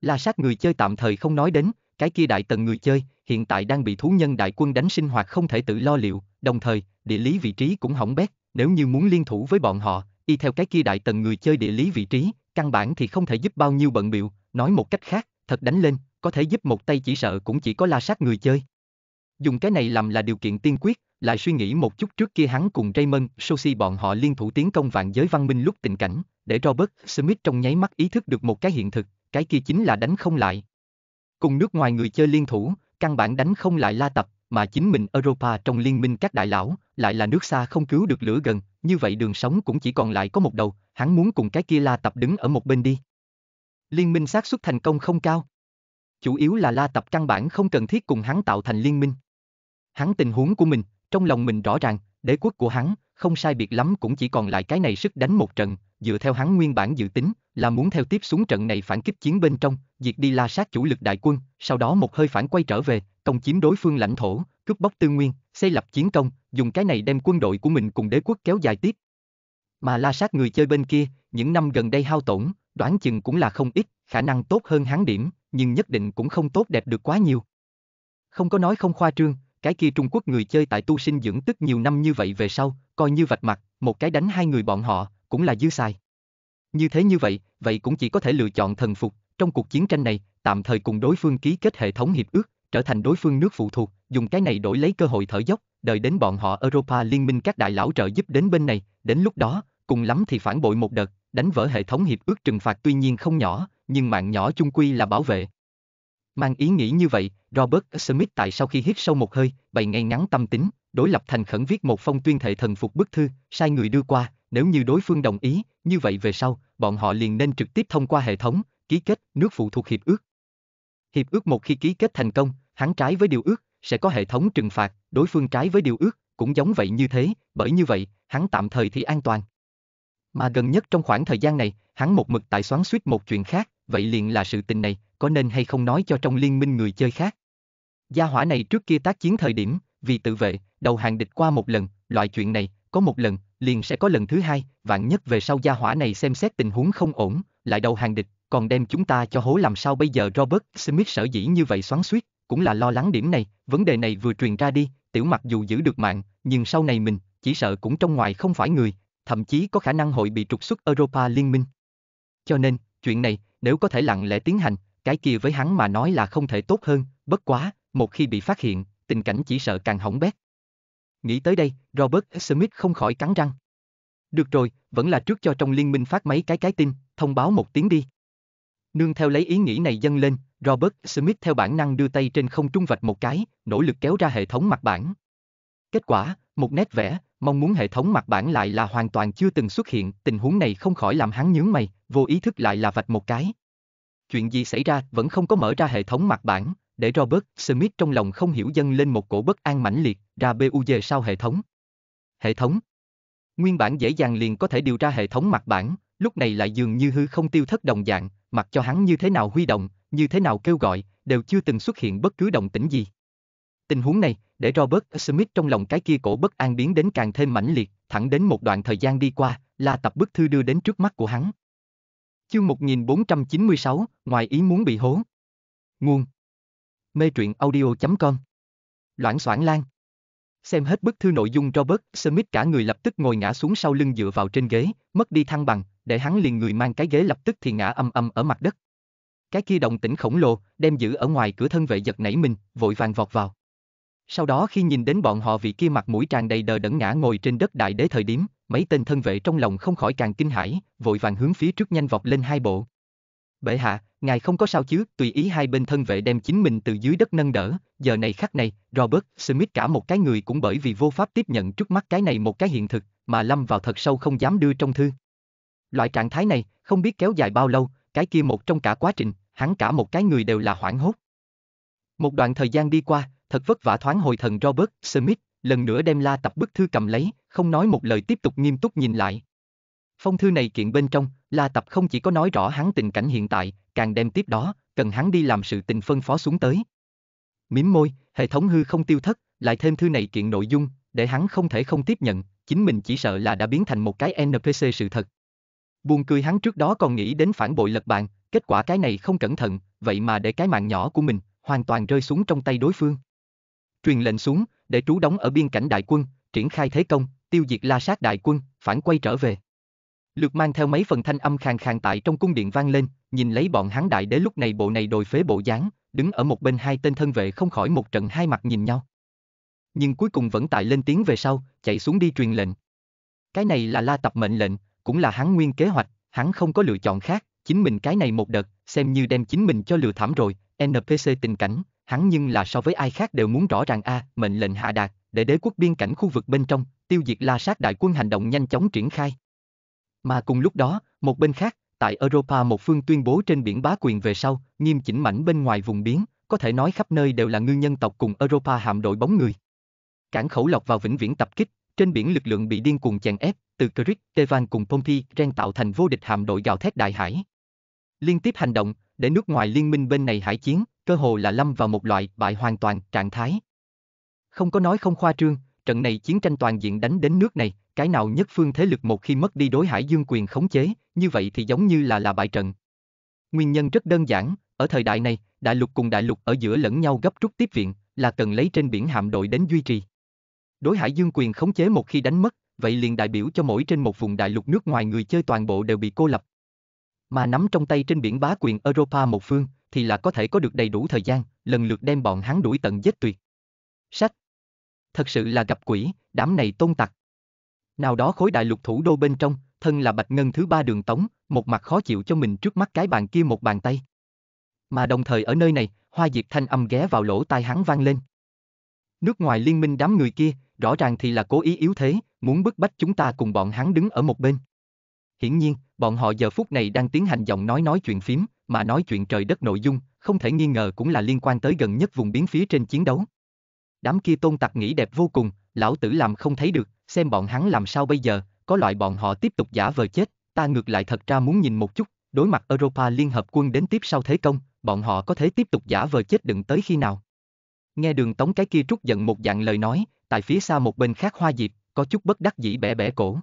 La sát người chơi tạm thời không nói đến, cái kia đại tần người chơi, hiện tại đang bị thú nhân đại quân đánh sinh hoạt không thể tự lo liệu, đồng thời, địa lý vị trí cũng hỏng bét, nếu như muốn liên thủ với bọn họ, y theo cái kia đại tần người chơi địa lý vị trí, căn bản thì không thể giúp bao nhiêu bận biểu. nói một cách khác, thật đánh lên, có thể giúp một tay chỉ sợ cũng chỉ có la sát người chơi. Dùng cái này làm là điều kiện tiên quyết, lại suy nghĩ một chút trước kia hắn cùng Raymond, Sosi bọn họ liên thủ tiến công vạn giới văn minh lúc tình cảnh, để Robert Smith trong nháy mắt ý thức được một cái hiện thực, cái kia chính là đánh không lại. Cùng nước ngoài người chơi liên thủ, căn bản đánh không lại la tập, mà chính mình Europa trong liên minh các đại lão, lại là nước xa không cứu được lửa gần, như vậy đường sống cũng chỉ còn lại có một đầu, hắn muốn cùng cái kia La Tập đứng ở một bên đi. Liên minh xác suất thành công không cao. Chủ yếu là La Tập căn bản không cần thiết cùng hắn tạo thành liên minh. Hắn tình huống của mình, trong lòng mình rõ ràng, đế quốc của hắn, không sai biệt lắm cũng chỉ còn lại cái này sức đánh một trận, dựa theo hắn nguyên bản dự tính, là muốn theo tiếp xuống trận này phản kích chiến bên trong, diệt đi la sát chủ lực đại quân, sau đó một hơi phản quay trở về, công chiếm đối phương lãnh thổ, cướp bóc tư nguyên, xây lập chiến công, dùng cái này đem quân đội của mình cùng đế quốc kéo dài tiếp. Mà la sát người chơi bên kia, những năm gần đây hao tổn, đoán chừng cũng là không ít, khả năng tốt hơn hắn điểm, nhưng nhất định cũng không tốt đẹp được quá nhiều. Không có nói không khoa trương, cái kia Trung Quốc người chơi tại tu sinh dưỡng tức nhiều năm như vậy về sau, coi như vạch mặt, một cái đánh hai người bọn họ, cũng là dư xài. Như thế như vậy, vậy cũng chỉ có thể lựa chọn thần phục, trong cuộc chiến tranh này, tạm thời cùng đối phương ký kết hệ thống hiệp ước, trở thành đối phương nước phụ thuộc, dùng cái này đổi lấy cơ hội thở dốc, đợi đến bọn họ Europa liên minh các đại lão trợ giúp đến bên này, đến lúc đó, cùng lắm thì phản bội một đợt, đánh vỡ hệ thống hiệp ước trừng phạt tuy nhiên không nhỏ, nhưng mạng nhỏ chung quy là bảo vệ. Mang ý nghĩ như vậy, Robert Smith tại sau khi hít sâu một hơi, bày ngay ngắn tâm tính, đối lập thành khẩn viết một phong tuyên thệ thần phục bức thư, sai người đưa qua, nếu như đối phương đồng ý, như vậy về sau, bọn họ liền nên trực tiếp thông qua hệ thống, ký kết, nước phụ thuộc hiệp ước. Hiệp ước một khi ký kết thành công, hắn trái với điều ước, sẽ có hệ thống trừng phạt, đối phương trái với điều ước, cũng giống vậy như thế, bởi như vậy, hắn tạm thời thì an toàn. Mà gần nhất trong khoảng thời gian này, hắn một mực tại xoắn suýt một chuyện khác, vậy liền là sự tình này, có nên hay không nói cho trong liên minh người chơi khác. Gia hỏa này trước kia tác chiến thời điểm, vì tự vệ, đầu hàng địch qua một lần, loại chuyện này, có một lần, liền sẽ có lần thứ hai, vạn nhất về sau gia hỏa này xem xét tình huống không ổn, lại đầu hàng địch, còn đem chúng ta cho hố làm sao bây giờ Robert Smith sở dĩ như vậy xoắn suýt, cũng là lo lắng điểm này, vấn đề này vừa truyền ra đi, tiểu mặc dù giữ được mạng, nhưng sau này mình, chỉ sợ cũng trong ngoài không phải người, thậm chí có khả năng hội bị trục xuất Europa Liên minh. Cho nên, chuyện này, nếu có thể lặng lẽ tiến hành, cái kia với hắn mà nói là không thể tốt hơn, bất quá, một khi bị phát hiện, tình cảnh chỉ sợ càng hỏng bét. Nghĩ tới đây, Robert Smith không khỏi cắn răng. Được rồi, vẫn là trước cho trong liên minh phát mấy cái cái tin, thông báo một tiếng đi. Nương theo lấy ý nghĩ này dâng lên, Robert Smith theo bản năng đưa tay trên không trung vạch một cái, nỗ lực kéo ra hệ thống mặt bản. Kết quả, một nét vẽ, mong muốn hệ thống mặt bản lại là hoàn toàn chưa từng xuất hiện, tình huống này không khỏi làm hắn nhướng mày, vô ý thức lại là vạch một cái. Chuyện gì xảy ra vẫn không có mở ra hệ thống mặt bản, để Robert Smith trong lòng không hiểu dâng lên một cổ bất an mãnh liệt, ra BUG sau hệ thống. Hệ thống Nguyên bản dễ dàng liền có thể điều ra hệ thống mặt bản, lúc này lại dường như hư không tiêu thất đồng dạng, mặc cho hắn như thế nào huy động, như thế nào kêu gọi, đều chưa từng xuất hiện bất cứ động tĩnh gì. Tình huống này, để Robert Smith trong lòng cái kia cổ bất an biến đến càng thêm mãnh liệt, thẳng đến một đoạn thời gian đi qua, là tập bức thư đưa đến trước mắt của hắn. Chương 1496, ngoài ý muốn bị hố. Nguồn. Mê truyện audio.com Loãng soạn lan. Xem hết bức thư nội dung Robert Smith cả người lập tức ngồi ngã xuống sau lưng dựa vào trên ghế, mất đi thăng bằng, để hắn liền người mang cái ghế lập tức thì ngã âm âm ở mặt đất. Cái kia động tĩnh khổng lồ, đem giữ ở ngoài cửa thân vệ giật nảy mình, vội vàng vọt vào. Sau đó khi nhìn đến bọn họ vị kia mặt mũi tràn đầy đờ đẫn ngã ngồi trên đất đại đế thời điểm, mấy tên thân vệ trong lòng không khỏi càng kinh hãi, vội vàng hướng phía trước nhanh vọt lên hai bộ. Bệ hạ, ngài không có sao chứ, tùy ý hai bên thân vệ đem chính mình từ dưới đất nâng đỡ, giờ này khắc này, Robert Smith cả một cái người cũng bởi vì vô pháp tiếp nhận trước mắt cái này một cái hiện thực, mà lâm vào thật sâu không dám đưa trong thư. Loại trạng thái này, không biết kéo dài bao lâu, cái kia một trong cả quá trình, hắn cả một cái người đều là hoảng hốt. Một đoạn thời gian đi qua, thật vất vả thoáng hồi thần Robert Smith, lần nữa đem la tập bức thư cầm lấy, không nói một lời tiếp tục nghiêm túc nhìn lại. Phong thư này kiện bên trong, la tập không chỉ có nói rõ hắn tình cảnh hiện tại, càng đem tiếp đó, cần hắn đi làm sự tình phân phó xuống tới. Miếm môi, hệ thống hư không tiêu thất, lại thêm thư này kiện nội dung, để hắn không thể không tiếp nhận, chính mình chỉ sợ là đã biến thành một cái NPC sự thật. Buồn cười hắn trước đó còn nghĩ đến phản bội lật bàn, Kết quả cái này không cẩn thận, vậy mà để cái mạng nhỏ của mình hoàn toàn rơi xuống trong tay đối phương. Truyền lệnh xuống, để trú đóng ở biên cảnh đại quân, triển khai thế công, tiêu diệt la sát đại quân, phản quay trở về. Lược mang theo mấy phần thanh âm khàn khàn tại trong cung điện vang lên, nhìn lấy bọn hắn đại đế lúc này bộ này đồi phế bộ dáng, đứng ở một bên hai tên thân vệ không khỏi một trận hai mặt nhìn nhau. Nhưng cuối cùng vẫn tại lên tiếng về sau, chạy xuống đi truyền lệnh. Cái này là la tập mệnh lệnh, cũng là hắn nguyên kế hoạch, hắn không có lựa chọn khác, chính mình cái này một đợt, xem như đem chính mình cho lừa thảm rồi, NPC tình cảnh, hắn nhưng là so với ai khác đều muốn rõ ràng a, à, mệnh lệnh hạ đạt, để đế quốc biên cảnh khu vực bên trong, tiêu diệt la sát đại quân hành động nhanh chóng triển khai. Mà cùng lúc đó, một bên khác, tại Europa một phương tuyên bố trên biển bá quyền về sau, nghiêm chỉnh mảnh bên ngoài vùng biển, có thể nói khắp nơi đều là ngư nhân tộc cùng Europa hạm đội bóng người. Cảng khẩu lọc vào vĩnh viễn tập kích, trên biển lực lượng bị điên cuồng chèn ép, từ Crete, Tevan cùng Pompey, ren tạo thành vô địch hạm đội gào thét đại hải liên tiếp hành động, để nước ngoài liên minh bên này hải chiến, cơ hồ là lâm vào một loại bại hoàn toàn trạng thái. Không có nói không khoa trương, trận này chiến tranh toàn diện đánh đến nước này, cái nào nhất phương thế lực một khi mất đi đối hải dương quyền khống chế, như vậy thì giống như là là bại trận. Nguyên nhân rất đơn giản, ở thời đại này, đại lục cùng đại lục ở giữa lẫn nhau gấp rút tiếp viện, là cần lấy trên biển hạm đội đến duy trì. Đối hải dương quyền khống chế một khi đánh mất, vậy liền đại biểu cho mỗi trên một vùng đại lục nước ngoài người chơi toàn bộ đều bị cô lập, mà nắm trong tay trên biển bá quyền Europa một phương, thì là có thể có được đầy đủ thời gian, lần lượt đem bọn hắn đuổi tận giết tuyệt. Sách! Thật sự là gặp quỷ, đám này tôn tặc. Nào đó khối đại lục thủ đô bên trong, thân là bạch ngân thứ ba đường tống, một mặt khó chịu cho mình trước mắt cái bàn kia một bàn tay. Mà đồng thời ở nơi này, hoa diệp thanh âm ghé vào lỗ tai hắn vang lên. Nước ngoài liên minh đám người kia, rõ ràng thì là cố ý yếu thế, muốn bức bách chúng ta cùng bọn hắn đứng ở một bên. Hiển nhiên, bọn họ giờ phút này đang tiến hành giọng nói nói chuyện phím, mà nói chuyện trời đất nội dung, không thể nghi ngờ cũng là liên quan tới gần nhất vùng biến phía trên chiến đấu. Đám kia tôn tặc nghĩ đẹp vô cùng, lão tử làm không thấy được, xem bọn hắn làm sao bây giờ, có loại bọn họ tiếp tục giả vờ chết, ta ngược lại thật ra muốn nhìn một chút, đối mặt Europa Liên Hợp Quân đến tiếp sau thế công, bọn họ có thể tiếp tục giả vờ chết đựng tới khi nào. Nghe đường tống cái kia trút giận một dạng lời nói, tại phía xa một bên khác hoa diệp, có chút bất đắc dĩ bẻ bẻ cổ.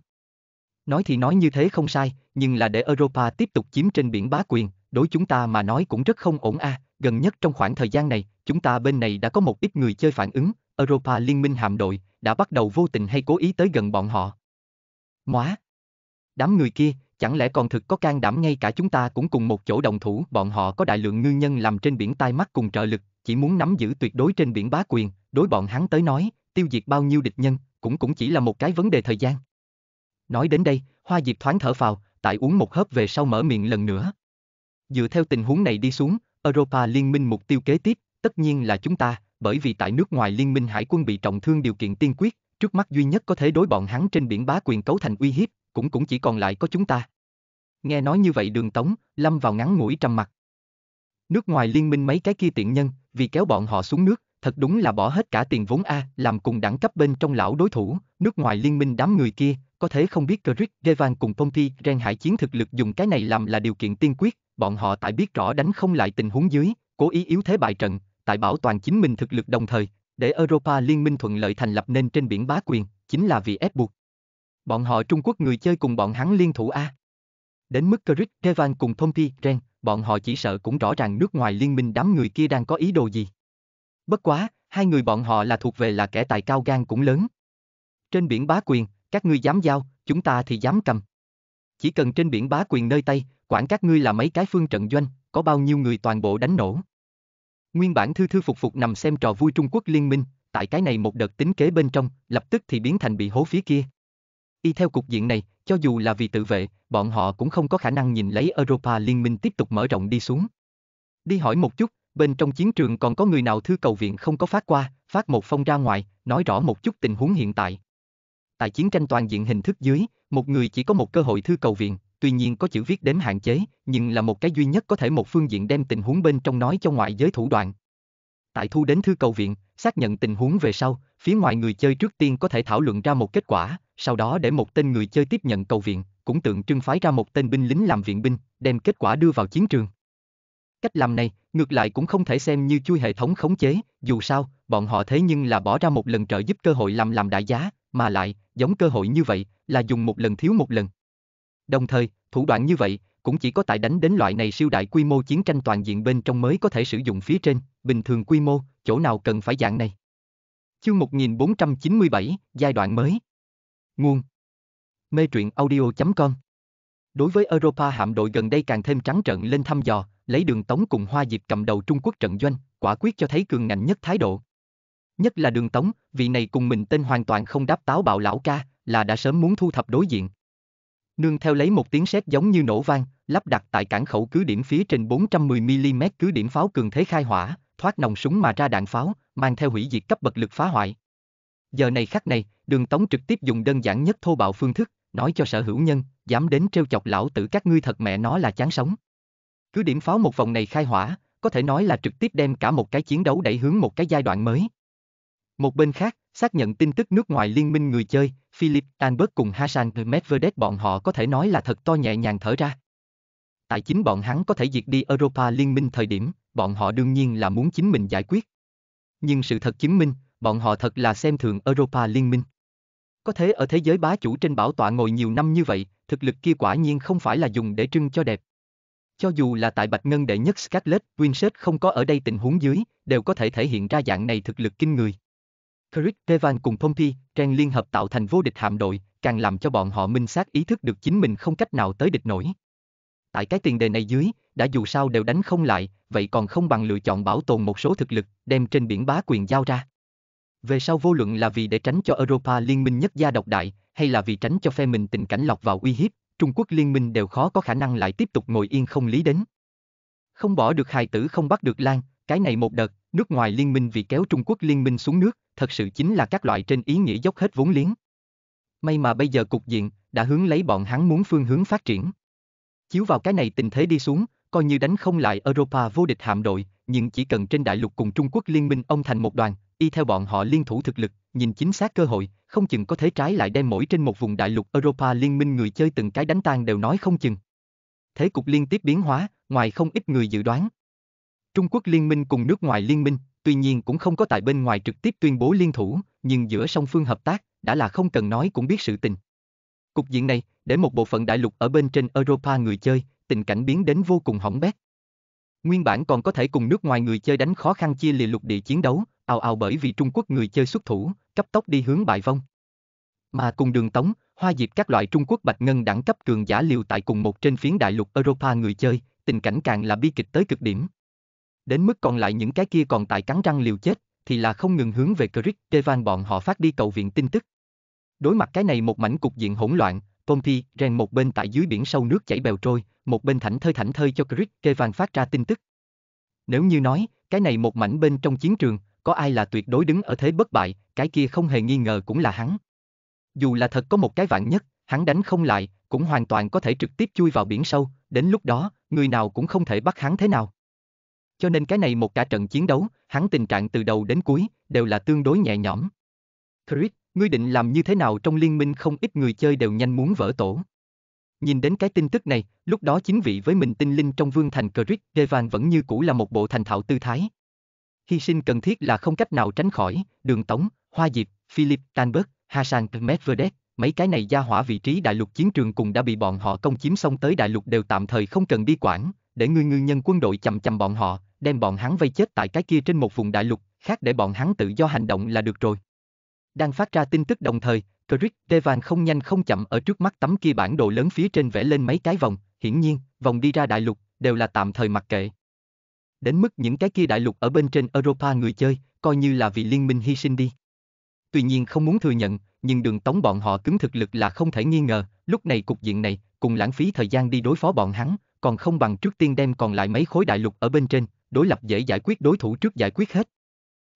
Nói thì nói như thế không sai, nhưng là để Europa tiếp tục chiếm trên biển bá quyền, đối chúng ta mà nói cũng rất không ổn a. À. Gần nhất trong khoảng thời gian này, chúng ta bên này đã có một ít người chơi phản ứng, Europa Liên minh hạm đội đã bắt đầu vô tình hay cố ý tới gần bọn họ. Móa! Đám người kia, chẳng lẽ còn thực có can đảm ngay cả chúng ta cũng cùng một chỗ đồng thủ, bọn họ có đại lượng ngư nhân làm trên biển tai mắt cùng trợ lực, chỉ muốn nắm giữ tuyệt đối trên biển bá quyền, đối bọn hắn tới nói, tiêu diệt bao nhiêu địch nhân, cũng cũng chỉ là một cái vấn đề thời gian. Nói đến đây, Hoa Diệp thoáng thở phào, tại uống một hớp về sau mở miệng lần nữa. Dựa theo tình huống này đi xuống, Europa Liên minh mục tiêu kế tiếp, tất nhiên là chúng ta, bởi vì tại nước ngoài Liên minh Hải quân bị trọng thương điều kiện tiên quyết, trước mắt duy nhất có thể đối bọn hắn trên biển bá quyền cấu thành uy hiếp, cũng cũng chỉ còn lại có chúng ta. Nghe nói như vậy đường tống, lâm vào ngắn ngủi trầm mặt. Nước ngoài liên minh mấy cái kia tiện nhân, vì kéo bọn họ xuống nước, thật đúng là bỏ hết cả tiền vốn A, làm cùng đẳng cấp bên trong lão đối thủ, nước ngoài liên minh đám người kia, có thể không biết Crit, Devan cùng công ty Ren Hải chiến thực lực dùng cái này làm là điều kiện tiên quyết, bọn họ tại biết rõ đánh không lại tình huống dưới, cố ý yếu thế bại trận, tại bảo toàn chính mình thực lực đồng thời, để Europa Liên minh thuận lợi thành lập nên trên biển bá quyền, chính là vì ép buộc. Bọn họ Trung Quốc người chơi cùng bọn hắn liên thủ A. Đến mức Crit, Devan cùng công ty Ren, bọn họ chỉ sợ cũng rõ ràng nước ngoài liên minh đám người kia đang có ý đồ gì. Bất quá, hai người bọn họ là thuộc về là kẻ tài cao gan cũng lớn. Trên biển bá quyền, các ngươi dám giao, chúng ta thì dám cầm. Chỉ cần trên biển bá quyền nơi tay, quản các ngươi là mấy cái phương trận doanh, có bao nhiêu người toàn bộ đánh nổ. Nguyên bản thư thư phục phục nằm xem trò vui Trung Quốc liên minh, tại cái này một đợt tính kế bên trong, lập tức thì biến thành bị hố phía kia. Y theo cục diện này, cho dù là vì tự vệ, bọn họ cũng không có khả năng nhìn lấy Europa liên minh tiếp tục mở rộng đi xuống. Đi hỏi một chút, bên trong chiến trường còn có người nào thư cầu viện không có phát qua, phát một phong ra ngoài, nói rõ một chút tình huống hiện tại tại chiến tranh toàn diện hình thức dưới, một người chỉ có một cơ hội thư cầu viện, tuy nhiên có chữ viết đến hạn chế, nhưng là một cái duy nhất có thể một phương diện đem tình huống bên trong nói cho ngoại giới thủ đoạn. Tại thu đến thư cầu viện, xác nhận tình huống về sau, phía ngoài người chơi trước tiên có thể thảo luận ra một kết quả, sau đó để một tên người chơi tiếp nhận cầu viện, cũng tượng trưng phái ra một tên binh lính làm viện binh, đem kết quả đưa vào chiến trường. Cách làm này, ngược lại cũng không thể xem như chui hệ thống khống chế, dù sao, bọn họ thế nhưng là bỏ ra một lần trợ giúp cơ hội làm làm đại giá, mà lại, giống cơ hội như vậy, là dùng một lần thiếu một lần. Đồng thời, thủ đoạn như vậy, cũng chỉ có tại đánh đến loại này siêu đại quy mô chiến tranh toàn diện bên trong mới có thể sử dụng phía trên, bình thường quy mô, chỗ nào cần phải dạng này. Chương 1497, giai đoạn mới. Nguồn Mê truyện audio.com Đối với Europa hạm đội gần đây càng thêm trắng trợn lên thăm dò, lấy đường tống cùng hoa dịp cầm đầu Trung Quốc trận doanh, quả quyết cho thấy cường ngạnh nhất thái độ nhất là đường tống, vị này cùng mình tên hoàn toàn không đáp táo bạo lão ca, là đã sớm muốn thu thập đối diện. Nương theo lấy một tiếng sét giống như nổ vang, lắp đặt tại cảng khẩu cứ điểm phía trên 410mm cứ điểm pháo cường thế khai hỏa, thoát nòng súng mà ra đạn pháo, mang theo hủy diệt cấp bậc lực phá hoại. Giờ này khắc này, đường tống trực tiếp dùng đơn giản nhất thô bạo phương thức, nói cho sở hữu nhân, dám đến trêu chọc lão tử các ngươi thật mẹ nó là chán sống. Cứ điểm pháo một vòng này khai hỏa, có thể nói là trực tiếp đem cả một cái chiến đấu đẩy hướng một cái giai đoạn mới. Một bên khác, xác nhận tin tức nước ngoài liên minh người chơi, Philip Albert cùng Hassan Medvedev bọn họ có thể nói là thật to nhẹ nhàng thở ra. Tại chính bọn hắn có thể diệt đi Europa liên minh thời điểm, bọn họ đương nhiên là muốn chính mình giải quyết. Nhưng sự thật chứng minh, bọn họ thật là xem thường Europa liên minh. Có thế ở thế giới bá chủ trên bảo tọa ngồi nhiều năm như vậy, thực lực kia quả nhiên không phải là dùng để trưng cho đẹp. Cho dù là tại Bạch Ngân đệ nhất Scarlet Winset không có ở đây tình huống dưới, đều có thể thể hiện ra dạng này thực lực kinh người. Chris Evan cùng Thông Thi, Trang liên hợp tạo thành vô địch hạm đội, càng làm cho bọn họ minh xác ý thức được chính mình không cách nào tới địch nổi. Tại cái tiền đề này dưới, đã dù sao đều đánh không lại, vậy còn không bằng lựa chọn bảo tồn một số thực lực, đem trên biển bá quyền giao ra. Về sau vô luận là vì để tránh cho Europa liên minh nhất gia độc đại, hay là vì tránh cho phe mình tình cảnh lọc vào uy hiếp, Trung Quốc liên minh đều khó có khả năng lại tiếp tục ngồi yên không lý đến. Không bỏ được hài tử không bắt được lan, cái này một đợt, nước ngoài liên minh vì kéo Trung Quốc liên minh xuống nước, thật sự chính là các loại trên ý nghĩa dốc hết vốn liếng. May mà bây giờ cục diện đã hướng lấy bọn hắn muốn phương hướng phát triển. Chiếu vào cái này tình thế đi xuống, coi như đánh không lại Europa vô địch hạm đội, nhưng chỉ cần trên đại lục cùng Trung Quốc liên minh ông thành một đoàn, y theo bọn họ liên thủ thực lực, nhìn chính xác cơ hội, không chừng có thể trái lại đem mỗi trên một vùng đại lục Europa liên minh người chơi từng cái đánh tan đều nói không chừng. Thế cục liên tiếp biến hóa, ngoài không ít người dự đoán. Trung Quốc liên minh cùng nước ngoài liên minh, tuy nhiên cũng không có tại bên ngoài trực tiếp tuyên bố liên thủ, nhưng giữa song phương hợp tác, đã là không cần nói cũng biết sự tình. Cục diện này, để một bộ phận đại lục ở bên trên Europa người chơi, tình cảnh biến đến vô cùng hỏng bét. Nguyên bản còn có thể cùng nước ngoài người chơi đánh khó khăn chia lìa lục địa chiến đấu, ào ào bởi vì Trung Quốc người chơi xuất thủ, cấp tốc đi hướng bại vong. Mà cùng đường tống, hoa diệp các loại Trung Quốc bạch ngân đẳng cấp cường giả liều tại cùng một trên phiến đại lục Europa người chơi, tình cảnh càng là bi kịch tới cực điểm đến mức còn lại những cái kia còn tại cắn răng liều chết, thì là không ngừng hướng về Crick Kevan bọn họ phát đi cầu viện tin tức. Đối mặt cái này một mảnh cục diện hỗn loạn, Pompey rèn một bên tại dưới biển sâu nước chảy bèo trôi, một bên thảnh thơi thảnh thơi cho Crick Kevan phát ra tin tức. Nếu như nói, cái này một mảnh bên trong chiến trường, có ai là tuyệt đối đứng ở thế bất bại, cái kia không hề nghi ngờ cũng là hắn. Dù là thật có một cái vạn nhất, hắn đánh không lại, cũng hoàn toàn có thể trực tiếp chui vào biển sâu, đến lúc đó, người nào cũng không thể bắt hắn thế nào cho nên cái này một cả trận chiến đấu, hắn tình trạng từ đầu đến cuối, đều là tương đối nhẹ nhõm. Chris, ngươi định làm như thế nào trong liên minh không ít người chơi đều nhanh muốn vỡ tổ. Nhìn đến cái tin tức này, lúc đó chính vị với mình tinh linh trong vương thành Chris Devan vẫn như cũ là một bộ thành thạo tư thái. Hy sinh cần thiết là không cách nào tránh khỏi, đường tống, hoa diệp, Philip Tanberg, Hassan Medvedev, mấy cái này gia hỏa vị trí đại lục chiến trường cùng đã bị bọn họ công chiếm xong tới đại lục đều tạm thời không cần đi quản, để ngươi ngư nhân quân đội chậm chậm bọn họ, đem bọn hắn vây chết tại cái kia trên một vùng đại lục, khác để bọn hắn tự do hành động là được rồi. Đang phát ra tin tức đồng thời, Crit Devan không nhanh không chậm ở trước mắt tấm kia bản đồ lớn phía trên vẽ lên mấy cái vòng, hiển nhiên, vòng đi ra đại lục, đều là tạm thời mặc kệ. Đến mức những cái kia đại lục ở bên trên Europa người chơi, coi như là vì liên minh hy sinh đi. Tuy nhiên không muốn thừa nhận, nhưng đường tống bọn họ cứng thực lực là không thể nghi ngờ, lúc này cục diện này, cùng lãng phí thời gian đi đối phó bọn hắn, còn không bằng trước tiên đem còn lại mấy khối đại lục ở bên trên, đối lập dễ giải quyết đối thủ trước giải quyết hết.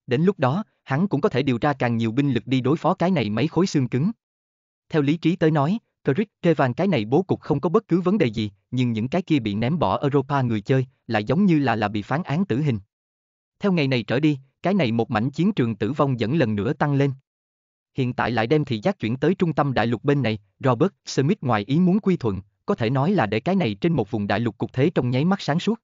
Đến lúc đó, hắn cũng có thể điều ra càng nhiều binh lực đi đối phó cái này mấy khối xương cứng. Theo lý trí tới nói, Crick Kevan cái này bố cục không có bất cứ vấn đề gì, nhưng những cái kia bị ném bỏ Europa người chơi lại giống như là là bị phán án tử hình. Theo ngày này trở đi, cái này một mảnh chiến trường tử vong dẫn lần nữa tăng lên. Hiện tại lại đem thị giác chuyển tới trung tâm đại lục bên này, Robert Smith ngoài ý muốn quy thuận, có thể nói là để cái này trên một vùng đại lục cục thế trong nháy mắt sáng suốt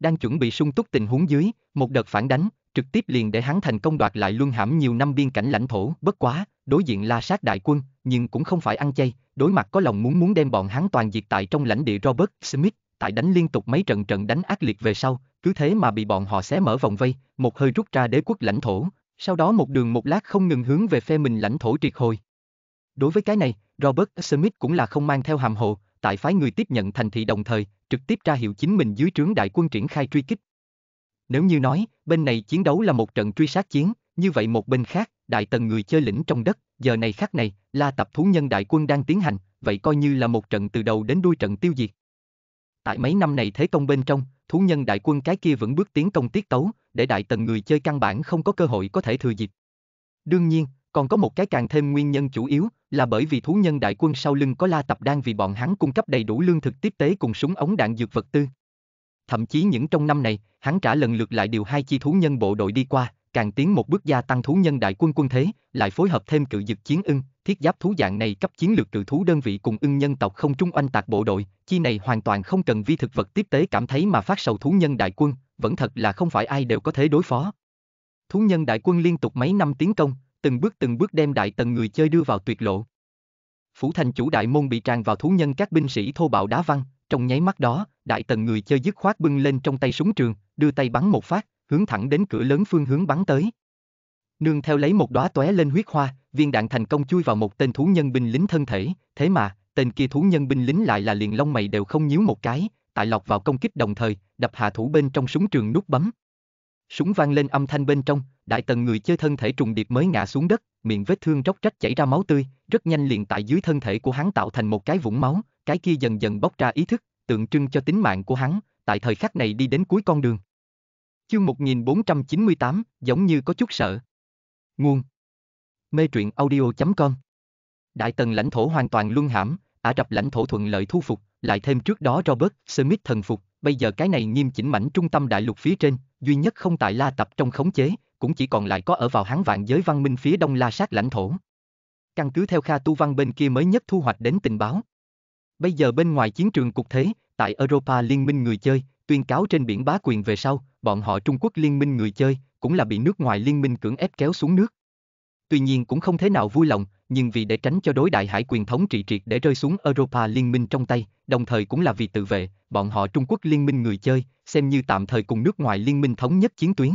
đang chuẩn bị sung túc tình huống dưới, một đợt phản đánh, trực tiếp liền để hắn thành công đoạt lại luân hãm nhiều năm biên cảnh lãnh thổ, bất quá, đối diện là sát đại quân, nhưng cũng không phải ăn chay, đối mặt có lòng muốn muốn đem bọn hắn toàn diệt tại trong lãnh địa Robert Smith, tại đánh liên tục mấy trận trận đánh ác liệt về sau, cứ thế mà bị bọn họ xé mở vòng vây, một hơi rút ra đế quốc lãnh thổ, sau đó một đường một lát không ngừng hướng về phe mình lãnh thổ triệt hồi. Đối với cái này, Robert Smith cũng là không mang theo hàm hồ, tại phái người tiếp nhận thành thị đồng thời, trực tiếp ra hiệu chính mình dưới trướng đại quân triển khai truy kích. Nếu như nói, bên này chiến đấu là một trận truy sát chiến, như vậy một bên khác, đại tần người chơi lĩnh trong đất, giờ này khác này, là tập thú nhân đại quân đang tiến hành, vậy coi như là một trận từ đầu đến đuôi trận tiêu diệt. Tại mấy năm này thế công bên trong, thú nhân đại quân cái kia vẫn bước tiến công tiết tấu, để đại tần người chơi căn bản không có cơ hội có thể thừa dịp. Đương nhiên, còn có một cái càng thêm nguyên nhân chủ yếu là bởi vì thú nhân đại quân sau lưng có la tập đang vì bọn hắn cung cấp đầy đủ lương thực tiếp tế cùng súng ống đạn dược vật tư. Thậm chí những trong năm này, hắn trả lần lượt lại điều hai chi thú nhân bộ đội đi qua, càng tiến một bước gia tăng thú nhân đại quân quân thế, lại phối hợp thêm cự dực chiến ưng, thiết giáp thú dạng này cấp chiến lược cự thú đơn vị cùng ưng nhân tộc không trung oanh tạc bộ đội, chi này hoàn toàn không cần vi thực vật tiếp tế cảm thấy mà phát sầu thú nhân đại quân, vẫn thật là không phải ai đều có thể đối phó. Thú nhân đại quân liên tục mấy năm tiến công, từng bước từng bước đem đại tần người chơi đưa vào tuyệt lộ. Phủ thành chủ đại môn bị tràn vào thú nhân các binh sĩ thô bạo đá văng, trong nháy mắt đó, đại tần người chơi dứt khoát bưng lên trong tay súng trường, đưa tay bắn một phát, hướng thẳng đến cửa lớn phương hướng bắn tới. Nương theo lấy một đóa tóe lên huyết hoa, viên đạn thành công chui vào một tên thú nhân binh lính thân thể, thế mà, tên kia thú nhân binh lính lại là liền lông mày đều không nhíu một cái, tại lọc vào công kích đồng thời, đập hạ thủ bên trong súng trường nút bấm. Súng vang lên âm thanh bên trong, đại tần người chơi thân thể trùng điệp mới ngã xuống đất, miệng vết thương róc rách chảy ra máu tươi, rất nhanh liền tại dưới thân thể của hắn tạo thành một cái vũng máu, cái kia dần dần bóc ra ý thức, tượng trưng cho tính mạng của hắn, tại thời khắc này đi đến cuối con đường. Chương 1498, giống như có chút sợ. Nguồn Mê truyện audio.com Đại tần lãnh thổ hoàn toàn luân hãm, Ả Rập lãnh thổ thuận lợi thu phục, lại thêm trước đó Robert Smith thần phục, bây giờ cái này nghiêm chỉnh mảnh trung tâm đại lục phía trên, duy nhất không tại La Tập trong khống chế, cũng chỉ còn lại có ở vào hán vạn giới văn minh phía đông la sát lãnh thổ. Căn cứ theo Kha Tu Văn bên kia mới nhất thu hoạch đến tình báo. Bây giờ bên ngoài chiến trường cục thế, tại Europa Liên minh người chơi, tuyên cáo trên biển bá quyền về sau, bọn họ Trung Quốc Liên minh người chơi, cũng là bị nước ngoài liên minh cưỡng ép kéo xuống nước. Tuy nhiên cũng không thế nào vui lòng, nhưng vì để tránh cho đối đại hải quyền thống trị triệt để rơi xuống Europa Liên minh trong tay, đồng thời cũng là vì tự vệ, bọn họ Trung Quốc Liên minh người chơi, xem như tạm thời cùng nước ngoài liên minh thống nhất chiến tuyến.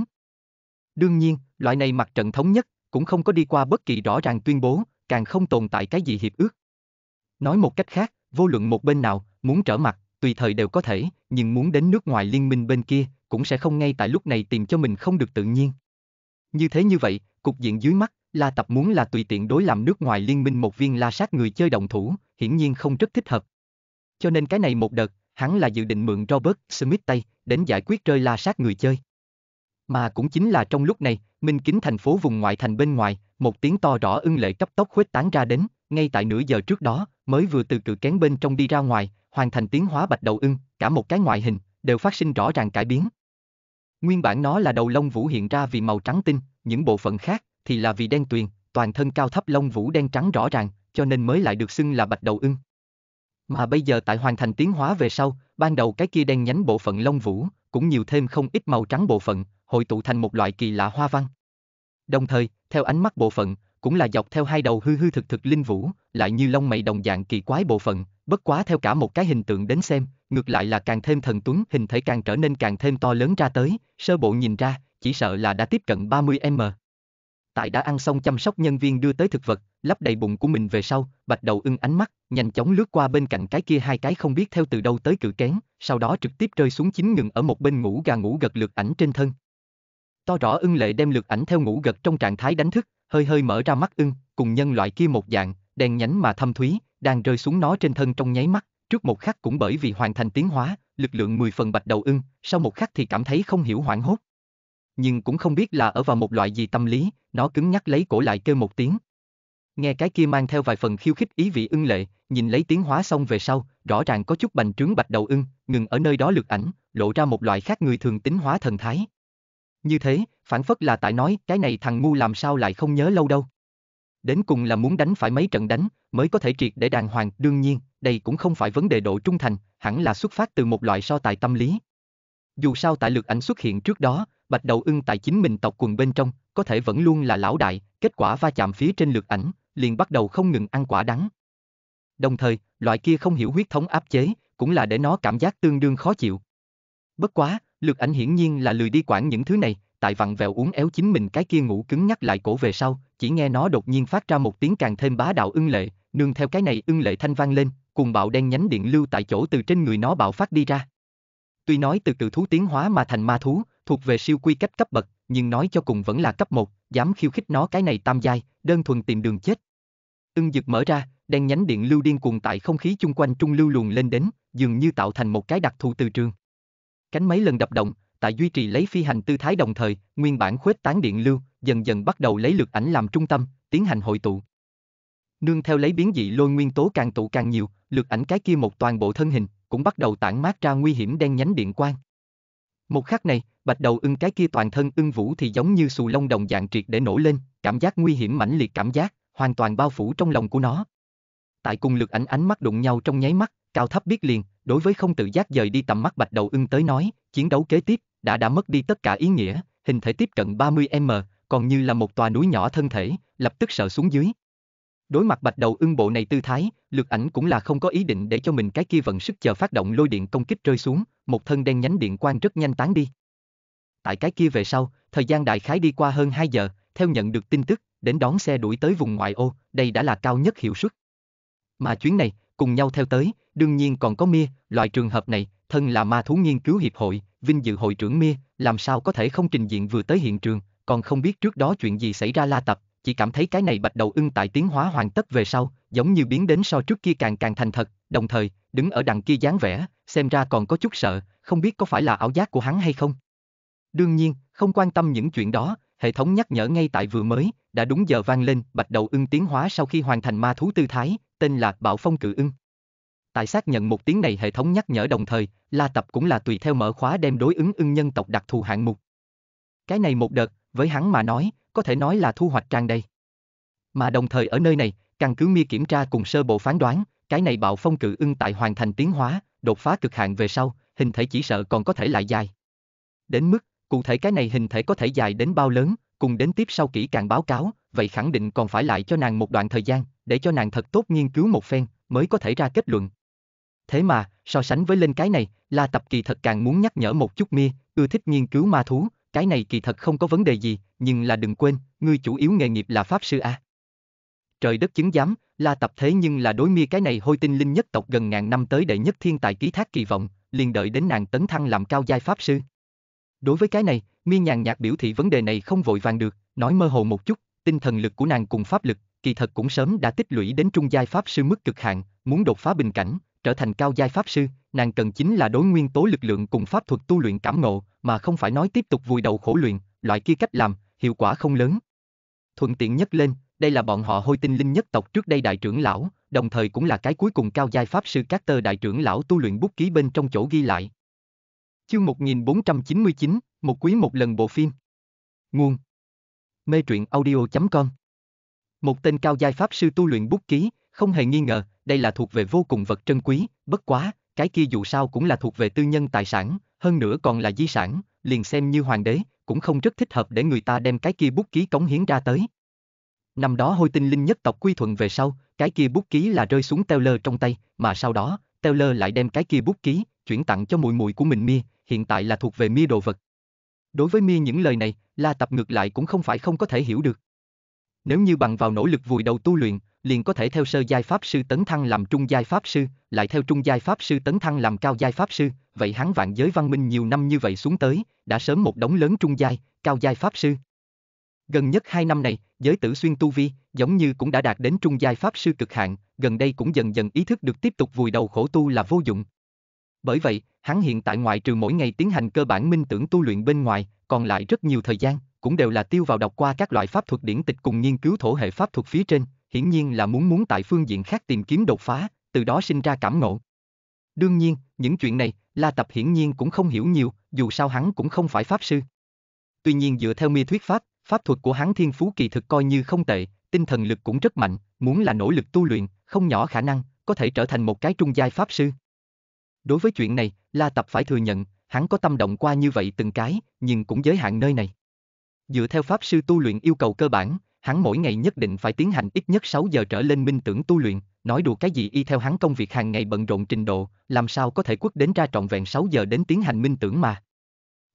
Đương nhiên, loại này mặt trận thống nhất, cũng không có đi qua bất kỳ rõ ràng tuyên bố, càng không tồn tại cái gì hiệp ước. Nói một cách khác, vô luận một bên nào, muốn trở mặt, tùy thời đều có thể, nhưng muốn đến nước ngoài liên minh bên kia, cũng sẽ không ngay tại lúc này tìm cho mình không được tự nhiên. Như thế như vậy, cục diện dưới mắt, La Tập muốn là tùy tiện đối làm nước ngoài liên minh một viên la sát người chơi đồng thủ, hiển nhiên không rất thích hợp. Cho nên cái này một đợt, hắn là dự định mượn Robert Smith tay, đến giải quyết rơi la sát người chơi. Mà cũng chính là trong lúc này, Minh Kính thành phố vùng ngoại thành bên ngoài, một tiếng to rõ ưng lệ cấp tốc khuếch tán ra đến, ngay tại nửa giờ trước đó, mới vừa từ cự kén bên trong đi ra ngoài, hoàn thành tiến hóa bạch đầu ưng, cả một cái ngoại hình, đều phát sinh rõ ràng cải biến. Nguyên bản nó là đầu lông vũ hiện ra vì màu trắng tinh, những bộ phận khác thì là vì đen tuyền, toàn thân cao thấp lông vũ đen trắng rõ ràng, cho nên mới lại được xưng là bạch đầu ưng. Mà bây giờ tại hoàn thành tiến hóa về sau, ban đầu cái kia đen nhánh bộ phận lông vũ, cũng nhiều thêm không ít màu trắng bộ phận, hội tụ thành một loại kỳ lạ hoa văn. Đồng thời, theo ánh mắt bộ phận, cũng là dọc theo hai đầu hư hư thực thực linh vũ, lại như lông mày đồng dạng kỳ quái bộ phận, bất quá theo cả một cái hình tượng đến xem, ngược lại là càng thêm thần tuấn, hình thể càng trở nên càng thêm to lớn ra tới, sơ bộ nhìn ra, chỉ sợ là đã tiếp cận 30m. Tại đã ăn xong chăm sóc nhân viên đưa tới thực vật, lấp đầy bụng của mình về sau, bạch đầu ưng ánh mắt, nhanh chóng lướt qua bên cạnh cái kia hai cái không biết theo từ đâu tới cự kén, sau đó trực tiếp rơi xuống chính ngừng ở một bên ngủ gà ngủ gật lượt ảnh trên thân. To rõ ưng lệ đem lược ảnh theo ngủ gật trong trạng thái đánh thức, hơi hơi mở ra mắt ưng, cùng nhân loại kia một dạng, đèn nhánh mà thâm thúy, đang rơi xuống nó trên thân trong nháy mắt, trước một khắc cũng bởi vì hoàn thành tiến hóa, lực lượng 10 phần bạch đầu ưng, sau một khắc thì cảm thấy không hiểu hoảng hốt. Nhưng cũng không biết là ở vào một loại gì tâm lý, nó cứng nhắc lấy cổ lại kêu một tiếng. Nghe cái kia mang theo vài phần khiêu khích ý vị ưng lệ, nhìn lấy tiến hóa xong về sau, rõ ràng có chút bành trướng bạch đầu ưng, ngừng ở nơi đó lược ảnh, lộ ra một loại khác người thường tính hóa thần thái. Như thế, phản phất là tại nói, cái này thằng ngu làm sao lại không nhớ lâu đâu. Đến cùng là muốn đánh phải mấy trận đánh, mới có thể triệt để đàng hoàng, đương nhiên, đây cũng không phải vấn đề độ trung thành, hẳn là xuất phát từ một loại so tài tâm lý. Dù sao tại lực ảnh xuất hiện trước đó, bạch đầu ưng tại chính mình tộc quần bên trong, có thể vẫn luôn là lão đại, kết quả va chạm phía trên lực ảnh, liền bắt đầu không ngừng ăn quả đắng. Đồng thời, loại kia không hiểu huyết thống áp chế, cũng là để nó cảm giác tương đương khó chịu. Bất quá, Lực ảnh hiển nhiên là lười đi quản những thứ này, tại vặn vẹo uống éo chính mình cái kia ngủ cứng nhắc lại cổ về sau, chỉ nghe nó đột nhiên phát ra một tiếng càng thêm bá đạo ưng lệ, nương theo cái này ưng lệ thanh vang lên, cùng bạo đen nhánh điện lưu tại chỗ từ trên người nó bạo phát đi ra. Tuy nói từ cự thú tiến hóa mà thành ma thú, thuộc về siêu quy cách cấp bậc, nhưng nói cho cùng vẫn là cấp 1, dám khiêu khích nó cái này tam giai, đơn thuần tìm đường chết. Ưng dực mở ra, đen nhánh điện lưu điên cuồng tại không khí chung quanh trung lưu luồn lên đến, dường như tạo thành một cái đặc thù từ trường. Cánh mấy lần đập động, tại duy trì lấy phi hành tư thái đồng thời, nguyên bản khuếch tán điện lưu, dần dần bắt đầu lấy lực ảnh làm trung tâm, tiến hành hội tụ. Nương theo lấy biến dị lôi nguyên tố càng tụ càng nhiều, lực ảnh cái kia một toàn bộ thân hình, cũng bắt đầu tản mát ra nguy hiểm đen nhánh điện quang. Một khắc này, bạch đầu ưng cái kia toàn thân ưng vũ thì giống như xù lông đồng dạng triệt để nổi lên, cảm giác nguy hiểm mãnh liệt cảm giác, hoàn toàn bao phủ trong lòng của nó. Tại cùng lực ảnh ánh mắt đụng nhau trong nháy mắt, cao thấp biết liền, đối với không tự giác dời đi tầm mắt bạch đầu ưng tới nói, chiến đấu kế tiếp, đã đã mất đi tất cả ý nghĩa, hình thể tiếp cận 30m, còn như là một tòa núi nhỏ thân thể, lập tức sợ xuống dưới. Đối mặt bạch đầu ưng bộ này tư thái, lực ảnh cũng là không có ý định để cho mình cái kia vận sức chờ phát động lôi điện công kích rơi xuống, một thân đen nhánh điện quang rất nhanh tán đi. Tại cái kia về sau, thời gian đại khái đi qua hơn 2 giờ, theo nhận được tin tức, đến đón xe đuổi tới vùng ngoại ô, đây đã là cao nhất hiệu suất. Mà chuyến này, cùng nhau theo tới, Đương nhiên còn có Mia, loại trường hợp này, thân là ma thú nghiên cứu hiệp hội, vinh dự hội trưởng Mia, làm sao có thể không trình diện vừa tới hiện trường, còn không biết trước đó chuyện gì xảy ra la tập, chỉ cảm thấy cái này bạch đầu ưng tại tiến hóa hoàn tất về sau, giống như biến đến so trước kia càng càng thành thật, đồng thời, đứng ở đằng kia dáng vẻ, xem ra còn có chút sợ, không biết có phải là ảo giác của hắn hay không. Đương nhiên, không quan tâm những chuyện đó, hệ thống nhắc nhở ngay tại vừa mới, đã đúng giờ vang lên, bạch đầu ưng tiến hóa sau khi hoàn thành ma thú tư thái, tên là Bạo Phong Cự ưng tại xác nhận một tiếng này hệ thống nhắc nhở đồng thời, La Tập cũng là tùy theo mở khóa đem đối ứng ưng nhân tộc đặc thù hạng mục. Cái này một đợt, với hắn mà nói, có thể nói là thu hoạch trang đầy. Mà đồng thời ở nơi này, căn cứ mi kiểm tra cùng sơ bộ phán đoán, cái này bạo phong cự ưng tại hoàn thành tiến hóa, đột phá cực hạn về sau, hình thể chỉ sợ còn có thể lại dài. Đến mức, cụ thể cái này hình thể có thể dài đến bao lớn, cùng đến tiếp sau kỹ càng báo cáo, vậy khẳng định còn phải lại cho nàng một đoạn thời gian, để cho nàng thật tốt nghiên cứu một phen, mới có thể ra kết luận. Thế mà, so sánh với lên cái này, La Tập kỳ thật càng muốn nhắc nhở một chút Mia, ưa thích nghiên cứu ma thú, cái này kỳ thật không có vấn đề gì, nhưng là đừng quên, ngươi chủ yếu nghề nghiệp là pháp sư a. Trời đất chứng giám, La Tập thế nhưng là đối Mia cái này hôi tinh linh nhất tộc gần ngàn năm tới đệ nhất thiên tài ký thác kỳ vọng, liền đợi đến nàng tấn thăng làm cao giai pháp sư. Đối với cái này, Mia nhàn nhạt biểu thị vấn đề này không vội vàng được, nói mơ hồ một chút, tinh thần lực của nàng cùng pháp lực, kỳ thật cũng sớm đã tích lũy đến trung giai pháp sư mức cực hạn, muốn đột phá bình cảnh, trở thành cao giai pháp sư, nàng cần chính là đối nguyên tố lực lượng cùng pháp thuật tu luyện cảm ngộ, mà không phải nói tiếp tục vùi đầu khổ luyện, loại kia cách làm, hiệu quả không lớn. Thuận tiện nhất lên, đây là bọn họ hôi tinh linh nhất tộc trước đây đại trưởng lão, đồng thời cũng là cái cuối cùng cao giai pháp sư các tơ đại trưởng lão tu luyện bút ký bên trong chỗ ghi lại. Chương 1499, một quý một lần bộ phim. Nguồn Mê truyện audio.com Một tên cao giai pháp sư tu luyện bút ký, không hề nghi ngờ, đây là thuộc về vô cùng vật trân quý, bất quá, cái kia dù sao cũng là thuộc về tư nhân tài sản, hơn nữa còn là di sản, liền xem như hoàng đế, cũng không rất thích hợp để người ta đem cái kia bút ký cống hiến ra tới. Năm đó hôi tinh linh nhất tộc quy thuận về sau, cái kia bút ký là rơi xuống teo lơ trong tay, mà sau đó, teo lơ lại đem cái kia bút ký, chuyển tặng cho mùi mùi của mình Mia, hiện tại là thuộc về Mia đồ vật. Đối với Mia những lời này, La Tập ngược lại cũng không phải không có thể hiểu được. Nếu như bằng vào nỗ lực vùi đầu tu luyện, liền có thể theo sơ giai pháp sư tấn thăng làm trung giai pháp sư, lại theo trung giai pháp sư tấn thăng làm cao giai pháp sư, vậy hắn vạn giới văn minh nhiều năm như vậy xuống tới, đã sớm một đống lớn trung giai, cao giai pháp sư. Gần nhất hai năm này, giới tử xuyên tu vi, giống như cũng đã đạt đến trung giai pháp sư cực hạn, gần đây cũng dần dần ý thức được tiếp tục vùi đầu khổ tu là vô dụng. Bởi vậy, hắn hiện tại ngoại trừ mỗi ngày tiến hành cơ bản minh tưởng tu luyện bên ngoài, còn lại rất nhiều thời gian, cũng đều là tiêu vào đọc qua các loại pháp thuật điển tịch cùng nghiên cứu thổ hệ pháp thuật phía trên, hiển nhiên là muốn muốn tại phương diện khác tìm kiếm đột phá, từ đó sinh ra cảm ngộ. Đương nhiên, những chuyện này, La Tập hiển nhiên cũng không hiểu nhiều, dù sao hắn cũng không phải pháp sư. Tuy nhiên dựa theo mi thuyết pháp, pháp thuật của hắn thiên phú kỳ thực coi như không tệ, tinh thần lực cũng rất mạnh, muốn là nỗ lực tu luyện, không nhỏ khả năng, có thể trở thành một cái trung giai pháp sư. Đối với chuyện này, La Tập phải thừa nhận, hắn có tâm động qua như vậy từng cái, nhưng cũng giới hạn nơi này. Dựa theo pháp sư tu luyện yêu cầu cơ bản, hắn mỗi ngày nhất định phải tiến hành ít nhất 6 giờ trở lên minh tưởng tu luyện, nói đùa cái gì y theo hắn công việc hàng ngày bận rộn trình độ, làm sao có thể quất đến ra trọn vẹn 6 giờ đến tiến hành minh tưởng mà.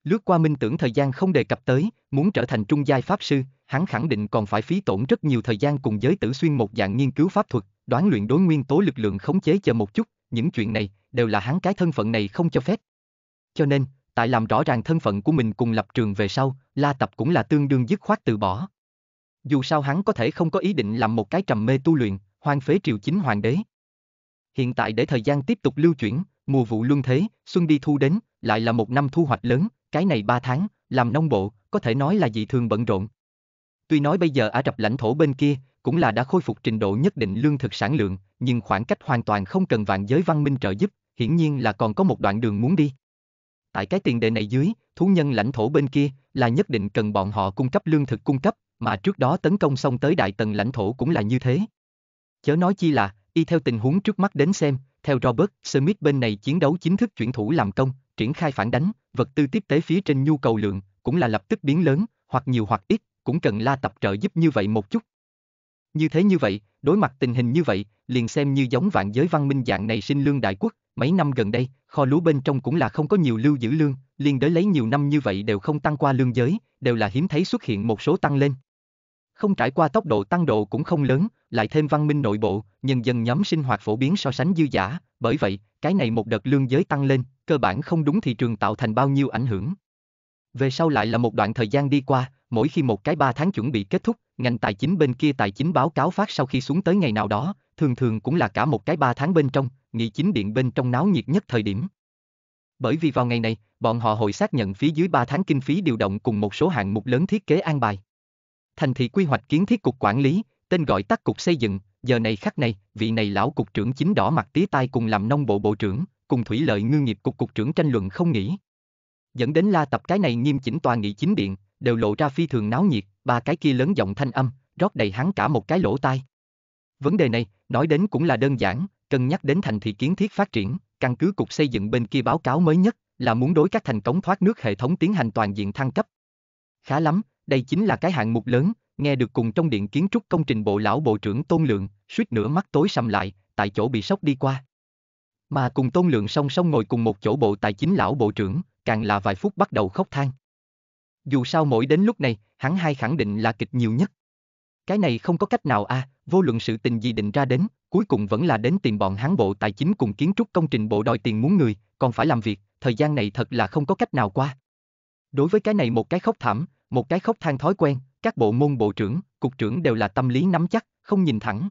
Lướt qua minh tưởng thời gian không đề cập tới, muốn trở thành trung giai pháp sư, hắn khẳng định còn phải phí tổn rất nhiều thời gian cùng giới tử xuyên một dạng nghiên cứu pháp thuật, đoán luyện đối nguyên tố lực lượng khống chế chờ một chút, những chuyện này đều là hắn cái thân phận này không cho phép. Cho nên, tại làm rõ ràng thân phận của mình cùng lập trường về sau, La Tập cũng là tương đương dứt khoát từ bỏ dù sao hắn có thể không có ý định làm một cái trầm mê tu luyện, hoang phế triều chính hoàng đế. Hiện tại để thời gian tiếp tục lưu chuyển, mùa vụ luân thế, xuân đi thu đến, lại là một năm thu hoạch lớn, cái này ba tháng, làm nông bộ, có thể nói là dị thường bận rộn. Tuy nói bây giờ Ả Rập lãnh thổ bên kia, cũng là đã khôi phục trình độ nhất định lương thực sản lượng, nhưng khoảng cách hoàn toàn không cần vạn giới văn minh trợ giúp, hiển nhiên là còn có một đoạn đường muốn đi. Tại cái tiền đề này dưới, thú nhân lãnh thổ bên kia là nhất định cần bọn họ cung cấp lương thực cung cấp, mà trước đó tấn công xong tới đại tần lãnh thổ cũng là như thế. Chớ nói chi là, y theo tình huống trước mắt đến xem, theo Robert Smith bên này chiến đấu chính thức chuyển thủ làm công, triển khai phản đánh, vật tư tiếp tế phía trên nhu cầu lượng, cũng là lập tức biến lớn, hoặc nhiều hoặc ít, cũng cần la tập trợ giúp như vậy một chút. Như thế như vậy, đối mặt tình hình như vậy, liền xem như giống vạn giới văn minh dạng này sinh lương đại quốc, mấy năm gần đây, kho lúa bên trong cũng là không có nhiều lưu giữ lương, liền đới lấy nhiều năm như vậy đều không tăng qua lương giới, đều là hiếm thấy xuất hiện một số tăng lên không trải qua tốc độ tăng độ cũng không lớn, lại thêm văn minh nội bộ, nhân dân nhóm sinh hoạt phổ biến so sánh dư giả, bởi vậy, cái này một đợt lương giới tăng lên, cơ bản không đúng thị trường tạo thành bao nhiêu ảnh hưởng. Về sau lại là một đoạn thời gian đi qua, mỗi khi một cái ba tháng chuẩn bị kết thúc, ngành tài chính bên kia tài chính báo cáo phát sau khi xuống tới ngày nào đó, thường thường cũng là cả một cái ba tháng bên trong, nghị chính điện bên trong náo nhiệt nhất thời điểm. Bởi vì vào ngày này, bọn họ hội xác nhận phía dưới 3 tháng kinh phí điều động cùng một số hạng mục lớn thiết kế an bài. Thành thị quy hoạch kiến thiết cục quản lý, tên gọi tắt cục xây dựng, giờ này khắc này, vị này lão cục trưởng chính đỏ mặt tía tai cùng làm nông bộ bộ trưởng, cùng thủy lợi ngư nghiệp cục cục trưởng tranh luận không nghỉ. Dẫn đến la tập cái này nghiêm chỉnh tòa nghị chính điện, đều lộ ra phi thường náo nhiệt, ba cái kia lớn giọng thanh âm, rót đầy hắn cả một cái lỗ tai. Vấn đề này, nói đến cũng là đơn giản, cần nhắc đến thành thị kiến thiết phát triển, căn cứ cục xây dựng bên kia báo cáo mới nhất, là muốn đối các thành cống thoát nước hệ thống tiến hành toàn diện thăng cấp. Khá lắm, đây chính là cái hạng mục lớn, nghe được cùng trong điện kiến trúc công trình bộ lão bộ trưởng Tôn Lượng, suýt nửa mắt tối sầm lại, tại chỗ bị sốc đi qua. Mà cùng Tôn Lượng song song ngồi cùng một chỗ bộ tài chính lão bộ trưởng, càng là vài phút bắt đầu khóc than. Dù sao mỗi đến lúc này, hắn hai khẳng định là kịch nhiều nhất. Cái này không có cách nào a, à, vô luận sự tình gì định ra đến, cuối cùng vẫn là đến tìm bọn hắn bộ tài chính cùng kiến trúc công trình bộ đòi tiền muốn người, còn phải làm việc, thời gian này thật là không có cách nào qua. Đối với cái này một cái khóc thảm, một cái khóc than thói quen, các bộ môn bộ trưởng, cục trưởng đều là tâm lý nắm chắc, không nhìn thẳng.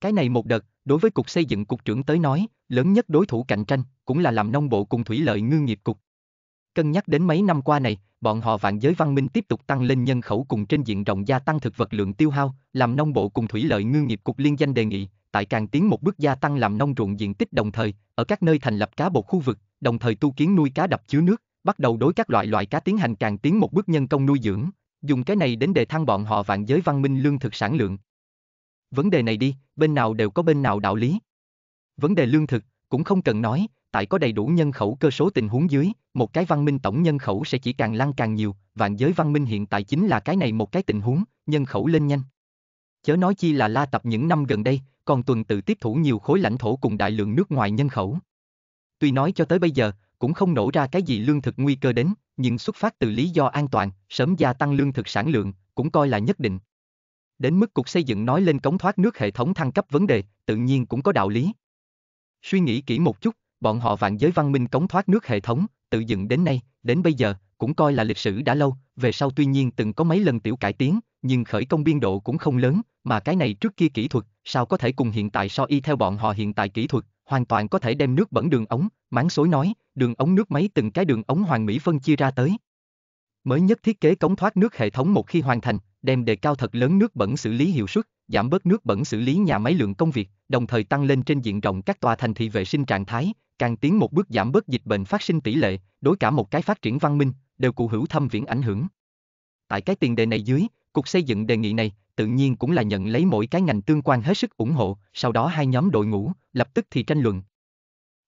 Cái này một đợt, đối với cục xây dựng cục trưởng tới nói, lớn nhất đối thủ cạnh tranh cũng là làm nông bộ cùng thủy lợi ngư nghiệp cục. Cân nhắc đến mấy năm qua này, bọn họ vạn giới văn minh tiếp tục tăng lên nhân khẩu cùng trên diện rộng gia tăng thực vật lượng tiêu hao, làm nông bộ cùng thủy lợi ngư nghiệp cục liên danh đề nghị, tại càng tiến một bước gia tăng làm nông ruộng diện tích đồng thời, ở các nơi thành lập cá bột khu vực, đồng thời tu kiến nuôi cá đập chứa nước, bắt đầu đối các loại loại cá tiến hành càng tiến một bước nhân công nuôi dưỡng, dùng cái này đến đề thăng bọn họ vạn giới văn minh lương thực sản lượng. Vấn đề này đi, bên nào đều có bên nào đạo lý. Vấn đề lương thực, cũng không cần nói, tại có đầy đủ nhân khẩu cơ số tình huống dưới, một cái văn minh tổng nhân khẩu sẽ chỉ càng lan càng nhiều, vạn giới văn minh hiện tại chính là cái này một cái tình huống, nhân khẩu lên nhanh. Chớ nói chi là la tập những năm gần đây, còn tuần tự tiếp thủ nhiều khối lãnh thổ cùng đại lượng nước ngoài nhân khẩu. Tuy nói cho tới bây giờ, cũng không nổ ra cái gì lương thực nguy cơ đến, nhưng xuất phát từ lý do an toàn, sớm gia tăng lương thực sản lượng, cũng coi là nhất định. Đến mức cục xây dựng nói lên cống thoát nước hệ thống thăng cấp vấn đề, tự nhiên cũng có đạo lý. Suy nghĩ kỹ một chút, bọn họ vạn giới văn minh cống thoát nước hệ thống, tự dựng đến nay, đến bây giờ, cũng coi là lịch sử đã lâu, về sau tuy nhiên từng có mấy lần tiểu cải tiến, nhưng khởi công biên độ cũng không lớn, mà cái này trước kia kỹ thuật, sao có thể cùng hiện tại so y theo bọn họ hiện tại kỹ thuật, hoàn toàn có thể đem nước bẩn đường ống, máng xối nói, đường ống nước máy từng cái đường ống hoàn mỹ phân chia ra tới. Mới nhất thiết kế cống thoát nước hệ thống một khi hoàn thành, đem đề cao thật lớn nước bẩn xử lý hiệu suất, giảm bớt nước bẩn xử lý nhà máy lượng công việc, đồng thời tăng lên trên diện rộng các tòa thành thị vệ sinh trạng thái, càng tiến một bước giảm bớt dịch bệnh phát sinh tỷ lệ, đối cả một cái phát triển văn minh, đều cụ hữu thâm viễn ảnh hưởng. Tại cái tiền đề này dưới, Cục Xây dựng đề nghị này, tự nhiên cũng là nhận lấy mỗi cái ngành tương quan hết sức ủng hộ, sau đó hai nhóm đội ngũ, lập tức thì tranh luận.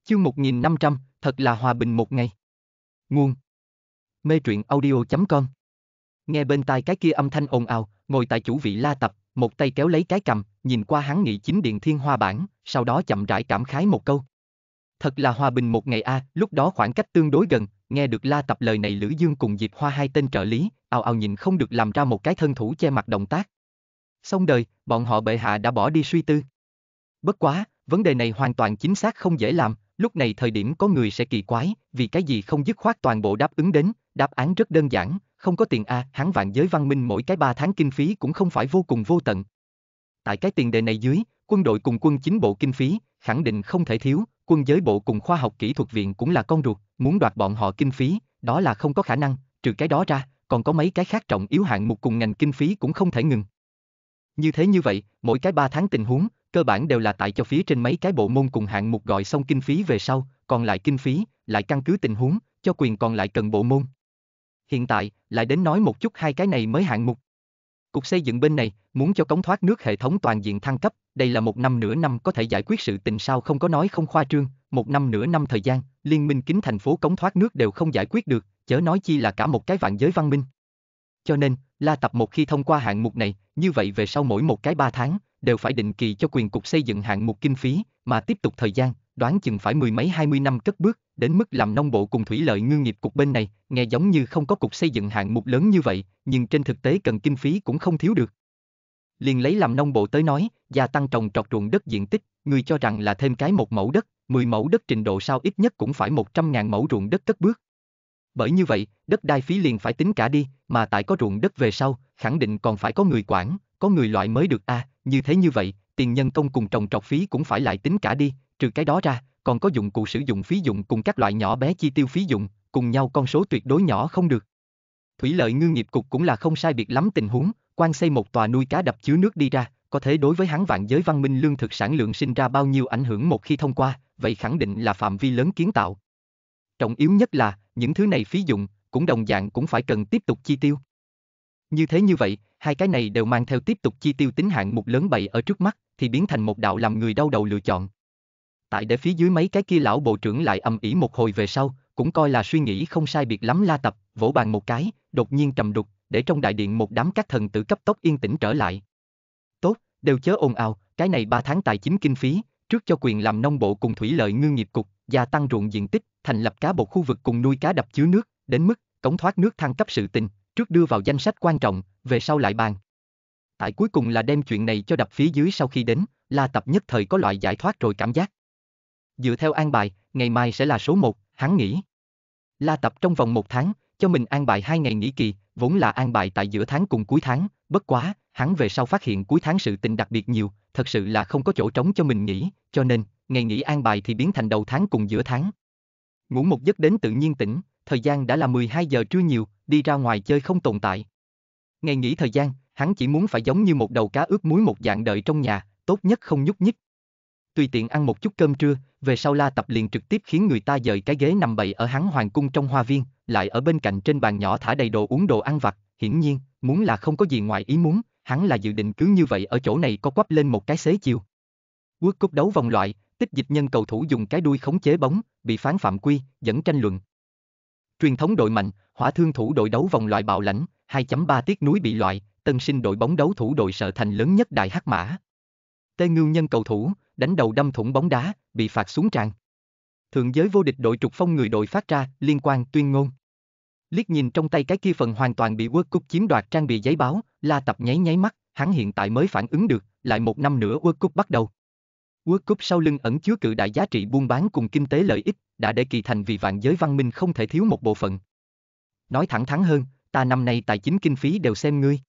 Chương 1500, Thật là hòa bình một ngày. Nguồn. Mê truyện audio.com Nghe bên tai cái kia âm thanh ồn ào, ngồi tại chủ vị la tập, một tay kéo lấy cái cầm, nhìn qua hắn nghĩ chính điện thiên hoa bản, sau đó chậm rãi cảm khái một câu. Thật là hòa bình một ngày a, à, lúc đó khoảng cách tương đối gần, nghe được la tập lời này Lữ Dương cùng Diệp Hoa hai tên trợ lý, ào ào nhìn không được làm ra một cái thân thủ che mặt động tác. Xong đời, bọn họ bệ hạ đã bỏ đi suy tư. Bất quá, vấn đề này hoàn toàn chính xác không dễ làm, lúc này thời điểm có người sẽ kỳ quái, vì cái gì không dứt khoát toàn bộ đáp ứng đến, đáp án rất đơn giản, không có tiền a, hắn vạn giới văn minh mỗi cái 3 tháng kinh phí cũng không phải vô cùng vô tận. Tại cái tiền đề này dưới, quân đội cùng quân chính bộ kinh phí, khẳng định không thể thiếu, quân giới bộ cùng khoa học kỹ thuật viện cũng là con ruột, muốn đoạt bọn họ kinh phí, đó là không có khả năng, trừ cái đó ra, còn có mấy cái khác trọng yếu hạng mục cùng ngành kinh phí cũng không thể ngừng. Như thế như vậy, mỗi cái 3 tháng tình huống, cơ bản đều là tại cho phía trên mấy cái bộ môn cùng hạng mục gọi xong kinh phí về sau, còn lại kinh phí, lại căn cứ tình huống, cho quyền còn lại cần bộ môn. Hiện tại, lại đến nói một chút hai cái này mới hạng mục. Cục xây dựng bên này, muốn cho cống thoát nước hệ thống toàn diện thăng cấp, đây là một năm nửa năm có thể giải quyết sự tình sao không có nói không khoa trương, một năm nửa năm thời gian, liên minh kính thành phố cống thoát nước đều không giải quyết được, chớ nói chi là cả một cái vạn giới văn minh. Cho nên, La Tập một khi thông qua hạng mục này, như vậy về sau mỗi một cái ba tháng, đều phải định kỳ cho quyền cục xây dựng hạng mục kinh phí, mà tiếp tục thời gian, đoán chừng phải mười mấy hai mươi năm cất bước, đến mức làm nông bộ cùng thủy lợi ngư nghiệp cục bên này, nghe giống như không có cục xây dựng hạng mục lớn như vậy, nhưng trên thực tế cần kinh phí cũng không thiếu được. Liền lấy làm nông bộ tới nói, gia tăng trồng trọt ruộng đất diện tích, người cho rằng là thêm cái một mẫu đất, 10 mẫu đất trình độ sao ít nhất cũng phải 100.000 mẫu ruộng đất cất bước. Bởi như vậy, đất đai phí liền phải tính cả đi, mà tại có ruộng đất về sau, khẳng định còn phải có người quản, có người loại mới được a, à, như thế như vậy, tiền nhân công cùng trồng trọt phí cũng phải lại tính cả đi, trừ cái đó ra, còn có dụng cụ sử dụng phí dụng cùng các loại nhỏ bé chi tiêu phí dụng, cùng nhau con số tuyệt đối nhỏ không được. Thủy lợi ngư nghiệp cục cũng là không sai biệt lắm tình huống, quan xây một tòa nuôi cá đập chứa nước đi ra, có thể đối với hắn vạn giới văn minh lương thực sản lượng sinh ra bao nhiêu ảnh hưởng một khi thông qua, vậy khẳng định là phạm vi lớn kiến tạo. Trọng yếu nhất là, những thứ này phí dụng, cũng đồng dạng cũng phải cần tiếp tục chi tiêu. Như thế như vậy, hai cái này đều mang theo tiếp tục chi tiêu tính hạng một lớn bậy ở trước mắt, thì biến thành một đạo làm người đau đầu lựa chọn. Tại để phía dưới mấy cái kia lão bộ trưởng lại âm ĩ một hồi về sau, cũng coi là suy nghĩ không sai biệt lắm la tập, vỗ bàn một cái, đột nhiên trầm đục, để trong đại điện một đám các thần tử cấp tốc yên tĩnh trở lại. Tốt, đều chớ ồn ào, cái này ba tháng tài chính kinh phí, trước cho quyền làm nông bộ cùng thủy lợi ngư nghiệp cục, gia tăng ruộng diện tích, thành lập cá bột khu vực cùng nuôi cá đập chứa nước, đến mức cống thoát nước thăng cấp sự tình, trước đưa vào danh sách quan trọng, về sau lại bàn. Tại cuối cùng là đem chuyện này cho đập phía dưới sau khi đến, La Tập nhất thời có loại giải thoát rồi cảm giác. Dựa theo an bài, ngày mai sẽ là số 1, hắn nghĩ. La Tập trong vòng một tháng, cho mình an bài hai ngày nghỉ kỳ, vốn là an bài tại giữa tháng cùng cuối tháng, bất quá, hắn về sau phát hiện cuối tháng sự tình đặc biệt nhiều, thật sự là không có chỗ trống cho mình nghỉ, cho nên, ngày nghỉ an bài thì biến thành đầu tháng cùng giữa tháng. Ngủ một giấc đến tự nhiên tỉnh, thời gian đã là 12 giờ trưa nhiều, đi ra ngoài chơi không tồn tại. Ngày nghỉ thời gian, hắn chỉ muốn phải giống như một đầu cá ướp muối một dạng đợi trong nhà, tốt nhất không nhúc nhích. Tùy tiện ăn một chút cơm trưa, về sau la tập liền trực tiếp khiến người ta dời cái ghế nằm bậy ở hắn hoàng cung trong hoa viên, lại ở bên cạnh trên bàn nhỏ thả đầy đồ uống đồ ăn vặt, hiển nhiên, muốn là không có gì ngoài ý muốn, hắn là dự định cứ như vậy ở chỗ này có quắp lên một cái xế chiều. World cúp đấu vòng loại, tích dịch nhân cầu thủ dùng cái đuôi khống chế bóng, bị phán phạm quy, dẫn tranh luận. Truyền thống đội mạnh, hỏa thương thủ đội đấu vòng loại bạo lãnh, 2.3 tiết núi bị loại, tân sinh đội bóng đấu thủ đội sợ thành lớn nhất Đại Hắc Mã. Tê Ngưu Nhân cầu thủ, đánh đầu đâm thủng bóng đá, bị phạt xuống tràng. Thượng giới vô địch đội trục phong người đội phát ra, liên quan tuyên ngôn. Liếc nhìn trong tay cái kia phần hoàn toàn bị World Cup chiếm đoạt trang bị giấy báo, La Tập nháy nháy mắt, hắn hiện tại mới phản ứng được, lại một năm nữa World Cup bắt đầu. World Cup sau lưng ẩn chứa cự đại giá trị buôn bán cùng kinh tế lợi ích, đã để kỳ thành vì vạn giới văn minh không thể thiếu một bộ phận. Nói thẳng thắn hơn, ta năm nay tài chính kinh phí đều xem ngươi.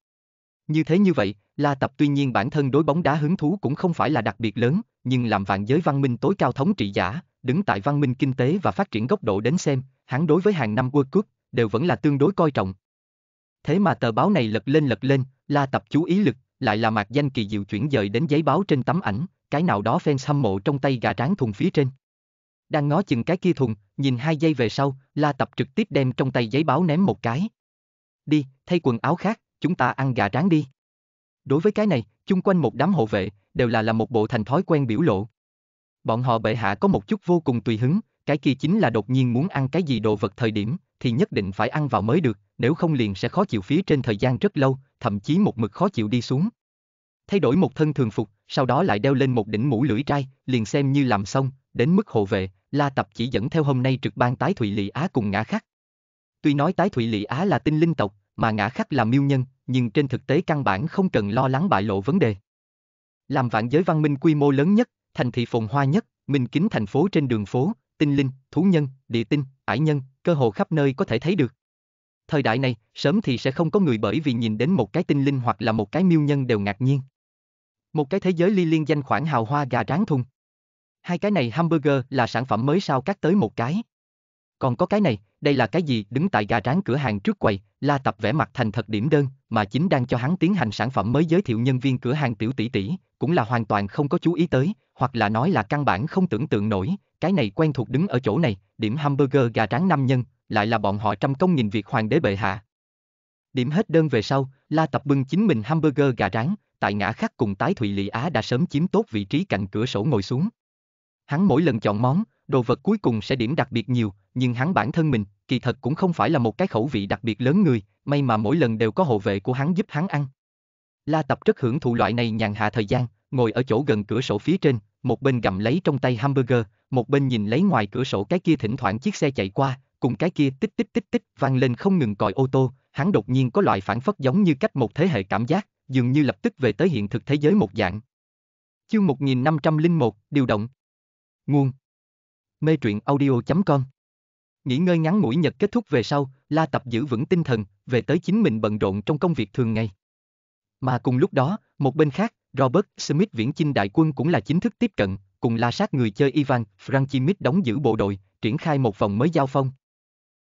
Như thế như vậy, La Tập tuy nhiên bản thân đối bóng đá hứng thú cũng không phải là đặc biệt lớn, nhưng làm vạn giới văn minh tối cao thống trị giả, đứng tại văn minh kinh tế và phát triển góc độ đến xem, hắn đối với hàng năm World Cup đều vẫn là tương đối coi trọng. Thế mà tờ báo này lật lên lật lên, La Tập chú ý lực lại là mạc danh kỳ diệu chuyển dời đến giấy báo trên tấm ảnh, cái nào đó fans hâm mộ trong tay gà tráng thùng phía trên. Đang ngó chừng cái kia thùng, nhìn hai giây về sau, La Tập trực tiếp đem trong tay giấy báo ném một cái. Đi, thay quần áo khác, chúng ta ăn gà tráng đi. Đối với cái này, chung quanh một đám hộ vệ, đều là làm một bộ thành thói quen biểu lộ. Bọn họ bệ hạ có một chút vô cùng tùy hứng, cái kia chính là đột nhiên muốn ăn cái gì đồ vật thời điểm, thì nhất định phải ăn vào mới được, nếu không liền sẽ khó chịu phía trên thời gian rất lâu, thậm chí một mực khó chịu đi xuống thay đổi một thân thường phục, sau đó lại đeo lên một đỉnh mũ lưỡi trai, liền xem như làm xong, đến mức hộ vệ, La Tập chỉ dẫn theo hôm nay trực ban tái Thụy Lị Á cùng ngã khắc. Tuy nói tái Thụy Lị Á là tinh linh tộc, mà ngã khắc là miêu nhân, nhưng trên thực tế căn bản không cần lo lắng bại lộ vấn đề. Làm vạn giới văn minh quy mô lớn nhất, thành thị phồn hoa nhất, minh kính thành phố trên đường phố, tinh linh, thú nhân, địa tinh, ải nhân, cơ hồ khắp nơi có thể thấy được. Thời đại này, sớm thì sẽ không có người bởi vì nhìn đến một cái tinh linh hoặc là một cái miêu nhân đều ngạc nhiên. Một cái thế giới ly liên danh khoảng hào hoa gà rán thùng. Hai cái này hamburger là sản phẩm mới sao cắt tới một cái. Còn có cái này, đây là cái gì đứng tại gà rán cửa hàng trước quầy, la tập vẽ mặt thành thật điểm đơn, mà chính đang cho hắn tiến hành sản phẩm mới giới thiệu nhân viên cửa hàng tiểu tỷ tỷ, cũng là hoàn toàn không có chú ý tới, hoặc là nói là căn bản không tưởng tượng nổi, cái này quen thuộc đứng ở chỗ này, điểm hamburger gà rán năm nhân, lại là bọn họ trăm công nghìn việc hoàng đế bệ hạ. Điểm hết đơn về sau, La Tập bưng chính mình hamburger gà rán, tại ngã khắc cùng tái thụy lì á đã sớm chiếm tốt vị trí cạnh cửa sổ ngồi xuống. Hắn mỗi lần chọn món, đồ vật cuối cùng sẽ điểm đặc biệt nhiều, nhưng hắn bản thân mình, kỳ thật cũng không phải là một cái khẩu vị đặc biệt lớn người, may mà mỗi lần đều có hộ vệ của hắn giúp hắn ăn. La Tập rất hưởng thụ loại này nhàn hạ thời gian, ngồi ở chỗ gần cửa sổ phía trên, một bên gặm lấy trong tay hamburger, một bên nhìn lấy ngoài cửa sổ cái kia thỉnh thoảng chiếc xe chạy qua, cùng cái kia tích tích tích tích vang lên không ngừng còi ô tô, hắn đột nhiên có loại phản phất giống như cách một thế hệ cảm giác, dường như lập tức về tới hiện thực thế giới một dạng. Chương 1501, điều động. Nguồn. Mê truyện audio.com Nghỉ ngơi ngắn mũi nhật kết thúc về sau, La Tập giữ vững tinh thần, về tới chính mình bận rộn trong công việc thường ngày. Mà cùng lúc đó, một bên khác, Robert Smith viễn chinh đại quân cũng là chính thức tiếp cận, cùng la sát người chơi Ivan Franchimit đóng giữ bộ đội, triển khai một vòng mới giao phong.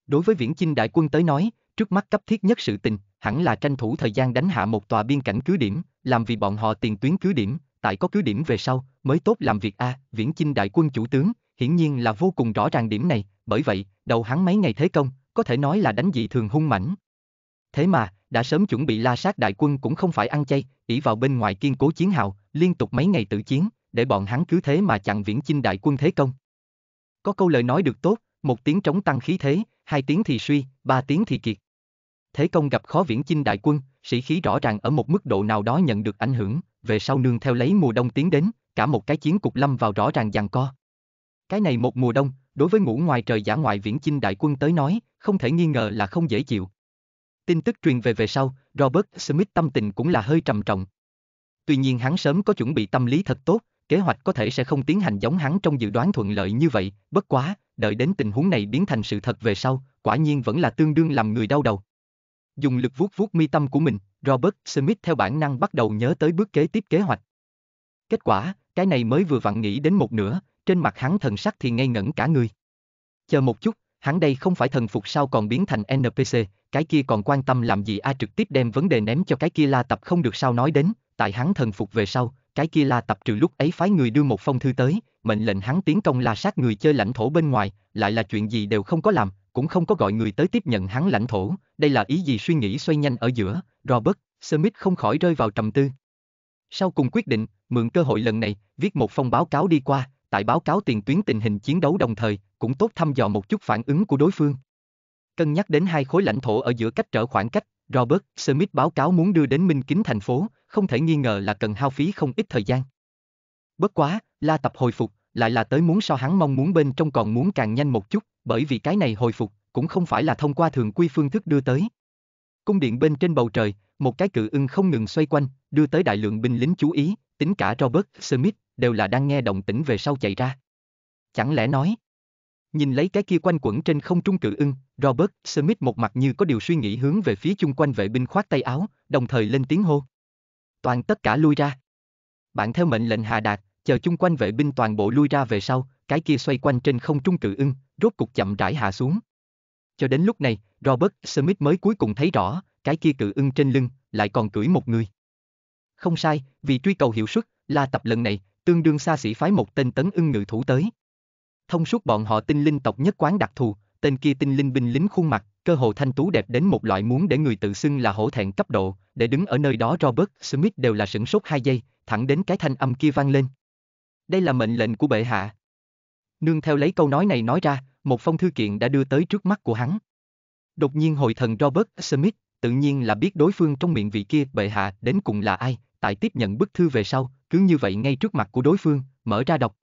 Đối với viễn chinh đại quân tới nói, trước mắt cấp thiết nhất sự tình hẳn là tranh thủ thời gian đánh hạ một tòa biên cảnh cứ điểm, làm vì bọn họ tiền tuyến cứ điểm, tại có cứ điểm về sau, mới tốt làm việc a, Viễn Chinh đại quân chủ tướng, hiển nhiên là vô cùng rõ ràng điểm này, bởi vậy, đầu hắn mấy ngày thế công, có thể nói là đánh dị thường hung mảnh. Thế mà, đã sớm chuẩn bị la sát đại quân cũng không phải ăn chay, ỷ vào bên ngoài kiên cố chiến hào, liên tục mấy ngày tử chiến, để bọn hắn cứ thế mà chặn Viễn Chinh đại quân thế công. Có câu lời nói được tốt, một tiếng trống tăng khí thế, hai tiếng thì suy, ba tiếng thì kiệt thế công gặp khó viễn chinh đại quân, sĩ khí rõ ràng ở một mức độ nào đó nhận được ảnh hưởng, về sau nương theo lấy mùa đông tiến đến, cả một cái chiến cục lâm vào rõ ràng giằng co. Cái này một mùa đông, đối với ngũ ngoài trời giả ngoại viễn chinh đại quân tới nói, không thể nghi ngờ là không dễ chịu. Tin tức truyền về về sau, Robert Smith tâm tình cũng là hơi trầm trọng. Tuy nhiên hắn sớm có chuẩn bị tâm lý thật tốt, kế hoạch có thể sẽ không tiến hành giống hắn trong dự đoán thuận lợi như vậy, bất quá, đợi đến tình huống này biến thành sự thật về sau, quả nhiên vẫn là tương đương làm người đau đầu. Dùng lực vuốt vuốt mi tâm của mình, Robert Smith theo bản năng bắt đầu nhớ tới bước kế tiếp kế hoạch. Kết quả, cái này mới vừa vặn nghĩ đến một nửa, trên mặt hắn thần sắc thì ngây ngẩn cả người. Chờ một chút, hắn đây không phải thần phục sao còn biến thành NPC, cái kia còn quan tâm làm gì a trực tiếp đem vấn đề ném cho cái kia la tập không được sao nói đến, tại hắn thần phục về sau, cái kia la tập trừ lúc ấy phái người đưa một phong thư tới, mệnh lệnh hắn tiến công la sát người chơi lãnh thổ bên ngoài, lại là chuyện gì đều không có làm, cũng không có gọi người tới tiếp nhận hắn lãnh thổ, đây là ý gì suy nghĩ xoay nhanh ở giữa, Robert, Smith không khỏi rơi vào trầm tư. Sau cùng quyết định, mượn cơ hội lần này, viết một phong báo cáo đi qua, tại báo cáo tiền tuyến tình hình chiến đấu đồng thời, cũng tốt thăm dò một chút phản ứng của đối phương. Cân nhắc đến hai khối lãnh thổ ở giữa cách trở khoảng cách, Robert Smith báo cáo muốn đưa đến Minh Kính thành phố, không thể nghi ngờ là cần hao phí không ít thời gian. Bất quá, La Tập hồi phục, lại là tới muốn so hắn mong muốn bên trong còn muốn càng nhanh một chút, bởi vì cái này hồi phục cũng không phải là thông qua thường quy phương thức đưa tới. Cung điện bên trên bầu trời, một cái cự ưng không ngừng xoay quanh, đưa tới đại lượng binh lính chú ý, tính cả Robert Smith đều là đang nghe động tĩnh về sau chạy ra. Chẳng lẽ nói, nhìn lấy cái kia quanh quẩn trên không trung cự ưng, Robert Smith một mặt như có điều suy nghĩ hướng về phía chung quanh vệ binh khoát tay áo, đồng thời lên tiếng hô. Toàn tất cả lui ra. Bạn theo mệnh lệnh hạ đạt, chờ chung quanh vệ binh toàn bộ lui ra về sau, cái kia xoay quanh trên không trung cự ưng, rốt cục chậm rãi hạ xuống. Cho đến lúc này, Robert Smith mới cuối cùng thấy rõ, cái kia cự ưng trên lưng, lại còn cưỡi một người. Không sai, vì truy cầu hiệu suất, la tập lần này, tương đương xa xỉ phái một tên tấn ưng ngự thủ tới. Thông suốt bọn họ tinh linh tộc nhất quán đặc thù, tên kia tinh linh binh lính khuôn mặt, cơ hồ thanh tú đẹp đến một loại muốn để người tự xưng là hổ thẹn cấp độ, để đứng ở nơi đó Robert Smith đều là sửng sốt hai giây, thẳng đến cái thanh âm kia vang lên. Đây là mệnh lệnh của bệ hạ. Nương theo lấy câu nói này nói ra, một phong thư kiện đã đưa tới trước mắt của hắn. Đột nhiên hội thần Robert Smith, tự nhiên là biết đối phương trong miệng vị kia bệ hạ đến cùng là ai, tại tiếp nhận bức thư về sau, cứ như vậy ngay trước mặt của đối phương, mở ra đọc.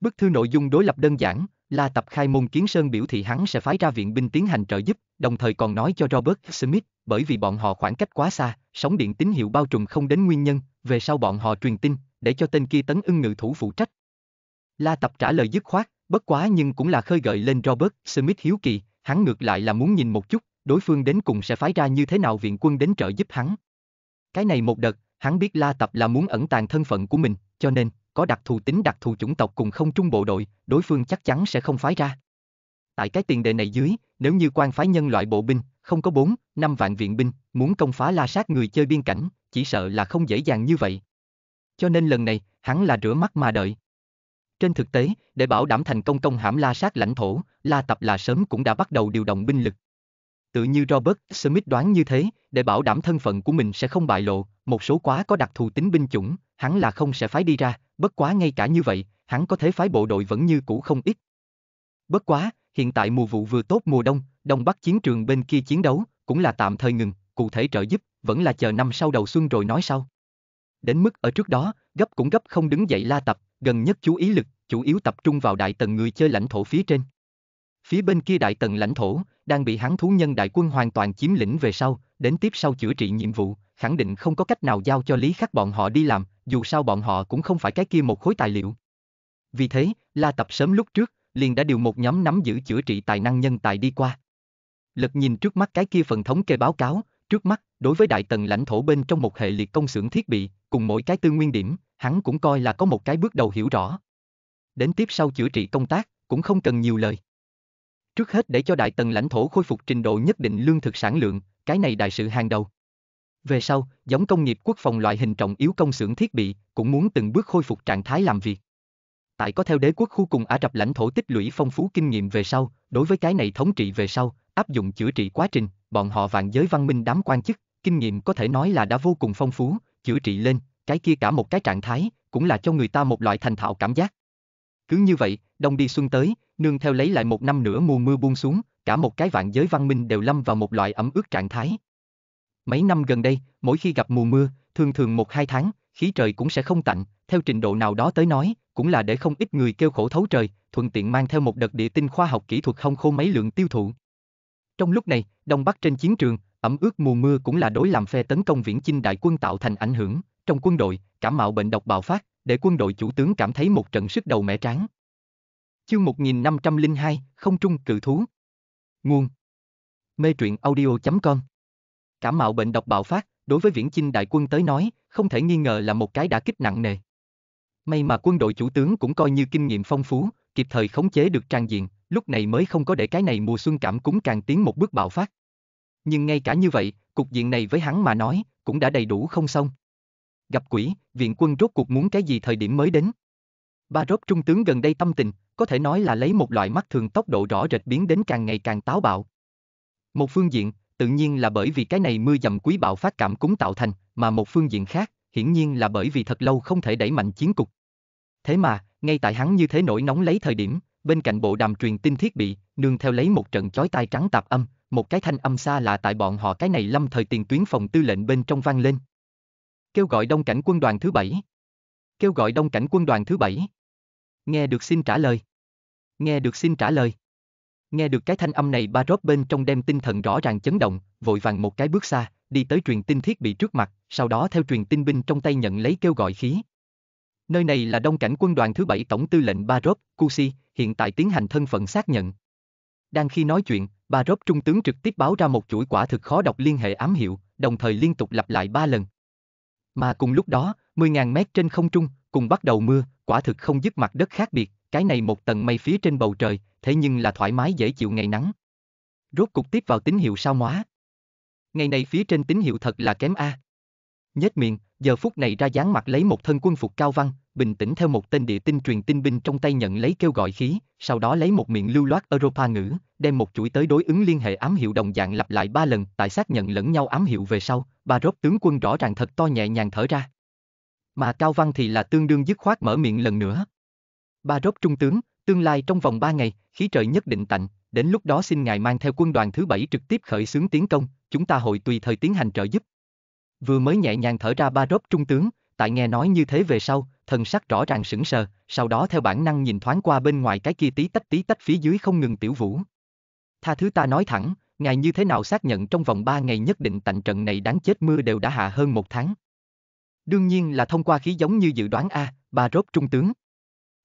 Bức thư nội dung đối lập đơn giản, là tập khai môn kiến sơn biểu thị hắn sẽ phái ra viện binh tiến hành trợ giúp, đồng thời còn nói cho Robert Smith, bởi vì bọn họ khoảng cách quá xa, sóng điện tín hiệu bao trùm không đến nguyên nhân, về sau bọn họ truyền tin, để cho tên kia tấn ưng ngự thủ phụ trách, La Tập trả lời dứt khoát, bất quá nhưng cũng là khơi gợi lên Robert Smith hiếu kỳ, hắn ngược lại là muốn nhìn một chút, đối phương đến cùng sẽ phái ra như thế nào viện quân đến trợ giúp hắn. Cái này một đợt, hắn biết La Tập là muốn ẩn tàng thân phận của mình, cho nên, có đặc thù tính đặc thù chủng tộc cùng không trung bộ đội, đối phương chắc chắn sẽ không phái ra. Tại cái tiền đề này dưới, nếu như quan phái nhân loại bộ binh, không có 4, 5 vạn viện binh, muốn công phá la sát người chơi biên cảnh, chỉ sợ là không dễ dàng như vậy. Cho nên lần này, hắn là rửa mắt mà đợi. Trên thực tế, để bảo đảm thành công công hãm La sát lãnh thổ, La Tập là sớm cũng đã bắt đầu điều động binh lực. Tự như Robert Smith đoán như thế, để bảo đảm thân phận của mình sẽ không bại lộ, một số quá có đặc thù tính binh chủng, hắn là không sẽ phái đi ra, bất quá ngay cả như vậy, hắn có thể phái bộ đội vẫn như cũ không ít. Bất quá, hiện tại mùa vụ vừa tốt mùa đông, đông bắc chiến trường bên kia chiến đấu, cũng là tạm thời ngừng, cụ thể trợ giúp, vẫn là chờ năm sau đầu xuân rồi nói sau. Đến mức ở trước đó, gấp cũng gấp không đứng dậy la tập, gần nhất chú ý lực chủ yếu tập trung vào đại tần người chơi lãnh thổ phía trên. Phía bên kia đại tần lãnh thổ, đang bị hán thú nhân đại quân hoàn toàn chiếm lĩnh về sau, đến tiếp sau chữa trị nhiệm vụ, khẳng định không có cách nào giao cho lý khắc bọn họ đi làm, dù sao bọn họ cũng không phải cái kia một khối tài liệu. Vì thế, La Tập sớm lúc trước, liền đã điều một nhóm nắm giữ chữa trị tài năng nhân tài đi qua. Lật nhìn trước mắt cái kia phần thống kê báo cáo, trước mắt, đối với đại tần lãnh thổ bên trong một hệ liệt công xưởng thiết bị, cùng mỗi cái tư nguyên điểm, hắn cũng coi là có một cái bước đầu hiểu rõ đến tiếp sau chữa trị công tác, cũng không cần nhiều lời. Trước hết để cho đại tần lãnh thổ khôi phục trình độ nhất định lương thực sản lượng, cái này đại sự hàng đầu. Về sau, giống công nghiệp quốc phòng loại hình trọng yếu công xưởng thiết bị, cũng muốn từng bước khôi phục trạng thái làm việc. Tại có theo đế quốc khu cùng Ả Rập lãnh thổ tích lũy phong phú kinh nghiệm về sau, đối với cái này thống trị về sau, áp dụng chữa trị quá trình, bọn họ vạn giới văn minh đám quan chức, kinh nghiệm có thể nói là đã vô cùng phong phú, chữa trị lên, cái kia cả một cái trạng thái, cũng là cho người ta một loại thành thạo cảm giác. Cứ như vậy, đông đi xuân tới, nương theo lấy lại một năm nữa mùa mưa buông xuống, cả một cái vạn giới văn minh đều lâm vào một loại ẩm ướt trạng thái. Mấy năm gần đây, mỗi khi gặp mùa mưa, thường thường một hai tháng, khí trời cũng sẽ không tạnh, theo trình độ nào đó tới nói, cũng là để không ít người kêu khổ thấu trời, thuận tiện mang theo một đợt địa tinh khoa học kỹ thuật không khô mấy lượng tiêu thụ. Trong lúc này, Đông Bắc trên chiến trường, ẩm ướt mùa mưa cũng là đối làm phe tấn công viễn chinh đại quân tạo thành ảnh hưởng, trong quân đội, cảm mạo bệnh độc bạo phát, để quân đội chủ tướng cảm thấy một trận sức đầu mẻ tráng. Chương 1502, Không trung cự thú. Nguồn Mê truyện audio.com Cảm mạo bệnh độc bạo phát, đối với viễn chinh đại quân tới nói, không thể nghi ngờ là một cái đã kích nặng nề. May mà quân đội chủ tướng cũng coi như kinh nghiệm phong phú, kịp thời khống chế được trang diện, lúc này mới không có để cái này mùa xuân cảm cúng càng tiến một bước bạo phát. Nhưng ngay cả như vậy, cục diện này với hắn mà nói, cũng đã đầy đủ không xong gặp quỷ, viện quân rốt cuộc muốn cái gì thời điểm mới đến. Ba rốt trung tướng gần đây tâm tình, có thể nói là lấy một loại mắt thường tốc độ rõ rệt biến đến càng ngày càng táo bạo. Một phương diện, tự nhiên là bởi vì cái này mưa dầm quý bạo phát cảm cúng tạo thành, mà một phương diện khác, hiển nhiên là bởi vì thật lâu không thể đẩy mạnh chiến cục. Thế mà, ngay tại hắn như thế nổi nóng lấy thời điểm, bên cạnh bộ đàm truyền tin thiết bị, nương theo lấy một trận chói tai trắng tạp âm, một cái thanh âm xa lạ tại bọn họ cái này lâm thời tiền tuyến phòng tư lệnh bên trong vang lên. Kêu gọi đông cảnh quân đoàn thứ bảy. Kêu gọi đông cảnh quân đoàn thứ bảy. Nghe được xin trả lời. Nghe được xin trả lời. Nghe được cái thanh âm này ba rốt bên trong đem tinh thần rõ ràng chấn động, vội vàng một cái bước xa, đi tới truyền tin thiết bị trước mặt, sau đó theo truyền tin binh trong tay nhận lấy kêu gọi khí. Nơi này là đông cảnh quân đoàn thứ bảy tổng tư lệnh ba rốt, Kusi, hiện tại tiến hành thân phận xác nhận. Đang khi nói chuyện, ba rốt trung tướng trực tiếp báo ra một chuỗi quả thực khó đọc liên hệ ám hiệu, đồng thời liên tục lặp lại ba lần, mà cùng lúc đó, 10.000 mét trên không trung, cùng bắt đầu mưa, quả thực không dứt mặt đất khác biệt, cái này một tầng mây phía trên bầu trời, thế nhưng là thoải mái dễ chịu ngày nắng. Rốt cục tiếp vào tín hiệu sao móa. Ngày này phía trên tín hiệu thật là kém A. Nhết miệng, giờ phút này ra dáng mặt lấy một thân quân phục cao văn, bình tĩnh theo một tên địa tinh truyền tin binh trong tay nhận lấy kêu gọi khí, sau đó lấy một miệng lưu loát Europa ngữ, đem một chuỗi tới đối ứng liên hệ ám hiệu đồng dạng lặp lại ba lần, tại xác nhận lẫn nhau ám hiệu về sau, ba rốt tướng quân rõ ràng thật to nhẹ nhàng thở ra. Mà Cao Văn thì là tương đương dứt khoát mở miệng lần nữa. Ba rốt trung tướng, tương lai trong vòng ba ngày, khí trời nhất định tạnh, đến lúc đó xin ngài mang theo quân đoàn thứ bảy trực tiếp khởi xướng tiến công, chúng ta hội tùy thời tiến hành trợ giúp. Vừa mới nhẹ nhàng thở ra ba rốt trung tướng, tại nghe nói như thế về sau, thần sắc rõ ràng sững sờ, sau đó theo bản năng nhìn thoáng qua bên ngoài cái kia tí tách tí tách phía dưới không ngừng tiểu vũ. Tha thứ ta nói thẳng, ngài như thế nào xác nhận trong vòng 3 ngày nhất định tạnh trận này đáng chết mưa đều đã hạ hơn một tháng. Đương nhiên là thông qua khí giống như dự đoán A, à, rốt trung tướng.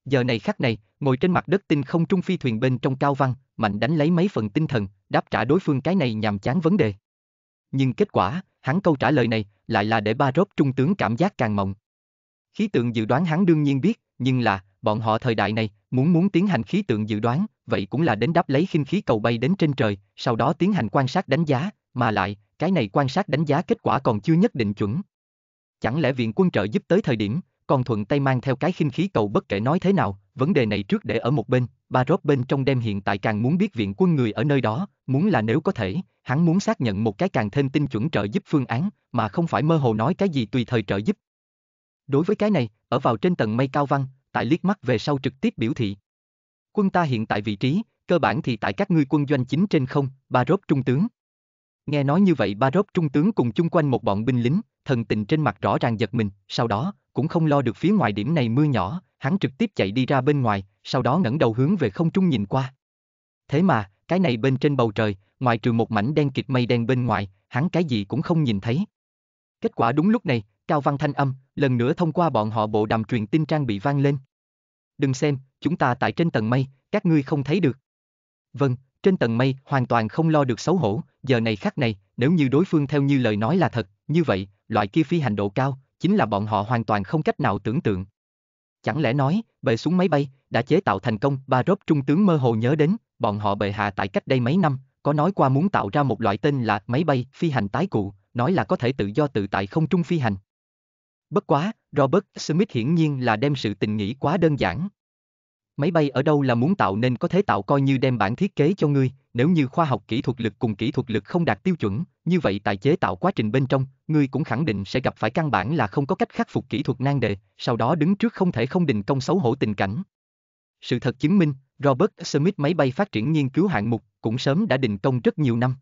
Giờ này khắc này, ngồi trên mặt đất tinh không trung phi thuyền bên trong cao văn, mạnh đánh lấy mấy phần tinh thần, đáp trả đối phương cái này nhàm chán vấn đề. Nhưng kết quả, hắn câu trả lời này lại là để ba rốt trung tướng cảm giác càng mộng. Khí tượng dự đoán hắn đương nhiên biết, nhưng là, bọn họ thời đại này, muốn muốn tiến hành khí tượng dự đoán, vậy cũng là đến đáp lấy khinh khí cầu bay đến trên trời, sau đó tiến hành quan sát đánh giá, mà lại, cái này quan sát đánh giá kết quả còn chưa nhất định chuẩn. Chẳng lẽ viện quân trợ giúp tới thời điểm, còn thuận tay mang theo cái khinh khí cầu bất kể nói thế nào, vấn đề này trước để ở một bên, ba rốt bên trong đêm hiện tại càng muốn biết viện quân người ở nơi đó, muốn là nếu có thể, hắn muốn xác nhận một cái càng thêm tinh chuẩn trợ giúp phương án, mà không phải mơ hồ nói cái gì tùy thời trợ giúp, Đối với cái này, ở vào trên tầng mây cao văn, tại liếc mắt về sau trực tiếp biểu thị. Quân ta hiện tại vị trí, cơ bản thì tại các ngươi quân doanh chính trên không, ba rốt trung tướng. Nghe nói như vậy ba rốt trung tướng cùng chung quanh một bọn binh lính, thần tình trên mặt rõ ràng giật mình, sau đó, cũng không lo được phía ngoài điểm này mưa nhỏ, hắn trực tiếp chạy đi ra bên ngoài, sau đó ngẩng đầu hướng về không trung nhìn qua. Thế mà, cái này bên trên bầu trời, ngoài trừ một mảnh đen kịt mây đen bên ngoài, hắn cái gì cũng không nhìn thấy. Kết quả đúng lúc này, cao văn thanh âm, lần nữa thông qua bọn họ bộ đàm truyền tin trang bị vang lên. Đừng xem, chúng ta tại trên tầng mây, các ngươi không thấy được. Vâng, trên tầng mây hoàn toàn không lo được xấu hổ, giờ này khắc này, nếu như đối phương theo như lời nói là thật, như vậy, loại kia phi hành độ cao, chính là bọn họ hoàn toàn không cách nào tưởng tượng. Chẳng lẽ nói, bệ xuống máy bay, đã chế tạo thành công, ba rốt trung tướng mơ hồ nhớ đến, bọn họ bệ hạ tại cách đây mấy năm, có nói qua muốn tạo ra một loại tên là máy bay phi hành tái cụ, nói là có thể tự do tự tại không trung phi hành. Bất quá, Robert Smith hiển nhiên là đem sự tình nghĩ quá đơn giản. Máy bay ở đâu là muốn tạo nên có thể tạo coi như đem bản thiết kế cho ngươi, nếu như khoa học kỹ thuật lực cùng kỹ thuật lực không đạt tiêu chuẩn, như vậy tại chế tạo quá trình bên trong, ngươi cũng khẳng định sẽ gặp phải căn bản là không có cách khắc phục kỹ thuật nan đề, sau đó đứng trước không thể không đình công xấu hổ tình cảnh. Sự thật chứng minh, Robert Smith máy bay phát triển nghiên cứu hạng mục cũng sớm đã đình công rất nhiều năm.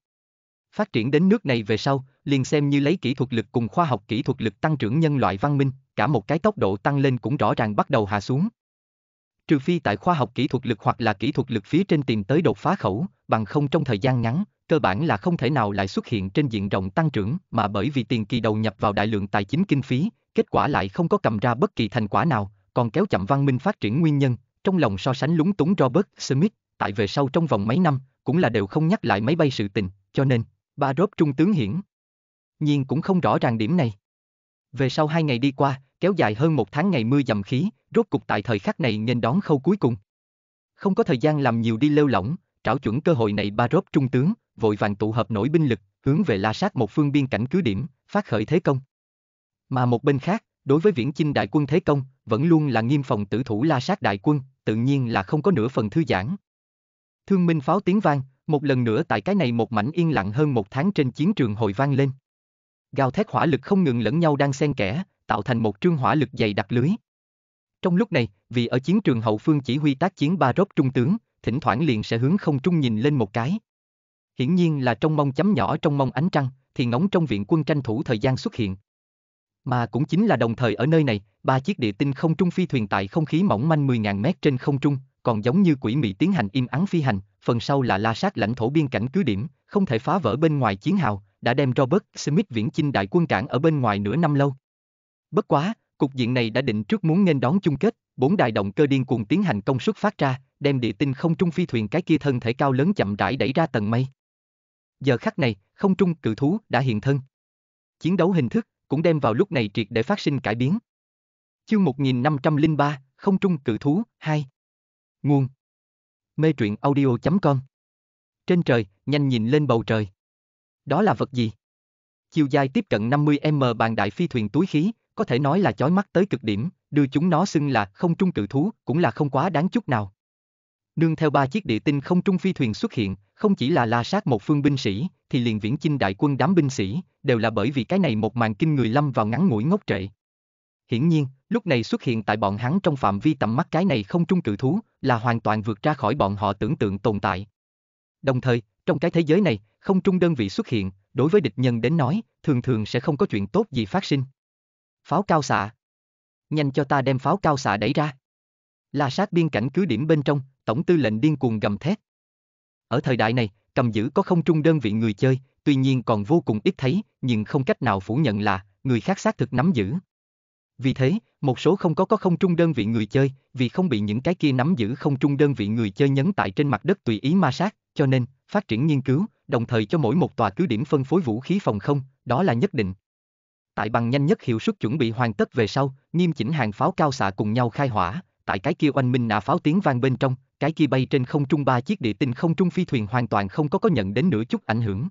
Phát triển đến nước này về sau, liền xem như lấy kỹ thuật lực cùng khoa học kỹ thuật lực tăng trưởng nhân loại văn minh, cả một cái tốc độ tăng lên cũng rõ ràng bắt đầu hạ xuống. Trừ phi tại khoa học kỹ thuật lực hoặc là kỹ thuật lực phía trên tìm tới đột phá khẩu, bằng không trong thời gian ngắn, cơ bản là không thể nào lại xuất hiện trên diện rộng tăng trưởng mà bởi vì tiền kỳ đầu nhập vào đại lượng tài chính kinh phí, kết quả lại không có cầm ra bất kỳ thành quả nào, còn kéo chậm văn minh phát triển nguyên nhân, trong lòng so sánh lúng túng Robert Smith, tại về sau trong vòng mấy năm, cũng là đều không nhắc lại máy bay sự tình, cho nên, Ba rốt trung tướng hiển. Nhiên cũng không rõ ràng điểm này. Về sau hai ngày đi qua, kéo dài hơn một tháng ngày mưa dầm khí, rốt cục tại thời khắc này nên đón khâu cuối cùng. Không có thời gian làm nhiều đi lêu lỏng, trảo chuẩn cơ hội này ba rốt trung tướng, vội vàng tụ hợp nổi binh lực, hướng về la sát một phương biên cảnh cứ điểm, phát khởi thế công. Mà một bên khác, đối với viễn chinh đại quân thế công, vẫn luôn là nghiêm phòng tử thủ la sát đại quân, tự nhiên là không có nửa phần thư giãn. Thương minh pháo tiếng vang, một lần nữa tại cái này một mảnh yên lặng hơn một tháng trên chiến trường hội vang lên. Gào thét hỏa lực không ngừng lẫn nhau đang xen kẽ, tạo thành một trương hỏa lực dày đặc lưới. Trong lúc này, vì ở chiến trường hậu phương chỉ huy tác chiến ba rốt trung tướng, thỉnh thoảng liền sẽ hướng không trung nhìn lên một cái. Hiển nhiên là trong mong chấm nhỏ trong mong ánh trăng, thì ngóng trong viện quân tranh thủ thời gian xuất hiện. Mà cũng chính là đồng thời ở nơi này, ba chiếc địa tinh không trung phi thuyền tại không khí mỏng manh 10.000 mét trên không trung, còn giống như quỷ mị tiến hành im ắng phi hành, phần sau là la sát lãnh thổ biên cảnh cứ điểm, không thể phá vỡ bên ngoài chiến hào, đã đem Robert Smith viễn chinh đại quân cản ở bên ngoài nửa năm lâu. Bất quá, cục diện này đã định trước muốn nên đón chung kết, bốn đài động cơ điên cuồng tiến hành công suất phát ra, đem địa tinh không trung phi thuyền cái kia thân thể cao lớn chậm rãi đẩy ra tầng mây. Giờ khắc này, không trung cự thú đã hiện thân. Chiến đấu hình thức cũng đem vào lúc này triệt để phát sinh cải biến. Chương 1503, không trung cự thú 2. Nguồn Mê truyện audio.com Trên trời, nhanh nhìn lên bầu trời. Đó là vật gì? Chiều dài tiếp cận 50m bàn đại phi thuyền túi khí, có thể nói là chói mắt tới cực điểm, đưa chúng nó xưng là không trung cự thú cũng là không quá đáng chút nào. Nương theo ba chiếc địa tinh không trung phi thuyền xuất hiện, không chỉ là la sát một phương binh sĩ, thì liền viễn chinh đại quân đám binh sĩ, đều là bởi vì cái này một màn kinh người lâm vào ngắn ngủi ngốc trệ. Hiển nhiên, lúc này xuất hiện tại bọn hắn trong phạm vi tầm mắt cái này không trung cự thú, là hoàn toàn vượt ra khỏi bọn họ tưởng tượng tồn tại. Đồng thời, trong cái thế giới này, không trung đơn vị xuất hiện, đối với địch nhân đến nói, thường thường sẽ không có chuyện tốt gì phát sinh. Pháo cao xạ. Nhanh cho ta đem pháo cao xạ đẩy ra. La sát biên cảnh cứ điểm bên trong, tổng tư lệnh điên cuồng gầm thét. Ở thời đại này, cầm giữ có không trung đơn vị người chơi, tuy nhiên còn vô cùng ít thấy, nhưng không cách nào phủ nhận là người khác xác thực nắm giữ. Vì thế, một số không có có không trung đơn vị người chơi, vì không bị những cái kia nắm giữ không trung đơn vị người chơi nhấn tại trên mặt đất tùy ý ma sát, cho nên, phát triển nghiên cứu, đồng thời cho mỗi một tòa cứ điểm phân phối vũ khí phòng không, đó là nhất định. Tại bằng nhanh nhất hiệu suất chuẩn bị hoàn tất về sau, nghiêm chỉnh hàng pháo cao xạ cùng nhau khai hỏa, tại cái kia oanh minh nạ pháo tiếng vang bên trong, cái kia bay trên không trung ba chiếc địa tinh không trung phi thuyền hoàn toàn không có có nhận đến nửa chút ảnh hưởng.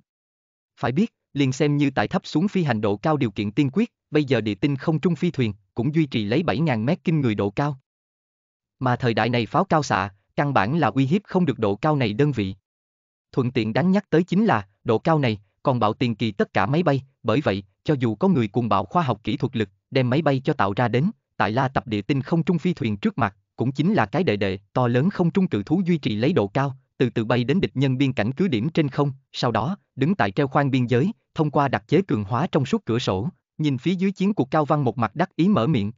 Phải biết, liền xem như tại thấp xuống phi hành độ cao điều kiện tiên quyết, bây giờ địa tinh không trung phi thuyền cũng duy trì lấy 7.000 mét kinh người độ cao. Mà thời đại này pháo cao xạ, căn bản là uy hiếp không được độ cao này đơn vị. Thuận tiện đáng nhắc tới chính là, độ cao này còn bạo tiền kỳ tất cả máy bay, bởi vậy, cho dù có người cùng bạo khoa học kỹ thuật lực đem máy bay cho tạo ra đến, tại La Tập địa tinh không trung phi thuyền trước mặt, cũng chính là cái đệ đệ to lớn không trung cự thú duy trì lấy độ cao, từ từ bay đến địch nhân biên cảnh cứ điểm trên không, sau đó, đứng tại treo khoang biên giới, thông qua đặc chế cường hóa trong suốt cửa sổ, nhìn phía dưới chiến cuộc cao văn một mặt đắc ý mở miệng.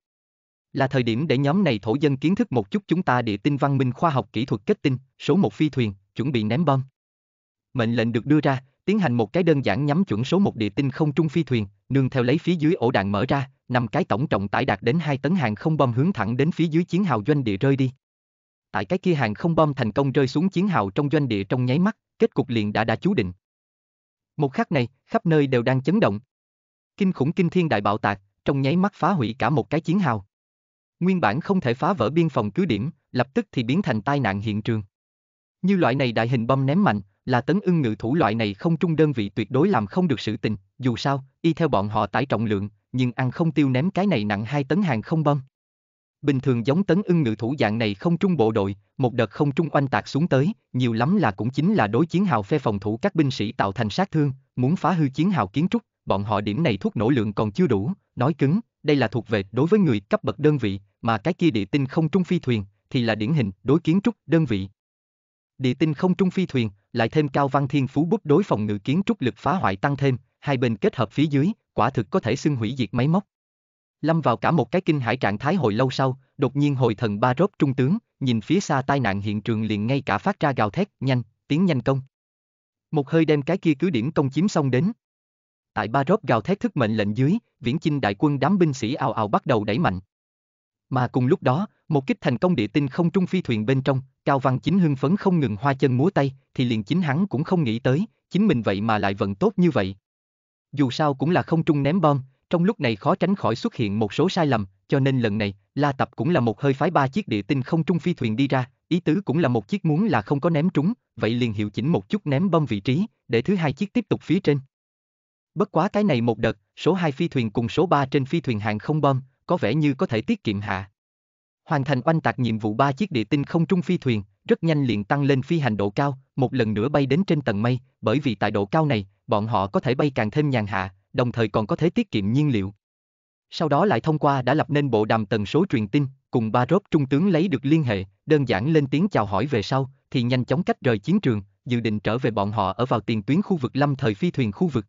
Là thời điểm để nhóm này thổ dân kiến thức một chút chúng ta địa tinh văn minh khoa học kỹ thuật kết tinh, số một phi thuyền, chuẩn bị ném bom. Mệnh lệnh được đưa ra, tiến hành một cái đơn giản nhắm chuẩn số một địa tinh không trung phi thuyền, nương theo lấy phía dưới ổ đạn mở ra, năm cái tổng trọng tải đạt đến 2 tấn hàng không bom hướng thẳng đến phía dưới chiến hào doanh địa rơi đi tại cái kia hàng không bom thành công rơi xuống chiến hào trong doanh địa trong nháy mắt, kết cục liền đã đã chú định. Một khắc này, khắp nơi đều đang chấn động. Kinh khủng kinh thiên đại bạo tạc, trong nháy mắt phá hủy cả một cái chiến hào. Nguyên bản không thể phá vỡ biên phòng cứ điểm, lập tức thì biến thành tai nạn hiện trường. Như loại này đại hình bom ném mạnh, là tấn ưng ngự thủ loại này không trung đơn vị tuyệt đối làm không được sự tình, dù sao, y theo bọn họ tải trọng lượng, nhưng ăn không tiêu ném cái này nặng 2 tấn hàng không bom. Bình thường giống tấn ưng ngự thủ dạng này không trung bộ đội, một đợt không trung oanh tạc xuống tới, nhiều lắm là cũng chính là đối chiến hào phe phòng thủ các binh sĩ tạo thành sát thương, muốn phá hư chiến hào kiến trúc, bọn họ điểm này thuốc nổ lượng còn chưa đủ, nói cứng, đây là thuộc về đối với người cấp bậc đơn vị, mà cái kia địa tinh không trung phi thuyền thì là điển hình đối kiến trúc đơn vị. Địa tinh không trung phi thuyền lại thêm cao văn thiên phú bút đối phòng ngự kiến trúc lực phá hoại tăng thêm, hai bên kết hợp phía dưới, quả thực có thể xưng hủy diệt máy móc lâm vào cả một cái kinh hải trạng thái hồi lâu sau, đột nhiên hồi thần ba rốt trung tướng, nhìn phía xa tai nạn hiện trường liền ngay cả phát ra gào thét, nhanh, tiếng nhanh công. Một hơi đem cái kia cứ điểm công chiếm xong đến. Tại ba rốt gào thét thức mệnh lệnh dưới, viễn chinh đại quân đám binh sĩ ào ào bắt đầu đẩy mạnh. Mà cùng lúc đó, một kích thành công địa tinh không trung phi thuyền bên trong, Cao Văn Chính hưng phấn không ngừng hoa chân múa tay, thì liền chính hắn cũng không nghĩ tới, chính mình vậy mà lại vận tốt như vậy. Dù sao cũng là không trung ném bom, trong lúc này khó tránh khỏi xuất hiện một số sai lầm, cho nên lần này, La Tập cũng là một hơi phái ba chiếc địa tinh không trung phi thuyền đi ra, ý tứ cũng là một chiếc muốn là không có ném trúng, vậy liền hiệu chỉnh một chút ném bom vị trí, để thứ hai chiếc tiếp tục phía trên. Bất quá cái này một đợt, số 2 phi thuyền cùng số 3 trên phi thuyền hàng không bom, có vẻ như có thể tiết kiệm hạ. Hoàn thành oanh tạc nhiệm vụ ba chiếc địa tinh không trung phi thuyền, rất nhanh liền tăng lên phi hành độ cao, một lần nữa bay đến trên tầng mây, bởi vì tại độ cao này, bọn họ có thể bay càng thêm nhàn hạ, đồng thời còn có thể tiết kiệm nhiên liệu. Sau đó lại thông qua đã lập nên bộ đàm tần số truyền tin, cùng ba rốt trung tướng lấy được liên hệ, đơn giản lên tiếng chào hỏi về sau, thì nhanh chóng cách rời chiến trường, dự định trở về bọn họ ở vào tiền tuyến khu vực lâm thời phi thuyền khu vực.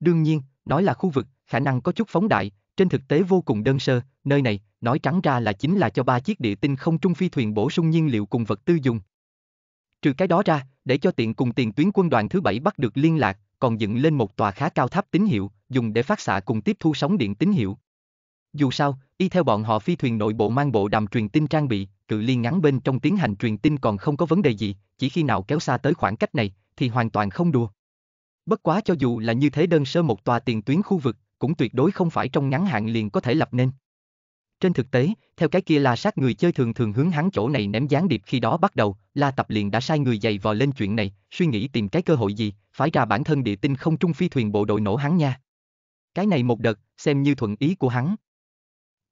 Đương nhiên, nói là khu vực, khả năng có chút phóng đại, trên thực tế vô cùng đơn sơ, nơi này, nói trắng ra là chính là cho ba chiếc địa tinh không trung phi thuyền bổ sung nhiên liệu cùng vật tư dùng. Trừ cái đó ra, để cho tiện cùng tiền tuyến quân đoàn thứ bảy bắt được liên lạc, còn dựng lên một tòa khá cao tháp tín hiệu, dùng để phát xạ cùng tiếp thu sóng điện tín hiệu. Dù sao, y theo bọn họ phi thuyền nội bộ mang bộ đàm truyền tin trang bị, cự ly ngắn bên trong tiến hành truyền tin còn không có vấn đề gì, chỉ khi nào kéo xa tới khoảng cách này, thì hoàn toàn không đùa. Bất quá cho dù là như thế đơn sơ một tòa tiền tuyến khu vực, cũng tuyệt đối không phải trong ngắn hạn liền có thể lập nên. Trên thực tế, theo cái kia là sát người chơi thường thường hướng hắn chỗ này ném gián điệp khi đó bắt đầu, La Tập liền đã sai người dày vò lên chuyện này, suy nghĩ tìm cái cơ hội gì, phải ra bản thân địa tinh không trung phi thuyền bộ đội nổ hắn nha. Cái này một đợt, xem như thuận ý của hắn.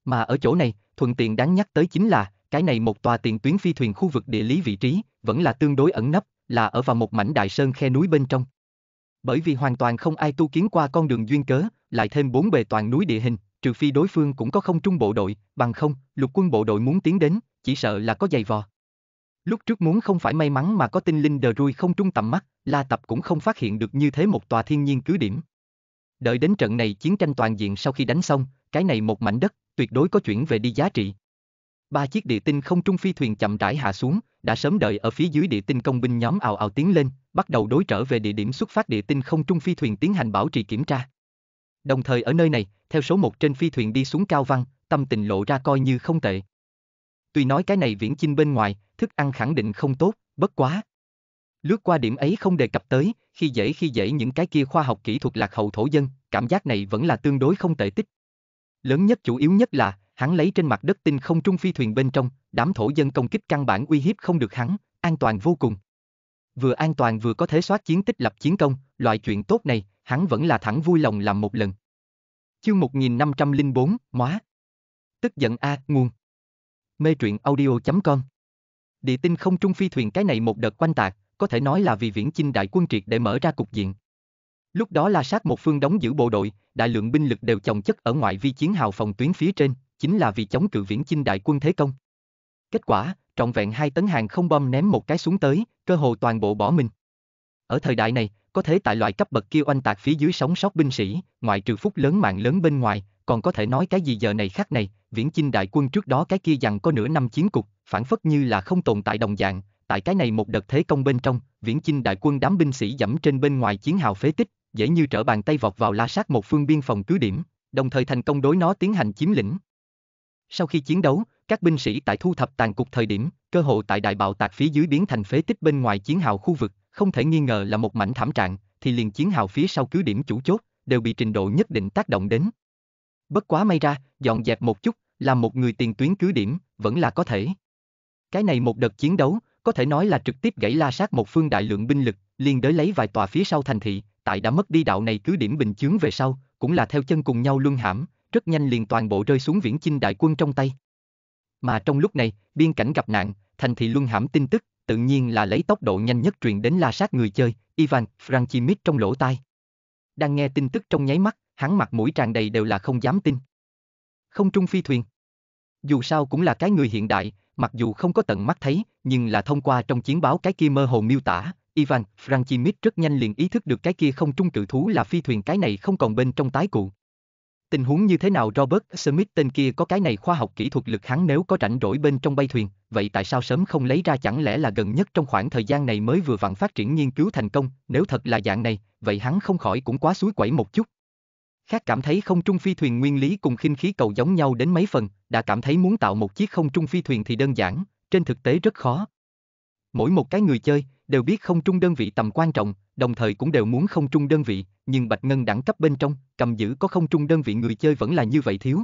Mà ở chỗ này, thuận tiện đáng nhắc tới chính là, cái này một tòa tiền tuyến phi thuyền khu vực địa lý vị trí, vẫn là tương đối ẩn nấp, là ở vào một mảnh đại sơn khe núi bên trong. Bởi vì hoàn toàn không ai tu kiến qua con đường duyên cớ, lại thêm bốn bề toàn núi địa hình, trừ phi đối phương cũng có không trung bộ đội, bằng không, lục quân bộ đội muốn tiến đến, chỉ sợ là có giày vò. Lúc trước muốn không phải may mắn mà có tinh linh đờ rui không trung tầm mắt, La Tập cũng không phát hiện được như thế một tòa thiên nhiên cứ điểm. Đợi đến trận này chiến tranh toàn diện sau khi đánh xong, cái này một mảnh đất, tuyệt đối có chuyển về đi giá trị. Ba chiếc địa tinh không trung phi thuyền chậm rãi hạ xuống, đã sớm đợi ở phía dưới địa tinh công binh nhóm ào ào tiến lên, bắt đầu đối trở về địa điểm xuất phát địa tinh không trung phi thuyền tiến hành bảo trì kiểm tra. Đồng thời ở nơi này, theo số một trên phi thuyền đi xuống cao văn, tâm tình lộ ra coi như không tệ. Tuy nói cái này viễn chinh bên ngoài, thức ăn khẳng định không tốt, bất quá. Lướt qua điểm ấy không đề cập tới, khi dễ khi dễ những cái kia khoa học kỹ thuật lạc hậu thổ dân, cảm giác này vẫn là tương đối không tệ tích. Lớn nhất chủ yếu nhất là, hắn lấy trên mặt đất tinh không trung phi thuyền bên trong, đám thổ dân công kích căn bản uy hiếp không được hắn, an toàn vô cùng. Vừa an toàn vừa có thể soát chiến tích lập chiến công, loại chuyện tốt này, hắn vẫn là thẳng vui lòng làm một lần. Chương 1504, Móa. Tức giận A, nguồn. Mê truyện audio.com Địa tinh không trung phi thuyền cái này một đợt quanh tạc, có thể nói là vì viễn chinh đại quân triệt để mở ra cục diện. Lúc đó là sát một phương đóng giữ bộ đội, đại lượng binh lực đều chồng chất ở ngoại vi chiến hào phòng tuyến phía trên, chính là vì chống cự viễn chinh đại quân thế công. Kết quả, trọn vẹn hai tấn hàng không bom ném một cái xuống tới, cơ hồ toàn bộ bỏ mình. Ở thời đại này, có thể tại loại cấp bậc kia oanh tạc phía dưới sóng sót binh sĩ, ngoại trừ phúc lớn mạng lớn bên ngoài, còn có thể nói cái gì giờ này khác này, viễn chinh đại quân trước đó cái kia rằng có nửa năm chiến cục, phản phất như là không tồn tại đồng dạng, tại cái này một đợt thế công bên trong, viễn chinh đại quân đám binh sĩ dẫm trên bên ngoài chiến hào phế tích, dễ như trở bàn tay vọt vào la sát một phương biên phòng cứ điểm, đồng thời thành công đối nó tiến hành chiếm lĩnh. Sau khi chiến đấu, các binh sĩ tại thu thập tàn cục thời điểm, cơ hội tại đại bạo tạc phía dưới biến thành phế tích bên ngoài chiến hào khu vực, không thể nghi ngờ là một mảnh thảm trạng, thì liền chiến hào phía sau cứ điểm chủ chốt, đều bị trình độ nhất định tác động đến. Bất quá may ra, dọn dẹp một chút, làm một người tiền tuyến cứ điểm, vẫn là có thể. Cái này một đợt chiến đấu, có thể nói là trực tiếp gãy la sát một phương đại lượng binh lực, liền đới lấy vài tòa phía sau thành thị, tại đã mất đi đạo này cứ điểm bình chướng về sau, cũng là theo chân cùng nhau luân hãm, rất nhanh liền toàn bộ rơi xuống viễn chinh đại quân trong tay. Mà trong lúc này, biên cảnh gặp nạn, thành thị luân hãm tin tức tự nhiên là lấy tốc độ nhanh nhất truyền đến la sát người chơi, Ivan Franchimit trong lỗ tai. Đang nghe tin tức trong nháy mắt, hắn mặt mũi tràn đầy đều là không dám tin. Không trung phi thuyền. Dù sao cũng là cái người hiện đại, mặc dù không có tận mắt thấy, nhưng là thông qua trong chiến báo cái kia mơ hồ miêu tả, Ivan Franchimit rất nhanh liền ý thức được cái kia không trung cự thú là phi thuyền cái này không còn bên trong tái cụ. Tình huống như thế nào Robert Smith tên kia có cái này khoa học kỹ thuật lực hắn nếu có rảnh rỗi bên trong bay thuyền, vậy tại sao sớm không lấy ra chẳng lẽ là gần nhất trong khoảng thời gian này mới vừa vặn phát triển nghiên cứu thành công, nếu thật là dạng này, vậy hắn không khỏi cũng quá suối quẩy một chút. Khác cảm thấy không trung phi thuyền nguyên lý cùng khinh khí cầu giống nhau đến mấy phần, đã cảm thấy muốn tạo một chiếc không trung phi thuyền thì đơn giản, trên thực tế rất khó. Mỗi một cái người chơi đều biết không trung đơn vị tầm quan trọng, đồng thời cũng đều muốn không trung đơn vị, nhưng Bạch Ngân đẳng cấp bên trong, cầm giữ có không trung đơn vị người chơi vẫn là như vậy thiếu.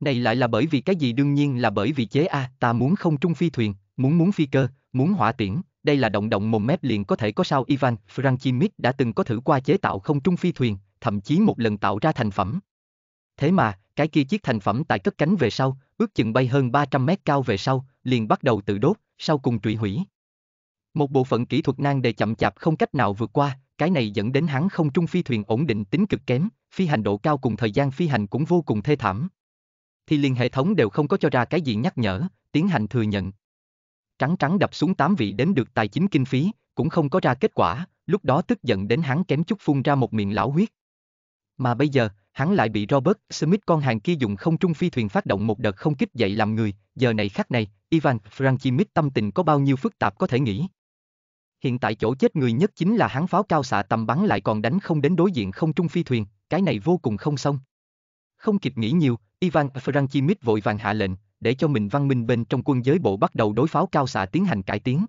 Này lại là bởi vì cái gì đương nhiên là bởi vì chế A, ta muốn không trung phi thuyền, muốn muốn phi cơ, muốn hỏa tiễn, đây là động động mồm mép liền có thể có sao Ivan Franchimit đã từng có thử qua chế tạo không trung phi thuyền, thậm chí một lần tạo ra thành phẩm. Thế mà, cái kia chiếc thành phẩm tại cất cánh về sau, ước chừng bay hơn 300 mét cao về sau, liền bắt đầu tự đốt, sau cùng trụy hủy. Một bộ phận kỹ thuật nan đề chậm chạp không cách nào vượt qua, cái này dẫn đến hắn không trung phi thuyền ổn định tính cực kém, phi hành độ cao cùng thời gian phi hành cũng vô cùng thê thảm. Thì liền hệ thống đều không có cho ra cái gì nhắc nhở, tiến hành thừa nhận. Trắng trắng đập xuống tám vị đến được tài chính kinh phí, cũng không có ra kết quả, lúc đó tức giận đến hắn kém chút phun ra một miệng lão huyết. Mà bây giờ, hắn lại bị Robert Smith con hàng kia dùng không trung phi thuyền phát động một đợt không kích dậy làm người, giờ này khắc này, Ivan Franchimit tâm tình có bao nhiêu phức tạp có thể nghĩ hiện tại chỗ chết người nhất chính là hắn pháo cao xạ tầm bắn lại còn đánh không đến đối diện không trung phi thuyền, cái này vô cùng không xong. Không kịp nghĩ nhiều, Ivan Franchimich vội vàng hạ lệnh, để cho mình văn minh bên trong quân giới bộ bắt đầu đối pháo cao xạ tiến hành cải tiến.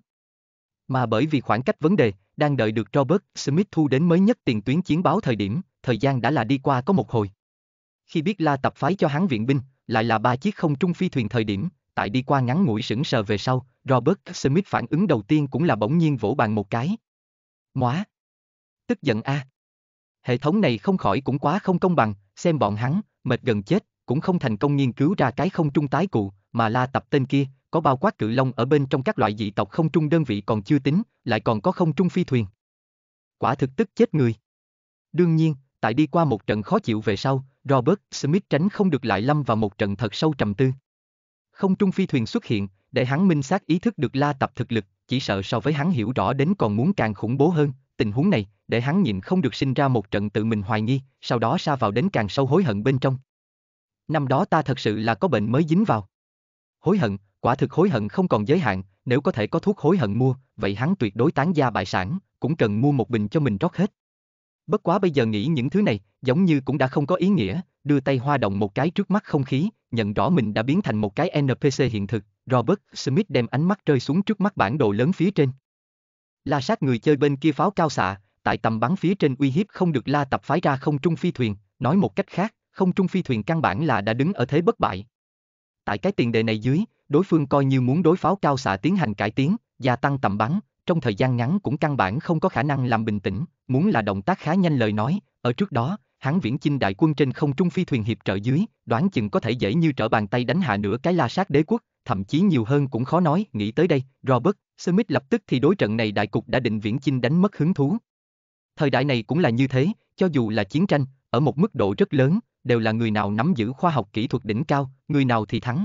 Mà bởi vì khoảng cách vấn đề, đang đợi được Robert Smith thu đến mới nhất tiền tuyến chiến báo thời điểm, thời gian đã là đi qua có một hồi. Khi biết La tập phái cho hắn viện binh, lại là ba chiếc không trung phi thuyền thời điểm, tại đi qua ngắn ngủi sững sờ về sau, Robert Smith phản ứng đầu tiên cũng là bỗng nhiên vỗ bàn một cái. Móa! Tức giận a. À. Hệ thống này không khỏi cũng quá không công bằng, xem bọn hắn, mệt gần chết, cũng không thành công nghiên cứu ra cái không trung tái cụ, mà la tập tên kia, có bao quát cự long ở bên trong các loại dị tộc không trung đơn vị còn chưa tính, lại còn có không trung phi thuyền. Quả thực tức chết người. Đương nhiên, tại đi qua một trận khó chịu về sau, Robert Smith tránh không được lại lâm vào một trận thật sâu trầm tư không trung phi thuyền xuất hiện, để hắn minh xác ý thức được la tập thực lực, chỉ sợ so với hắn hiểu rõ đến còn muốn càng khủng bố hơn, tình huống này, để hắn nhịn không được sinh ra một trận tự mình hoài nghi, sau đó xa vào đến càng sâu hối hận bên trong. Năm đó ta thật sự là có bệnh mới dính vào. Hối hận, quả thực hối hận không còn giới hạn, nếu có thể có thuốc hối hận mua, vậy hắn tuyệt đối tán gia bại sản, cũng cần mua một bình cho mình rót hết. Bất quá bây giờ nghĩ những thứ này, giống như cũng đã không có ý nghĩa, đưa tay hoa động một cái trước mắt không khí, nhận rõ mình đã biến thành một cái NPC hiện thực, Robert Smith đem ánh mắt rơi xuống trước mắt bản đồ lớn phía trên. La sát người chơi bên kia pháo cao xạ, tại tầm bắn phía trên uy hiếp không được la tập phái ra không trung phi thuyền, nói một cách khác, không trung phi thuyền căn bản là đã đứng ở thế bất bại. Tại cái tiền đề này dưới, đối phương coi như muốn đối pháo cao xạ tiến hành cải tiến, gia tăng tầm bắn, trong thời gian ngắn cũng căn bản không có khả năng làm bình tĩnh, muốn là động tác khá nhanh lời nói, ở trước đó, Hán viễn chinh đại quân trên không trung phi thuyền hiệp trợ dưới, đoán chừng có thể dễ như trở bàn tay đánh hạ nửa cái la sát đế quốc, thậm chí nhiều hơn cũng khó nói, nghĩ tới đây, Robert, Smith lập tức thì đối trận này đại cục đã định viễn chinh đánh mất hứng thú. Thời đại này cũng là như thế, cho dù là chiến tranh, ở một mức độ rất lớn, đều là người nào nắm giữ khoa học kỹ thuật đỉnh cao, người nào thì thắng.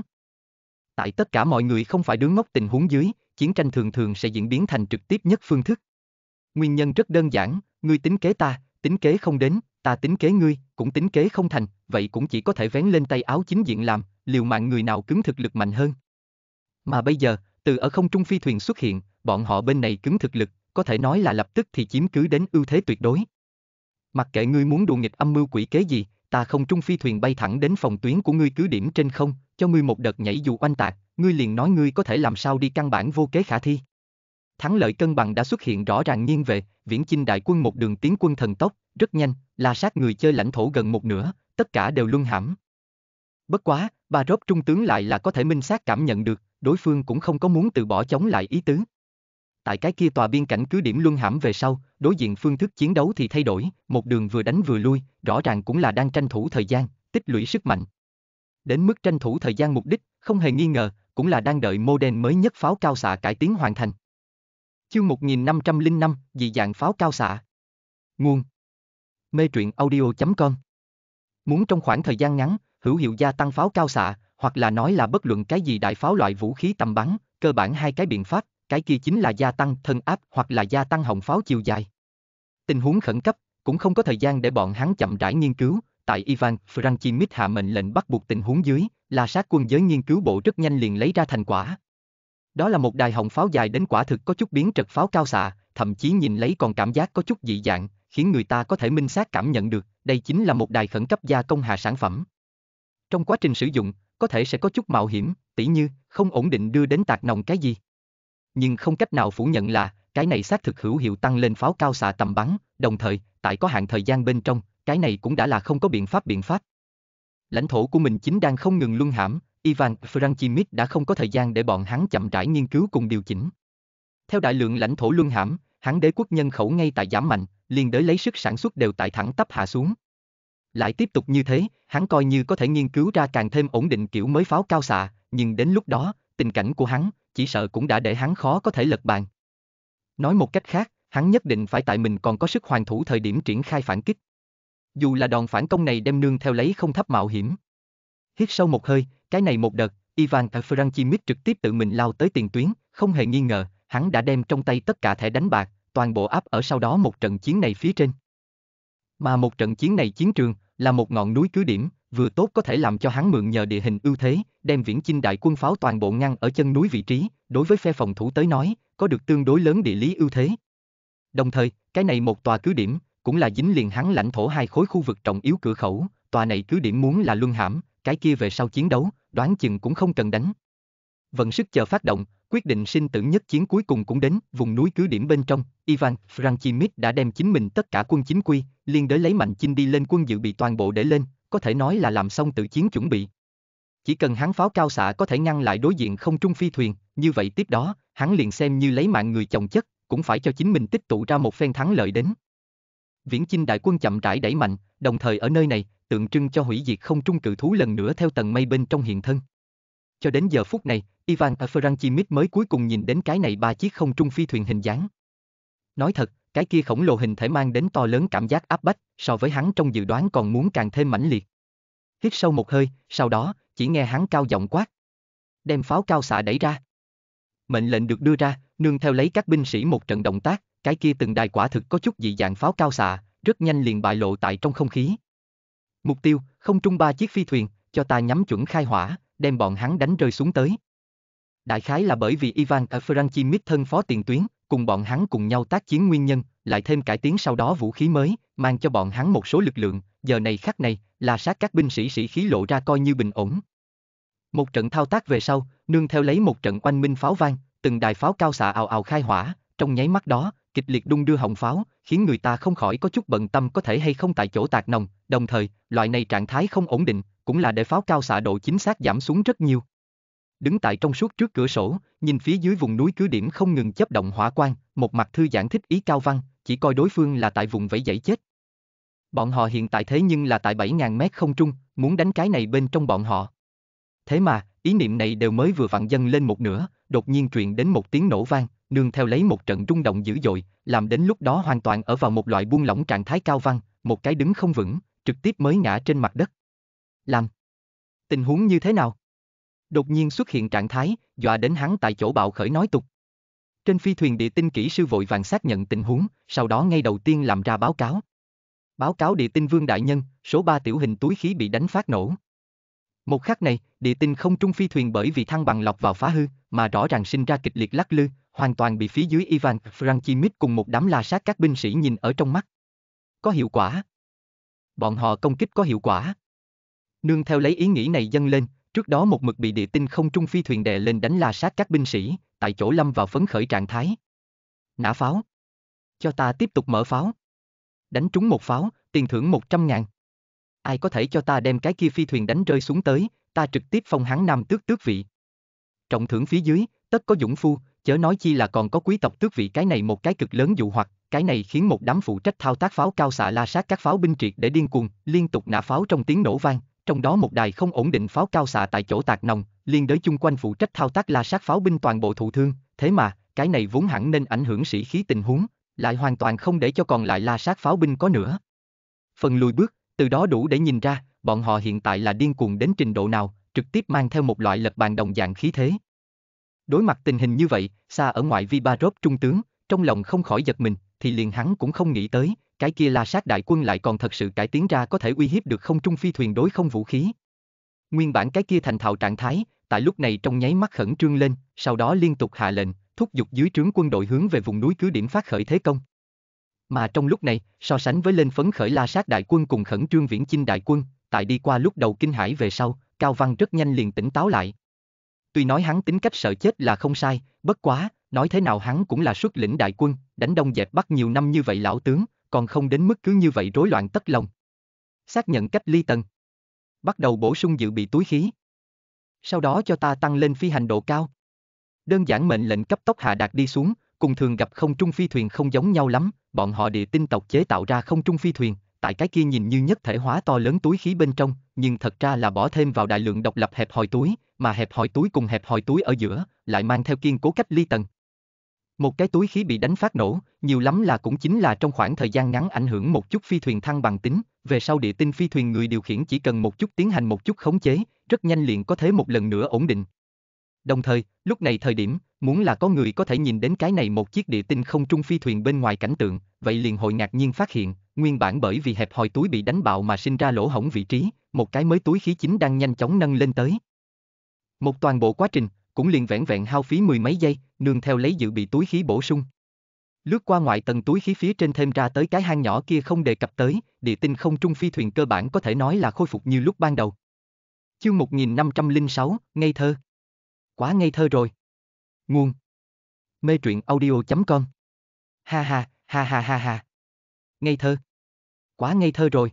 Tại tất cả mọi người không phải đứng ngốc tình huống dưới, chiến tranh thường thường sẽ diễn biến thành trực tiếp nhất phương thức. Nguyên nhân rất đơn giản, ngươi tính kế ta, tính kế không đến, ta tính kế ngươi, cũng tính kế không thành, vậy cũng chỉ có thể vén lên tay áo chính diện làm, liều mạng người nào cứng thực lực mạnh hơn. Mà bây giờ, từ ở không trung phi thuyền xuất hiện, bọn họ bên này cứng thực lực, có thể nói là lập tức thì chiếm cứ đến ưu thế tuyệt đối. Mặc kệ ngươi muốn đùa nghịch âm mưu quỷ kế gì, ta không trung phi thuyền bay thẳng đến phòng tuyến của ngươi cứ điểm trên không, cho ngươi một đợt nhảy dù oanh tạc, ngươi liền nói ngươi có thể làm sao đi căn bản vô kế khả thi. Thắng lợi cân bằng đã xuất hiện rõ ràng nghiêng về, viễn chinh đại quân một đường tiến quân thần tốc, rất nhanh, là sát người chơi lãnh thổ gần một nửa, tất cả đều luân hãm. Bất quá, bà rốt trung tướng lại là có thể minh xác cảm nhận được, đối phương cũng không có muốn từ bỏ chống lại ý tứ. Tại cái kia tòa biên cảnh cứ điểm luân hãm về sau, đối diện phương thức chiến đấu thì thay đổi, một đường vừa đánh vừa lui, rõ ràng cũng là đang tranh thủ thời gian, tích lũy sức mạnh. Đến mức tranh thủ thời gian mục đích, không hề nghi ngờ, cũng là đang đợi mô đen mới nhất pháo cao xạ cải tiến hoàn thành. Chương 1505, dị dạng pháo cao xạ. Nguồn mê truyện audio.com. Muốn trong khoảng thời gian ngắn, hữu hiệu gia tăng pháo cao xạ, hoặc là nói là bất luận cái gì đại pháo loại vũ khí tầm bắn, cơ bản hai cái biện pháp, cái kia chính là gia tăng thân áp hoặc là gia tăng hồng pháo chiều dài. Tình huống khẩn cấp, cũng không có thời gian để bọn hắn chậm rãi nghiên cứu, tại Ivan Franchimit hạ mệnh lệnh bắt buộc tình huống dưới, là sát quân giới nghiên cứu bộ rất nhanh liền lấy ra thành quả. Đó là một đài hồng pháo dài đến quả thực có chút biến trật pháo cao xạ, thậm chí nhìn lấy còn cảm giác có chút dị dạng, khiến người ta có thể minh xác cảm nhận được, đây chính là một đài khẩn cấp gia công hạ sản phẩm. Trong quá trình sử dụng, có thể sẽ có chút mạo hiểm, tỉ như không ổn định đưa đến tạc nồng cái gì. Nhưng không cách nào phủ nhận là cái này xác thực hữu hiệu tăng lên pháo cao xạ tầm bắn, đồng thời, tại có hạn thời gian bên trong, cái này cũng đã là không có biện pháp biện pháp. Lãnh thổ của mình chính đang không ngừng luân hãm, Ivan Franchimit đã không có thời gian để bọn hắn chậm rãi nghiên cứu cùng điều chỉnh. Theo đại lượng lãnh thổ luân hãm, hắn đế quốc nhân khẩu ngay tại giảm mạnh, liên đới lấy sức sản xuất đều tại thẳng tắp hạ xuống. Lại tiếp tục như thế, hắn coi như có thể nghiên cứu ra càng thêm ổn định kiểu mới pháo cao xạ, nhưng đến lúc đó, tình cảnh của hắn, chỉ sợ cũng đã để hắn khó có thể lật bàn. Nói một cách khác, hắn nhất định phải tại mình còn có sức hoàn thủ thời điểm triển khai phản kích. Dù là đòn phản công này đem nương theo lấy không thấp mạo hiểm. Hít sâu một hơi, cái này một đợt, Ivan Franchimit trực tiếp tự mình lao tới tiền tuyến, không hề nghi ngờ, hắn đã đem trong tay tất cả thẻ đánh bạc, toàn bộ áp ở sau đó một trận chiến này phía trên. Mà một trận chiến này chiến trường, là một ngọn núi cứ điểm, vừa tốt có thể làm cho hắn mượn nhờ địa hình ưu thế, đem viễn chinh đại quân pháo toàn bộ ngăn ở chân núi vị trí, đối với phe phòng thủ tới nói, có được tương đối lớn địa lý ưu thế. Đồng thời, cái này một tòa cứ điểm, cũng là dính liền hắn lãnh thổ hai khối khu vực trọng yếu cửa khẩu, tòa này cứ điểm muốn là luân hãm, cái kia về sau chiến đấu, đoán chừng cũng không cần đánh. Vận sức chờ phát động, Quyết định sinh tử nhất chiến cuối cùng cũng đến, vùng núi cứ điểm bên trong, Ivan Franchimit đã đem chính mình tất cả quân chính quy, liên đới lấy mạnh chinh đi lên quân dự bị toàn bộ để lên, có thể nói là làm xong tự chiến chuẩn bị. Chỉ cần hắn pháo cao xạ có thể ngăn lại đối diện không trung phi thuyền, như vậy tiếp đó, hắn liền xem như lấy mạng người chồng chất, cũng phải cho chính mình tích tụ ra một phen thắng lợi đến. Viễn chinh đại quân chậm rãi đẩy mạnh, đồng thời ở nơi này, tượng trưng cho hủy diệt không trung cự thú lần nữa theo tầng mây bên trong hiện thân cho đến giờ phút này, Ivan Afranchimit mới cuối cùng nhìn đến cái này ba chiếc không trung phi thuyền hình dáng. Nói thật, cái kia khổng lồ hình thể mang đến to lớn cảm giác áp bách, so với hắn trong dự đoán còn muốn càng thêm mãnh liệt. Hít sâu một hơi, sau đó, chỉ nghe hắn cao giọng quát. Đem pháo cao xạ đẩy ra. Mệnh lệnh được đưa ra, nương theo lấy các binh sĩ một trận động tác, cái kia từng đài quả thực có chút dị dạng pháo cao xạ, rất nhanh liền bại lộ tại trong không khí. Mục tiêu, không trung ba chiếc phi thuyền, cho ta nhắm chuẩn khai hỏa, đem bọn hắn đánh rơi xuống tới. Đại khái là bởi vì Ivan Franchimit thân phó tiền tuyến, cùng bọn hắn cùng nhau tác chiến nguyên nhân, lại thêm cải tiến sau đó vũ khí mới, mang cho bọn hắn một số lực lượng, giờ này khắc này, là sát các binh sĩ sĩ khí lộ ra coi như bình ổn. Một trận thao tác về sau, nương theo lấy một trận quanh minh pháo vang, từng đài pháo cao xạ ào ào khai hỏa, trong nháy mắt đó, kịch liệt đung đưa hồng pháo, khiến người ta không khỏi có chút bận tâm có thể hay không tại chỗ tạc nồng, đồng thời, loại này trạng thái không ổn định, cũng là để pháo cao xạ độ chính xác giảm xuống rất nhiều. Đứng tại trong suốt trước cửa sổ, nhìn phía dưới vùng núi cứ điểm không ngừng chấp động hỏa quan, một mặt thư giãn thích ý cao văn, chỉ coi đối phương là tại vùng vẫy dãy chết. Bọn họ hiện tại thế nhưng là tại 7.000 mét không trung, muốn đánh cái này bên trong bọn họ. Thế mà, ý niệm này đều mới vừa vặn dâng lên một nửa, đột nhiên truyền đến một tiếng nổ vang, nương theo lấy một trận rung động dữ dội, làm đến lúc đó hoàn toàn ở vào một loại buông lỏng trạng thái cao văn, một cái đứng không vững, trực tiếp mới ngã trên mặt đất làm. Tình huống như thế nào? Đột nhiên xuất hiện trạng thái, dọa đến hắn tại chỗ bạo khởi nói tục. Trên phi thuyền địa tinh kỹ sư vội vàng xác nhận tình huống, sau đó ngay đầu tiên làm ra báo cáo. Báo cáo địa tinh vương đại nhân, số 3 tiểu hình túi khí bị đánh phát nổ. Một khắc này, địa tinh không trung phi thuyền bởi vì thăng bằng lọc vào phá hư, mà rõ ràng sinh ra kịch liệt lắc lư, hoàn toàn bị phía dưới Ivan Franchimit cùng một đám la sát các binh sĩ nhìn ở trong mắt. Có hiệu quả. Bọn họ công kích có hiệu quả. Nương theo lấy ý nghĩ này dâng lên, trước đó một mực bị địa tinh không trung phi thuyền đè lên đánh la sát các binh sĩ, tại chỗ lâm vào phấn khởi trạng thái. Nã pháo. Cho ta tiếp tục mở pháo. Đánh trúng một pháo, tiền thưởng một trăm ngàn. Ai có thể cho ta đem cái kia phi thuyền đánh rơi xuống tới, ta trực tiếp phong hắn nam tước tước vị. Trọng thưởng phía dưới, tất có dũng phu, chớ nói chi là còn có quý tộc tước vị cái này một cái cực lớn dụ hoặc, cái này khiến một đám phụ trách thao tác pháo cao xạ la sát các pháo binh triệt để điên cuồng, liên tục nã pháo trong tiếng nổ vang, trong đó một đài không ổn định pháo cao xạ tại chỗ tạc nòng, liên đới chung quanh phụ trách thao tác la sát pháo binh toàn bộ thụ thương, thế mà, cái này vốn hẳn nên ảnh hưởng sĩ khí tình huống, lại hoàn toàn không để cho còn lại la sát pháo binh có nữa. Phần lùi bước, từ đó đủ để nhìn ra, bọn họ hiện tại là điên cuồng đến trình độ nào, trực tiếp mang theo một loại lập bàn đồng dạng khí thế. Đối mặt tình hình như vậy, xa ở ngoại vi ba trung tướng, trong lòng không khỏi giật mình, thì liền hắn cũng không nghĩ tới, cái kia là sát đại quân lại còn thật sự cải tiến ra có thể uy hiếp được không trung phi thuyền đối không vũ khí. Nguyên bản cái kia thành thạo trạng thái, tại lúc này trong nháy mắt khẩn trương lên, sau đó liên tục hạ lệnh, thúc giục dưới trướng quân đội hướng về vùng núi cứ điểm phát khởi thế công. Mà trong lúc này, so sánh với lên phấn khởi la sát đại quân cùng khẩn trương viễn chinh đại quân, tại đi qua lúc đầu kinh hải về sau, Cao Văn rất nhanh liền tỉnh táo lại. Tuy nói hắn tính cách sợ chết là không sai, bất quá, nói thế nào hắn cũng là xuất lĩnh đại quân, đánh đông dẹp bắt nhiều năm như vậy lão tướng, còn không đến mức cứ như vậy rối loạn tất lòng. Xác nhận cách ly tầng. Bắt đầu bổ sung dự bị túi khí. Sau đó cho ta tăng lên phi hành độ cao. Đơn giản mệnh lệnh cấp tốc hạ đạt đi xuống, cùng thường gặp không trung phi thuyền không giống nhau lắm, bọn họ địa tinh tộc chế tạo ra không trung phi thuyền, tại cái kia nhìn như nhất thể hóa to lớn túi khí bên trong, nhưng thật ra là bỏ thêm vào đại lượng độc lập hẹp hòi túi, mà hẹp hòi túi cùng hẹp hòi túi ở giữa, lại mang theo kiên cố cách ly tầng. Một cái túi khí bị đánh phát nổ, nhiều lắm là cũng chính là trong khoảng thời gian ngắn ảnh hưởng một chút phi thuyền thăng bằng tính, về sau địa tinh phi thuyền người điều khiển chỉ cần một chút tiến hành một chút khống chế, rất nhanh liền có thể một lần nữa ổn định. Đồng thời, lúc này thời điểm, muốn là có người có thể nhìn đến cái này một chiếc địa tinh không trung phi thuyền bên ngoài cảnh tượng, vậy liền hội ngạc nhiên phát hiện, nguyên bản bởi vì hẹp hòi túi bị đánh bạo mà sinh ra lỗ hổng vị trí, một cái mới túi khí chính đang nhanh chóng nâng lên tới. Một toàn bộ quá trình, cũng liền vẹn vẹn hao phí mười mấy giây, nương theo lấy dự bị túi khí bổ sung. Lướt qua ngoại tầng túi khí phía trên thêm ra tới cái hang nhỏ kia không đề cập tới, địa tinh không trung phi thuyền cơ bản có thể nói là khôi phục như lúc ban đầu. Chương 1506, ngây thơ. Quá ngây thơ rồi. Nguồn. Mê truyện audio.com Ha ha, ha ha ha ha. Ngây thơ. Quá ngây thơ rồi.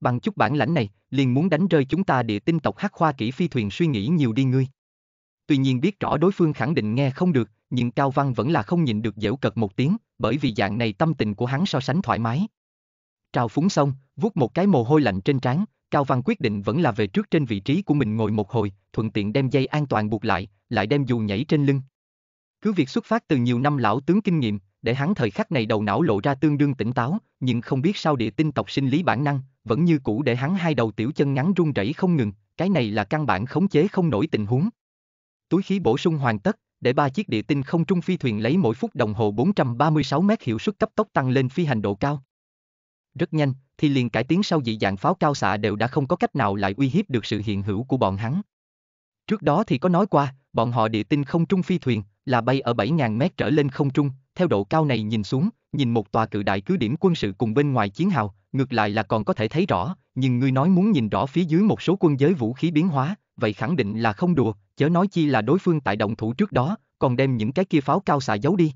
Bằng chút bản lãnh này, liền muốn đánh rơi chúng ta địa tinh tộc hắc khoa kỹ phi thuyền suy nghĩ nhiều đi ngươi tuy nhiên biết rõ đối phương khẳng định nghe không được, nhưng Cao Văn vẫn là không nhịn được dễu cợt một tiếng, bởi vì dạng này tâm tình của hắn so sánh thoải mái. Trào phúng xong, vuốt một cái mồ hôi lạnh trên trán, Cao Văn quyết định vẫn là về trước trên vị trí của mình ngồi một hồi, thuận tiện đem dây an toàn buộc lại, lại đem dù nhảy trên lưng. Cứ việc xuất phát từ nhiều năm lão tướng kinh nghiệm, để hắn thời khắc này đầu não lộ ra tương đương tỉnh táo, nhưng không biết sao địa tinh tộc sinh lý bản năng, vẫn như cũ để hắn hai đầu tiểu chân ngắn run rẩy không ngừng, cái này là căn bản khống chế không nổi tình huống túi khí bổ sung hoàn tất, để ba chiếc địa tinh không trung phi thuyền lấy mỗi phút đồng hồ 436 mét hiệu suất cấp tốc tăng lên phi hành độ cao. Rất nhanh, thì liền cải tiến sau dị dạng pháo cao xạ đều đã không có cách nào lại uy hiếp được sự hiện hữu của bọn hắn. Trước đó thì có nói qua, bọn họ địa tinh không trung phi thuyền là bay ở 7.000 mét trở lên không trung, theo độ cao này nhìn xuống, nhìn một tòa cự đại cứ điểm quân sự cùng bên ngoài chiến hào, ngược lại là còn có thể thấy rõ, nhưng ngươi nói muốn nhìn rõ phía dưới một số quân giới vũ khí biến hóa, vậy khẳng định là không đùa, chớ nói chi là đối phương tại động thủ trước đó, còn đem những cái kia pháo cao xạ giấu đi.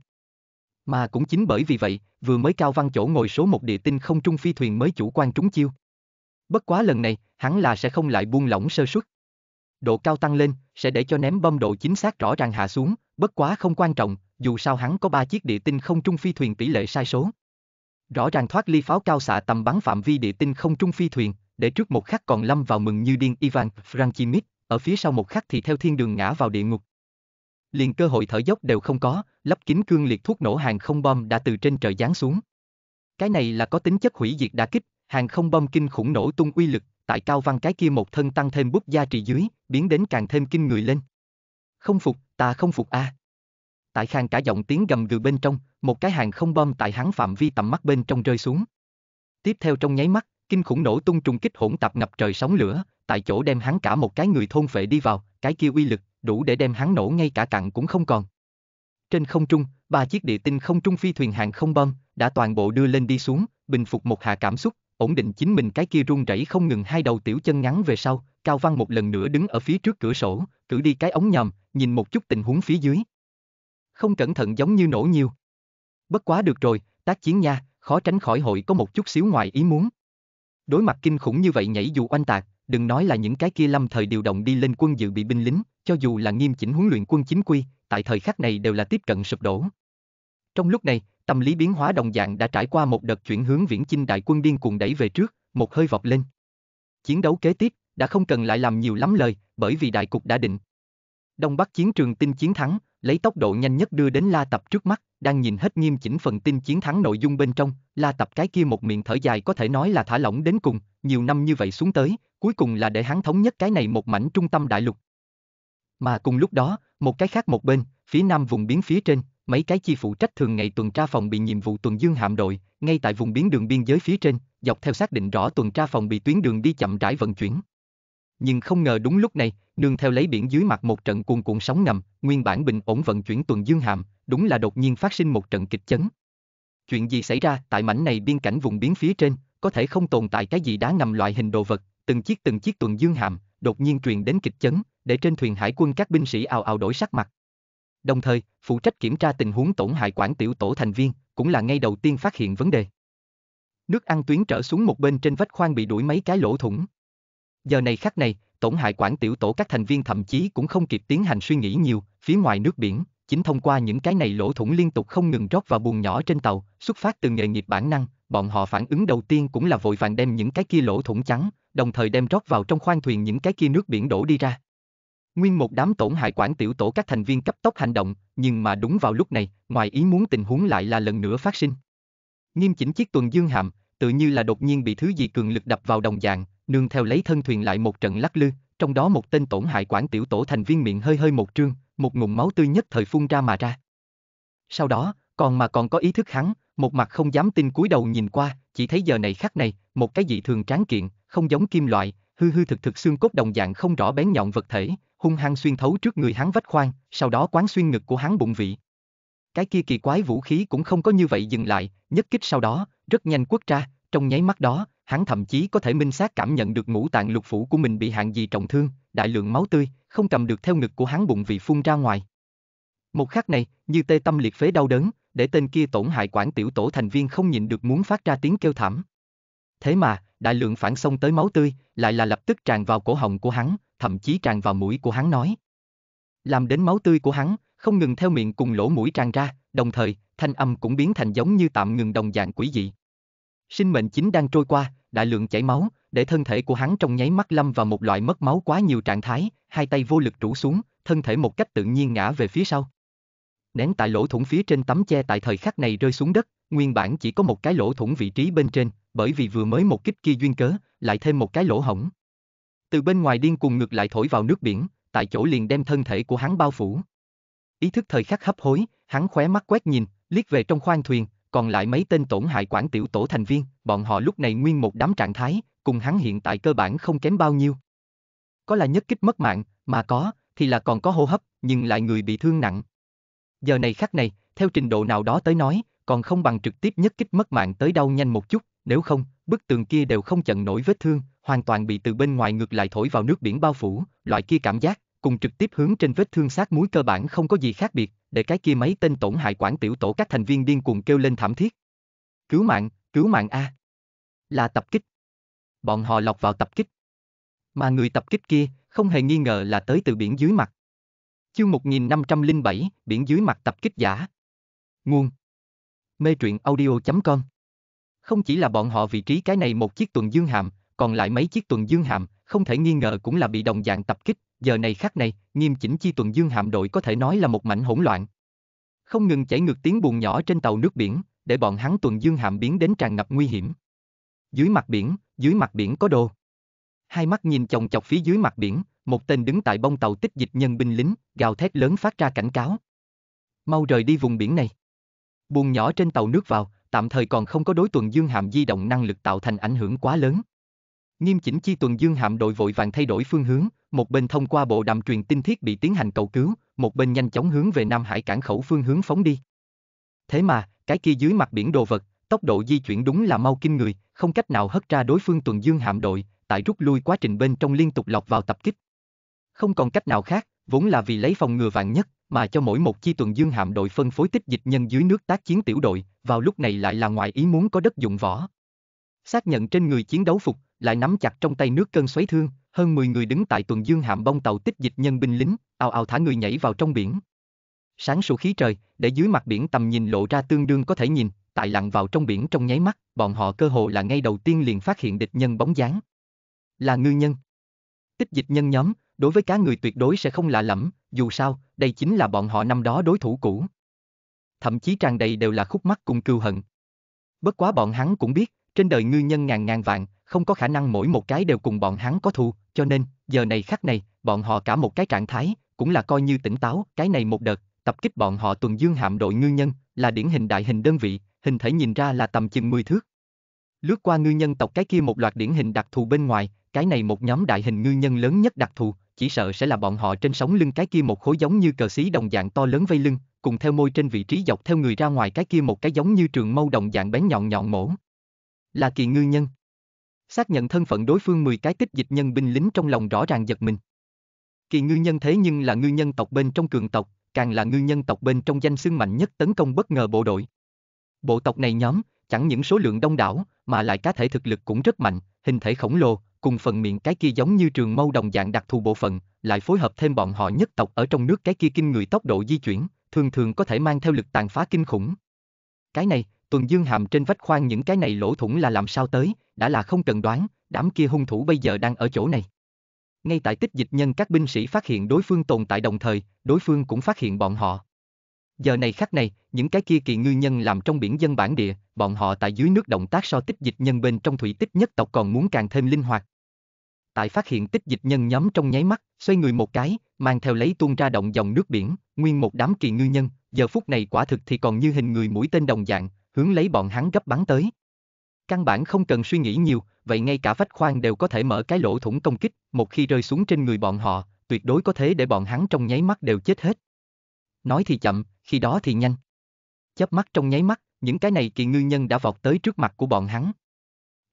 Mà cũng chính bởi vì vậy, vừa mới cao văn chỗ ngồi số một địa tinh không trung phi thuyền mới chủ quan trúng chiêu. Bất quá lần này, hắn là sẽ không lại buông lỏng sơ suất. Độ cao tăng lên, sẽ để cho ném bom độ chính xác rõ ràng hạ xuống, bất quá không quan trọng, dù sao hắn có ba chiếc địa tinh không trung phi thuyền tỷ lệ sai số. Rõ ràng thoát ly pháo cao xạ tầm bắn phạm vi địa tinh không trung phi thuyền, để trước một khắc còn lâm vào mừng như điên Ivan Franchimit ở phía sau một khắc thì theo thiên đường ngã vào địa ngục. Liền cơ hội thở dốc đều không có, lắp kính cương liệt thuốc nổ hàng không bom đã từ trên trời giáng xuống. Cái này là có tính chất hủy diệt đa kích, hàng không bom kinh khủng nổ tung uy lực, tại cao văn cái kia một thân tăng thêm bút gia trị dưới, biến đến càng thêm kinh người lên. Không phục, ta không phục a. À. Tại khang cả giọng tiếng gầm gừ bên trong, một cái hàng không bom tại hắn phạm vi tầm mắt bên trong rơi xuống. Tiếp theo trong nháy mắt, kinh khủng nổ tung trùng kích hỗn tạp ngập trời sóng lửa, tại chỗ đem hắn cả một cái người thôn phệ đi vào, cái kia uy lực, đủ để đem hắn nổ ngay cả cặn cũng không còn. Trên không trung, ba chiếc địa tinh không trung phi thuyền hạng không bom, đã toàn bộ đưa lên đi xuống, bình phục một hạ cảm xúc, ổn định chính mình cái kia run rẩy không ngừng hai đầu tiểu chân ngắn về sau, Cao Văn một lần nữa đứng ở phía trước cửa sổ, cử đi cái ống nhòm, nhìn một chút tình huống phía dưới. Không cẩn thận giống như nổ nhiều. Bất quá được rồi, tác chiến nha, khó tránh khỏi hội có một chút xíu ngoài ý muốn. Đối mặt kinh khủng như vậy nhảy dù oanh tạc, đừng nói là những cái kia lâm thời điều động đi lên quân dự bị binh lính, cho dù là nghiêm chỉnh huấn luyện quân chính quy, tại thời khắc này đều là tiếp cận sụp đổ. Trong lúc này, tâm lý biến hóa đồng dạng đã trải qua một đợt chuyển hướng viễn chinh đại quân điên cuồng đẩy về trước, một hơi vọt lên. Chiến đấu kế tiếp đã không cần lại làm nhiều lắm lời, bởi vì đại cục đã định. Đông Bắc chiến trường tin chiến thắng, lấy tốc độ nhanh nhất đưa đến La Tập trước mắt, đang nhìn hết nghiêm chỉnh phần tin chiến thắng nội dung bên trong, La Tập cái kia một miệng thở dài có thể nói là thả lỏng đến cùng, nhiều năm như vậy xuống tới, cuối cùng là để hắn thống nhất cái này một mảnh trung tâm đại lục. Mà cùng lúc đó, một cái khác một bên, phía nam vùng biến phía trên, mấy cái chi phụ trách thường ngày tuần tra phòng bị nhiệm vụ tuần dương hạm đội, ngay tại vùng biến đường biên giới phía trên, dọc theo xác định rõ tuần tra phòng bị tuyến đường đi chậm rãi vận chuyển nhưng không ngờ đúng lúc này, nương theo lấy biển dưới mặt một trận cuồn cuộn sóng ngầm, nguyên bản bình ổn vận chuyển tuần dương hàm, đúng là đột nhiên phát sinh một trận kịch chấn. Chuyện gì xảy ra tại mảnh này biên cảnh vùng biến phía trên, có thể không tồn tại cái gì đá ngầm loại hình đồ vật, từng chiếc từng chiếc tuần dương hàm, đột nhiên truyền đến kịch chấn, để trên thuyền hải quân các binh sĩ ào ào đổi sắc mặt. Đồng thời, phụ trách kiểm tra tình huống tổn hại quản tiểu tổ thành viên, cũng là ngay đầu tiên phát hiện vấn đề. Nước ăn tuyến trở xuống một bên trên vách khoang bị đuổi mấy cái lỗ thủng. Giờ này khắc này, tổn hại quản tiểu tổ các thành viên thậm chí cũng không kịp tiến hành suy nghĩ nhiều, phía ngoài nước biển, chính thông qua những cái này lỗ thủng liên tục không ngừng rót vào buồng nhỏ trên tàu, xuất phát từ nghề nghiệp bản năng, bọn họ phản ứng đầu tiên cũng là vội vàng đem những cái kia lỗ thủng trắng, đồng thời đem rót vào trong khoang thuyền những cái kia nước biển đổ đi ra. Nguyên một đám tổn hại quản tiểu tổ các thành viên cấp tốc hành động, nhưng mà đúng vào lúc này, ngoài ý muốn tình huống lại là lần nữa phát sinh. Nghiêm chỉnh chiếc tuần dương hạm, tự như là đột nhiên bị thứ gì cường lực đập vào đồng dạng, nương theo lấy thân thuyền lại một trận lắc lư, trong đó một tên tổn hại quản tiểu tổ thành viên miệng hơi hơi một trương, một ngụm máu tươi nhất thời phun ra mà ra. Sau đó, còn mà còn có ý thức hắn, một mặt không dám tin cúi đầu nhìn qua, chỉ thấy giờ này khắc này, một cái dị thường tráng kiện, không giống kim loại, hư hư thực thực xương cốt đồng dạng không rõ bén nhọn vật thể, hung hăng xuyên thấu trước người hắn vách khoang, sau đó quán xuyên ngực của hắn bụng vị. Cái kia kỳ quái vũ khí cũng không có như vậy dừng lại, nhất kích sau đó, rất nhanh quất ra, trong nháy mắt đó, hắn thậm chí có thể minh xác cảm nhận được ngũ tạng lục phủ của mình bị hạng gì trọng thương, đại lượng máu tươi, không cầm được theo ngực của hắn bụng vì phun ra ngoài. Một khắc này, như tê tâm liệt phế đau đớn, để tên kia tổn hại quản tiểu tổ thành viên không nhịn được muốn phát ra tiếng kêu thảm. Thế mà, đại lượng phản xông tới máu tươi, lại là lập tức tràn vào cổ họng của hắn, thậm chí tràn vào mũi của hắn nói. Làm đến máu tươi của hắn, không ngừng theo miệng cùng lỗ mũi tràn ra, đồng thời, thanh âm cũng biến thành giống như tạm ngừng đồng dạng quỷ dị sinh mệnh chính đang trôi qua, đại lượng chảy máu, để thân thể của hắn trong nháy mắt lâm vào một loại mất máu quá nhiều trạng thái, hai tay vô lực rũ xuống, thân thể một cách tự nhiên ngã về phía sau. Nén tại lỗ thủng phía trên tấm che tại thời khắc này rơi xuống đất, nguyên bản chỉ có một cái lỗ thủng vị trí bên trên, bởi vì vừa mới một kích kia duyên cớ, lại thêm một cái lỗ hổng. Từ bên ngoài điên cuồng ngược lại thổi vào nước biển, tại chỗ liền đem thân thể của hắn bao phủ. Ý thức thời khắc hấp hối, hắn khóe mắt quét nhìn, liếc về trong khoang thuyền, còn lại mấy tên tổn hại quản tiểu tổ thành viên, bọn họ lúc này nguyên một đám trạng thái, cùng hắn hiện tại cơ bản không kém bao nhiêu. Có là nhất kích mất mạng, mà có, thì là còn có hô hấp, nhưng lại người bị thương nặng. Giờ này khắc này, theo trình độ nào đó tới nói, còn không bằng trực tiếp nhất kích mất mạng tới đau nhanh một chút, nếu không, bức tường kia đều không chặn nổi vết thương, hoàn toàn bị từ bên ngoài ngược lại thổi vào nước biển bao phủ, loại kia cảm giác, cùng trực tiếp hướng trên vết thương sát muối cơ bản không có gì khác biệt, để cái kia mấy tên tổn hại quản tiểu tổ các thành viên điên cuồng kêu lên thảm thiết. Cứu mạng, cứu mạng A. Là tập kích. Bọn họ lọc vào tập kích. Mà người tập kích kia, không hề nghi ngờ là tới từ biển dưới mặt. Chương 1507, biển dưới mặt tập kích giả. Nguồn. Mê truyện audio.com Không chỉ là bọn họ vị trí cái này một chiếc tuần dương hàm, còn lại mấy chiếc tuần dương hàm, không thể nghi ngờ cũng là bị đồng dạng tập kích, giờ này khắc này, nghiêm chỉnh chi tuần dương hạm đội có thể nói là một mảnh hỗn loạn. Không ngừng chảy ngược tiếng buồn nhỏ trên tàu nước biển, để bọn hắn tuần dương hạm biến đến tràn ngập nguy hiểm. Dưới mặt biển, dưới mặt biển có đồ. Hai mắt nhìn chồng chọc phía dưới mặt biển, một tên đứng tại bông tàu tích dịch nhân binh lính, gào thét lớn phát ra cảnh cáo. Mau rời đi vùng biển này. Buồn nhỏ trên tàu nước vào, tạm thời còn không có đối tuần dương hạm di động năng lực tạo thành ảnh hưởng quá lớn. Nghiêm chỉnh chi tuần dương hạm đội vội vàng thay đổi phương hướng, một bên thông qua bộ đàm truyền tin thiết bị tiến hành cầu cứu, một bên nhanh chóng hướng về Nam Hải cảng khẩu phương hướng phóng đi. Thế mà, cái kia dưới mặt biển đồ vật, tốc độ di chuyển đúng là mau kinh người, không cách nào hất ra đối phương tuần dương hạm đội, tại rút lui quá trình bên trong liên tục lọt vào tập kích. Không còn cách nào khác, vốn là vì lấy phòng ngừa vạn nhất, mà cho mỗi một chi tuần dương hạm đội phân phối tích dịch nhân dưới nước tác chiến tiểu đội, vào lúc này lại là ngoài ý muốn có đất dụng võ xác nhận trên người chiến đấu phục, lại nắm chặt trong tay nước cơn xoáy thương, hơn 10 người đứng tại tuần dương hạm bông tàu tích dịch nhân binh lính, ào ào thả người nhảy vào trong biển. Sáng sủa khí trời, để dưới mặt biển tầm nhìn lộ ra tương đương có thể nhìn, tại lặn vào trong biển trong nháy mắt, bọn họ cơ hồ là ngay đầu tiên liền phát hiện địch nhân bóng dáng. Là ngư nhân. Tích dịch nhân nhóm, đối với cá người tuyệt đối sẽ không lạ lẫm, dù sao, đây chính là bọn họ năm đó đối thủ cũ. Thậm chí tràn đầy đều là khúc mắt cùng cưu hận. Bất quá bọn hắn cũng biết, trên đời ngư nhân ngàn ngàn vạn, không có khả năng mỗi một cái đều cùng bọn hắn có thù, cho nên, giờ này khắc này, bọn họ cả một cái trạng thái, cũng là coi như tỉnh táo, cái này một đợt, tập kích bọn họ tuần dương hạm đội ngư nhân, là điển hình đại hình đơn vị, hình thể nhìn ra là tầm chừng 10 thước. Lướt qua ngư nhân tộc cái kia một loạt điển hình đặc thù bên ngoài, cái này một nhóm đại hình ngư nhân lớn nhất đặc thù, chỉ sợ sẽ là bọn họ trên sóng lưng cái kia một khối giống như cờ xí đồng dạng to lớn vây lưng, cùng theo môi trên vị trí dọc theo người ra ngoài cái kia một cái giống như trường mâu đồng dạng bén nhọn nhọn mổ, là kỳ ngư nhân. Xác nhận thân phận đối phương 10 cái tích dịch nhân binh lính trong lòng rõ ràng giật mình. Kỳ ngư nhân thế nhưng là ngư nhân tộc bên trong cường tộc, càng là ngư nhân tộc bên trong danh xưng mạnh nhất tấn công bất ngờ bộ đội. Bộ tộc này nhóm, chẳng những số lượng đông đảo, mà lại cá thể thực lực cũng rất mạnh, hình thể khổng lồ, cùng phần miệng cái kia giống như trường mâu đồng dạng đặc thù bộ phận, lại phối hợp thêm bọn họ nhất tộc ở trong nước cái kia kinh người tốc độ di chuyển, thường thường có thể mang theo lực tàn phá kinh khủng. Cái này, Tuần Dương Hàm trên vách khoan những cái này lỗ thủng là làm sao tới, đã là không cần đoán, đám kia hung thủ bây giờ đang ở chỗ này. Ngay tại tích dịch nhân các binh sĩ phát hiện đối phương tồn tại đồng thời, đối phương cũng phát hiện bọn họ. Giờ này khắc này, những cái kia kỳ ngư nhân làm trong biển dân bản địa, bọn họ tại dưới nước động tác so tích dịch nhân bên trong thủy tích nhất tộc còn muốn càng thêm linh hoạt. Tại phát hiện tích dịch nhân nhóm trong nháy mắt, xoay người một cái, mang theo lấy tuôn ra động dòng nước biển, nguyên một đám kỳ ngư nhân, giờ phút này quả thực thì còn như hình người mũi tên đồng dạng, hướng lấy bọn hắn gấp bắn tới. Căn bản không cần suy nghĩ nhiều, vậy ngay cả vách khoan đều có thể mở cái lỗ thủng công kích, một khi rơi xuống trên người bọn họ, tuyệt đối có thế để bọn hắn trong nháy mắt đều chết hết. Nói thì chậm, khi đó thì nhanh. Chớp mắt trong nháy mắt, những cái này kỳ ngư nhân đã vọt tới trước mặt của bọn hắn.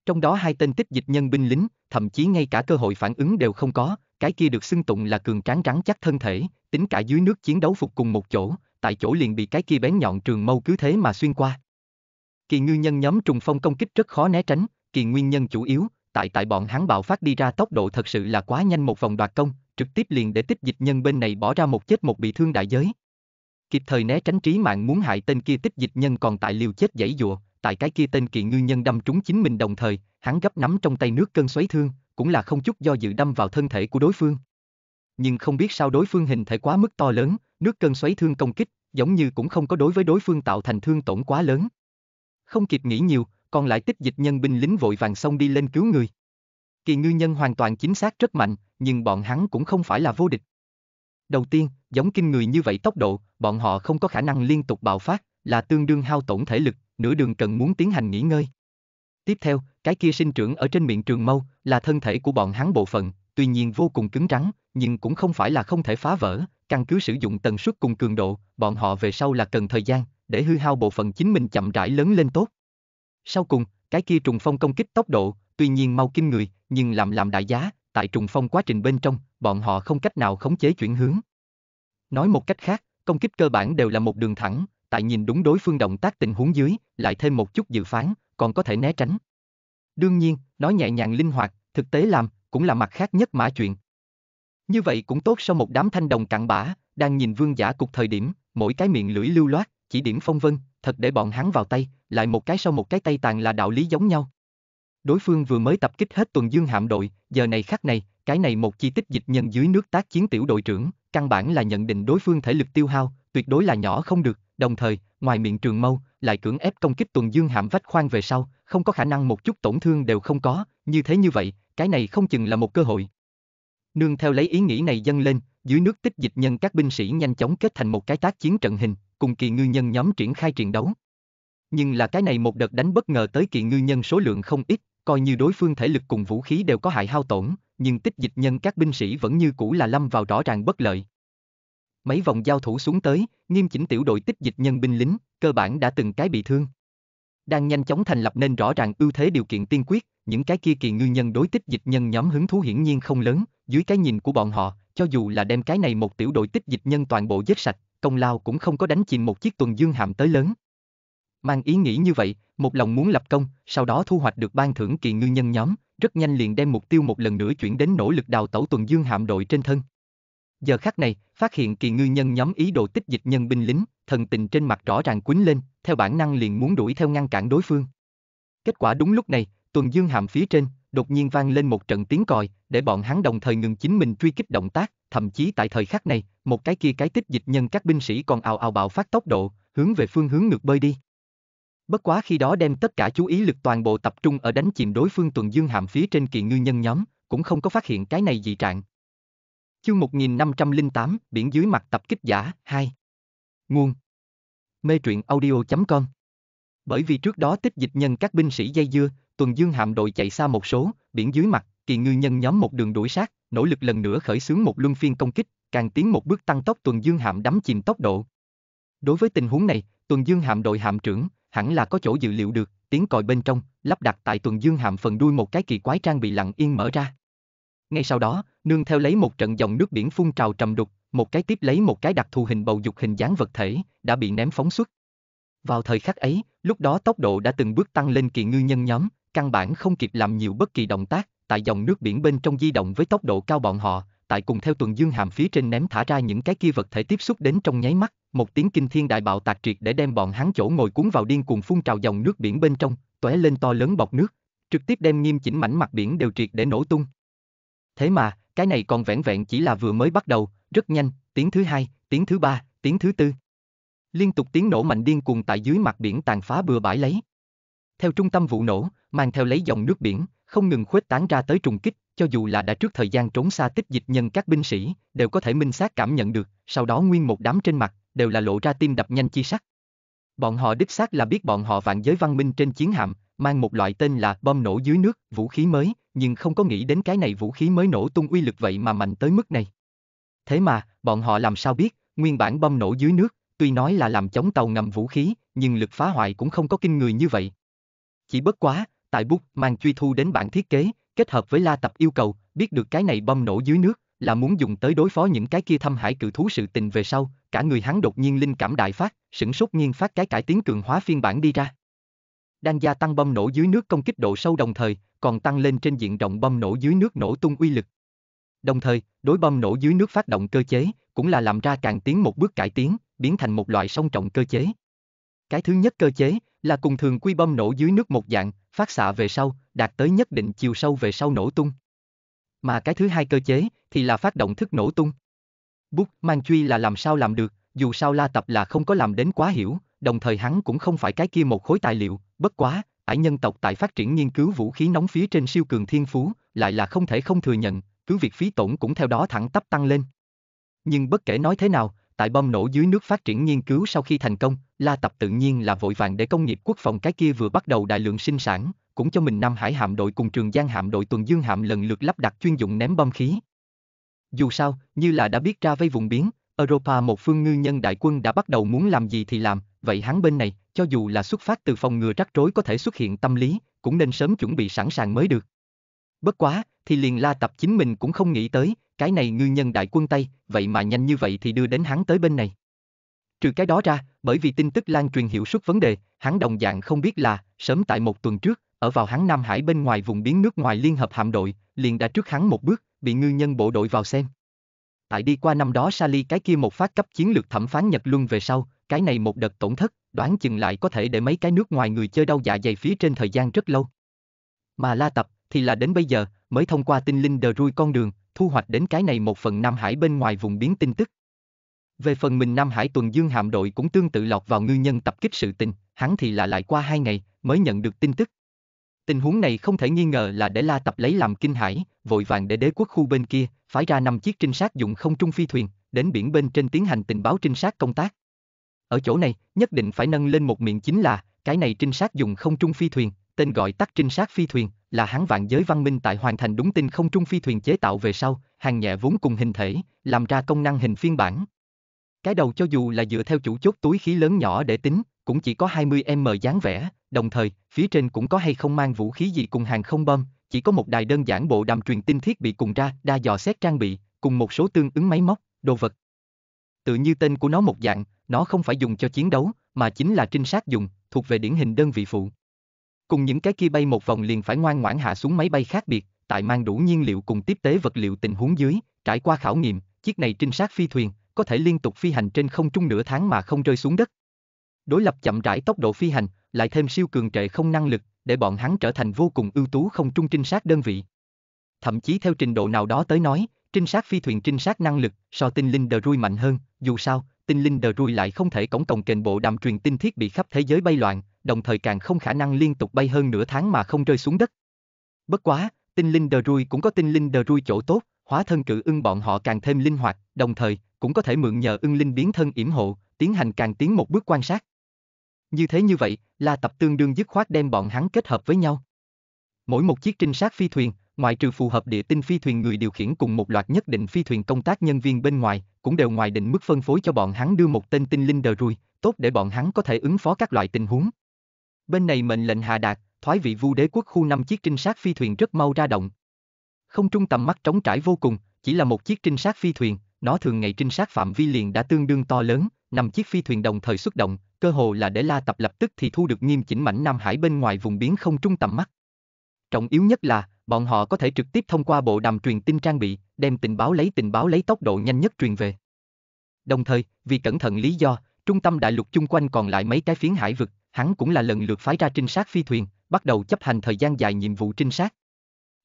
Trong đó hai tên tích dịch nhân binh lính, thậm chí ngay cả cơ hội phản ứng đều không có, cái kia được xưng tụng là cường tráng rắn chắc thân thể, tính cả dưới nước chiến đấu phục cùng một chỗ, tại chỗ liền bị cái kia bén nhọn trường mâu cứ thế mà xuyên qua kỳ ngư nhân nhóm trùng phong công kích rất khó né tránh, kỳ nguyên nhân chủ yếu, tại tại bọn hắn bạo phát đi ra tốc độ thật sự là quá nhanh một vòng đoạt công, trực tiếp liền để tích dịch nhân bên này bỏ ra một chết một bị thương đại giới. Kịp thời né tránh trí mạng muốn hại tên kia tích dịch nhân còn tại liều chết dãy dụa, tại cái kia tên kỳ ngư nhân đâm trúng chính mình đồng thời, hắn gấp nắm trong tay nước cơn xoáy thương, cũng là không chút do dự đâm vào thân thể của đối phương. Nhưng không biết sao đối phương hình thể quá mức to lớn, nước cơn xoáy thương công kích, giống như cũng không có đối với đối phương tạo thành thương tổn quá lớn. Không kịp nghĩ nhiều, còn lại tích dịch nhân binh lính vội vàng xông đi lên cứu người. Kỳ ngư nhân hoàn toàn chính xác rất mạnh, nhưng bọn hắn cũng không phải là vô địch. Đầu tiên, giống kinh người như vậy tốc độ, bọn họ không có khả năng liên tục bạo phát, là tương đương hao tổn thể lực, nửa đường cần muốn tiến hành nghỉ ngơi. Tiếp theo, cái kia sinh trưởng ở trên miệng trường mâu là thân thể của bọn hắn bộ phận, tuy nhiên vô cùng cứng rắn, nhưng cũng không phải là không thể phá vỡ, căn cứ sử dụng tần suất cùng cường độ, bọn họ về sau là cần thời gian, để hư hao bộ phận chính mình chậm rãi lớn lên tốt. Sau cùng, cái kia trùng phong công kích tốc độ, tuy nhiên mau kinh người, nhưng làm làm đại giá, tại trùng phong quá trình bên trong, bọn họ không cách nào khống chế chuyển hướng. Nói một cách khác, công kích cơ bản đều là một đường thẳng, tại nhìn đúng đối phương động tác tình huống dưới, lại thêm một chút dự phán, còn có thể né tránh. Đương nhiên, nói nhẹ nhàng linh hoạt, thực tế làm, cũng là mặt khác nhất mã chuyện. Như vậy cũng tốt sau một đám thanh đồng cặn bã, đang nhìn vương giả cục thời điểm, mỗi cái miệng lưỡi lưu loát, chỉ điểm phong vân, thật để bọn hắn vào tay, lại một cái sau một cái tay tàn là đạo lý giống nhau. Đối phương vừa mới tập kích hết tuần dương hạm đội, giờ này khắc này, cái này một chi tích dịch nhân dưới nước tác chiến tiểu đội trưởng, căn bản là nhận định đối phương thể lực tiêu hao, tuyệt đối là nhỏ không được, đồng thời, ngoài miệng trường mâu, lại cưỡng ép công kích tuần dương hạm vách khoan về sau, không có khả năng một chút tổn thương đều không có, như thế như vậy, cái này không chừng là một cơ hội. Nương theo lấy ý nghĩ này dâng lên, dưới nước tích dịch nhân các binh sĩ nhanh chóng kết thành một cái tác chiến trận hình, cùng kỳ ngư nhân nhóm triển khai trận đấu. Nhưng là cái này một đợt đánh bất ngờ tới kỳ ngư nhân số lượng không ít, coi như đối phương thể lực cùng vũ khí đều có hại hao tổn, nhưng tích dịch nhân các binh sĩ vẫn như cũ là lâm vào rõ ràng bất lợi. Mấy vòng giao thủ xuống tới, nghiêm chỉnh tiểu đội tích dịch nhân binh lính, cơ bản đã từng cái bị thương. Đang nhanh chóng thành lập nên rõ ràng ưu thế điều kiện tiên quyết, những cái kia kỳ ngư nhân đối tích dịch nhân nhóm hứng thú hiển nhiên không lớn, dưới cái nhìn của bọn họ, cho dù là đem cái này một tiểu đội tích dịch nhân toàn bộ giết sạch, công lao cũng không có đánh chìm một chiếc tuần dương hạm tới lớn. Mang ý nghĩ như vậy, một lòng muốn lập công, sau đó thu hoạch được ban thưởng kỳ ngư nhân nhóm, rất nhanh liền đem mục tiêu một lần nữa chuyển đến nỗ lực đào tẩu tuần dương hạm đội trên thân. Giờ khắc này, phát hiện kỳ ngư nhân nhóm ý đồ tích dịch nhân binh lính, thần tình trên mặt rõ ràng quýnh lên, theo bản năng liền muốn đuổi theo ngăn cản đối phương. Kết quả đúng lúc này, tuần dương hàm phía trên, đột nhiên vang lên một trận tiếng còi, để bọn hắn đồng thời ngừng chính mình truy kích động tác, thậm chí tại thời khắc này, một cái kia cái tích dịch nhân các binh sĩ còn ào ào bạo phát tốc độ, hướng về phương hướng ngược bơi đi. Bất quá khi đó đem tất cả chú ý lực toàn bộ tập trung ở đánh chìm đối phương tuần dương hàm phía trên kỳ ngư nhân nhóm, cũng không có phát hiện cái này dị trạng. Chương 1508, biển dưới mặt tập kích giả, 2. Nguồn Mê truyện audio.com Bởi vì trước đó tích dịch nhân các binh sĩ dây dưa, tuần dương hạm đội chạy xa một số, biển dưới mặt, kỳ ngư nhân nhóm một đường đuổi sát, nỗ lực lần nữa khởi xướng một luân phiên công kích, càng tiến một bước tăng tốc Tuần Dương Hạm đắm chìm tốc độ. Đối với tình huống này, Tuần Dương Hạm đội hạm trưởng hẳn là có chỗ dự liệu được, tiếng còi bên trong, lắp đặt tại Tuần Dương Hạm phần đuôi một cái kỳ quái trang bị lặng yên mở ra. Ngay sau đó, nương theo lấy một trận dòng nước biển phun trào trầm đục, một cái tiếp lấy một cái đặc thù hình bầu dục hình dáng vật thể, đã bị ném phóng xuất. Vào thời khắc ấy, lúc đó tốc độ đã từng bước tăng lên kỳ ngư nhân nhóm, căn bản không kịp làm nhiều bất kỳ động tác, tại dòng nước biển bên trong di động với tốc độ cao bọn họ, tại cùng theo tuần dương hàm phía trên ném thả ra những cái kia vật thể tiếp xúc đến trong nháy mắt, một tiếng kinh thiên đại bạo tạc triệt để đem bọn hắn chỗ ngồi cuốn vào điên cuồng phun trào dòng nước biển bên trong, tóe lên to lớn bọc nước, trực tiếp đem nghiêm chỉnh mảnh mặt biển đều triệt để nổ tung. Thế mà, cái này còn vẹn vẹn chỉ là vừa mới bắt đầu, rất nhanh, tiếng thứ hai, tiếng thứ ba, tiếng thứ tư. Liên tục tiếng nổ mạnh điên cuồng tại dưới mặt biển tàn phá bừa bãi lấy. Theo trung tâm vụ nổ, mang theo lấy dòng nước biển, không ngừng khuếch tán ra tới trùng kích, cho dù là đã trước thời gian trốn xa tích dịch nhân các binh sĩ, đều có thể minh xác cảm nhận được, sau đó nguyên một đám trên mặt, đều là lộ ra tim đập nhanh chi sắc. Bọn họ đích xác là biết bọn họ vạn giới văn minh trên chiến hạm, mang một loại tên là bom nổ dưới nước, vũ khí mới, nhưng không có nghĩ đến cái này vũ khí mới nổ tung uy lực vậy mà mạnh tới mức này. Thế mà, bọn họ làm sao biết, nguyên bản bom nổ dưới nước, tuy nói là làm chống tàu ngầm vũ khí, nhưng lực phá hoại cũng không có kinh người như vậy. Chỉ bất quá, tại bút mang truy thu đến bản thiết kế, kết hợp với la tập yêu cầu, biết được cái này bom nổ dưới nước, là muốn dùng tới đối phó những cái kia thâm hải cự thú sự tình về sau, cả người hắn đột nhiên linh cảm đại phát, sửng sốt nhiên phát cái cải tiến cường hóa phiên bản đi ra. Đang gia tăng bom nổ dưới nước công kích độ sâu đồng thời, còn tăng lên trên diện rộng bom nổ dưới nước nổ tung uy lực. Đồng thời, đối bom nổ dưới nước phát động cơ chế, cũng là làm ra càng tiến một bước cải tiến, biến thành một loại song trọng cơ chế. Cái thứ nhất cơ chế là cùng thường quy bom nổ dưới nước một dạng, phát xạ về sau, đạt tới nhất định chiều sâu về sau nổ tung. Mà cái thứ hai cơ chế thì là phát động thức nổ tung. Bút mang truy là làm sao làm được, dù sao la tập là không có làm đến quá hiểu, đồng thời hắn cũng không phải cái kia một khối tài liệu, bất quá, ải nhân tộc tại phát triển nghiên cứu vũ khí nóng phía trên siêu cường thiên phú, lại là không thể không thừa nhận, cứ việc phí tổn cũng theo đó thẳng tắp tăng lên. Nhưng bất kể nói thế nào, tại bom nổ dưới nước phát triển nghiên cứu sau khi thành công, La Tập tự nhiên là vội vàng để công nghiệp quốc phòng cái kia vừa bắt đầu đại lượng sinh sản, cũng cho mình Nam Hải hạm đội cùng Trường Giang hạm đội tuần dương hạm lần lượt lắp đặt chuyên dụng ném bom khí. Dù sao, như là đã biết ra vây vùng biến, Europa một phương ngư nhân đại quân đã bắt đầu muốn làm gì thì làm, vậy hắn bên này, cho dù là xuất phát từ phòng ngừa rắc rối có thể xuất hiện tâm lý, cũng nên sớm chuẩn bị sẵn sàng mới được. Bất quá, thì liền la tập chính mình cũng không nghĩ tới, cái này ngư nhân đại quân Tây, vậy mà nhanh như vậy thì đưa đến hắn tới bên này. Trừ cái đó ra, bởi vì tin tức lan truyền hiệu suất vấn đề, hắn đồng dạng không biết là, sớm tại một tuần trước, ở vào hắn Nam Hải bên ngoài vùng biến nước ngoài Liên hợp hạm đội, liền đã trước hắn một bước, bị ngư nhân bộ đội vào xem. Tại đi qua năm đó Sally cái kia một phát cấp chiến lược thẩm phán Nhật Luân về sau, cái này một đợt tổn thất, đoán chừng lại có thể để mấy cái nước ngoài người chơi đau dạ dày phía trên thời gian rất lâu. Mà La Tập, thì là đến bây giờ, mới thông qua tinh linh đờ rui con đường, thu hoạch đến cái này một phần Nam Hải bên ngoài vùng biến tin tức. Về phần mình Nam Hải tuần dương hạm đội cũng tương tự lọt vào ngư nhân tập kích sự tình, hắn thì là lại qua hai ngày, mới nhận được tin tức. Tình huống này không thể nghi ngờ là để la tập lấy làm kinh hải, vội vàng để đế quốc khu bên kia, phái ra năm chiếc trinh sát dụng không trung phi thuyền, đến biển bên trên tiến hành tình báo trinh sát công tác. Ở chỗ này, nhất định phải nâng lên một miệng chính là, cái này trinh sát dùng không trung phi thuyền, tên gọi tắt trinh sát phi thuyền, là hắn vạn giới văn minh tại hoàn thành đúng tin không trung phi thuyền chế tạo về sau, hàng nhẹ vốn cùng hình thể, làm ra công năng hình phiên bản. Cái đầu cho dù là dựa theo chủ chốt túi khí lớn nhỏ để tính, cũng chỉ có 20m dáng vẻ, đồng thời, phía trên cũng có hay không mang vũ khí gì cùng hàng không bom, chỉ có một đài đơn giản bộ đàm truyền tin thiết bị cùng ra, đa dò xét trang bị, cùng một số tương ứng máy móc, đồ vật. Tự như tên của nó một dạng, nó không phải dùng cho chiến đấu, mà chính là trinh sát dùng, thuộc về điển hình đơn vị phụ cùng những cái kia bay một vòng liền phải ngoan ngoãn hạ xuống máy bay khác biệt, tại mang đủ nhiên liệu cùng tiếp tế vật liệu tình huống dưới, trải qua khảo nghiệm, chiếc này trinh sát phi thuyền có thể liên tục phi hành trên không trung nửa tháng mà không rơi xuống đất. Đối lập chậm rãi tốc độ phi hành, lại thêm siêu cường trệ không năng lực, để bọn hắn trở thành vô cùng ưu tú không trung trinh sát đơn vị. Thậm chí theo trình độ nào đó tới nói, trinh sát phi thuyền trinh sát năng lực so tinh linh đờ rui mạnh hơn, dù sao, tinh linh đờ rui lại không thể cổng cồng kền bộ đàm truyền tin thiết bị khắp thế giới bay loạn, đồng thời càng không khả năng liên tục bay hơn nửa tháng mà không rơi xuống đất. Bất quá, tinh linh đờ rui cũng có tinh linh đờ rui chỗ tốt, hóa thân cự ưng bọn họ càng thêm linh hoạt, đồng thời, cũng có thể mượn nhờ ưng linh biến thân yểm hộ, tiến hành càng tiến một bước quan sát. Như thế như vậy, là Tập tương đương dứt khoát đem bọn hắn kết hợp với nhau. Mỗi một chiếc trinh sát phi thuyền, ngoại trừ phù hợp địa tinh phi thuyền người điều khiển cùng một loạt nhất định phi thuyền công tác nhân viên bên ngoài, cũng đều ngoài định mức phân phối cho bọn hắn đưa một tên tinh linh đờ rùi, tốt để bọn hắn có thể ứng phó các loại tình huống. Bên này mệnh lệnh hạ đạt, thoái vị vu đế quốc khu năm chiếc trinh sát phi thuyền rất mau ra động. Không trung tầm mắt trống trải vô cùng, chỉ là một chiếc trinh sát phi thuyền, nó thường ngày trinh sát phạm vi liền đã tương đương to lớn, năm chiếc phi thuyền đồng thời xuất động, cơ hồ là để La Tập lập tức thì thu được nghiêm chỉnh mảnh Nam Hải bên ngoài vùng biến không trung tầm mắt. Trọng yếu nhất là, bọn họ có thể trực tiếp thông qua bộ đàm truyền tin trang bị, đem tình báo lấy tình báo lấy tốc độ nhanh nhất truyền về. Đồng thời, vì cẩn thận lý do, trung tâm đại lục chung quanh còn lại mấy cái phiến hải vực, hắn cũng là lần lượt phái ra trinh sát phi thuyền, bắt đầu chấp hành thời gian dài nhiệm vụ trinh sát.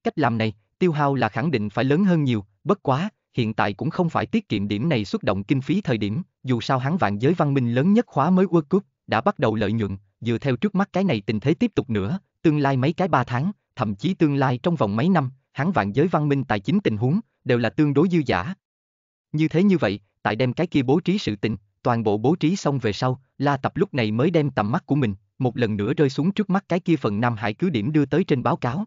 Cách làm này, tiêu hao là khẳng định phải lớn hơn nhiều, bất quá, hiện tại cũng không phải tiết kiệm điểm này xuất động kinh phí thời điểm, dù sao hắn vạn giới văn minh lớn nhất khóa mới World Cup, đã bắt đầu lợi nhuận, dựa theo trước mắt cái này tình thế tiếp tục nữa, tương lai mấy cái 3 tháng, thậm chí tương lai trong vòng mấy năm, hắn vạn giới văn minh tài chính tình huống, đều là tương đối dư giả. Như thế như vậy, tại đem cái kia bố trí sự tình, Toàn bộ bố trí xong về sau, La Tập lúc này mới đem tầm mắt của mình, một lần nữa rơi xuống trước mắt cái kia phần Nam Hải cứ điểm đưa tới trên báo cáo.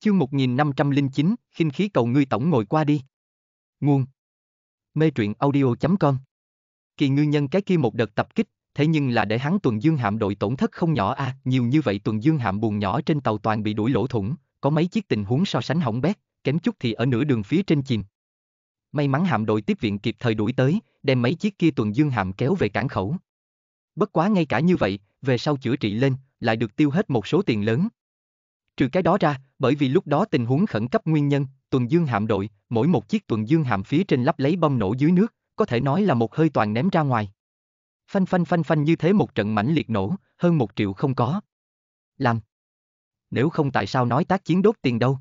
Chương 1509, khinh khí cầu ngươi tổng ngồi qua đi. Nguồn Mê truyện audio.com Kỳ ngư nhân cái kia một đợt tập kích, thế nhưng là để hắn tuần dương hạm đội tổn thất không nhỏ a à, nhiều như vậy tuần dương hạm buồn nhỏ trên tàu toàn bị đuổi lỗ thủng, có mấy chiếc tình huống so sánh hỏng bét, kém chút thì ở nửa đường phía trên chìm. May mắn hạm đội tiếp viện kịp thời đuổi tới, đem mấy chiếc kia tuần dương hạm kéo về cảng khẩu. Bất quá ngay cả như vậy, về sau chữa trị lên, lại được tiêu hết một số tiền lớn. Trừ cái đó ra, bởi vì lúc đó tình huống khẩn cấp nguyên nhân, tuần dương hạm đội, mỗi một chiếc tuần dương hạm phía trên lắp lấy bom nổ dưới nước, có thể nói là một hơi toàn ném ra ngoài. Phanh phanh phanh phanh như thế một trận mãnh liệt nổ, hơn một triệu không có. Làm. Nếu không tại sao nói tác chiến đốt tiền đâu.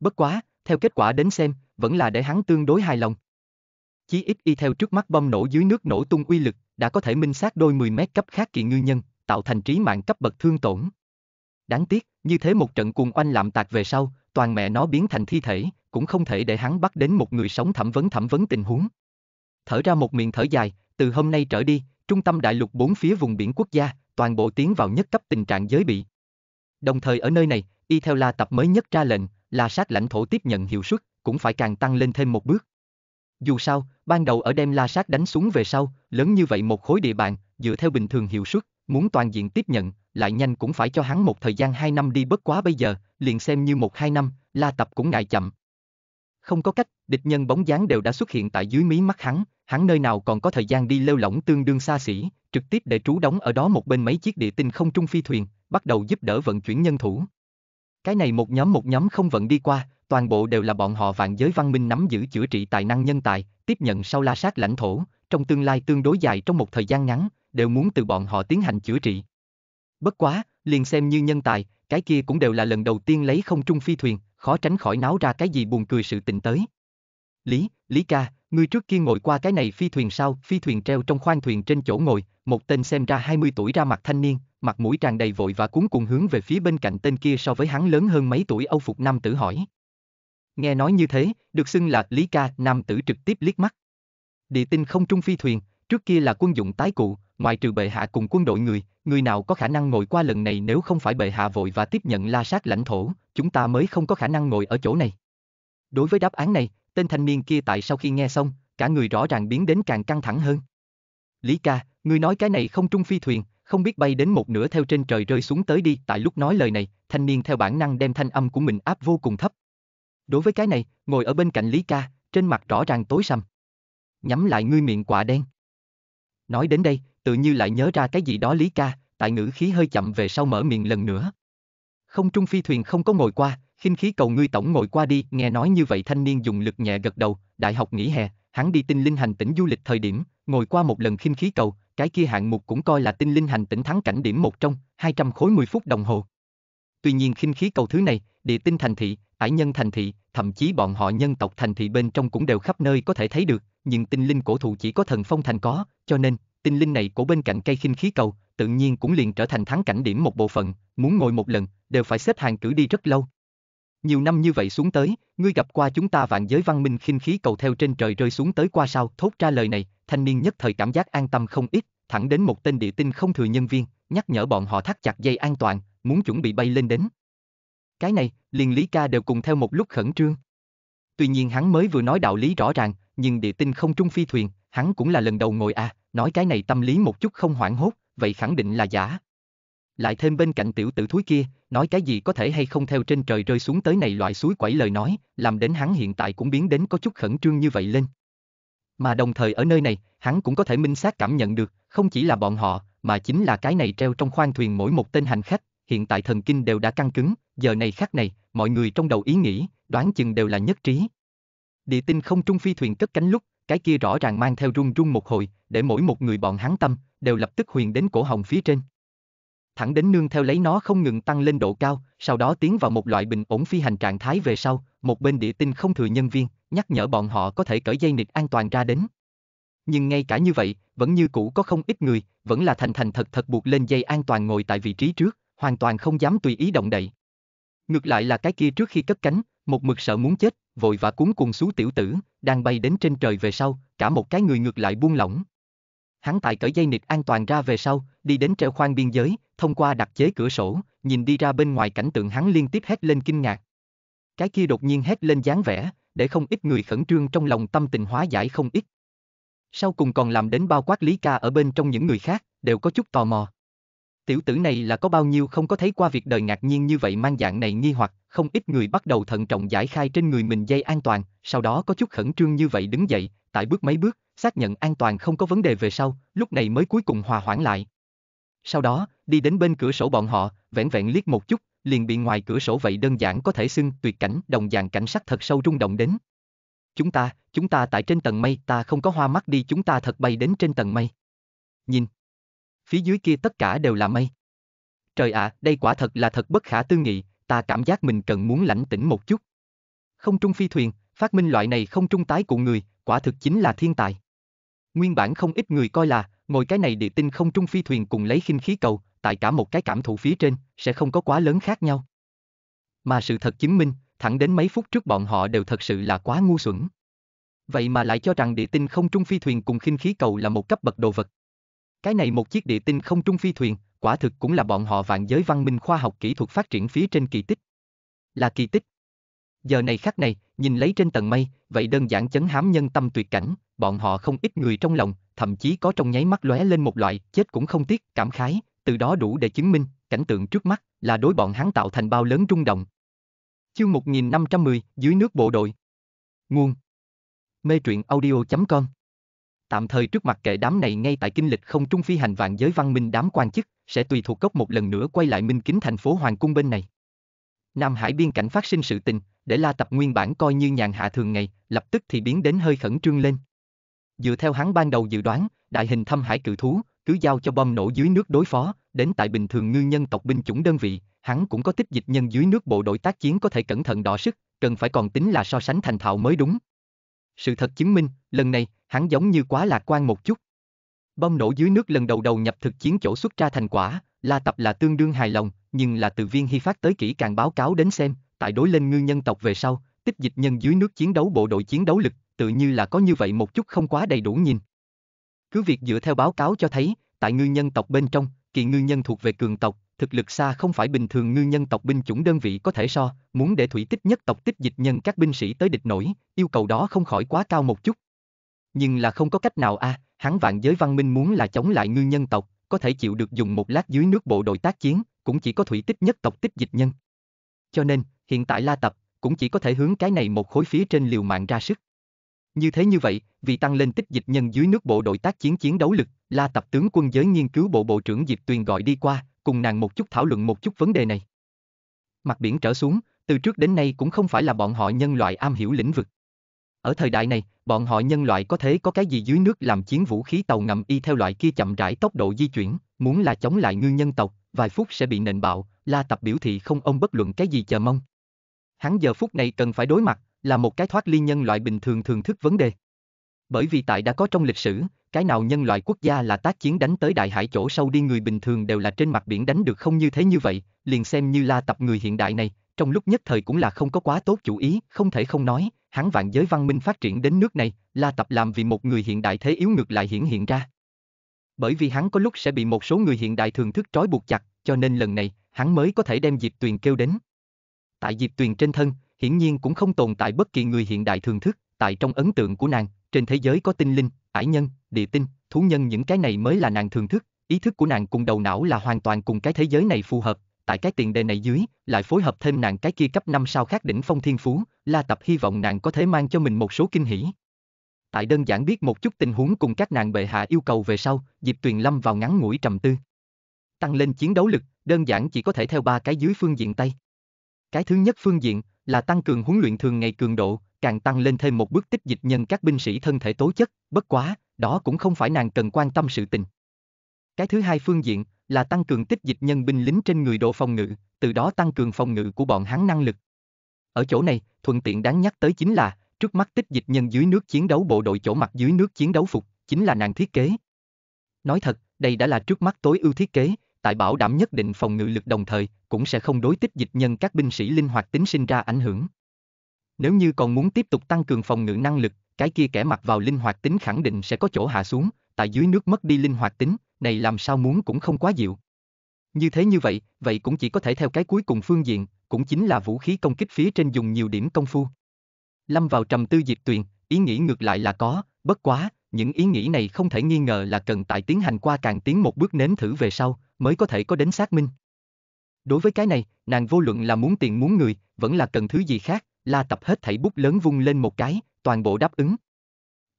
Bất quá, theo kết quả đến xem, vẫn là để hắn tương đối hài lòng. Chí ít y theo trước mắt bom nổ dưới nước nổ tung uy lực, đã có thể minh sát đôi 10 mét cấp khác kỳ ngư nhân, tạo thành trí mạng cấp bậc thương tổn. Đáng tiếc, như thế một trận cuồng oanh lạm tạc về sau, toàn mẹ nó biến thành thi thể, cũng không thể để hắn bắt đến một người sống thẩm vấn thẩm vấn tình huống. Thở ra một miệng thở dài, từ hôm nay trở đi, trung tâm đại lục bốn phía vùng biển quốc gia, toàn bộ tiến vào nhất cấp tình trạng giới bị. Đồng thời ở nơi này, y theo la tập mới nhất ra lệnh, là sát lãnh thổ tiếp nhận hiệu suất, cũng phải càng tăng lên thêm một bước. Dù sao, ban đầu ở đem la sát đánh xuống về sau, lớn như vậy một khối địa bàn, dựa theo bình thường hiệu suất, muốn toàn diện tiếp nhận, lại nhanh cũng phải cho hắn một thời gian 2 năm đi bất quá bây giờ, liền xem như một hai năm, la tập cũng ngại chậm. Không có cách, địch nhân bóng dáng đều đã xuất hiện tại dưới mí mắt hắn, hắn nơi nào còn có thời gian đi lêu lỏng tương đương xa xỉ, trực tiếp để trú đóng ở đó một bên mấy chiếc địa tinh không trung phi thuyền, bắt đầu giúp đỡ vận chuyển nhân thủ. Cái này một nhóm một nhóm không vận đi qua, toàn bộ đều là bọn họ vạn giới văn minh nắm giữ chữa trị tài năng nhân tài, tiếp nhận sau la sát lãnh thổ, trong tương lai tương đối dài trong một thời gian ngắn, đều muốn từ bọn họ tiến hành chữa trị. Bất quá, liền xem như nhân tài, cái kia cũng đều là lần đầu tiên lấy không trung phi thuyền, khó tránh khỏi náo ra cái gì buồn cười sự tình tới. Lý, Lý ca, ngươi trước kia ngồi qua cái này phi thuyền sau, Phi thuyền treo trong khoang thuyền trên chỗ ngồi, một tên xem ra 20 tuổi ra mặt thanh niên, mặt mũi tràn đầy vội và cuốn cùng hướng về phía bên cạnh tên kia so với hắn lớn hơn mấy tuổi Âu Phục Nam tử hỏi. Nghe nói như thế, được xưng là Lý Ca, Nam tử trực tiếp liếc mắt. Địa tinh không trung phi thuyền, trước kia là quân dụng tái cụ, ngoài trừ bệ hạ cùng quân đội người, người nào có khả năng ngồi qua lần này nếu không phải bệ hạ vội và tiếp nhận la sát lãnh thổ, chúng ta mới không có khả năng ngồi ở chỗ này. Đối với đáp án này, tên thanh niên kia tại sau khi nghe xong, cả người rõ ràng biến đến càng căng thẳng hơn. Lý ca, ngươi nói cái này không trung phi thuyền, không biết bay đến một nửa theo trên trời rơi xuống tới đi. Tại lúc nói lời này, thanh niên theo bản năng đem thanh âm của mình áp vô cùng thấp. Đối với cái này, ngồi ở bên cạnh Lý Ca, trên mặt rõ ràng tối sầm. Nhắm lại ngươi miệng quả đen. Nói đến đây, tự như lại nhớ ra cái gì đó Lý Ca, tại ngữ khí hơi chậm về sau mở miệng lần nữa. Không trung phi thuyền không có ngồi qua, khinh khí cầu ngươi tổng ngồi qua đi, nghe nói như vậy thanh niên dùng lực nhẹ gật đầu, đại học nghỉ hè, hắn đi tinh linh hành tỉnh du lịch thời điểm, ngồi qua một lần khinh khí cầu, cái kia hạng mục cũng coi là tinh linh hành tỉnh thắng cảnh điểm một trong, 200 khối 10 phút đồng hồ. Tuy nhiên khinh khí cầu thứ này, địa tinh thành thị, ải nhân thành thị, thậm chí bọn họ nhân tộc thành thị bên trong cũng đều khắp nơi có thể thấy được, nhưng tinh linh cổ thụ chỉ có thần phong thành có, cho nên, tinh linh này cổ bên cạnh cây khinh khí cầu, tự nhiên cũng liền trở thành thắng cảnh điểm một bộ phận, muốn ngồi một lần, đều phải xếp hàng cử đi rất lâu. Nhiều năm như vậy xuống tới, ngươi gặp qua chúng ta vạn giới văn minh khinh khí cầu theo trên trời rơi xuống tới qua sao, thốt ra lời này, thanh niên nhất thời cảm giác an tâm không ít, thẳng đến một tên địa tinh không thừa nhân viên, nhắc nhở bọn họ thắt chặt dây an toàn, muốn chuẩn bị bay lên đến. Cái này, liền Lý Ca đều cùng theo một lúc khẩn trương. Tuy nhiên hắn mới vừa nói đạo lý rõ ràng, nhưng địa tinh không trung phi thuyền, hắn cũng là lần đầu ngồi à, nói cái này tâm lý một chút không hoảng hốt, vậy khẳng định là giả. Lại thêm bên cạnh tiểu tử thúi kia, nói cái gì có thể hay không theo trên trời rơi xuống tới này loại suối quẩy lời nói, làm đến hắn hiện tại cũng biến đến có chút khẩn trương như vậy lên. Mà đồng thời ở nơi này, hắn cũng có thể minh xác cảm nhận được, không chỉ là bọn họ, mà chính là cái này treo trong khoang thuyền mỗi một tên hành khách, hiện tại thần kinh đều đã căng cứng, giờ này khắc này, mọi người trong đầu ý nghĩ, đoán chừng đều là nhất trí. Địa tinh không trung phi thuyền cất cánh lúc, cái kia rõ ràng mang theo rung rung một hồi, để mỗi một người bọn hắn tâm, đều lập tức huyền đến cổ hồng phía trên. Thẳng đến nương theo lấy nó không ngừng tăng lên độ cao, sau đó tiến vào một loại bình ổn phi hành trạng thái về sau, một bên địa tinh không thừa nhân viên, nhắc nhở bọn họ có thể cởi dây nịt an toàn ra đến. Nhưng ngay cả như vậy, vẫn như cũ có không ít người, vẫn là thành thành thật thật buộc lên dây an toàn ngồi tại vị trí trước, hoàn toàn không dám tùy ý động đậy. Ngược lại là cái kia trước khi cất cánh, một mực sợ muốn chết, vội và cuốn cùng xú tiểu tử, đang bay đến trên trời về sau, cả một cái người ngược lại buông lỏng. Hắn tại cởi dây nịt an toàn ra về sau, đi đến treo khoang biên giới, thông qua đặc chế cửa sổ, nhìn đi ra bên ngoài cảnh tượng hắn liên tiếp hét lên kinh ngạc. Cái kia đột nhiên hét lên dáng vẻ, để không ít người khẩn trương trong lòng tâm tình hóa giải không ít. Sau cùng còn làm đến bao quát Lý Ca ở bên trong những người khác, đều có chút tò mò. Tiểu tử này là có bao nhiêu không có thấy qua việc đời ngạc nhiên như vậy mang dạng này nghi hoặc, không ít người bắt đầu thận trọng giải khai trên người mình dây an toàn, sau đó có chút khẩn trương như vậy đứng dậy, tại bước mấy bước, xác nhận an toàn không có vấn đề về sau, lúc này mới cuối cùng hòa hoãn lại. Sau đó, đi đến bên cửa sổ bọn họ, vẹn vẹn liếc một chút, liền bị ngoài cửa sổ vậy đơn giản có thể xưng tuyệt cảnh đồng dạng cảnh sắc thật sâu rung động đến. Chúng ta, chúng ta tại trên tầng mây, ta không có hoa mắt đi chúng ta thật bay đến trên tầng mây. Nhìn. Phía dưới kia tất cả đều là mây. Trời ạ, à, đây quả thật là thật bất khả tư nghị, ta cảm giác mình cần muốn lãnh tĩnh một chút. Không trung phi thuyền, phát minh loại này không trung tái cụ người, quả thực chính là thiên tài. Nguyên bản không ít người coi là, ngồi cái này địa tinh không trung phi thuyền cùng lấy khinh khí cầu, tại cả một cái cảm thụ phía trên, sẽ không có quá lớn khác nhau. Mà sự thật chứng minh, thẳng đến mấy phút trước bọn họ đều thật sự là quá ngu xuẩn. Vậy mà lại cho rằng địa tinh không trung phi thuyền cùng khinh khí cầu là một cấp bậc đồ vật. Cái này một chiếc địa tinh không trung phi thuyền, quả thực cũng là bọn họ vạn giới văn minh khoa học kỹ thuật phát triển phía trên kỳ tích. Là kỳ tích. Giờ này khắc này, nhìn lấy trên tầng mây, vậy đơn giản chấn hám nhân tâm tuyệt cảnh, bọn họ không ít người trong lòng, thậm chí có trong nháy mắt lóe lên một loại chết cũng không tiếc cảm khái, từ đó đủ để chứng minh, cảnh tượng trước mắt là đối bọn hắn tạo thành bao lớn rung động. Chương 1510, dưới nước bộ đội. Nguồn Mê truyện audio.com Tạm thời trước mặt kệ đám này ngay tại kinh lịch không trung phi hành vạn giới văn minh đám quan chức, sẽ tùy thuộc cốc một lần nữa quay lại minh kính thành phố Hoàng Cung bên này. Nam Hải biên cảnh phát sinh sự tình, để La Tập nguyên bản coi như nhàn hạ thường ngày, lập tức thì biến đến hơi khẩn trương lên. Dựa theo hắn ban đầu dự đoán, đại hình thâm hải cự thú, cứ giao cho bom nổ dưới nước đối phó, đến tại bình thường ngư nhân tộc binh chủng đơn vị, hắn cũng có tích dịch nhân dưới nước bộ đội tác chiến có thể cẩn thận đỏ sức, cần phải còn tính là so sánh thành thạo mới đúng. Sự thật chứng minh, lần này, hắn giống như quá lạc quan một chút. Bom nổ dưới nước lần đầu đầu nhập thực chiến chỗ xuất ra thành quả, La Tập là tương đương hài lòng, nhưng là từ viên hy phát tới kỹ càng báo cáo đến xem, tại đối lên ngư nhân tộc về sau, tích dịch nhân dưới nước chiến đấu bộ đội chiến đấu lực, tự như là có như vậy một chút không quá đầy đủ nhìn, cứ việc dựa theo báo cáo cho thấy, tại ngư nhân tộc bên trong, kỳ ngư nhân thuộc về cường tộc, thực lực xa không phải bình thường ngư nhân tộc binh chủng đơn vị có thể so, muốn để thủy tích nhất tộc tích dịch nhân các binh sĩ tới địch nổi, yêu cầu đó không khỏi quá cao một chút. Nhưng là không có cách nào a, à, hắn vạn giới văn minh muốn là chống lại ngư nhân tộc, có thể chịu được dùng một lát dưới nước bộ đội tác chiến, cũng chỉ có thủy tích nhất tộc tích dịch nhân. Cho nên, hiện tại La Tập cũng chỉ có thể hướng cái này một khối phía trên liều mạng ra sức. Như thế như vậy, vì tăng lên tích dịch nhân dưới nước bộ đội tác chiến chiến đấu lực, La tập tướng quân giới nghiên cứu bộ bộ trưởng Diệp Tuyền gọi đi qua, cùng nàng một chút thảo luận một chút vấn đề này. Mặt biển trở xuống, từ trước đến nay cũng không phải là bọn họ nhân loại am hiểu lĩnh vực. Ở thời đại này, bọn họ nhân loại có thể có cái gì dưới nước làm chiến vũ khí tàu ngầm y theo loại kia chậm rãi tốc độ di chuyển, muốn là chống lại ngư nhân tộc, vài phút sẽ bị nện bạo, La Tập biểu thị không ông bất luận cái gì chờ mong. Hắn giờ phút này cần phải đối mặt, là một cái thoát ly nhân loại bình thường thường thức vấn đề. Bởi vì tại đã có trong lịch sử, cái nào nhân loại quốc gia là tác chiến đánh tới đại hải chỗ sâu đi người bình thường đều là trên mặt biển đánh được không như thế như vậy, liền xem như la tập người hiện đại này, trong lúc nhất thời cũng là không có quá tốt chủ ý, không thể không nói, hắn vạn giới văn minh phát triển đến nước này, la tập làm vì một người hiện đại thế yếu ngược lại hiển hiện ra. Bởi vì hắn có lúc sẽ bị một số người hiện đại thường thức trói buộc chặt, cho nên lần này, hắn mới có thể đem Diệp Tuyền kêu đến. Tại Diệp Tuyền trên thân, hiển nhiên cũng không tồn tại bất kỳ người hiện đại thường thức, tại trong ấn tượng của nàng, trên thế giới có tinh linh, ải nhân, địa tinh, thú nhân những cái này mới là nàng thường thức, ý thức của nàng cùng đầu não là hoàn toàn cùng cái thế giới này phù hợp, tại cái tiền đề này dưới, lại phối hợp thêm nàng cái kia cấp 5 sao khác đỉnh phong thiên phú, La Tập hy vọng nàng có thể mang cho mình một số kinh hỉ. Tại đơn giản biết một chút tình huống cùng các nàng bệ hạ yêu cầu về sau, Diệp Tuyền Lâm vào ngắn ngủi trầm tư. Tăng lên chiến đấu lực, đơn giản chỉ có thể theo ba cái dưới phương diện tay. Cái thứ nhất phương diện là tăng cường huấn luyện thường ngày cường độ, càng tăng lên thêm một bước tích dịch nhân các binh sĩ thân thể tố chất, bất quá, đó cũng không phải nàng cần quan tâm sự tình. Cái thứ hai phương diện là tăng cường tích dịch nhân binh lính trên người độ phòng ngự, từ đó tăng cường phòng ngự của bọn hắn năng lực. Ở chỗ này, thuận tiện đáng nhắc tới chính là, trước mắt tích dịch nhân dưới nước chiến đấu bộ đội chỗ mặt dưới nước chiến đấu phục, chính là nàng thiết kế. Nói thật, đây đã là trước mắt tối ưu thiết kế, tại bảo đảm nhất định phòng ngự lực đồng thời, cũng sẽ không đối tích dịch nhân các binh sĩ linh hoạt tính sinh ra ảnh hưởng. Nếu như còn muốn tiếp tục tăng cường phòng ngự năng lực, cái kia kẻ mặc vào linh hoạt tính khẳng định sẽ có chỗ hạ xuống, tại dưới nước mất đi linh hoạt tính, này làm sao muốn cũng không quá dịu. Như thế như vậy, vậy cũng chỉ có thể theo cái cuối cùng phương diện, cũng chính là vũ khí công kích phía trên dùng nhiều điểm công phu. Lâm vào trầm tư diệt tuyền, ý nghĩ ngược lại là có, bất quá, những ý nghĩ này không thể nghi ngờ là cần tại tiến hành qua càng tiến một bước nếm thử về sau, mới có thể có đến xác minh. Đối với cái này, nàng vô luận là muốn tiền muốn người, vẫn là cần thứ gì khác, la tập hết thảy bút lớn vung lên một cái, toàn bộ đáp ứng.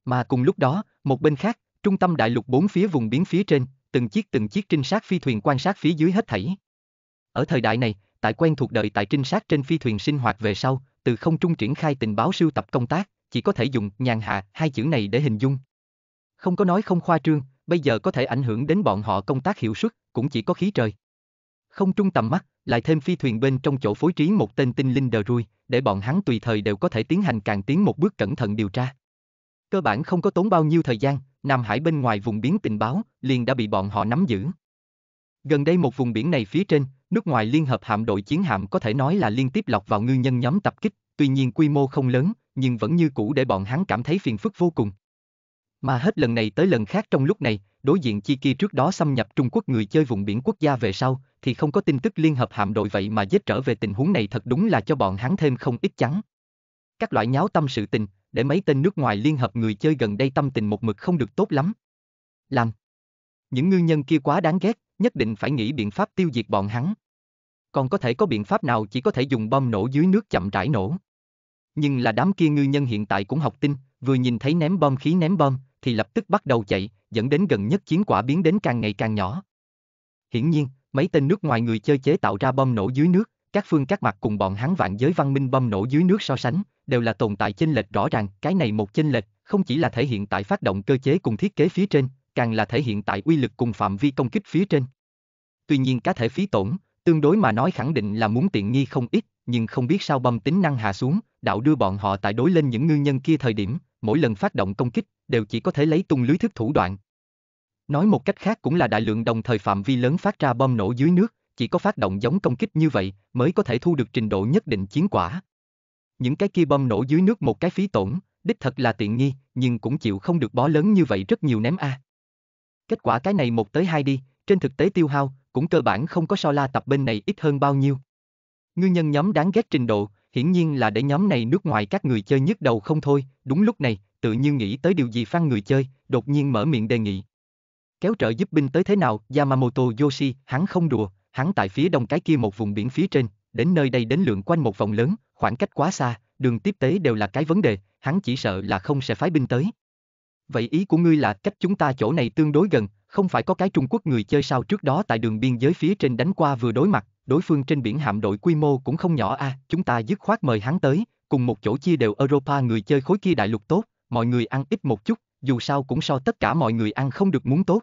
Mà cùng lúc đó, một bên khác, trung tâm đại lục bốn phía vùng biến phía trên, từng chiếc từng chiếc trinh sát phi thuyền quan sát phía dưới hết thảy. Ở thời đại này, tại quen thuộc đời tại trinh sát trên phi thuyền sinh hoạt về sau, từ không trung triển khai tình báo sưu tập công tác, chỉ có thể dùng nhàn hạ hai chữ này để hình dung. Không có nói không khoa trương, bây giờ có thể ảnh hưởng đến bọn họ công tác hiệu suất, cũng chỉ có khí trời. Không trung tầm mắt, lại thêm phi thuyền bên trong chỗ phối trí một tên tinh linh đờ rui, để bọn hắn tùy thời đều có thể tiến hành càng tiến một bước cẩn thận điều tra. Cơ bản không có tốn bao nhiêu thời gian, Nam Hải bên ngoài vùng biển tình báo liền đã bị bọn họ nắm giữ. Gần đây một vùng biển này phía trên, nước ngoài liên hợp hạm đội chiến hạm có thể nói là liên tiếp lọc vào ngư nhân nhóm tập kích, tuy nhiên quy mô không lớn, nhưng vẫn như cũ để bọn hắn cảm thấy phiền phức vô cùng. Mà hết lần này tới lần khác trong lúc này, đối diện chi kia trước đó xâm nhập Trung Quốc người chơi vùng biển quốc gia về sau, thì không có tin tức liên hợp hạm đội vậy mà giết trở về tình huống này thật đúng là cho bọn hắn thêm không ít chắn. Các loại nháo tâm sự tình, để mấy tên nước ngoài liên hợp người chơi gần đây tâm tình một mực không được tốt lắm. Làm. Những ngư nhân kia quá đáng ghét, nhất định phải nghĩ biện pháp tiêu diệt bọn hắn. Còn có thể có biện pháp nào chỉ có thể dùng bom nổ dưới nước chậm rãi nổ. Nhưng là đám kia ngư nhân hiện tại cũng học tin, vừa nhìn thấy ném bom khí ném bom, thì lập tức bắt đầu chạy, dẫn đến gần nhất chiến quả biến đến càng ngày càng nhỏ. Hiển nhiên, mấy tên nước ngoài người chơi chế tạo ra bom nổ dưới nước, các phương các mặt cùng bọn hắn vạn giới văn minh bom nổ dưới nước so sánh, đều là tồn tại chênh lệch rõ ràng, cái này một chênh lệch không chỉ là thể hiện tại phát động cơ chế cùng thiết kế phía trên, càng là thể hiện tại uy lực cùng phạm vi công kích phía trên. Tuy nhiên cá thể phí tổn, tương đối mà nói khẳng định là muốn tiện nghi không ít, nhưng không biết sao bom tính năng hạ xuống, đạo đưa bọn họ tại đối lên những ngư nhân kia thời điểm, mỗi lần phát động công kích, đều chỉ có thể lấy tung lưới thức thủ đoạn. Nói một cách khác cũng là đại lượng đồng thời phạm vi lớn phát ra bom nổ dưới nước, chỉ có phát động giống công kích như vậy mới có thể thu được trình độ nhất định chiến quả. Những cái kia bom nổ dưới nước một cái phí tổn, đích thật là tiện nghi, nhưng cũng chịu không được bó lớn như vậy rất nhiều ném a. Kết quả cái này một tới hai đi, trên thực tế tiêu hao cũng cơ bản không có so la tập bên này ít hơn bao nhiêu. Nguyên nhân nhóm đáng ghét trình độ, hiển nhiên là để nhóm này nước ngoài các người chơi nhức đầu không thôi, đúng lúc này, tự nhiên nghĩ tới điều gì phan người chơi, đột nhiên mở miệng đề nghị. Kéo trợ giúp binh tới thế nào, Yamamoto Yoshi, hắn không đùa, hắn tại phía đông cái kia một vùng biển phía trên, đến nơi đây đến lượng quanh một vòng lớn, khoảng cách quá xa, đường tiếp tế đều là cái vấn đề, hắn chỉ sợ là không sẽ phái binh tới. Vậy ý của ngươi là cách chúng ta chỗ này tương đối gần, không phải có cái Trung Quốc người chơi sao trước đó tại đường biên giới phía trên đánh qua vừa đối mặt, đối phương trên biển hạm đội quy mô cũng không nhỏ a, à, chúng ta dứt khoát mời hắn tới, cùng một chỗ chia đều Europa người chơi khối kia đại lục tốt, mọi người ăn ít một chút, dù sao cũng so tất cả mọi người ăn không được muốn tốt.